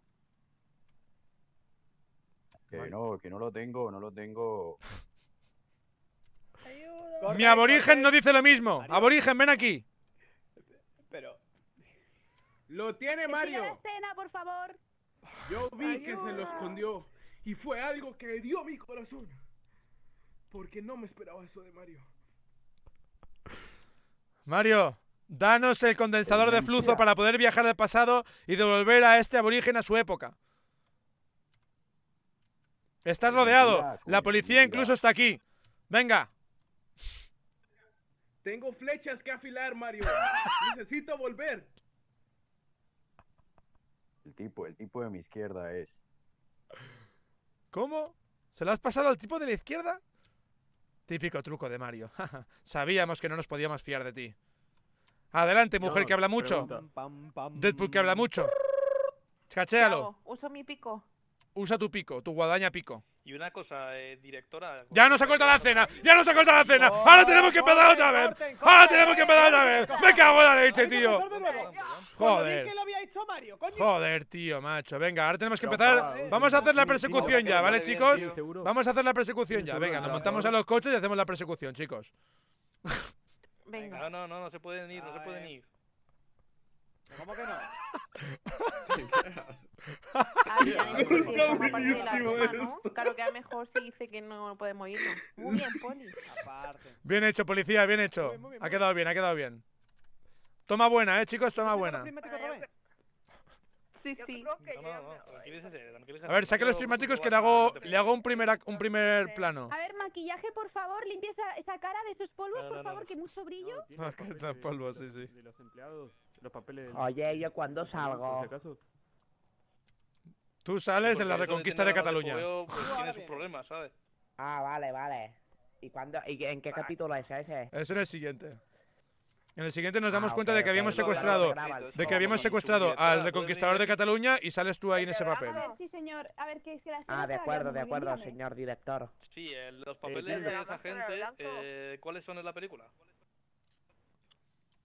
Que no, que no lo tengo, no lo tengo. Mi aborigen no dice lo mismo. Aborigen, ven aquí. Pero... Lo tiene Mario. por favor. Yo vi que se lo escondió y fue algo que dio mi corazón. Porque no me esperaba eso de Mario. Mario, danos el condensador de flujo para poder viajar al pasado y devolver a este aborigen a su época. Estás rodeado. La policía incluso está aquí. Venga. Tengo flechas que afilar, Mario. <laughs> Necesito volver. El tipo, el tipo de mi izquierda es. ¿Cómo? ¿Se lo has pasado al tipo de la izquierda? Típico truco de Mario. <laughs> Sabíamos que no nos podíamos fiar de ti. Adelante, mujer que habla mucho. Deadpool que habla mucho. Cachéalo. mi pico. Usa tu pico, tu guadaña pico. Y una cosa, eh, directora. ¡Ya nos ha cortado la cena! ¡Ya nos ha cortado la cena! ¡Ahora tenemos que empezar otra vez! ¡Ahora tenemos que empezar otra vez! ¡Me cago en la leche, tío! Joder. Joder, tío, macho. Venga, ahora tenemos que empezar. Vamos a hacer la persecución ya, ¿vale, chicos? Vamos a hacer la persecución ya. Venga, nos montamos a los coches y hacemos la persecución, chicos. Venga. No, no, no, no se pueden ir, no se pueden ir. ¿Cómo que no? ¿Qué buenísimo esto. Claro, que lo mejor si dice que no podemos irnos. Muy bien, Poli. Aparte. Bien hecho, policía, bien hecho. ha quedado bien, ha quedado bien. Toma buena, eh, chicos, toma buena. Sí, sí. A ver, saque los prismáticos que le hago, le hago un primer, un primer plano. A ver, maquillaje, por favor, limpia esa, cara de esos polvos, por favor, que mucho brillo. Ah, que polvos, sí, sí. De los empleados los papeles. Oye, ¿yo cuando salgo? Tú sales en la reconquista de, Cataluña. Pues, ah, vale, vale. ¿Y, cuándo, y en qué ah. capítulo es ese? Es en el siguiente. En el siguiente nos damos ah, cuenta de que habíamos secuestrado, de que habíamos secuestrado al reconquistador de Cataluña y sales tú ahí en ese papel. Ah, de acuerdo, de acuerdo, señor director. Sí, los papeles de esa gente, eh, ¿cuáles son en la película?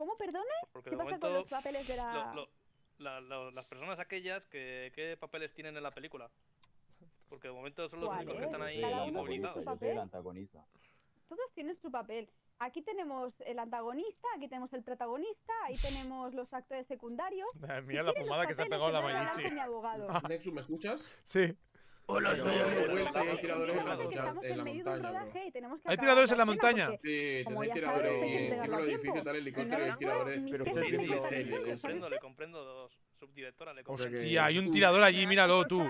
¿Cómo, perdone? ¿Qué pasa con los papeles de la...? las personas aquellas que qué papeles tienen en la película. Porque de momento son los únicos que están ahí inmovilizados. el antagonista. Todos tienen su papel. Aquí tenemos el antagonista, aquí tenemos el protagonista, ahí tenemos los actores secundarios. <laughs> Mira la fumada que se ha pegado la <laughs> ¿Nexus, ¿me escuchas? Sí. Hola, hay tiradores en la montaña. Hay tiradores en la montaña. Sí, tenéis tiradores en los edificios, tal helicóptero y tiradores. Pero usted le comprendo, le comprendo dos. Subdirectora, le comprendo. Hostia, hay un tirador allí, míralo tú.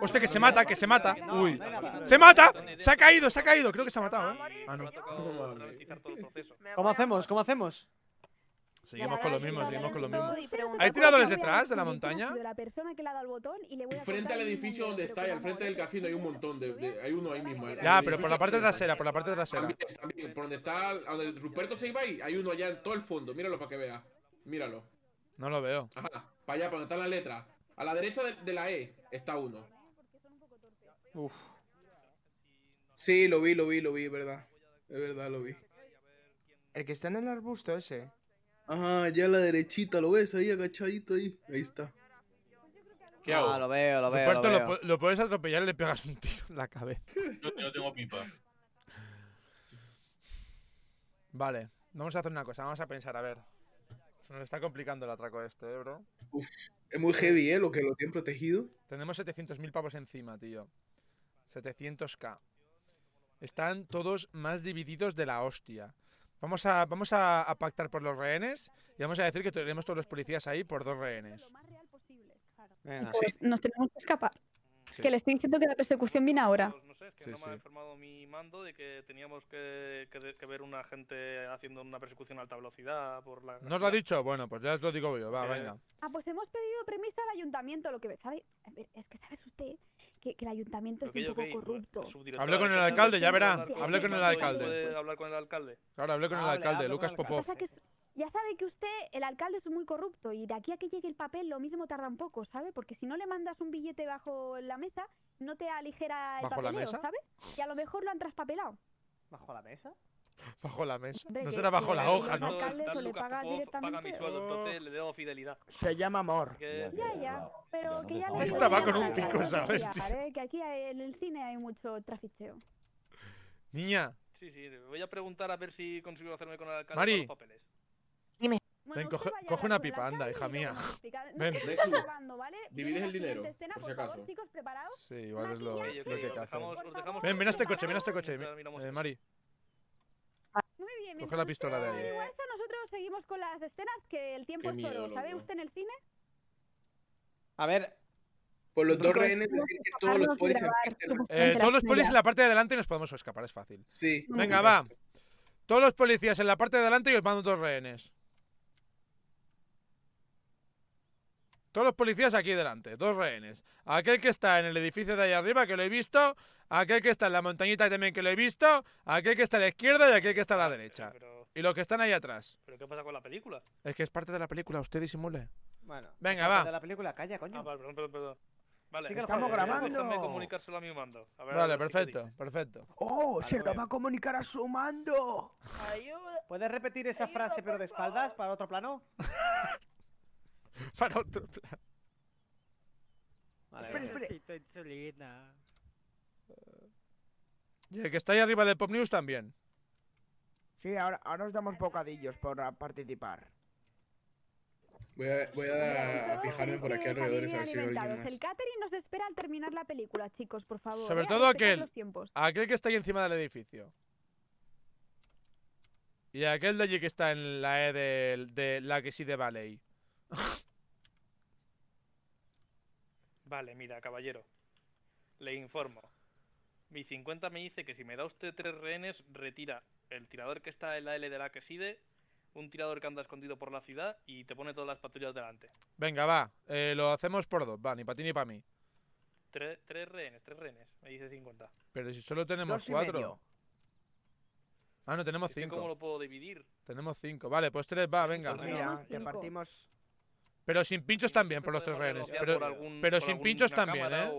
Hostia, que se mata, que se mata. Uy. ¡Se mata! ¡Se ha caído, se ha caído! Creo que se ha matado, ¿eh? Ah, <laughs> ¿Cómo hacemos? ¿Cómo hacemos? Seguimos con lo mismo, seguimos con lo mismo. ¿Hay tiradores detrás de la montaña? frente al edificio donde está, y al frente del casino hay un montón de, hay uno ahí mismo. Ya, pero por la parte trasera, por la parte trasera. por donde está, donde Ruperto se iba hay uno allá en todo el fondo, míralo para que vea. Míralo. No lo veo. Ajá, para allá, para donde están las letras. A la derecha de, la E está uno. Uf. Sí, lo vi, lo vi, lo vi, es verdad. Es verdad, lo vi. El que está en el arbusto ese. Ajá, ya a la derechita, ¿lo ves ahí agachadito ahí? Ahí está. ¿Qué ah, hago? Ah, lo veo, lo veo. Lo, Lo, puedes atropellar y le pegas un tiro en la cabeza. Yo, tengo pipa. Vale, vamos a hacer una cosa, vamos a pensar, a ver. Se nos está complicando el atraco este, ¿eh, bro. Uf, es muy heavy, ¿eh? Lo que lo tienen protegido. Tenemos 700.000 pavos encima, tío. 700k. Están todos más divididos de la hostia. Vamos a, vamos a, pactar por los rehenes y vamos a decir que tenemos todos los policías ahí por dos rehenes. Pues nos tenemos que escapar. Que le estoy diciendo que la persecución viene ahora. No sé, es que no me ha informado mi mando de que teníamos que, que, que, ver una gente haciendo una persecución a alta velocidad por la... ¿No os lo ha dicho? Bueno, pues ya os lo digo yo, va, venga. Ah, pues hemos pedido premisa al ayuntamiento, lo que sabe... Es que sabes usted que, que el ayuntamiento es un poco corrupto. Hablé con el alcalde, ya verá. Hablé con el alcalde. hablar con el alcalde? Claro, hablé con el ah, alcalde, ah, Lucas Popov ya sabe que usted, el alcalde es muy corrupto y de aquí a que llegue el papel lo mismo tarda un poco, ¿sabe? Porque si no le mandas un billete bajo la mesa, no te aligera el papeleo, ¿sabe? Y a lo mejor lo han traspapelado. ¿Bajo la mesa? <laughs> Bajo la mesa. No será bajo la hoja, ¿no? Se llama amor. Ya, ya. Pero que ya con un pico, ¿sabes? ¿eh? Que aquí en el cine hay mucho traficheo. Niña. Sí, sí. Voy a preguntar a ver si consigo hacerme con el alcalde los papeles. Bueno, Ven, coge, una pipa, anda, hija mía. Ven, ¿vale? divides el dinero, escena, por, si Sí, igual es lo, lo que te Ven, ven a este coche, ven este coche, eh, Mari. Muy Coge la pistola de ahí. Eso, nosotros seguimos con las escenas que el tiempo es todo. ¿Sabe usted en el cine? A ver, por los dos rehenes todos los polis en eh, todos los polis en la parte de adelante y nos podemos escapar, es fácil. Sí. Venga, va. Todos los policías en la parte de adelante y os mando dos rehenes. Todos los policías aquí delante, dos rehenes. Aquel que está en el edificio de ahí arriba, que lo he visto. Aquel que está en la montañita también, que lo he visto. Aquel que está a la izquierda y aquel que está a la derecha. y los que están ahí atrás. ¿Pero qué pasa con la película? Es que es parte de la película, usted disimule. Bueno, venga, va. De la película, calla, coño. Ah, perdón, perdón, Vale, estamos grabando. vale, perfecto, perfecto. ¡Oh! se lo va a comunicar a su mando. ¿Puedes repetir esa frase pero de espaldas para otro plano? <laughs> <laughs> para otro plan. Vale, Y el que está ahí arriba del Pop News también. Sí, ahora, ahora os damos bocadillos por participar. Voy a, fijarme por aquí eh, alrededor y si El catering nos espera al terminar la película, chicos, por favor. Sobre eh, todo aquel, aquel que está ahí encima del edificio. Y aquel de allí que está en la E de, de la que sí de Valley. <laughs> Vale, mira, caballero. Le informo. Mi 50 me dice que si me da usted tres rehenes, retira el tirador que está en la L de la que sigue, un tirador que anda escondido por la ciudad y te pone todas las patrullas delante. Venga, va. Eh, lo hacemos por dos. Va, ni para ti ni para mí. Tres, rehenes, tres rehenes. Me dice 50. Pero si solo tenemos cuatro. Ah, no, tenemos cinco. ¿Cómo lo puedo dividir? Tenemos cinco. Vale, pues tres, va, venga. mira, partimos, pero sin pinchos también por los tres rehenes. Pero, sin pinchos también, ¿eh?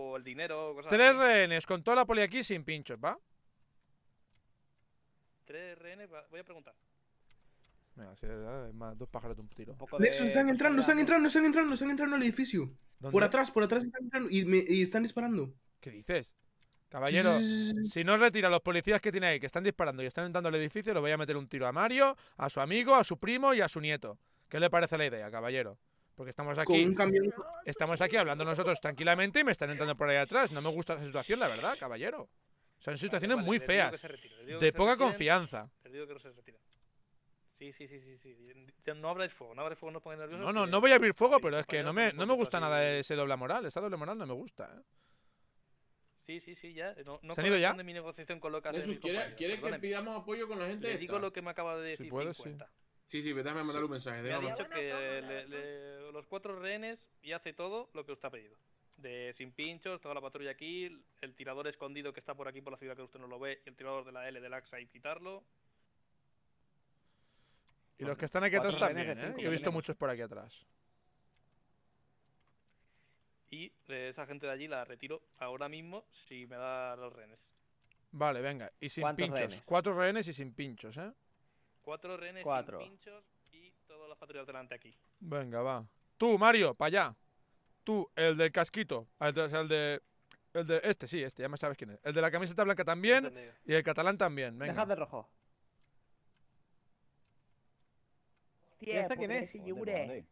tres rehenes con toda la poli aquí sin pinchos, ¿va? Tres rehenes, voy a preguntar. Mira, si es más, dos pájaros de un tiro. ¡No están entrando, están entrando, están entrando, están entrando al edificio. Por atrás, por atrás están entrando y, y están disparando. ¿Qué dices? Caballero, si no retira a los policías que tiene ahí, que están disparando y están entrando al edificio, le voy a meter un tiro a Mario, a su amigo, a su primo y a su nieto. ¿Qué le parece la idea, caballero? Porque estamos aquí, estamos aquí hablando nosotros tranquilamente y me están entrando por ahí atrás. No me gusta esa situación, la verdad, caballero. Son situaciones muy feas, de poca confianza. Sí, sí, sí, sí, No abráis fuego, no abráis fuego, no pongáis nervioso. No, no, no voy a abrir fuego, pero es que no me, no me gusta nada ese doble moral. Esa doble moral no me gusta, ¿eh? Sí, sí, sí, ya. No, ¿Se han ido ya? Jesús, ¿quiere, que pidamos apoyo con la gente? Le digo lo que me acaba de decir. Si puedes, Sí. Sí, sí, déjame mandar un mensaje. Me ha dicho que los cuatro rehenes y hace todo lo que usted ha pedido. De sin pinchos, toda la patrulla aquí, el tirador escondido que está por aquí por la ciudad que usted no lo ve, y el tirador de la L del AXA y quitarlo. Y los que están aquí atrás también, ¿eh? he visto muchos por aquí atrás. Y eh, esa gente de allí la retiro ahora mismo si me da los rehenes. Vale, venga. Y sin pinchos. Cuatro rehenes y sin pinchos, ¿eh? Cuatro renes, Cuatro. pinchos y todos los patrullas delante aquí. Venga, va. Tú, Mario, para allá. Tú, el del casquito. El de, el de, Este, sí, este, ya me sabes quién es. El de la camiseta blanca también. Y el catalán también. Venga. Dejad de rojo. Hostia, este quién es? Yure.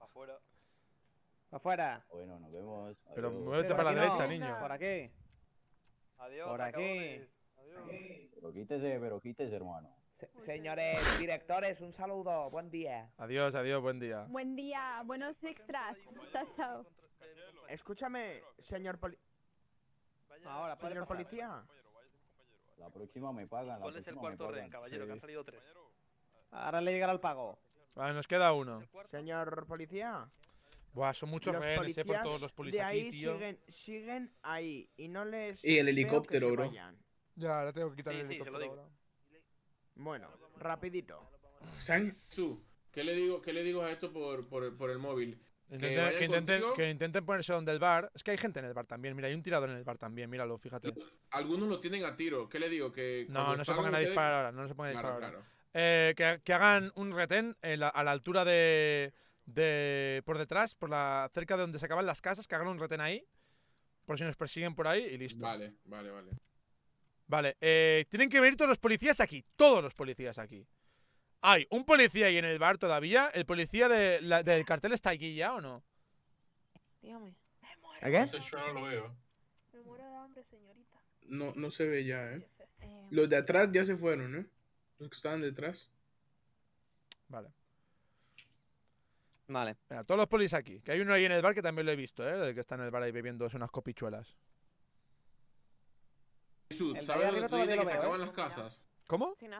Afuera. Afuera. Bueno, nos vemos. Pero muévete para la derecha, niño. ¿Por aquí? Adiós. Por aquí. Adiós. Pero quítese, pero hermano. señores directores, un saludo, buen día. Adiós, adiós, buen día. Buen día, buenos extras. Escúchame, señor poli... Ahora, señor policía. La próxima me pagan. ¿Cuál es el cuarto orden, caballero? Que han salido tres. Ahora le llegará el pago. Ah, nos queda uno. Señor policía. Buah, son muchos eh, por todos los policías Siguen, ahí y no les... Y el helicóptero, bro. Ya, ahora tengo que quitar el helicóptero. Bueno, rapidito. ¿Sabes ¿qué le digo, qué le digo a esto por, el móvil? que, intenten, ponerse donde el bar. Es que hay gente en el bar también. Mira, hay un tirador en el bar también. Míralo, fíjate. Algunos lo tienen a tiro. ¿Qué le digo? Que no, no se pongan a disparar ahora. No se pongan a disparar eh, que, hagan un retén eh, a la altura de, por detrás, por la cerca de donde se acaban las casas. Que hagan un retén ahí. Por si nos persiguen por ahí y listo. Vale, vale, vale. Vale, eh, tienen que venir todos los policías aquí, todos los policías aquí. Hay un policía ahí en el bar todavía. ¿El policía del cartel está aquí ya o no? Dígame. ¿A qué? no Me muero de hambre, señorita. No, no se ve ya, ¿eh? ¿eh? Los de atrás ya se fueron, ¿eh? Los que estaban detrás. Vale. Vale. Mira, todos los polis aquí. Que hay uno ahí en el bar que también lo he visto, ¿eh? El que está en el bar ahí bebiendo unas copichuelas. Jesús, ¿sabes dónde dijiste que sacaban ¿eh? las casas? ¿Cómo? ¿eh?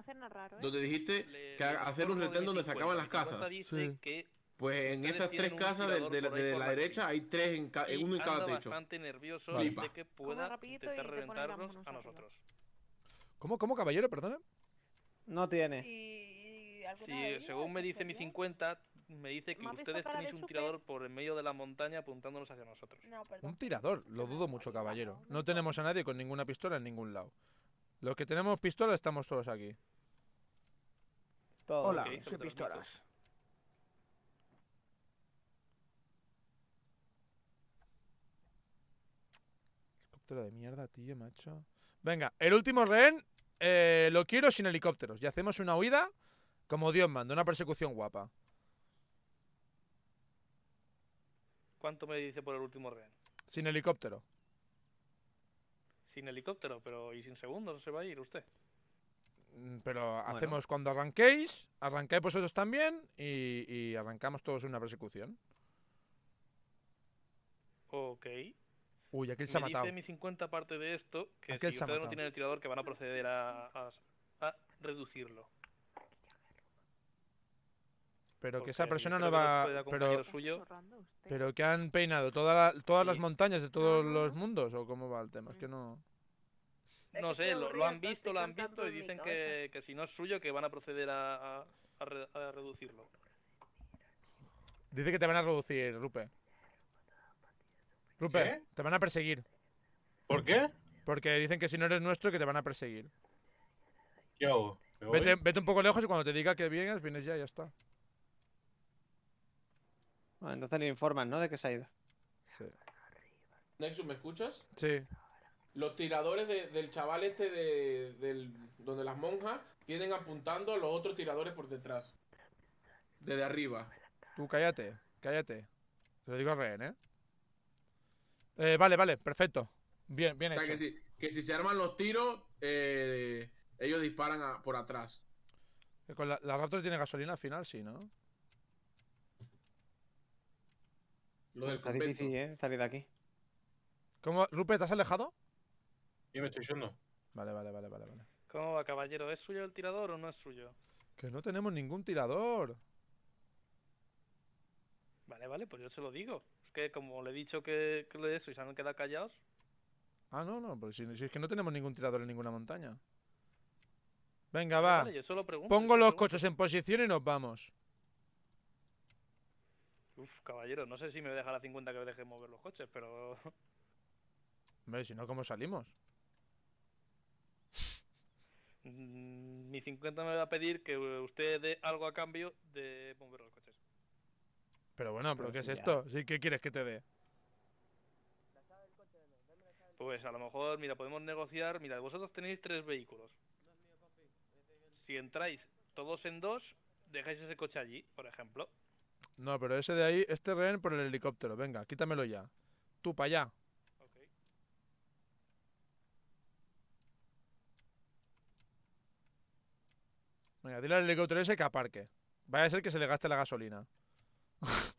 Donde dijiste que hacer un retén donde sacaban las casas. Pues en estas tres casas de, la derecha hay tres, en uno en cada techo. Flipa. ¿Cómo, cómo, caballero? Perdona. No tiene. según me dice mi 50, me dice que ustedes tenéis un tirador por el medio de la montaña apuntándonos hacia nosotros. Un tirador, lo dudo ah, mucho, caballero. No tenemos a nadie con ninguna pistola en ningún lado. Los que tenemos pistola estamos todos aquí. Hola, ¿qué pistolas? Helicóptero de mierda, tío, macho. Venga, el último rehén eh, lo quiero sin helicópteros y hacemos una huida como Dios manda, una persecución guapa. ¿Cuánto me dice por el último rehén? Sin helicóptero. Sin helicóptero, pero y sin segundos se va a ir usted. Mm, pero hacemos cuando arranquéis, arrancáis vosotros también y, arrancamos todos una persecución. Ok. Uy, aquí se ha matado. Dice mi 50 parte de esto que aquel si ustedes no tienen el tirador que van a proceder a reducirlo pero que esa persona no va pero, pero que han peinado todas las montañas de todos los mundos o cómo va el tema es que no no sé lo, han visto lo han visto y dicen que, si no es suyo que van a proceder a, reducirlo dice que te van a reducir Rupe Rupe te van a perseguir ¿por qué? porque dicen que si no eres nuestro que te van a perseguir ¿qué hago? Vete, vete un poco lejos y cuando te diga que vienes, vienes ya y ya está entonces le informan, ¿no? De que se ha ido. Sí. Nexus, ¿me escuchas? Sí. Los tiradores del chaval este de, donde las monjas tienen apuntando a los otros tiradores por detrás. Desde arriba. Tú cállate, cállate. Te lo digo a rehén, ¿eh? eh vale, vale, perfecto. Bien, bien o sea, Que si, se arman los tiros, eh, ellos disparan por atrás. Eh, con la, la Raptor tiene gasolina al final, sí, ¿no? Lo Está difícil, ¿eh? Salir de aquí. ¿Cómo? ¿Rupert, has alejado? Yo me estoy yendo. Vale, vale, vale, vale, vale. ¿Cómo va, caballero? ¿Es suyo el tirador o no es suyo? Que no tenemos ningún tirador. Vale, vale, pues yo se lo digo. Es que como le he dicho que, lo de eso y se han quedado callados. Ah, no, no, pues si, es que no tenemos ningún tirador en ninguna montaña. Venga, va. Pongo los coches en posición y nos vamos. Uf, caballero, no sé si me deja la 50 que me deje mover los coches, pero... <laughs> Hombre, si no, ¿cómo salimos? Mm, mi 50 me va a pedir que usted dé algo a cambio de mover los coches. Pero bueno, ¿pero, pues qué es esto? ¿Sí, ¿Qué quieres que te dé? Pues a lo mejor, mira, podemos negociar. Mira, vosotros tenéis tres vehículos. Si entráis todos en dos, dejáis ese coche allí, por ejemplo. No, pero ese de ahí, este rehén por el helicóptero. Venga, quítamelo ya. Tú, para allá. Venga, dile al helicóptero ese que aparque. Vaya a ser que se le gaste la gasolina. <laughs>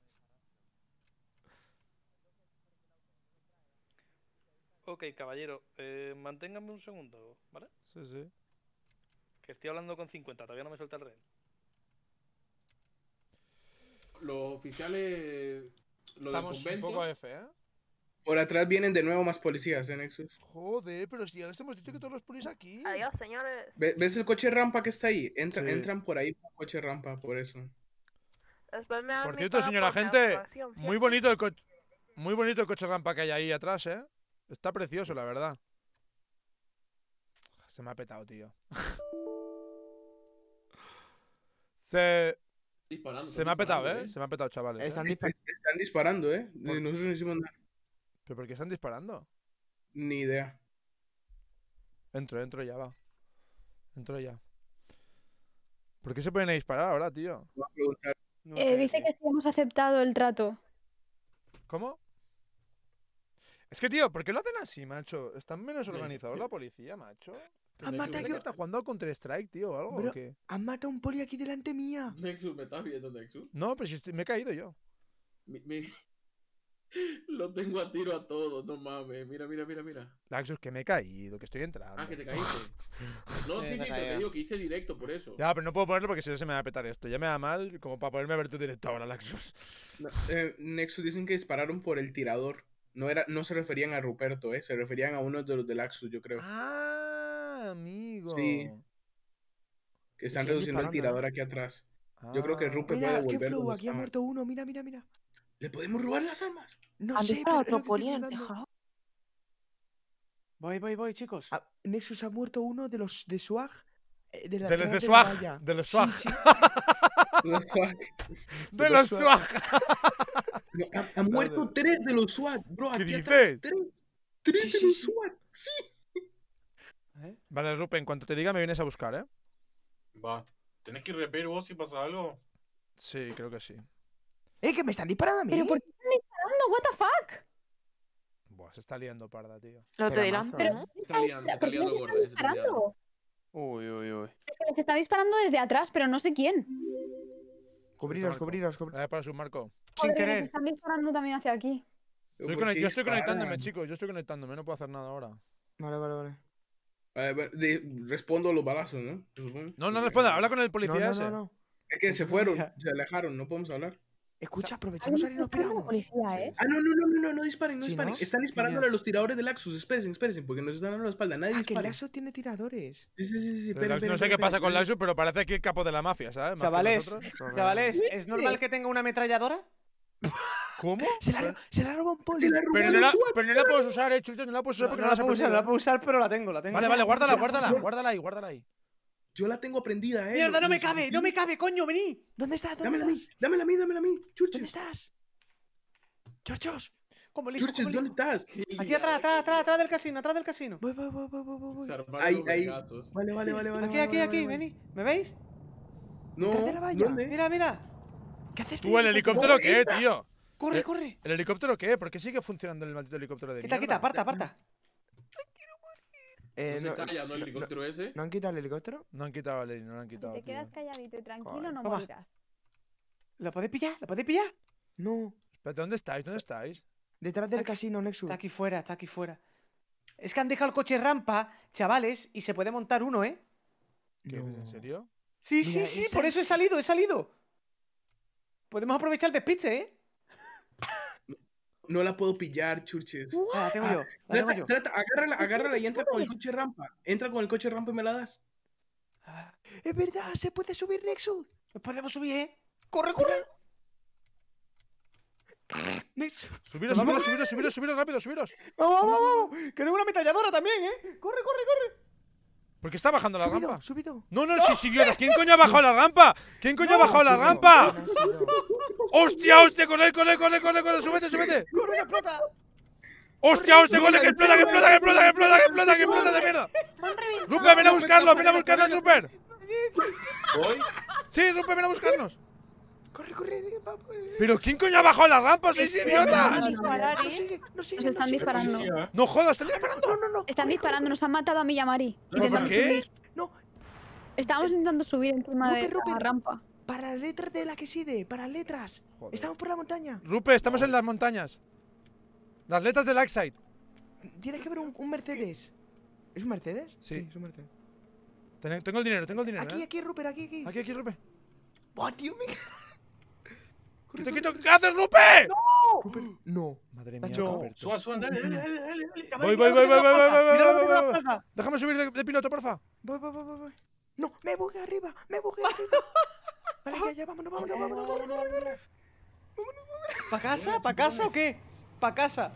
ok, caballero. Eh, manténgame un segundo, ¿vale? Sí, sí. Que estoy hablando con 50, todavía no me suelta el rehén los oficiales. Estamos un poco ¿eh? Por atrás vienen de nuevo más policías, ¿eh, Nexus? Joder, pero si ya les hemos dicho que todos los policías aquí. Adiós, señores. ¿Ves el coche rampa que está ahí? Entran por ahí por el coche rampa, por eso. Me por cierto, señora gente, muy bonito el coche. Muy bonito el coche rampa que hay ahí atrás, ¿eh? Está precioso, la verdad. Se me ha petado, tío. <laughs> Se, se me ha petado, ¿eh? ¿eh? Se me ha petado, chavales. Están, disparando, ¿eh? Nosotros ni ¿Pero por qué están disparando? Ni idea. Entro, entro ya, va. Entro ya. ¿Por qué se pueden disparar ahora, tío? Eh, dice que hemos aceptado el trato. ¿Cómo? Es que, tío, ¿por qué lo hacen así, macho? Están menos organizados la policía, macho. ¿Has matado yo... jugando strike tío, algo? ¿o matado a un poli aquí delante mía? Nexus, ¿me estás viendo, Nexus? No, pero si me he caído yo. <laughs> Lo tengo a tiro a todo, no mames. Mira, mira, mira, mira. Laxus, que me he caído, que estoy entrando. Ah, que te caíste. <laughs> no, sí, sí, te digo que hice directo por eso. Ya, pero no puedo ponerlo porque si no se me va a petar esto. Ya me da mal como para ponerme a ver tu directo ahora, Laxus. Eh, Nexus dicen que dispararon por el tirador. No, era, no se referían a Ruperto, eh, se referían a uno de los de Laxus, yo creo. Ah amigo. Sí. Que están reduciendo el tirador aquí atrás. Yo creo que ah, Rupert puede volver. aquí ha muerto uno, mira, mira, mira. ¿Le podemos robar las armas? No sé, pero Voy, voy, voy, chicos. Ah, Nexus ha muerto uno de los de SWAG. Eh, de, los de SWAG. <laughs> De, los SWAG. de los SWAG. De los SWAG. ha muerto tres de los SWAG, bro. ¿Qué aquí tres. Tres de los SWAG, sí. ¿Eh? Vale, Rupe, en cuanto te diga me vienes a buscar, ¿eh? Va. ¿Tenés que ir vos si pasa algo? Sí, creo que sí. ¡Eh, que me están disparando a mí! ¿Pero por qué me están disparando? ¿What the fuck? Buah, se está liando parda, tío. ¿No te dirán, pero... Se está liando, está liando gordo. Eh, uy, uy, uy. Es que les está disparando desde atrás, pero no sé quién. Cubriros, cubriros, cubriros. para su marco. Sin querer. Se están disparando también hacia aquí. yo estoy conectándome, chicos. Yo estoy conectándome, no puedo hacer nada ahora. Vale, vale, vale. A respondo a los balazos, ¿no? No, no responda, habla con el policía es que se fueron, se alejaron, no podemos hablar. Escucha, aprovechamos. a y ¿eh? Ah, no, no, no, no, no, disparen, no disparen. Están disparándole a los tiradores del Axus. Espérense, espérense, porque nos están dando la espalda. Nadie ah, el Axus tiene tiradores. Sí, sí, sí, sí. no sé qué pasa con el Axus, pero parece que el capo de la mafia, ¿sabes? Chavales, chavales, ¿es normal que tenga una ametralladora? ¿Cómo? Se la, se la un poli. Pero no la, puedes usar, eh, no la puedes usar no, la puedo usar. la puedo usar, pero la tengo, la tengo. Vale, vale, guárdala, guárdala, guárdala ahí, guárdala ahí. Yo la tengo prendida, eh. Mierda, no me cabe, no me cabe, coño, vení. ¿Dónde estás? ¿Dónde dámela estás? a mí, dámela a mí, dámela a mí. Churches. ¿Dónde estás? ¡Churchos! ¿Cómo ¿dónde estás? Aquí atrás, atrás, atrás, atrás del casino, atrás del casino. Voy, voy, voy, Ahí, ahí. Vale, vale, vale, vale. Aquí, aquí, aquí, vení. ¿Me veis? No. dónde? Mira, mira. ¿Qué haces? ¿Tú el helicóptero qué, tío? ¡Corre, eh, corre! ¿El helicóptero qué? ¿Por qué sigue funcionando el maldito helicóptero de Quita, mierda? quita, aparta, aparta. no, eh, no, se calla, ¿no? El helicóptero ese. ¿No han quitado el helicóptero? No han quitado el no lo han quitado. Te quedas calladito, tranquilo, no no morirás. ¿Lo podéis pillar? ¿Lo podéis pillar? No. Espérate, ¿dónde estáis? ¿Dónde estáis? Detrás del casino, Nexus. Está aquí fuera, está aquí fuera. Es que han dejado el coche rampa, chavales, y se puede montar uno, ¿eh? en serio? Sí, sí, sí, por eso he salido, he salido. Podemos aprovechar el despiste, ¿eh? no la puedo pillar, churches. Ah, la tengo yo. La tengo yo. agárrala, agárrala y entra con el coche rampa. Entra con el coche rampa y me la das. Ah, es verdad, se puede subir Nexus. podemos subir, ¿eh? ¡Corre, corre! <laughs> Nexus. Subiros, subiros, subiros, subiros, subiros rápido, subiros. ¡Vamos, vamos, vamos! ¡Que tengo una ametralladora también, eh! ¡Corre, corre, corre! Porque está bajando la rampa. Subido. No, no, sí, sí, ¿Quién coño ha bajado la rampa? ¿Quién coño ha bajado la rampa? ¡Hostia, hostia! ¡Corre, corre, corre, corre, corre! ¡Súbete, súbete! ¡Corre, explota! ¡Hostia, hostia, corre, que explota, que explota, que explota, que explota, que explota, que explota de mierda! ¡Rupert, ven a buscarlo, ven a buscarlo, Rupert! ¿Voy? Sí, Rupert, ven a buscarnos. Corre, corre, eh, eh. Pero ¿quién coño ha bajado la rampa? ¡Sois idiota! No sigue, no sigue. Nos están disparando. No jodas, están disparando. No, no, no. Están disparando, nos han matado a mí y a Mari. ¿Por qué? No. estamos eh, intentando subir encima de la rampa. Para letras de la que sigue, para letras. Estamos por la montaña. Rupe, estamos en las montañas. Las letras del Lightside. Tienes que ver un, Mercedes. ¿Es un Mercedes? Sí. es un Mercedes. Tengo el dinero, tengo el dinero. Aquí, aquí, Ruper, aquí, aquí. Aquí, aquí, Rupert. Buah, tío, me ¡Quieto, quieto! qué haces, ¡No! no, madre mía. dale, dale, Voy, voy, voy, voy, voy, voy, voy, Déjame subir de, piloto, porfa. Voy, voy, voy, voy. No, me bugué arriba, me voy arriba. <laughs> Vale, ya, ya, vámonos, vámonos, vámonos. ¿Pa casa? ¿Pa casa o qué? ¿Pa casa?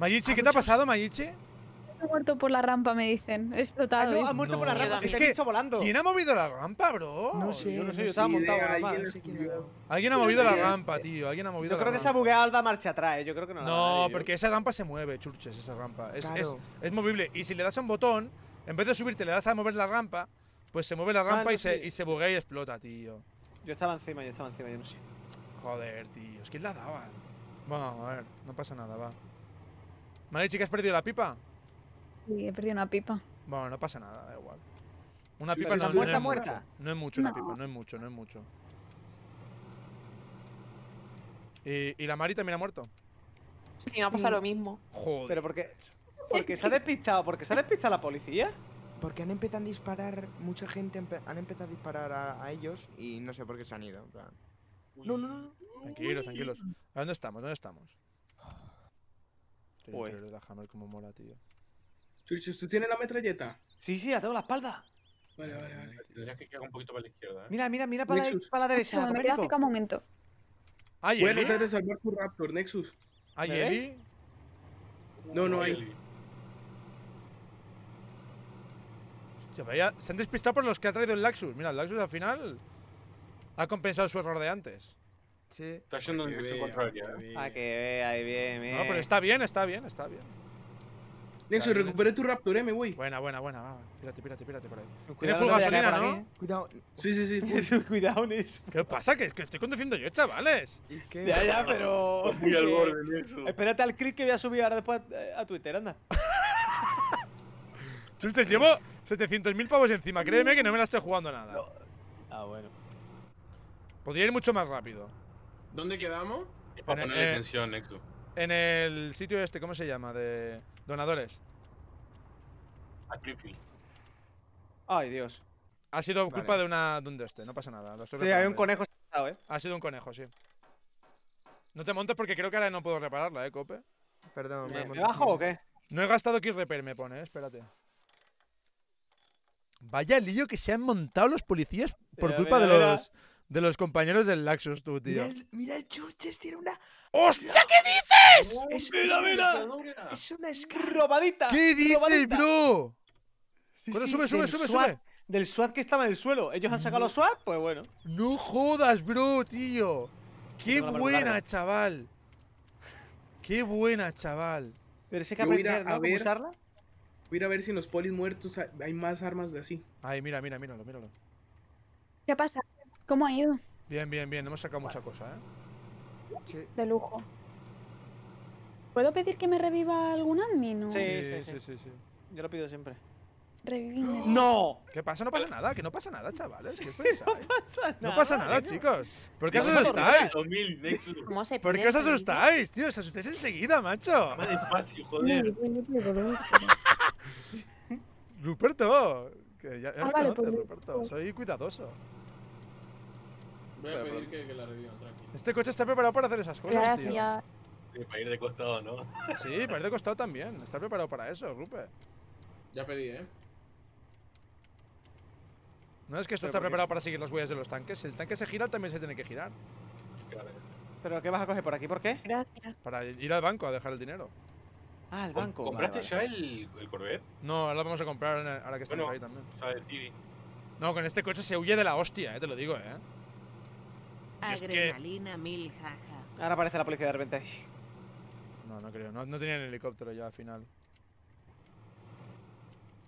¿qué te ha pasado, Mayichi? Ha muerto por la rampa, me dicen. explotado. Ah, no, ¿eh? ha muerto por la rampa. Es, que volando. ¿Quién ha movido la rampa, bro? No sé. Yo no sé, yo estaba montado Alguien, ha movido la rampa, tío. Alguien ha movido Yo creo que esa se ha bugueado marcha atrás, ¿eh? Yo creo que no la No, porque ¿eh? esa rampa se mueve, churches, esa rampa. Es, es, es movible. Y si le das a un botón, en vez de subirte, le das a mover la rampa, pues se mueve la ah, rampa y, se, y se buguea y explota, tío. Yo estaba encima, yo estaba encima, yo no sé. Joder, tío. Es que la daba. Vamos, a ver, no pasa nada, va. Madre, chica, ¿has perdido la pipa? Sí, he perdido una pipa. Bueno, no pasa nada, da igual. Una pipa no, muerta, no muerta. no es mucho una pipa, no es mucho, no es mucho. ¿Y, la Mari también ha muerto? Sí, me ha pasado lo mismo. Joder. Pero porque, porque se ha despistado, porque se ha despistado la policía. Porque han empezado a disparar, mucha gente han empezado a disparar a, ellos y no sé por qué se han ido. No, no, no. Tranquilos, tranquilos. dónde estamos? ¿Dónde estamos? Uy. de la como mola, tío. ¿tú tienes la metralleta? Sí, sí, la dado la espalda. Vale, vale, vale. Tendría que quedar un poquito para la izquierda. ¿eh? Mira, mira, mira para, la, derecha. No, me un momento. ¿Hay Puedes tratar de salvar tu Raptor, Nexus. ¿Hay Eli? No, no hay. se han despistado por los que ha traído el Laxus. Mira, el Laxus al final ha compensado su error de antes. Sí. Está yendo el contra contraria. Ah, que ¿eh? vea, ahí bien, bien. No, pero está bien, está bien, está bien. Nexo, recuperé tu Raptor, eh, me voy. Buena, buena, buena, va. Pírate, pírate, pírate por ahí. Tienes full gasolina, ¿no? Cuidado. Sí, sí, sí. Cuidado, Nexus. ¿Qué pasa? Que, estoy conduciendo yo, chavales. Ya, ya, pero. Muy al borde, Nexo. Espérate al crit que voy a subir ahora después eh, a, Twitter, anda. Chulte, <laughs> llevo 700.000 pavos encima. Créeme que no me la estoy jugando nada. Ah, bueno. Podría ir mucho más rápido. ¿Dónde quedamos? Para ponerle eh, tensión, Nexo. En el sitio este, ¿cómo se llama? De. Donadores. Ay, Dios. Ha sido culpa de una de este, no pasa nada. sí, hay un conejo eh. Ha sido un conejo, sí. No te montes porque creo que ahora no puedo repararla, eh, Cope. Perdón, ¿Me, bajo o qué? No he gastado Kill Repair, me pone, ¿eh? espérate. Vaya lío que se han montado los policías por culpa de los. De los compañeros del Laxus, tú, tío. Mira el, Chuches, tiene una. ¡Hostia, qué dices! Es, mira, mira. Es una escrobadita ¿Qué dices, bro? bueno, sube, sube, sube, sube. Del SWAT que estaba en el suelo. Ellos han sacado los SWAT, pues bueno. No jodas, bro, tío. Qué buena, chaval. Qué buena, chaval. Pero sé que aprender, ¿no? A usarla? Voy a ir a ver si en los polis muertos hay más armas de así. Ay, mira, mira, míralo, míralo. ¿Qué pasa? ¿Cómo ha ido? Bien, bien, bien. Hemos sacado mucha cosa, ¿eh? Sí. De lujo. ¿Puedo pedir que me reviva algún admin? O... Sí, sí, sí, sí, sí, Yo lo pido siempre. Revivirme. ¡No! ¿Qué pasa? No pasa nada, que no pasa nada, chavales. ¿Qué no pasa nada. No pasa nada, chicos. ¿Por qué os asustáis? ¿Cómo se ¿Por qué os asustáis, tío? Os asustáis enseguida, macho. Más despacio, joder. Ruperto. Que ya, ya me vale, conoces, Ruperto. Soy cuidadoso. Voy a pedir que, la revivan, tranquilo. Este coche está preparado para hacer esas cosas, Gracias. tío. Sí, para ir de costado, ¿no? sí, para ir de costado también. Está preparado para eso, Rupe. Ya pedí, ¿eh? No es que esto está preparado para seguir las huellas de los tanques. Si el tanque se gira, también se tiene que girar. Claro. ¿Pero qué vas a coger por aquí? ¿Por qué? Gracias. Para ir al banco a dejar el dinero. Ah, al banco. ¿Compraste ya el, el, Corvette? No, ahora lo vamos a comprar ahora que estamos ahí también. O sea, el no, con este coche se huye de la hostia, eh, te lo digo, eh. Agrenalina mil jaja. Ahora aparece la policía de repente. No, no creo. No, no el helicóptero ya al final.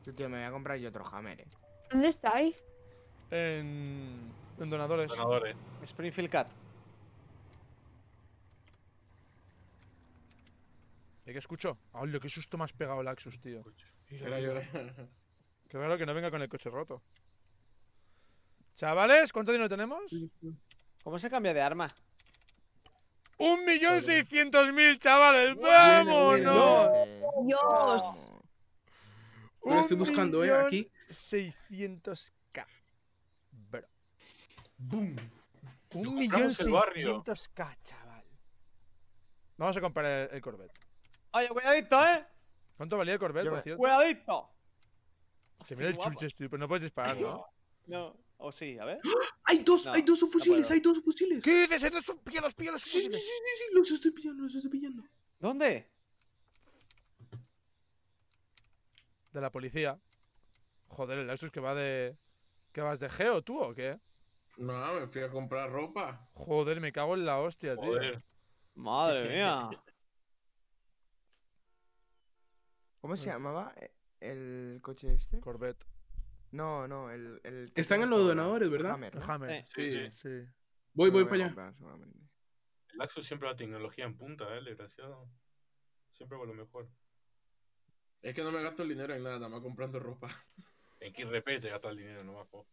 Yo, tío, me voy a comprar yo otro Hammer, eh. ¿Dónde estáis? En... en donadores. Donadores. Springfield Cat. ¿Y qué escucho? ¡Ay, qué susto más pegado Axus, tío! Qué raro que no venga con el coche roto. Chavales, ¿cuánto dinero tenemos? ¿Cómo se cambia de arma? ¡Un millón seiscientos mil, chavales! ¡Vámonos! ¡Dios! Lo estoy buscando, ¿eh? Aquí. 600k. Bro. ¡Bum! Un millón k, chaval. Vamos a comprar el, Corvette. Oye, cuidadito, ¿eh? ¿Cuánto valía el Corvette, por ¡Cuidadito! Se mira el chuche, tío, este, pero no puedes disparar, <laughs> ¿no? no. ¿O oh, sí? A ver. ¡Hay dos! ¡Hay dos fusiles! ¡Hay dos fusiles! ¿Qué dices? ¡Esos píllalos, píllalos! Sí, sí, sí, sí, sí, los estoy pillando, los estoy pillando. ¿Dónde? De la policía. Joder, el es que va de. ¿Qué vas de geo tú o qué? No, me fui a comprar ropa. Joder, me cago en la hostia, Joder. tío. Madre mía. <laughs> ¿Cómo se llamaba eh, el coche este? Corvette. No, no, el. el Están en los donadores, ¿verdad? Hammer. Sí. sí. sí. Voy, voy, para allá. el Axus siempre la tecnología en punta, ¿eh? desgraciado. Siempre va lo mejor. Es que no me gasto el dinero en nada, nada más comprando ropa. En Repair te Gasto el dinero no po.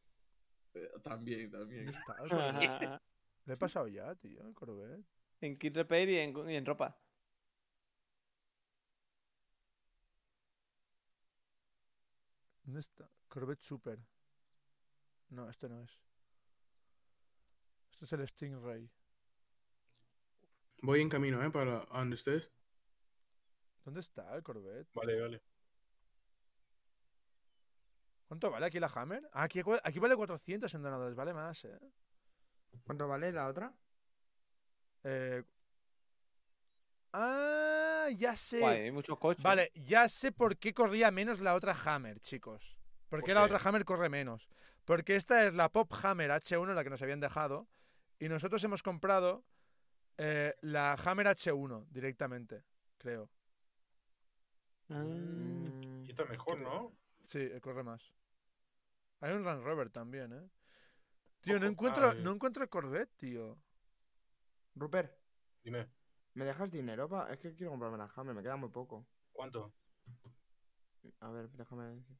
Eh, también, también, también. Le <laughs> he pasado ya, tío, el Corvette. En Kid Repair y en, y en ropa. ¿Dónde está? Corvette Super. No, este no es. Este es el Stingray. Voy en camino, ¿eh? Para donde estés. ¿Dónde está el Corvette? Vale, vale. ¿Cuánto vale aquí la Hammer? Ah, aquí, aquí vale 400 en donadores, vale más, ¿eh? ¿Cuánto vale la otra? Eh... Ah, ya sé. Vale, hay muchos coches. Vale, ya sé por qué corría menos la otra Hammer, chicos. Porque la otra Hammer corre menos. Porque esta es la Pop Hammer H1, la que nos habían dejado. Y nosotros hemos comprado eh, la Hammer H1 directamente, creo. y ah. está mejor, ¿no? Sí, eh, corre más. Hay un Run Rover también, ¿eh? Tío, no encuentro, ah, eh. no el Corvette, tío. Rupert. Dime. ¿Me dejas dinero? Es que quiero comprarme la Hammer, me queda muy poco. ¿Cuánto? A ver, déjame decir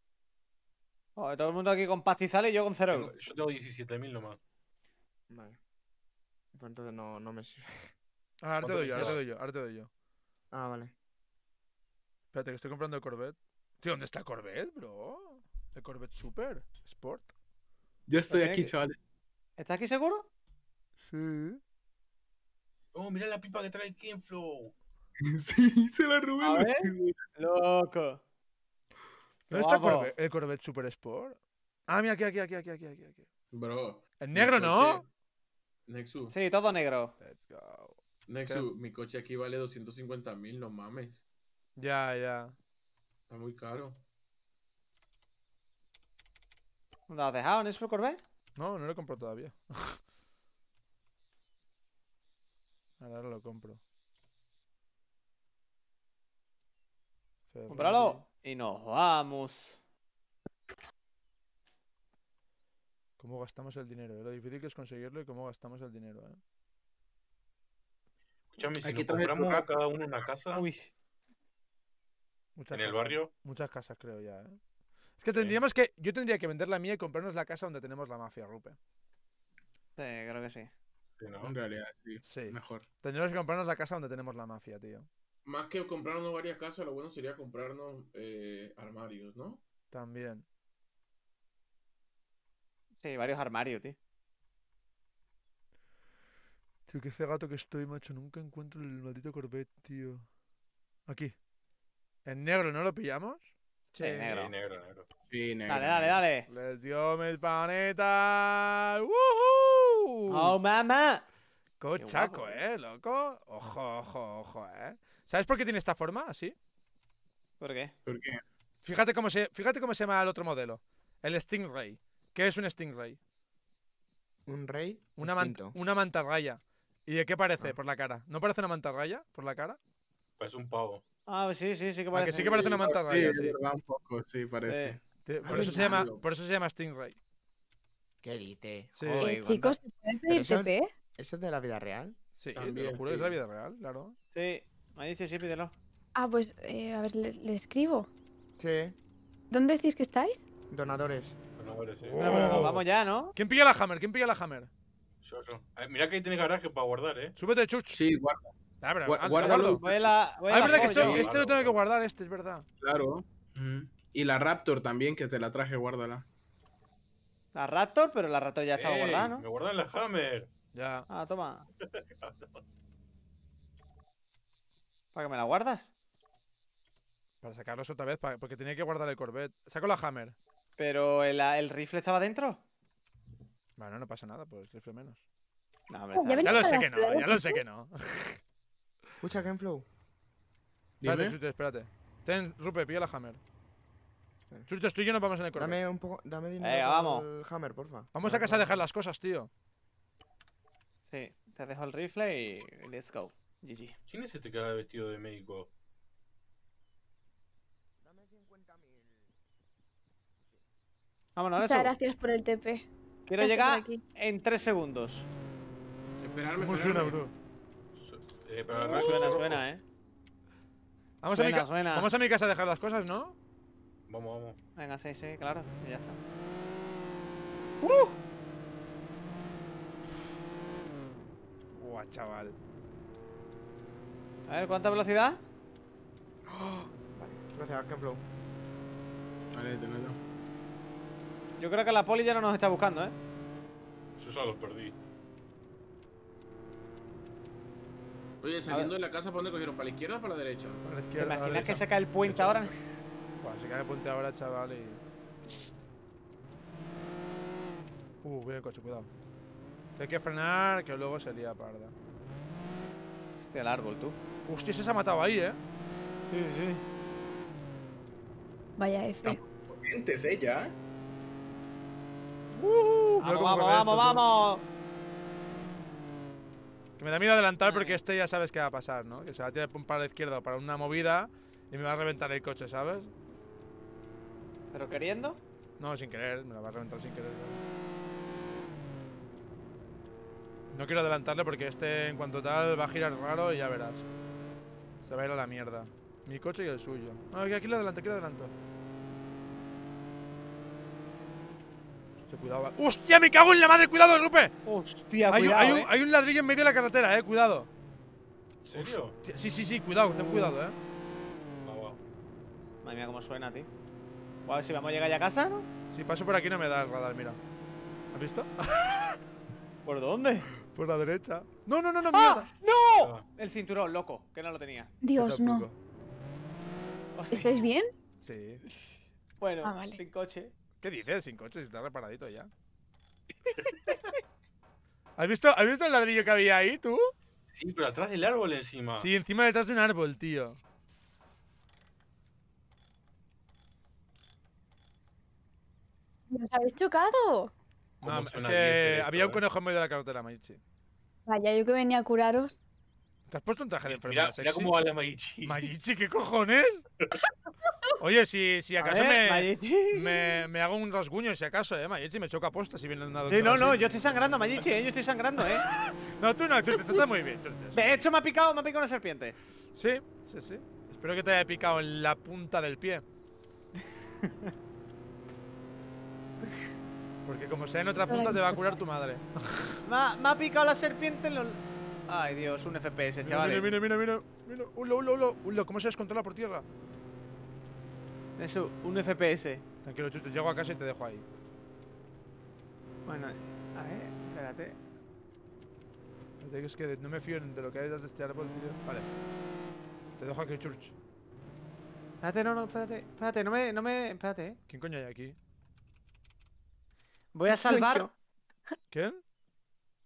todo el mundo aquí con pastizales y yo con cero Yo tengo 17.000 nomás. Vale. Pues entonces no, no me sirve. <laughs> Ah, ahora te doy yo, ahora te doy yo, ahora te yo. Ah, vale. Espérate, que estoy comprando el Corvette. Tío, ¿dónde está el Corvette, bro? El Corvette Super Sport. Yo estoy aquí, chavales. ¿Estás aquí seguro? Sí. Oh, mira la pipa que trae Flow. <laughs> <laughs> sí, se la rubé. A ver. Loco. ¿No está el Corvette, el Corvette Super Sport? Ah, mira, aquí, aquí, aquí, aquí, aquí, aquí. Bro. ¿En negro, no? Nexu. Sí, todo negro. Let's go. Nexu, mi coche aquí vale 250.000, mil, no mames. Ya, ya. Está muy caro. ¿Lo has dejado en eso, Corvette? No, no lo compro todavía. <laughs> Ahora lo compro. Compralo. Y nos vamos. ¿Cómo gastamos el dinero? Lo difícil que es conseguirlo y cómo gastamos el dinero. ¿eh? Escúchame, si Aquí nos compramos cada uno una casa Uy. en el barrio. Muchas casas, creo ya. ¿eh? Es que tendríamos que. Yo tendría que vender la mía y comprarnos la casa donde tenemos la mafia, Rupe. Sí, creo que sí. Sí, ¿no? En realidad, sí. sí. Mejor. Tendríamos que comprarnos la casa donde tenemos la mafia, tío más que comprarnos varias casas, lo bueno sería comprarnos eh, armarios, ¿no? También. Sí, varios armarios, tío. Tío, qué cegato que estoy, macho. Nunca encuentro el maldito Corvette, tío. Aquí. En negro, ¿no lo pillamos? Sí, negro. negro, negro. Sí, negro. Dale, dale, dale. ¡Les dio mi paneta ¡Woohoo! ¡Oh, mamá! Cochaco, eh, loco. Ojo, ojo, ojo, eh. ¿Sabes por qué tiene esta forma así? ¿Por qué? Fíjate cómo se, fíjate cómo se llama el otro modelo. El Stingray. ¿Qué es un Stingray? ¿Un rey? Una, una mantarraya. ¿Y de qué parece ah. por la cara? ¿No parece una mantarraya por la cara? Pues un pavo. Ah, sí, sí, sí que ah, parece. sí que parece una mantarraya. Sí, sí. un poco, sí, parece. Eh. por, eso se llama, por eso se llama Stingray. ¿Qué dite. Sí. Eh, chicos, ¿se puede pedir TP? ¿Eso es de la vida real? Sí, te lo juro, es de la vida real, claro. Sí. Ahí dice sí, pídelo. Ah, pues, eh, a ver, le, escribo. Sí. ¿Dónde decís que estáis? Donadores. Donadores, sí. Eh. vamos ya, ¿no? ¿Quién pilla la hammer? ¿Quién pilla la hammer? mira que ahí tiene garaje para guardar, ¿eh? Súbete, Chuch. Sí, guarda. Ah, pero, guárdalo. ah, es verdad que esto, este lo tengo que guardar, este, es verdad. Claro. Y la Raptor también, que te la traje, guárdala. La Raptor, pero la Raptor ya estaba guardada, ¿no? Me guardan la Hammer. Ya. Ah, toma. <laughs> ¿Para que me la guardas? Para sacarlos otra vez, porque tenía que guardar el Corvette. Saco la Hammer. ¿Pero el, rifle estaba dentro? Bueno, no pasa nada, pues rifle menos. No, hombre, ya, lo sé que no, ya lo sé que no. Escucha, Kenflow. Espérate, espérate. Ten, Rupe, pilla la Hammer. Chute, tú y yo nos vamos en el Corvette. Dame un poco, dame dinero vamos. El hammer, porfa. Vamos a casa a dejar las cosas, tío. Sí, te dejo el rifle y let's go. GG. ¿Quién es este que va vestido de médico? Dame 50 mil. Vámonos, ah, Muchas gracias por el TP. Quiero llegar en 3 segundos. Esperarme, ¿Cómo suena, bro? Eh, suena, suena, eh. Vamos, a mi casa, vamos a mi casa a dejar las cosas, ¿no? Vamos, vamos. Venga, sí, sí, claro. Y ya está. ¡Uh! Buah, chaval. A ver, ¿cuánta velocidad? Oh, vale, gracias, Kenflow. Vale, te meto. Yo creo que la poli ya no nos está buscando, ¿eh? Eso solo los perdí. Oye, saliendo de la casa, ¿para dónde cogieron? ¿Para la izquierda o para la derecha? Para la izquierda. ¿Te imaginas que se cae el puente ahora? Pues se cae el puente ahora, chaval, y... Uh, viene el coche, cuidado. Que hay que frenar, que luego sería parda. Hostia, este el árbol, tú. Hostia, ese se ha matado ahí, ¿eh? Sí, sí. Vaya este. potente ella, ¿eh? vamos, vamos, vamos, me da miedo adelantar porque este ya sabes qué va a pasar, ¿no? Que se va a tirar para la izquierda para una movida y me va a reventar el coche, ¿sabes? ¿Pero queriendo? No, sin querer, me lo va a reventar sin querer. No quiero adelantarle porque este, en cuanto tal, va a girar raro y ya verás. Se va a ir a la mierda. Mi coche y el suyo. aquí lo adelanto, aquí lo adelanto. Hostia, cuidado. ¡Hostia, me cago en la madre! ¡Cuidado, Rupe! Hostia, hay, cuidado, eh. hay, un, ladrillo en medio de la carretera, eh. Cuidado. ¿En serio? sí, sí, sí. Cuidado, ten cuidado, eh. Madre mía, cómo suena, tío. a ver si vamos a llegar ya a casa, ¿no? Si paso por aquí no me da el radar, mira. ¿Has visto? ¿Por dónde? Por la derecha. ¡No, no, no, no! ¡Ah! ¡No! Ah. El cinturón, loco, que no lo tenía. Dios, no. Oh, ¿Estáis bien? Sí. Bueno, ah, sin coche. ¿Qué dices? Sin coche, si está reparadito ya. <laughs> ¿Has visto, visto el ladrillo que había ahí, tú? Sí, pero atrás del árbol encima. Sí, encima detrás de un árbol, tío. ¿Nos habéis chocado? No, es que había un eh? conejo en medio de la carretera, Maichi. Vaya, yo que venía a curaros. ¿Te has puesto un traje de enfermera ya sexy? Mira cómo Mayichi. Mayichi, ¿qué cojones? <laughs> Oye, si, si acaso me, me, hago un rasguño, si acaso, eh, Mayichi, me choca posta si viene una doctora. no, no, yo estoy sangrando, Mayichi, eh, yo estoy sangrando, eh. <laughs> no, tú no, Churches, tú estás muy bien, De hecho, me ha picado, me ha picado una serpiente. Sí, sí, sí. Espero que te haya picado en la punta del pie. <laughs> Porque como sea en otra punta te va a curar tu madre. <laughs> me, ha, picado la serpiente en los... Ay, Dios, un FPS, chavales. Mira, mira, mira, mira. Ulo, ulo, ulo. ¿cómo se descontrola por tierra? Eso, un FPS. Tranquilo, Chucho, llego a casa y te dejo ahí. Bueno, a ver, espérate. Es que no me fío de lo que hay detrás de este árbol, Vale. Te dejo aquí, Church. Espérate, no, no, espérate. Espérate, no me, no me... Espérate. ¿Quién coño hay aquí? Voy a salvar. ¿Quién?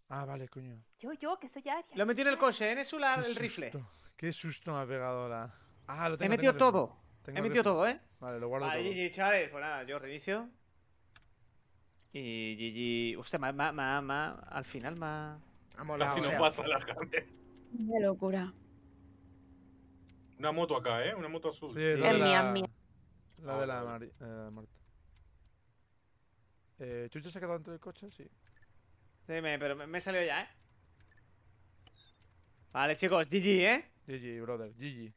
Ah, vale, coño. Yo, yo, que estoy aquí. Lo metí en el coche, en ¿eh? eso el rifle. Qué susto me ha pegado la. Ah, lo tengo. He metido todo. He metido todo, ¿eh? Vale, lo guardo vale, todo. GG, chavales. Pues nada, yo reinicio. Y GG. Usted, ma, ma, ma, al final ma. Casi no pasa la carne. Qué locura. Una moto acá, ¿eh? Una moto azul. Sí, es la, mía, La de la, de eh, Marta. Eh, se ha quedado dentro del coche? Sí. Sí, pero me, he salido ya, ¿eh? Vale, chicos, GG, ¿eh? GG, brother, GG.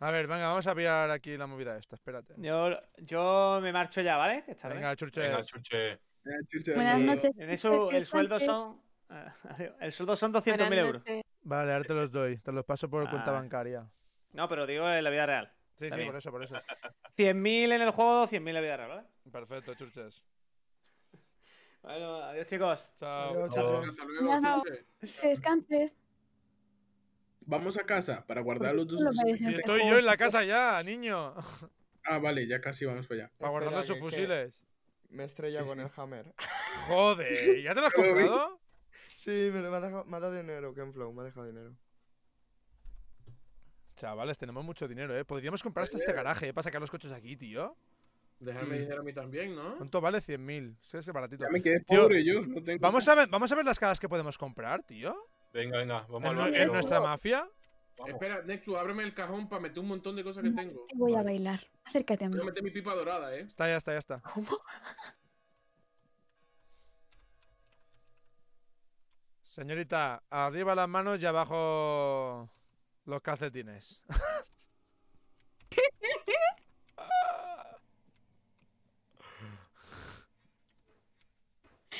A ver, venga, vamos a pillar aquí la movida esta, espérate. Yo, yo me marcho ya, ¿vale? Que Venga, churche. Buenas noches. En eso eh, <laughs> el sueldo son... El sueldo son 200.000 euros. Vale, ahora te los doy. Te los paso por cuenta ah. bancaria. No, pero digo en la vida real. Sí, sí, por eso, por eso. 100.000 <laughs> en el juego, 100.000 en la vida real, ¿vale? Perfecto, churches. Bueno, adiós chicos. Chao. Adiós, chao. Que descanses. Vamos a casa para guardar los dos. Si estoy yo en la casa ya, niño. Ah, vale, ya casi vamos para allá. Para guardar los sus fusiles. Me estrella con el hammer. Joder, ¿ya te lo has comprado? Sí, me, me ha dejado, me ha dado dinero, Kenflow, me ha dejado dinero. Chavales, tenemos mucho dinero, ¿eh? Podríamos comprarse este garaje, ¿eh? Para sacar los coches aquí, tío. Dejarme dinero a mí también, ¿no? ¿Cuánto vale 100.000? Sí, es baratito. Ya me quedé pobre yo. No tengo vamos, a ver, vamos a ver las caras que podemos comprar, tío. Venga, venga. Vamos ¿En, ¿En nuestra mafia? Espera, Nexu, ábreme el cajón para meter un montón de cosas que tengo. Te voy a bailar. Acércate a mí. Voy meter mi pipa dorada, ¿eh? Está, ya está, ya está. ¿Cómo? <laughs> Señorita, arriba las manos y abajo los calcetines.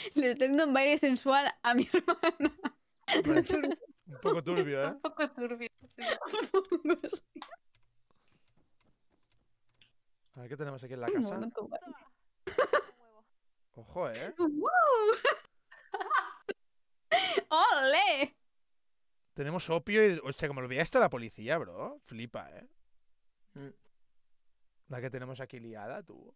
<laughs> Le tengo un baile sensual a mi <laughs> hermana. un poco turbio, ¿eh? Un poco turbio. <laughs> A ver qué tenemos aquí en la casa. Ojo, ¿eh? ¡Wow! ¡Ole! Tenemos opio y. O como lo veía esto la policía, bro. Flipa, ¿eh? Mm. La que tenemos aquí liada, tú.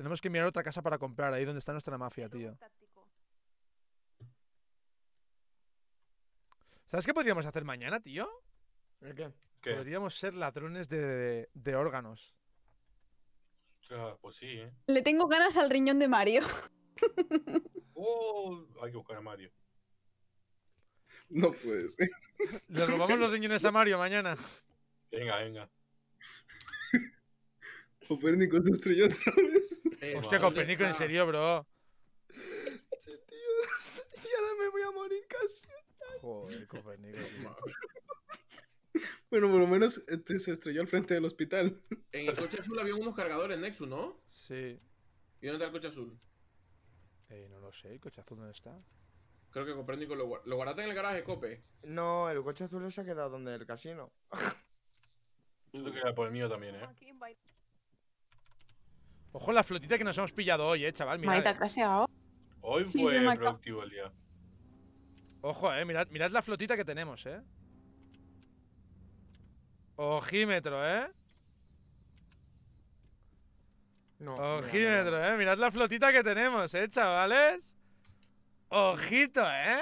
Tenemos que mirar otra casa para comprar, ahí donde está nuestra mafia, tío. ¿Sabes qué podríamos hacer mañana, tío? qué? Podríamos ser ladrones de, órganos. Ah, pues sí, ¿eh? Le tengo ganas al riñón de Mario. oh, <laughs> hay que buscar a Mario. No puede ser. Le robamos los riñones a Mario mañana. Venga, venga. Copérnico se estrelló otra vez. Hostia, Copérnico, en serio, bro. Sí, tío. Y ahora me voy a morir casi. Joder, Copérnico. bueno, por lo menos este se estrelló al frente del hospital. En el coche azul había unos cargadores Nexus, ¿no? Sí. ¿Y dónde está el coche azul? Eh, no lo sé, ¿el coche azul dónde está? Creo que Copérnico lo, lo guardaste en el garaje, Cope. No, el coche azul se ha quedado donde el casino. Yo que era por el mío también, eh. Ojo la flotita que nos hemos pillado hoy, eh, chaval. Mirad, eh. Hoy fue productivo el día. Ojo, eh, mirad, mirad la flotita que tenemos, eh. Ojímetro, eh. Ojímetro, eh. Mirad la flotita que tenemos, eh, chavales. Ojito, eh.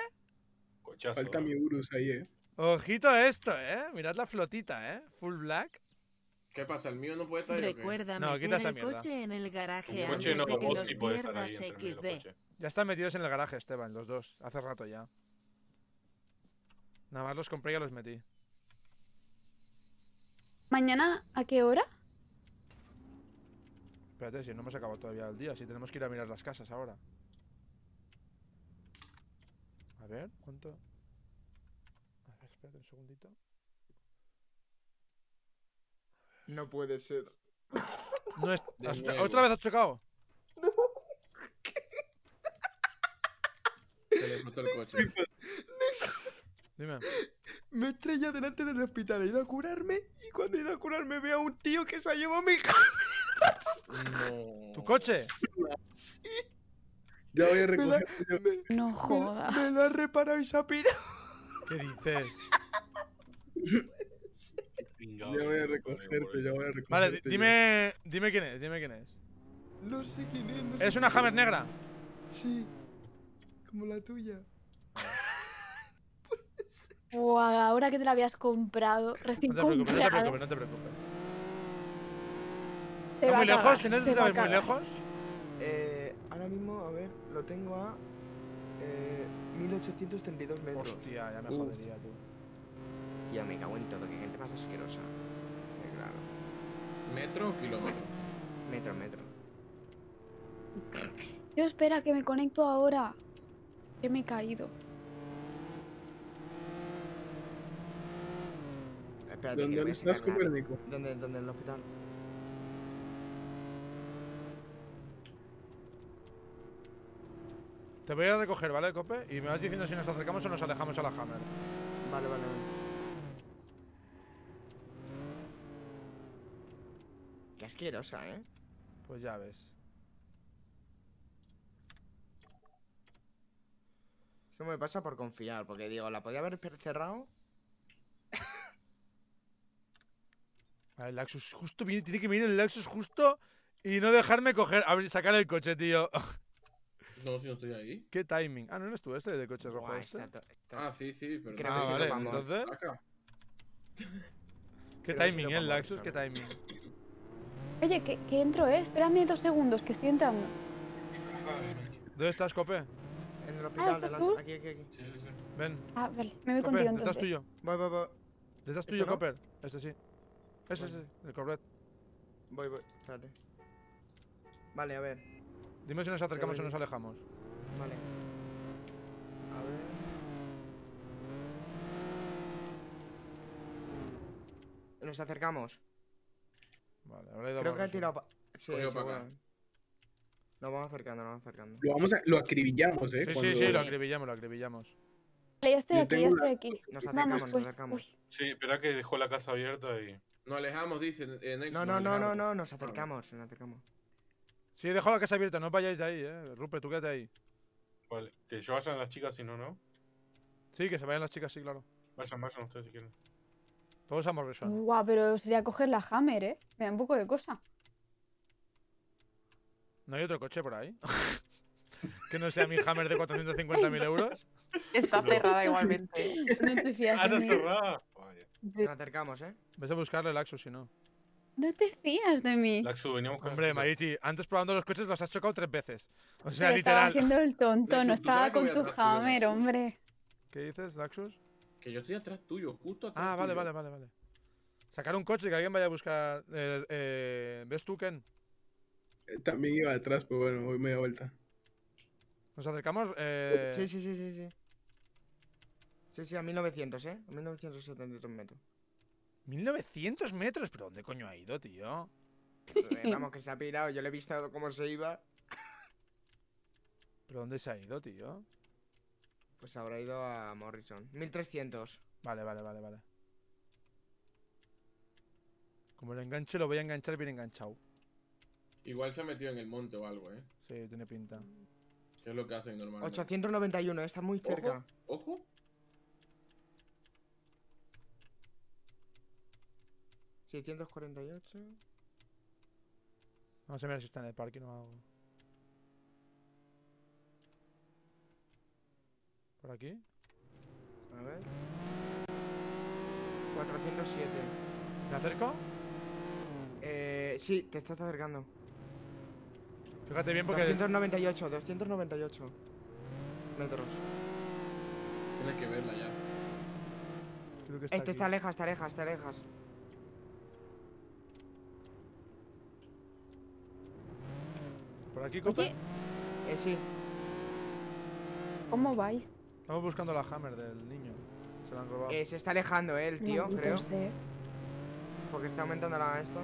Cochazo, Falta mi Urus ahí, eh. Ojito esto, eh. Mirad la flotita, eh. Full black. ¿Qué pasa? ¿El mío no puede estar ahí? Recuerda no, el coche en el garaje antes no, de que los pierdas XD. Ya están metidos en el garaje, Esteban, los dos. Hace rato ya. Nada más los compré y ya los metí. ¿Mañana a qué hora? Espérate, si no hemos acabado todavía el día, si tenemos que ir a mirar las casas ahora. A ver, ¿cuánto? A ver, espérate un segundito. No puede ser. No ¿Otra vez has chocado? No. ¿Qué? Se le explotó el coche. Dime. Me he delante del hospital, he ido a curarme y cuando he ido a curarme veo a un tío que se ha llevado mi No. ¿Tu coche? Sí. Ya voy a recoger. no jodas. Me, lo ha reparado y se ha pirado. ¿Qué dices? <laughs> Ya voy a recogerte, pues, ya voy a recogerte. Vale, este dime, dime quién es, dime quién es. No sé quién es. No ¿Es una Hammer negra? Sí. Como la tuya. Wow, <laughs> ahora que te la habías comprado, recién no te preocupes, No te preocupes, no te preocupes. ¿Está muy lejos? ¿Tienes que muy lejos? Eh, ahora mismo, a ver, lo tengo a eh, 1832 metros. Hostia, ya me jodería, tú. Ya me cago en todo, que gente más asquerosa. Sí, claro. ¿Metro o kilómetro? Metro, metro. Yo espera que me conecto ahora. Que me he caído. Espérate, ¿Dónde estás, Copérnico? ¿Dónde, ¿Dónde? ¿En el hospital? Te voy a recoger, ¿vale, Cope? Y me vas diciendo si nos acercamos o nos alejamos a la Hammer. Vale, vale, vale. asquerosa, ¿eh? Pues ya ves. Eso me pasa por confiar, porque digo, la podía haber cerrado. <laughs> el Laxus justo viene, tiene que venir el Laxus justo y no dejarme coger, sacar el coche, tío. <laughs> No, si no estoy ahí. ¿Qué timing? Ah, no, no tú este de coche rojo. este? Ah, sí, sí, pero vale, entonces. ¿Qué timing, eh, Laxus? ¿Qué timing? Oye, que, entro, ¿eh? Espérame dos segundos, que estoy entrando. ¿Dónde estás, Cope? En el ah, hospital, delante. Aquí, aquí, aquí. Sí, sí, Ven. Ah, vale. Me voy contigo entonces. Detrás tuyo. Voy, voy, voy. Detrás tuyo, Copper. Este sí. Ese, sí. el Corbett. Voy, voy. Espérate. Vale, a ver. Dime si nos acercamos o eh, nos alejamos. Vale. A ver. Nos acercamos. Vale, Creo que ha tirado pa... Sí, acá. Nos vamos acercando, nos vamos acercando. Lo, vamos a, lo acribillamos, eh. Sí, sí, lo acribillamos, lo acribillamos. Vale, yo estoy aquí, yo estoy aquí. Nos acercamos, Vamos, nos pues, acercamos. Sí, espera que dejó la casa abierta y. Nos alejamos, dice. No, no, no, no, no, nos acercamos, nos acercamos. Sí, dejó la casa abierta, no vayáis de ahí, eh. Rupert, tú quédate ahí. Vale, que yo vayan las chicas, si no, no. Sí, que se vayan las chicas, sí, claro. Vayan, vayan ustedes si quieren. Todos somos Resona. Guau, pero sería coger la Hammer, ¿eh? Me da un poco de cosa. ¿No hay otro coche por ahí? <laughs> que no sea mi Hammer de 450.000 euros. Está cerrada igualmente. <laughs> No te fías. Ah, de mí. cerrada. Nos acercamos, ¿eh? Ves a buscarle el si no. No te fías de mí. veníamos con Hombre, Marichi, antes probando los coches los has chocado tres veces. O sea, literal. Estaba haciendo el tonto, no estaba con tu Hammer, hombre. ¿Qué dices, Laxus? Que yo estoy atrás tuyo, justo atrás. Ah, vale, vale, vale, vale. Sacar un coche y que alguien vaya a buscar. Eh, eh, ¿Ves tú, Ken? Eh, también iba atrás, pero bueno, voy media vuelta. ¿Nos acercamos? Sí, sí, sí, sí, sí. Sí, sí, a 1900, ¿eh? A 1973 metros. ¿1900 metros? ¿Pero dónde coño ha ido, tío? Pues, vamos, que se ha pirado. Yo le he visto cómo se iba. ¿Pero dónde se ha ido, tío? Pues habrá ido a Morrison. 1300. Vale, vale, vale, vale. Como lo enganche, lo voy a enganchar bien enganchado. Igual se ha metido en el monte o algo, ¿eh? Sí, tiene pinta. ¿Qué es lo que hacen normalmente? 891, está muy cerca. ¿Ojo? ¿Ojo? ¿648? Vamos a ver si está en el parque, no hago. aquí? A ver. 407. ¿Te acerco? Eh, sí, te estás acercando. Fíjate bien porque... 298, 298 metros. Tienes que verla ya. Creo que está este te está lejos, está lejos, está ¿Por aquí, Cope? Eh, sí. ¿Cómo vais? Estamos buscando la hammer del niño. Se la han robado. Eh, se está alejando, él, tío, creo. Porque está aumentando la esto.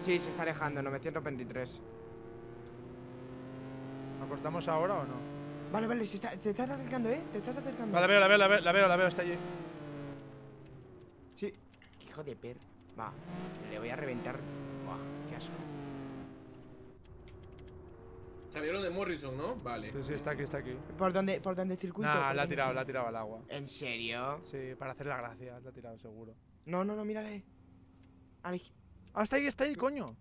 Sí, se está alejando, 923. ¿La cortamos ahora o no? Vale, vale, se está, te estás acercando, ¿eh? Te estás acercando. Vale, la veo, la veo, la veo, la veo, la veo, está allí. Sí. Hijo de per. Va, le voy a reventar. qué asco. Salieron de Morrison, ¿no? Vale. Sí, sí, está aquí, está aquí. ¿Por dónde, por dónde circuito? Ah, la ha tirado, la ha tirado al agua. ¿En serio? Sí, para hacer la gracia, la ha tirado, seguro. No, no, no, mírale. Ah, está ahí, está ahí, coño.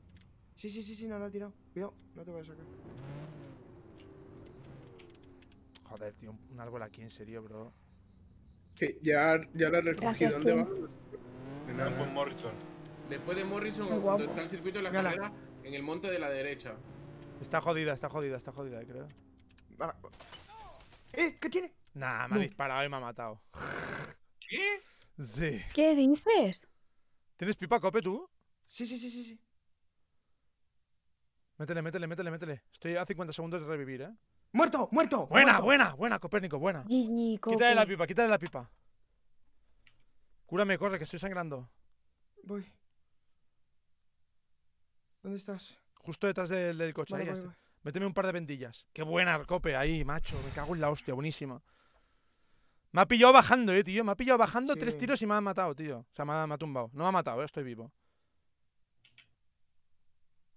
Sí, sí, sí, sí, no, la ha tirado. Cuidado, no te voy a sacar. Joder, tío, un árbol aquí, en serio, bro. Que ya, ya lo he recogido. ¿Dónde va? Después pues Morrison. Después de Morrison, está el circuito de la carrera, en el monte de la derecha. Está jodida, está jodida, está jodida, creo. Ah. ¿Eh? ¿Qué tiene? Nah, me ha disparado y me ha matado. <laughs> ¿Qué? Sí. ¿Qué dices? ¿Tienes pipa cope tú? Sí, sí, sí, sí, sí. Métele, métele, métele, métele. Estoy a 50 segundos de revivir, ¿eh? ¡Muerto! ¡Muerto! Buena, buena, buena, Copérnico, buena. quítale la pipa, quítale la pipa. Cúrame, corre, que estoy sangrando. Voy. ¿Dónde estás? justo detrás del, del coche. Méteme un par de vendillas. Qué buena, Arcope, ahí, macho. Me cago en la hostia, buenísima. Me ha pillado bajando, eh, tío. Me ha pillado bajando tres tiros y me ha matado, tío. O sea, me ha, me tumbado. No me ha matado, eh, estoy vivo.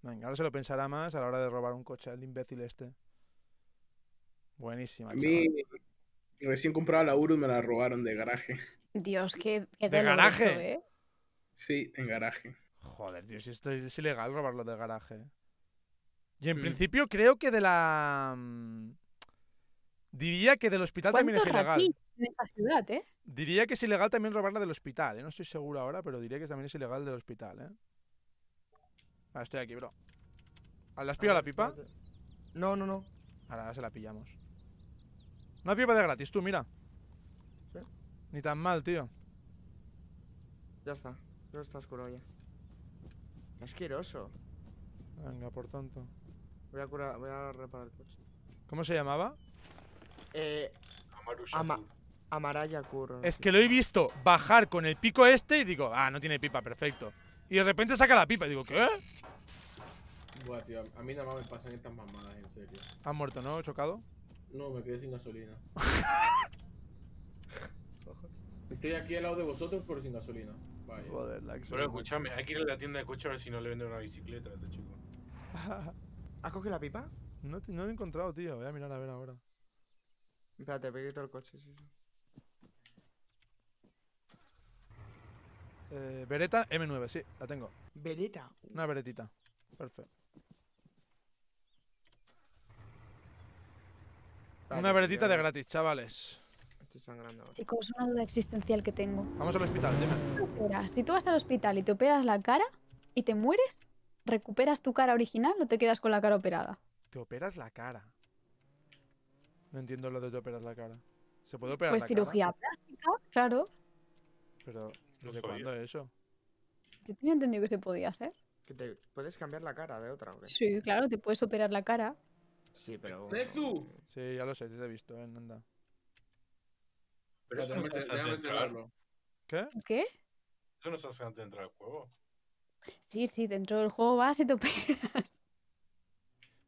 Venga, ahora se lo pensará más a la hora de robar un coche al imbécil este. Buenísima. A mí chaval. recién compraba la Uru y me la robaron de garaje. Dios, qué, qué de garaje. ¿eh? Sí, en garaje. Joder, tío, si esto es ilegal robarlo de garaje. Y en principio creo que de la... Mm, diría que del hospital también es ilegal. Eh? Diría que es ilegal también robarla del hospital, ¿eh? No estoy seguro ahora, pero diría que también es ilegal del hospital, ¿eh? Ah, estoy aquí, bro. ¿La has pillado la pipa? No, no, no. Ahora se la pillamos. Una pipa de gratis, tú, mira. Ni tan mal, tío. Ya está. No está oscuro Asqueroso. Venga, por tanto. Voy a a reparar el coche. ¿Cómo se llamaba? Eh. Ama Amaraya Curro. Es que lo he visto bajar con el pico este y digo, ah, no tiene pipa, perfecto. Y de repente saca la pipa y digo, ¿qué? Buah, tío, a mí nada más me pasan estas mamadas, en serio. ¿Has muerto, no? ¿Chocado? No, me quedé sin gasolina. <laughs> Estoy aquí al lado de vosotros, pero sin gasolina. Vaya. Joder, la Pero escúchame, hay que ir a la tienda de coche a ver si no le venden una bicicleta a este chico. <laughs> ¿Has ¿Ah, cogido la pipa? No, lo he encontrado, tío. Voy a mirar a ver ahora. Espérate, te a el coche, sí, sí. Eh, Beretta M9, sí, la tengo. ¿Beretta? Una beretita. Perfecto. una beretita de gratis, chavales. Estoy sangrando. Ahora. Chicos, una duda existencial que tengo. Vamos al hospital, dime. Si tú vas al hospital y te operas la cara y te mueres, ¿Recuperas tu cara original o te quedas con la cara operada? Te operas la cara. No entiendo lo de te operas la cara. ¿Se puede operar pues cirugía plástica, claro. Pero, ¿desde no cuándo es eso? Yo tenía entendido que se podía hacer. ¿Que te puedes cambiar la cara de otra, Vez? Sí, claro, te puedes operar la cara. Sí, pero. Sí, ya lo sé, te he visto, eh, anda. Pero eso no ¿Qué? ¿Qué? Eso no se hace antes de entrar al juego. Sí, sí, dentro del juego vas y te <laughs> operas.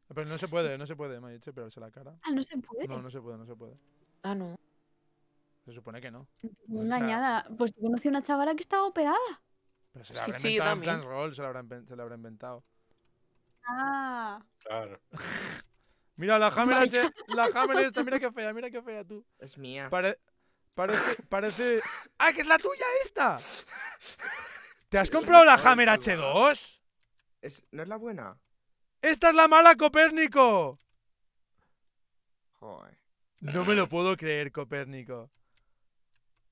Ah, pero no se puede, no se puede, me ha dicho, la cara. Ah, no se puede. No, no se puede, no se puede. Ah, no. Se supone que no. Engañada. Pues yo conocí una chavala que estaba operada. Pero se la habrá inventado en plan roll, se la habrá, inventado. Ah. Claro. <laughs> mira, la Hammer, la esta, mira qué fea, mira qué fea tú. Es mía. parece, parece... <laughs> ¡Ah, que es la tuya esta! ¿Te has comprado la Hammer H2? ¿No es la buena? ¡Esta es la mala, Copérnico! Joder. No me lo puedo creer, Copérnico.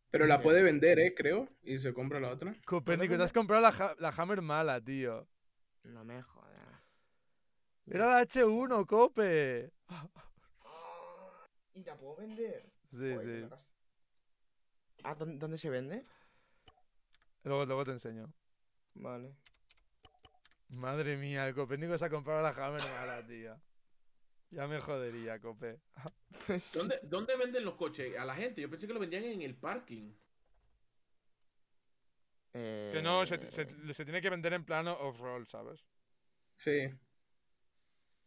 Pero la puede vender, ¿eh? Creo. Y se compra la otra. Copérnico, te has comprado la, Hammer mala, tío. No me jodas. Era la H1, Cope. ¿Y la puedo vender? Sí, sí. ¿A dónde se vende? Luego, luego te enseño. Vale. Madre mía, el Nico se ha comprado la Hammer mala, tía. Ya me jodería, Copé. <laughs> Pues ¿Dónde, ¿Dónde, venden los coches? A la gente. Yo pensé que lo vendían en el parking. Eh, que no, se, tiene que vender en plano off-roll, ¿sabes? Sí.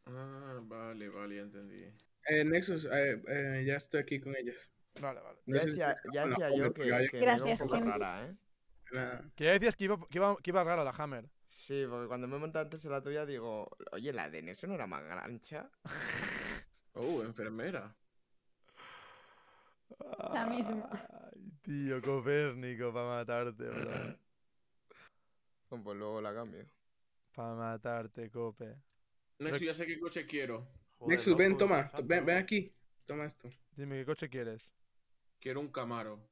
Ah, vale, vale, ya entendí. Eh, Nexus, eh, eh ya estoy aquí con ellas. Vale, vale. Ya decía, yo que, que, Gracias, un poco rara, ¿eh? Que ya decías que iba, que, iba, a la Hammer. Sí, porque cuando me he montado antes en la tuya digo, oye, la de Nexo no era más grancha <laughs> oh, enfermera. La misma. Ay, tío, Copérnico, para matarte, bro. <laughs> pues luego la cambio. Para matarte, Cope. Nexus, ya sé qué coche quiero. Nexus, ven, toma. ven, aquí. Toma esto. Dime, ¿qué coche quieres? Quiero un Camaro.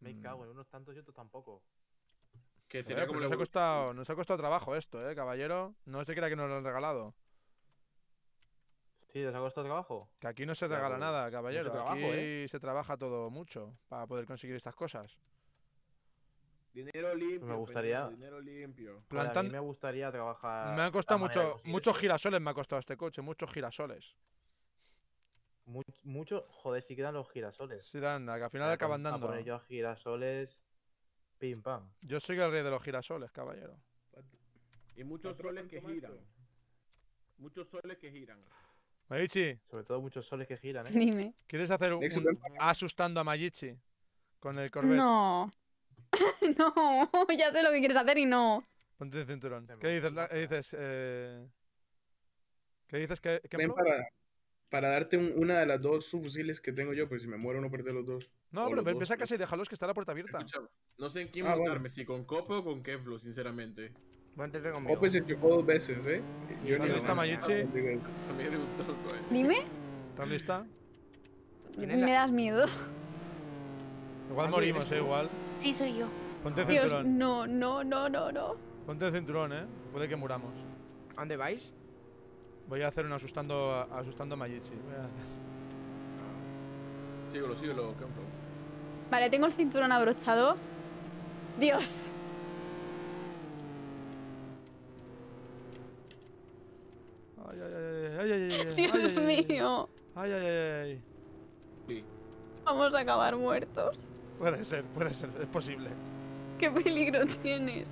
Me mm. cago en unos tantos y otros tampoco. Que eh, nos, ha costado, trabajo esto, ¿eh, caballero? No se crea que nos lo han regalado. Sí, nos ha costado trabajo. Que aquí no se regala nada, caballero. aquí ¿eh? se trabaja todo mucho para poder conseguir estas cosas. Dinero limpio. Me gustaría. dinero limpio. a mí me gustaría trabajar. Me han costado mucho, muchos girasoles, me ha costado este coche, muchos girasoles. Mucho, joder, si quedan los girasoles. Sí dan, que al final acaban dando. A poner yo girasoles, pim pam. Yo soy el rey de los girasoles, caballero. Y muchos soles que giran. Muchos soles que giran. Mayichi. Sobre todo muchos soles que giran, ¿eh? ¿Quieres hacer un, asustando a Mayichi con el Corvette? No. <laughs> no, ya sé lo que quieres hacer y no. Ponte el cinturón. ¿Qué dices? ¿Qué eh, dices? Eh... ¿Qué dices? ¿Qué, para darte una de las dos subfusiles que tengo yo, pues si me muero no perder los dos. No, pero empieza casi, déjalos que está la puerta abierta. no sé en quién ah, si con Copo o con Kenflo, sinceramente. Copo se chocó dos veces, ¿eh? Yo ¿Está Mayuchi? A mí gustó, Dime. ¿Estás lista? Me das miedo. Igual ah, morimos, ¿eh? Igual. Sí, soy yo. Ponte el cinturón. No, no, no, no, no. Ponte el cinturón, ¿eh? Puede que muramos. ¿A dónde vais? Voy a hacer un asustando asustando a Mayichi. A... Síguelo, síguelo, Camflow. Vale, tengo el cinturón abrochado. Dios. Ay, ay, ay, ay, Dios mío. Ay, ay, ay, ay. Vamos a acabar muertos. Puede ser, puede ser, es posible. ¿Qué peligro tienes?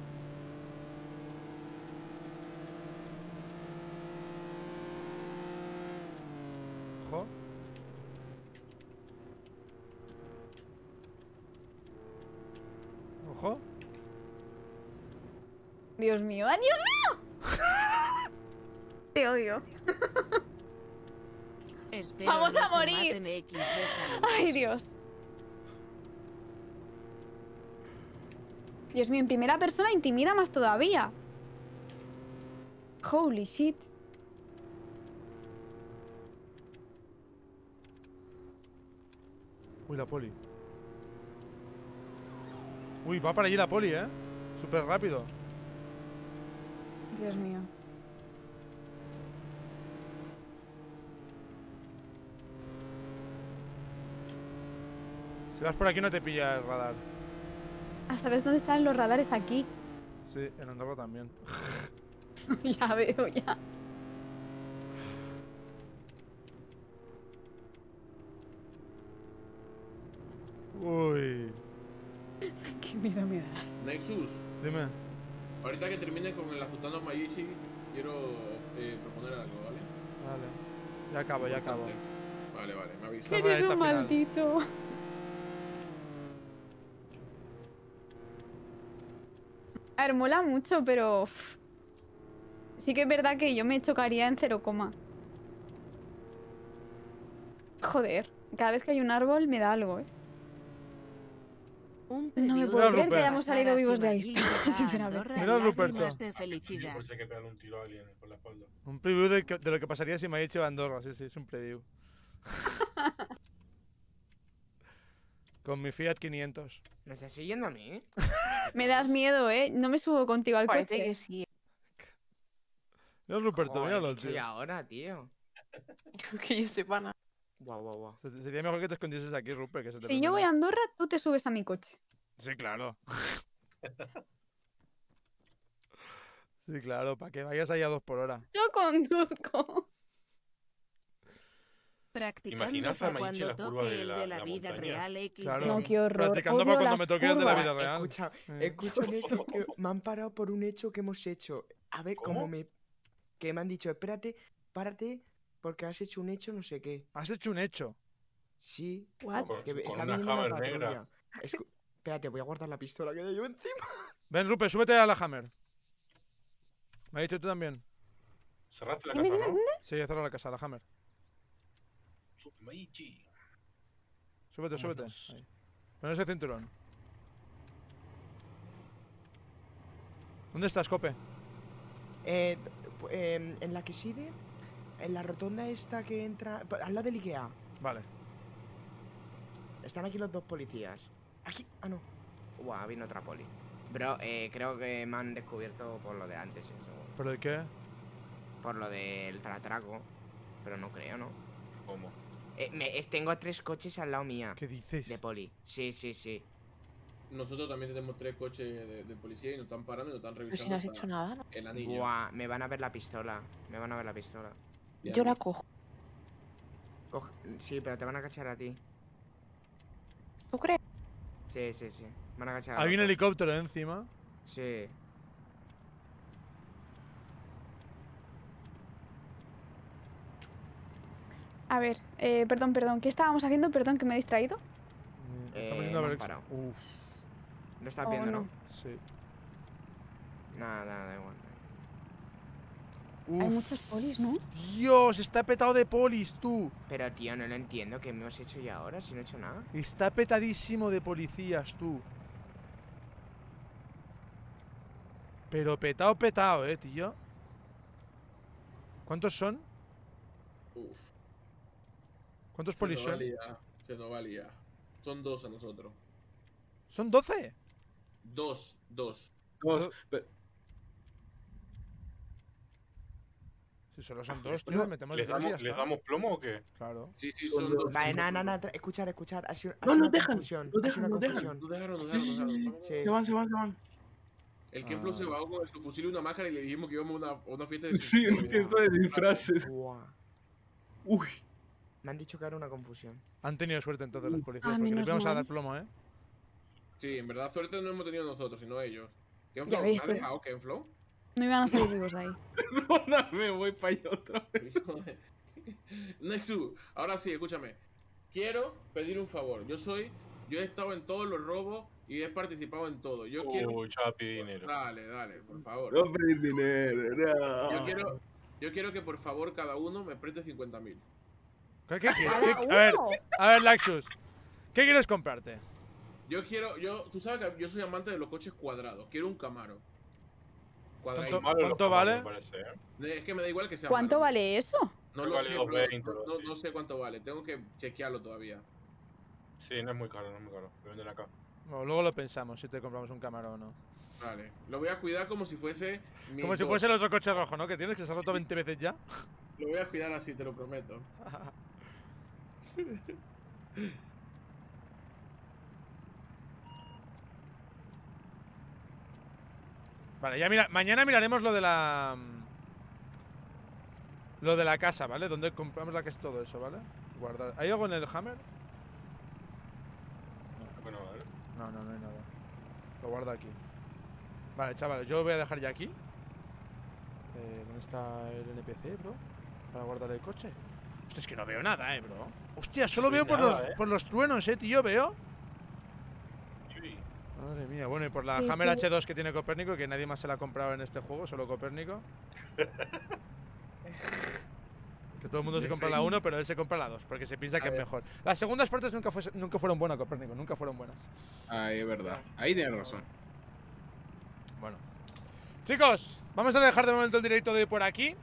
Dios mío. ¡Ah, Dios mío! Te odio. Vamos a morir. Ay, Dios. Dios mío, en primera persona intimida más todavía. Holy shit. Uy, la poli. Uy, va para allí la poli, ¿eh? Súper rápido. Dios mío. Si vas por aquí no te pilla el radar. Ah, ¿sabes dónde están los radares aquí? Sí, en Andorra también. <laughs> ya veo, ya. Uy. <laughs> Qué miedo me das. Nexus. Dime. Ahorita que termine con el a Mayichi, quiero eh, proponer algo, ¿vale? Vale. Ya acabo, ya acabo. Vale, vale, me avisa. Eres un maldito. A ver, mola mucho, pero... Sí que es verdad que yo me chocaría en 0, Joder, cada vez que hay un árbol me da algo, ¿eh? no me puedo creer que hayamos salido vivos de ahí, <laughs> sinceramente. Mira, Ruperto. Un preview de, lo que pasaría si me ha hecho Andorra, sí, sí, es un preview. <laughs> Con mi Fiat 500. ¿Me estás siguiendo a mí? <laughs> me das miedo, ¿eh? No me subo contigo al Parece coche. que sí. Mira, Ruperto, míralo, tío. Y ahora, tío? creo que yo sepa nada. Sería mejor que te escondieses aquí, Rupert. si yo voy a Andorra, tú te subes a mi coche. Sí, claro. <laughs> sí, claro, para que vayas allá a dos por hora. Yo conduzco. Practicando para cuando toque el de la, vida real X. No, qué horror. Practicando para cuando me toque de la vida real. Escucha, escúchame, <laughs> me han parado por un hecho que hemos hecho. A ver, ¿cómo, me. Que me han dicho, espérate, párate, porque has hecho un hecho no sé qué. ¿Has hecho un hecho? Sí. ¿What? Que está viendo viniendo una patrulla. espérate, voy a guardar la pistola que llevo encima. <laughs> Ven, Rupe, súbete a la Hammer. Me ha dicho tú también. Cerraste la casa, ¿no? Sí, la casa, la Hammer. Súbete, súbete. Pon ese cinturón. ¿Dónde estás, Cope? Eh, eh, en la que sigue en la rotonda esta que entra. Pues, al lado del IKEA. Vale. Están aquí los dos policías. Aquí. Ah, no. Buah, vino otra poli. Bro, eh, creo que me han descubierto por lo de antes, ¿Por lo de qué? Por lo del tratraco. Pero no creo, ¿no? ¿Cómo? Eh, tengo tres coches al lado mía. ¿Qué dices? De poli. Sí, sí, sí. Nosotros también tenemos tres coches de, policía y nos están parando y nos están revisando. Pero si no has hecho nada, ¿no? me van a ver la pistola. Me van a ver la pistola. Yo la cojo. Sí, pero te van a cachar a ti. ¿Tú crees? Sí, sí, sí. Van a cachar Hay un helicóptero encima. Sí. A ver, eh, perdón, perdón. ¿Qué estábamos haciendo? Perdón, que me he distraído. Mm, eh, estamos yendo a ver. Uf. Lo estás viendo, oh, ¿no? Sí. Nada, nada, da igual. Hay muchos polis, ¿no? Dios, está petado de polis, tú. Pero, tío, no lo entiendo. ¿Qué me has hecho ya ahora si no he hecho nada? Está petadísimo de policías, tú. Pero petado, petado, eh, tío. ¿Cuántos son? Uf. ¿Cuántos se polis no son? Valía, se nos valía. Son dos a nosotros. ¿Son doce? Dos, dos. Dos. Si solo son ah, dos, tío, metemos ¿les dos damos, ¿Les damos plomo o qué? Claro. Sí, sí, son dos. Vale, nada, nada, escuchar, escuchar. no, no dejan. No dejan, no dejan. Se van, se van, se van. El KenFlow se va con su fusil y una máscara y le dijimos que íbamos a una, fiesta de. Sí, una fiesta de disfraces. Uy. Me han dicho que era una confusión. Han tenido suerte entonces las policías, ah, porque les vamos a dar plomo, ¿eh? Sí, en verdad suerte no hemos tenido nosotros, sino ellos. ¿Qué ¿Has dejado Kenflow? No iban a salir vivos de ahí. <laughs> me voy para allá otra vez. <laughs> ahora sí, escúchame. Quiero pedir un favor. Yo soy. Yo he estado en todos los robos y he participado en todo. Yo quiero. dinero. Dale, dale, por favor. No pedir dinero, Yo quiero, yo quiero que por favor cada uno me preste 50 mil. ¿Qué, quieres? a ver, a ver, Laxus. ¿Qué quieres comprarte? Yo quiero, yo, tú sabes que yo soy amante de los coches cuadrados. Quiero un Camaro. ¿Cuánto, vale? ¿eh? Es que me da igual que sea. ¿Cuánto vale eso? No lo sé, no, sé cuánto vale. Tengo que chequearlo todavía. Sí, no es muy caro, no es muy caro. Lo acá. luego lo pensamos si te compramos un camarón o no. Vale. Lo voy a cuidar como si fuese. como si fuese el otro coche rojo, ¿no? Que tienes que se ha roto 20 veces ya. Lo voy a cuidar así, te lo prometo. <laughs> Vale, ya mira, mañana miraremos lo de la... Mm, lo de la casa, ¿vale? Donde compramos la que es todo eso, ¿vale? Guardar. ¿Hay algo en el hammer? No, no, no, no hay nada. Lo guardo aquí. Vale, chaval, yo lo voy a dejar ya aquí. Eh, ¿Dónde está el NPC, bro? Para guardar el coche. Hostia, es que no veo nada, eh, bro. Hostia, solo veo por, los, eh. por los truenos, eh, tío, veo. Madre mía, bueno, y por la Hammer H2 que tiene Copérnico, que nadie más se la ha comprado en este juego, solo Copérnico. <laughs> que todo el mundo se compra la 1, pero él se compra la 2, porque se piensa que es mejor. Las segundas partes nunca, nunca fueron buenas, Copérnico, nunca fueron buenas. Ahí es verdad, ahí tienes razón. Bueno. Chicos, vamos a dejar de momento el directo de hoy por aquí.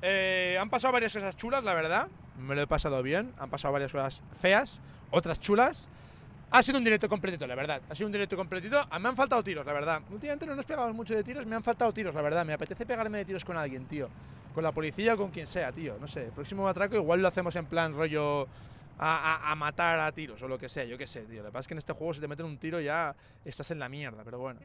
Eh, han pasado varias cosas chulas, la verdad. Me lo he pasado bien. Han pasado varias cosas feas, otras chulas. Ha sido un directo completito, la verdad. Ha sido un directo completito. Ah, me han faltado tiros, la verdad. Últimamente no nos pegamos mucho de tiros, me han faltado tiros, la verdad. Me apetece pegarme de tiros con alguien, tío. Con la policía o con quien sea, tío. No sé. El próximo atraco igual lo hacemos en plan rollo a, matar a tiros o lo que sea. Yo qué sé, tío. La verdad es que en este juego si te meten un tiro ya estás en la mierda, pero bueno.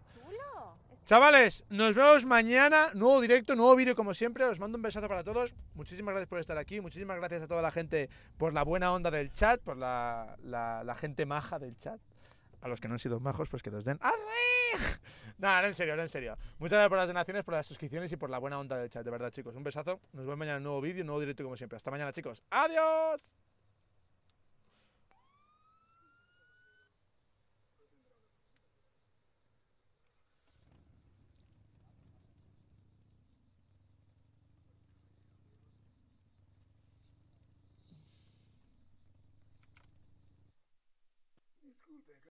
Chavales, nos vemos mañana. Nuevo directo, nuevo vídeo como siempre. Os mando un besazo para todos. Muchísimas gracias por estar aquí. Muchísimas gracias a toda la gente por la buena onda del chat, por la, la, gente maja del chat. A los que no han sido majos, pues que los den... ¡Arre! ¡Ah, <laughs> Nada, en serio, era en serio. Muchas gracias por las donaciones, por las suscripciones y por la buena onda del chat. De verdad, chicos. Un besazo. Nos vemos mañana en un nuevo vídeo, nuevo directo como siempre. Hasta mañana, chicos. ¡Adiós!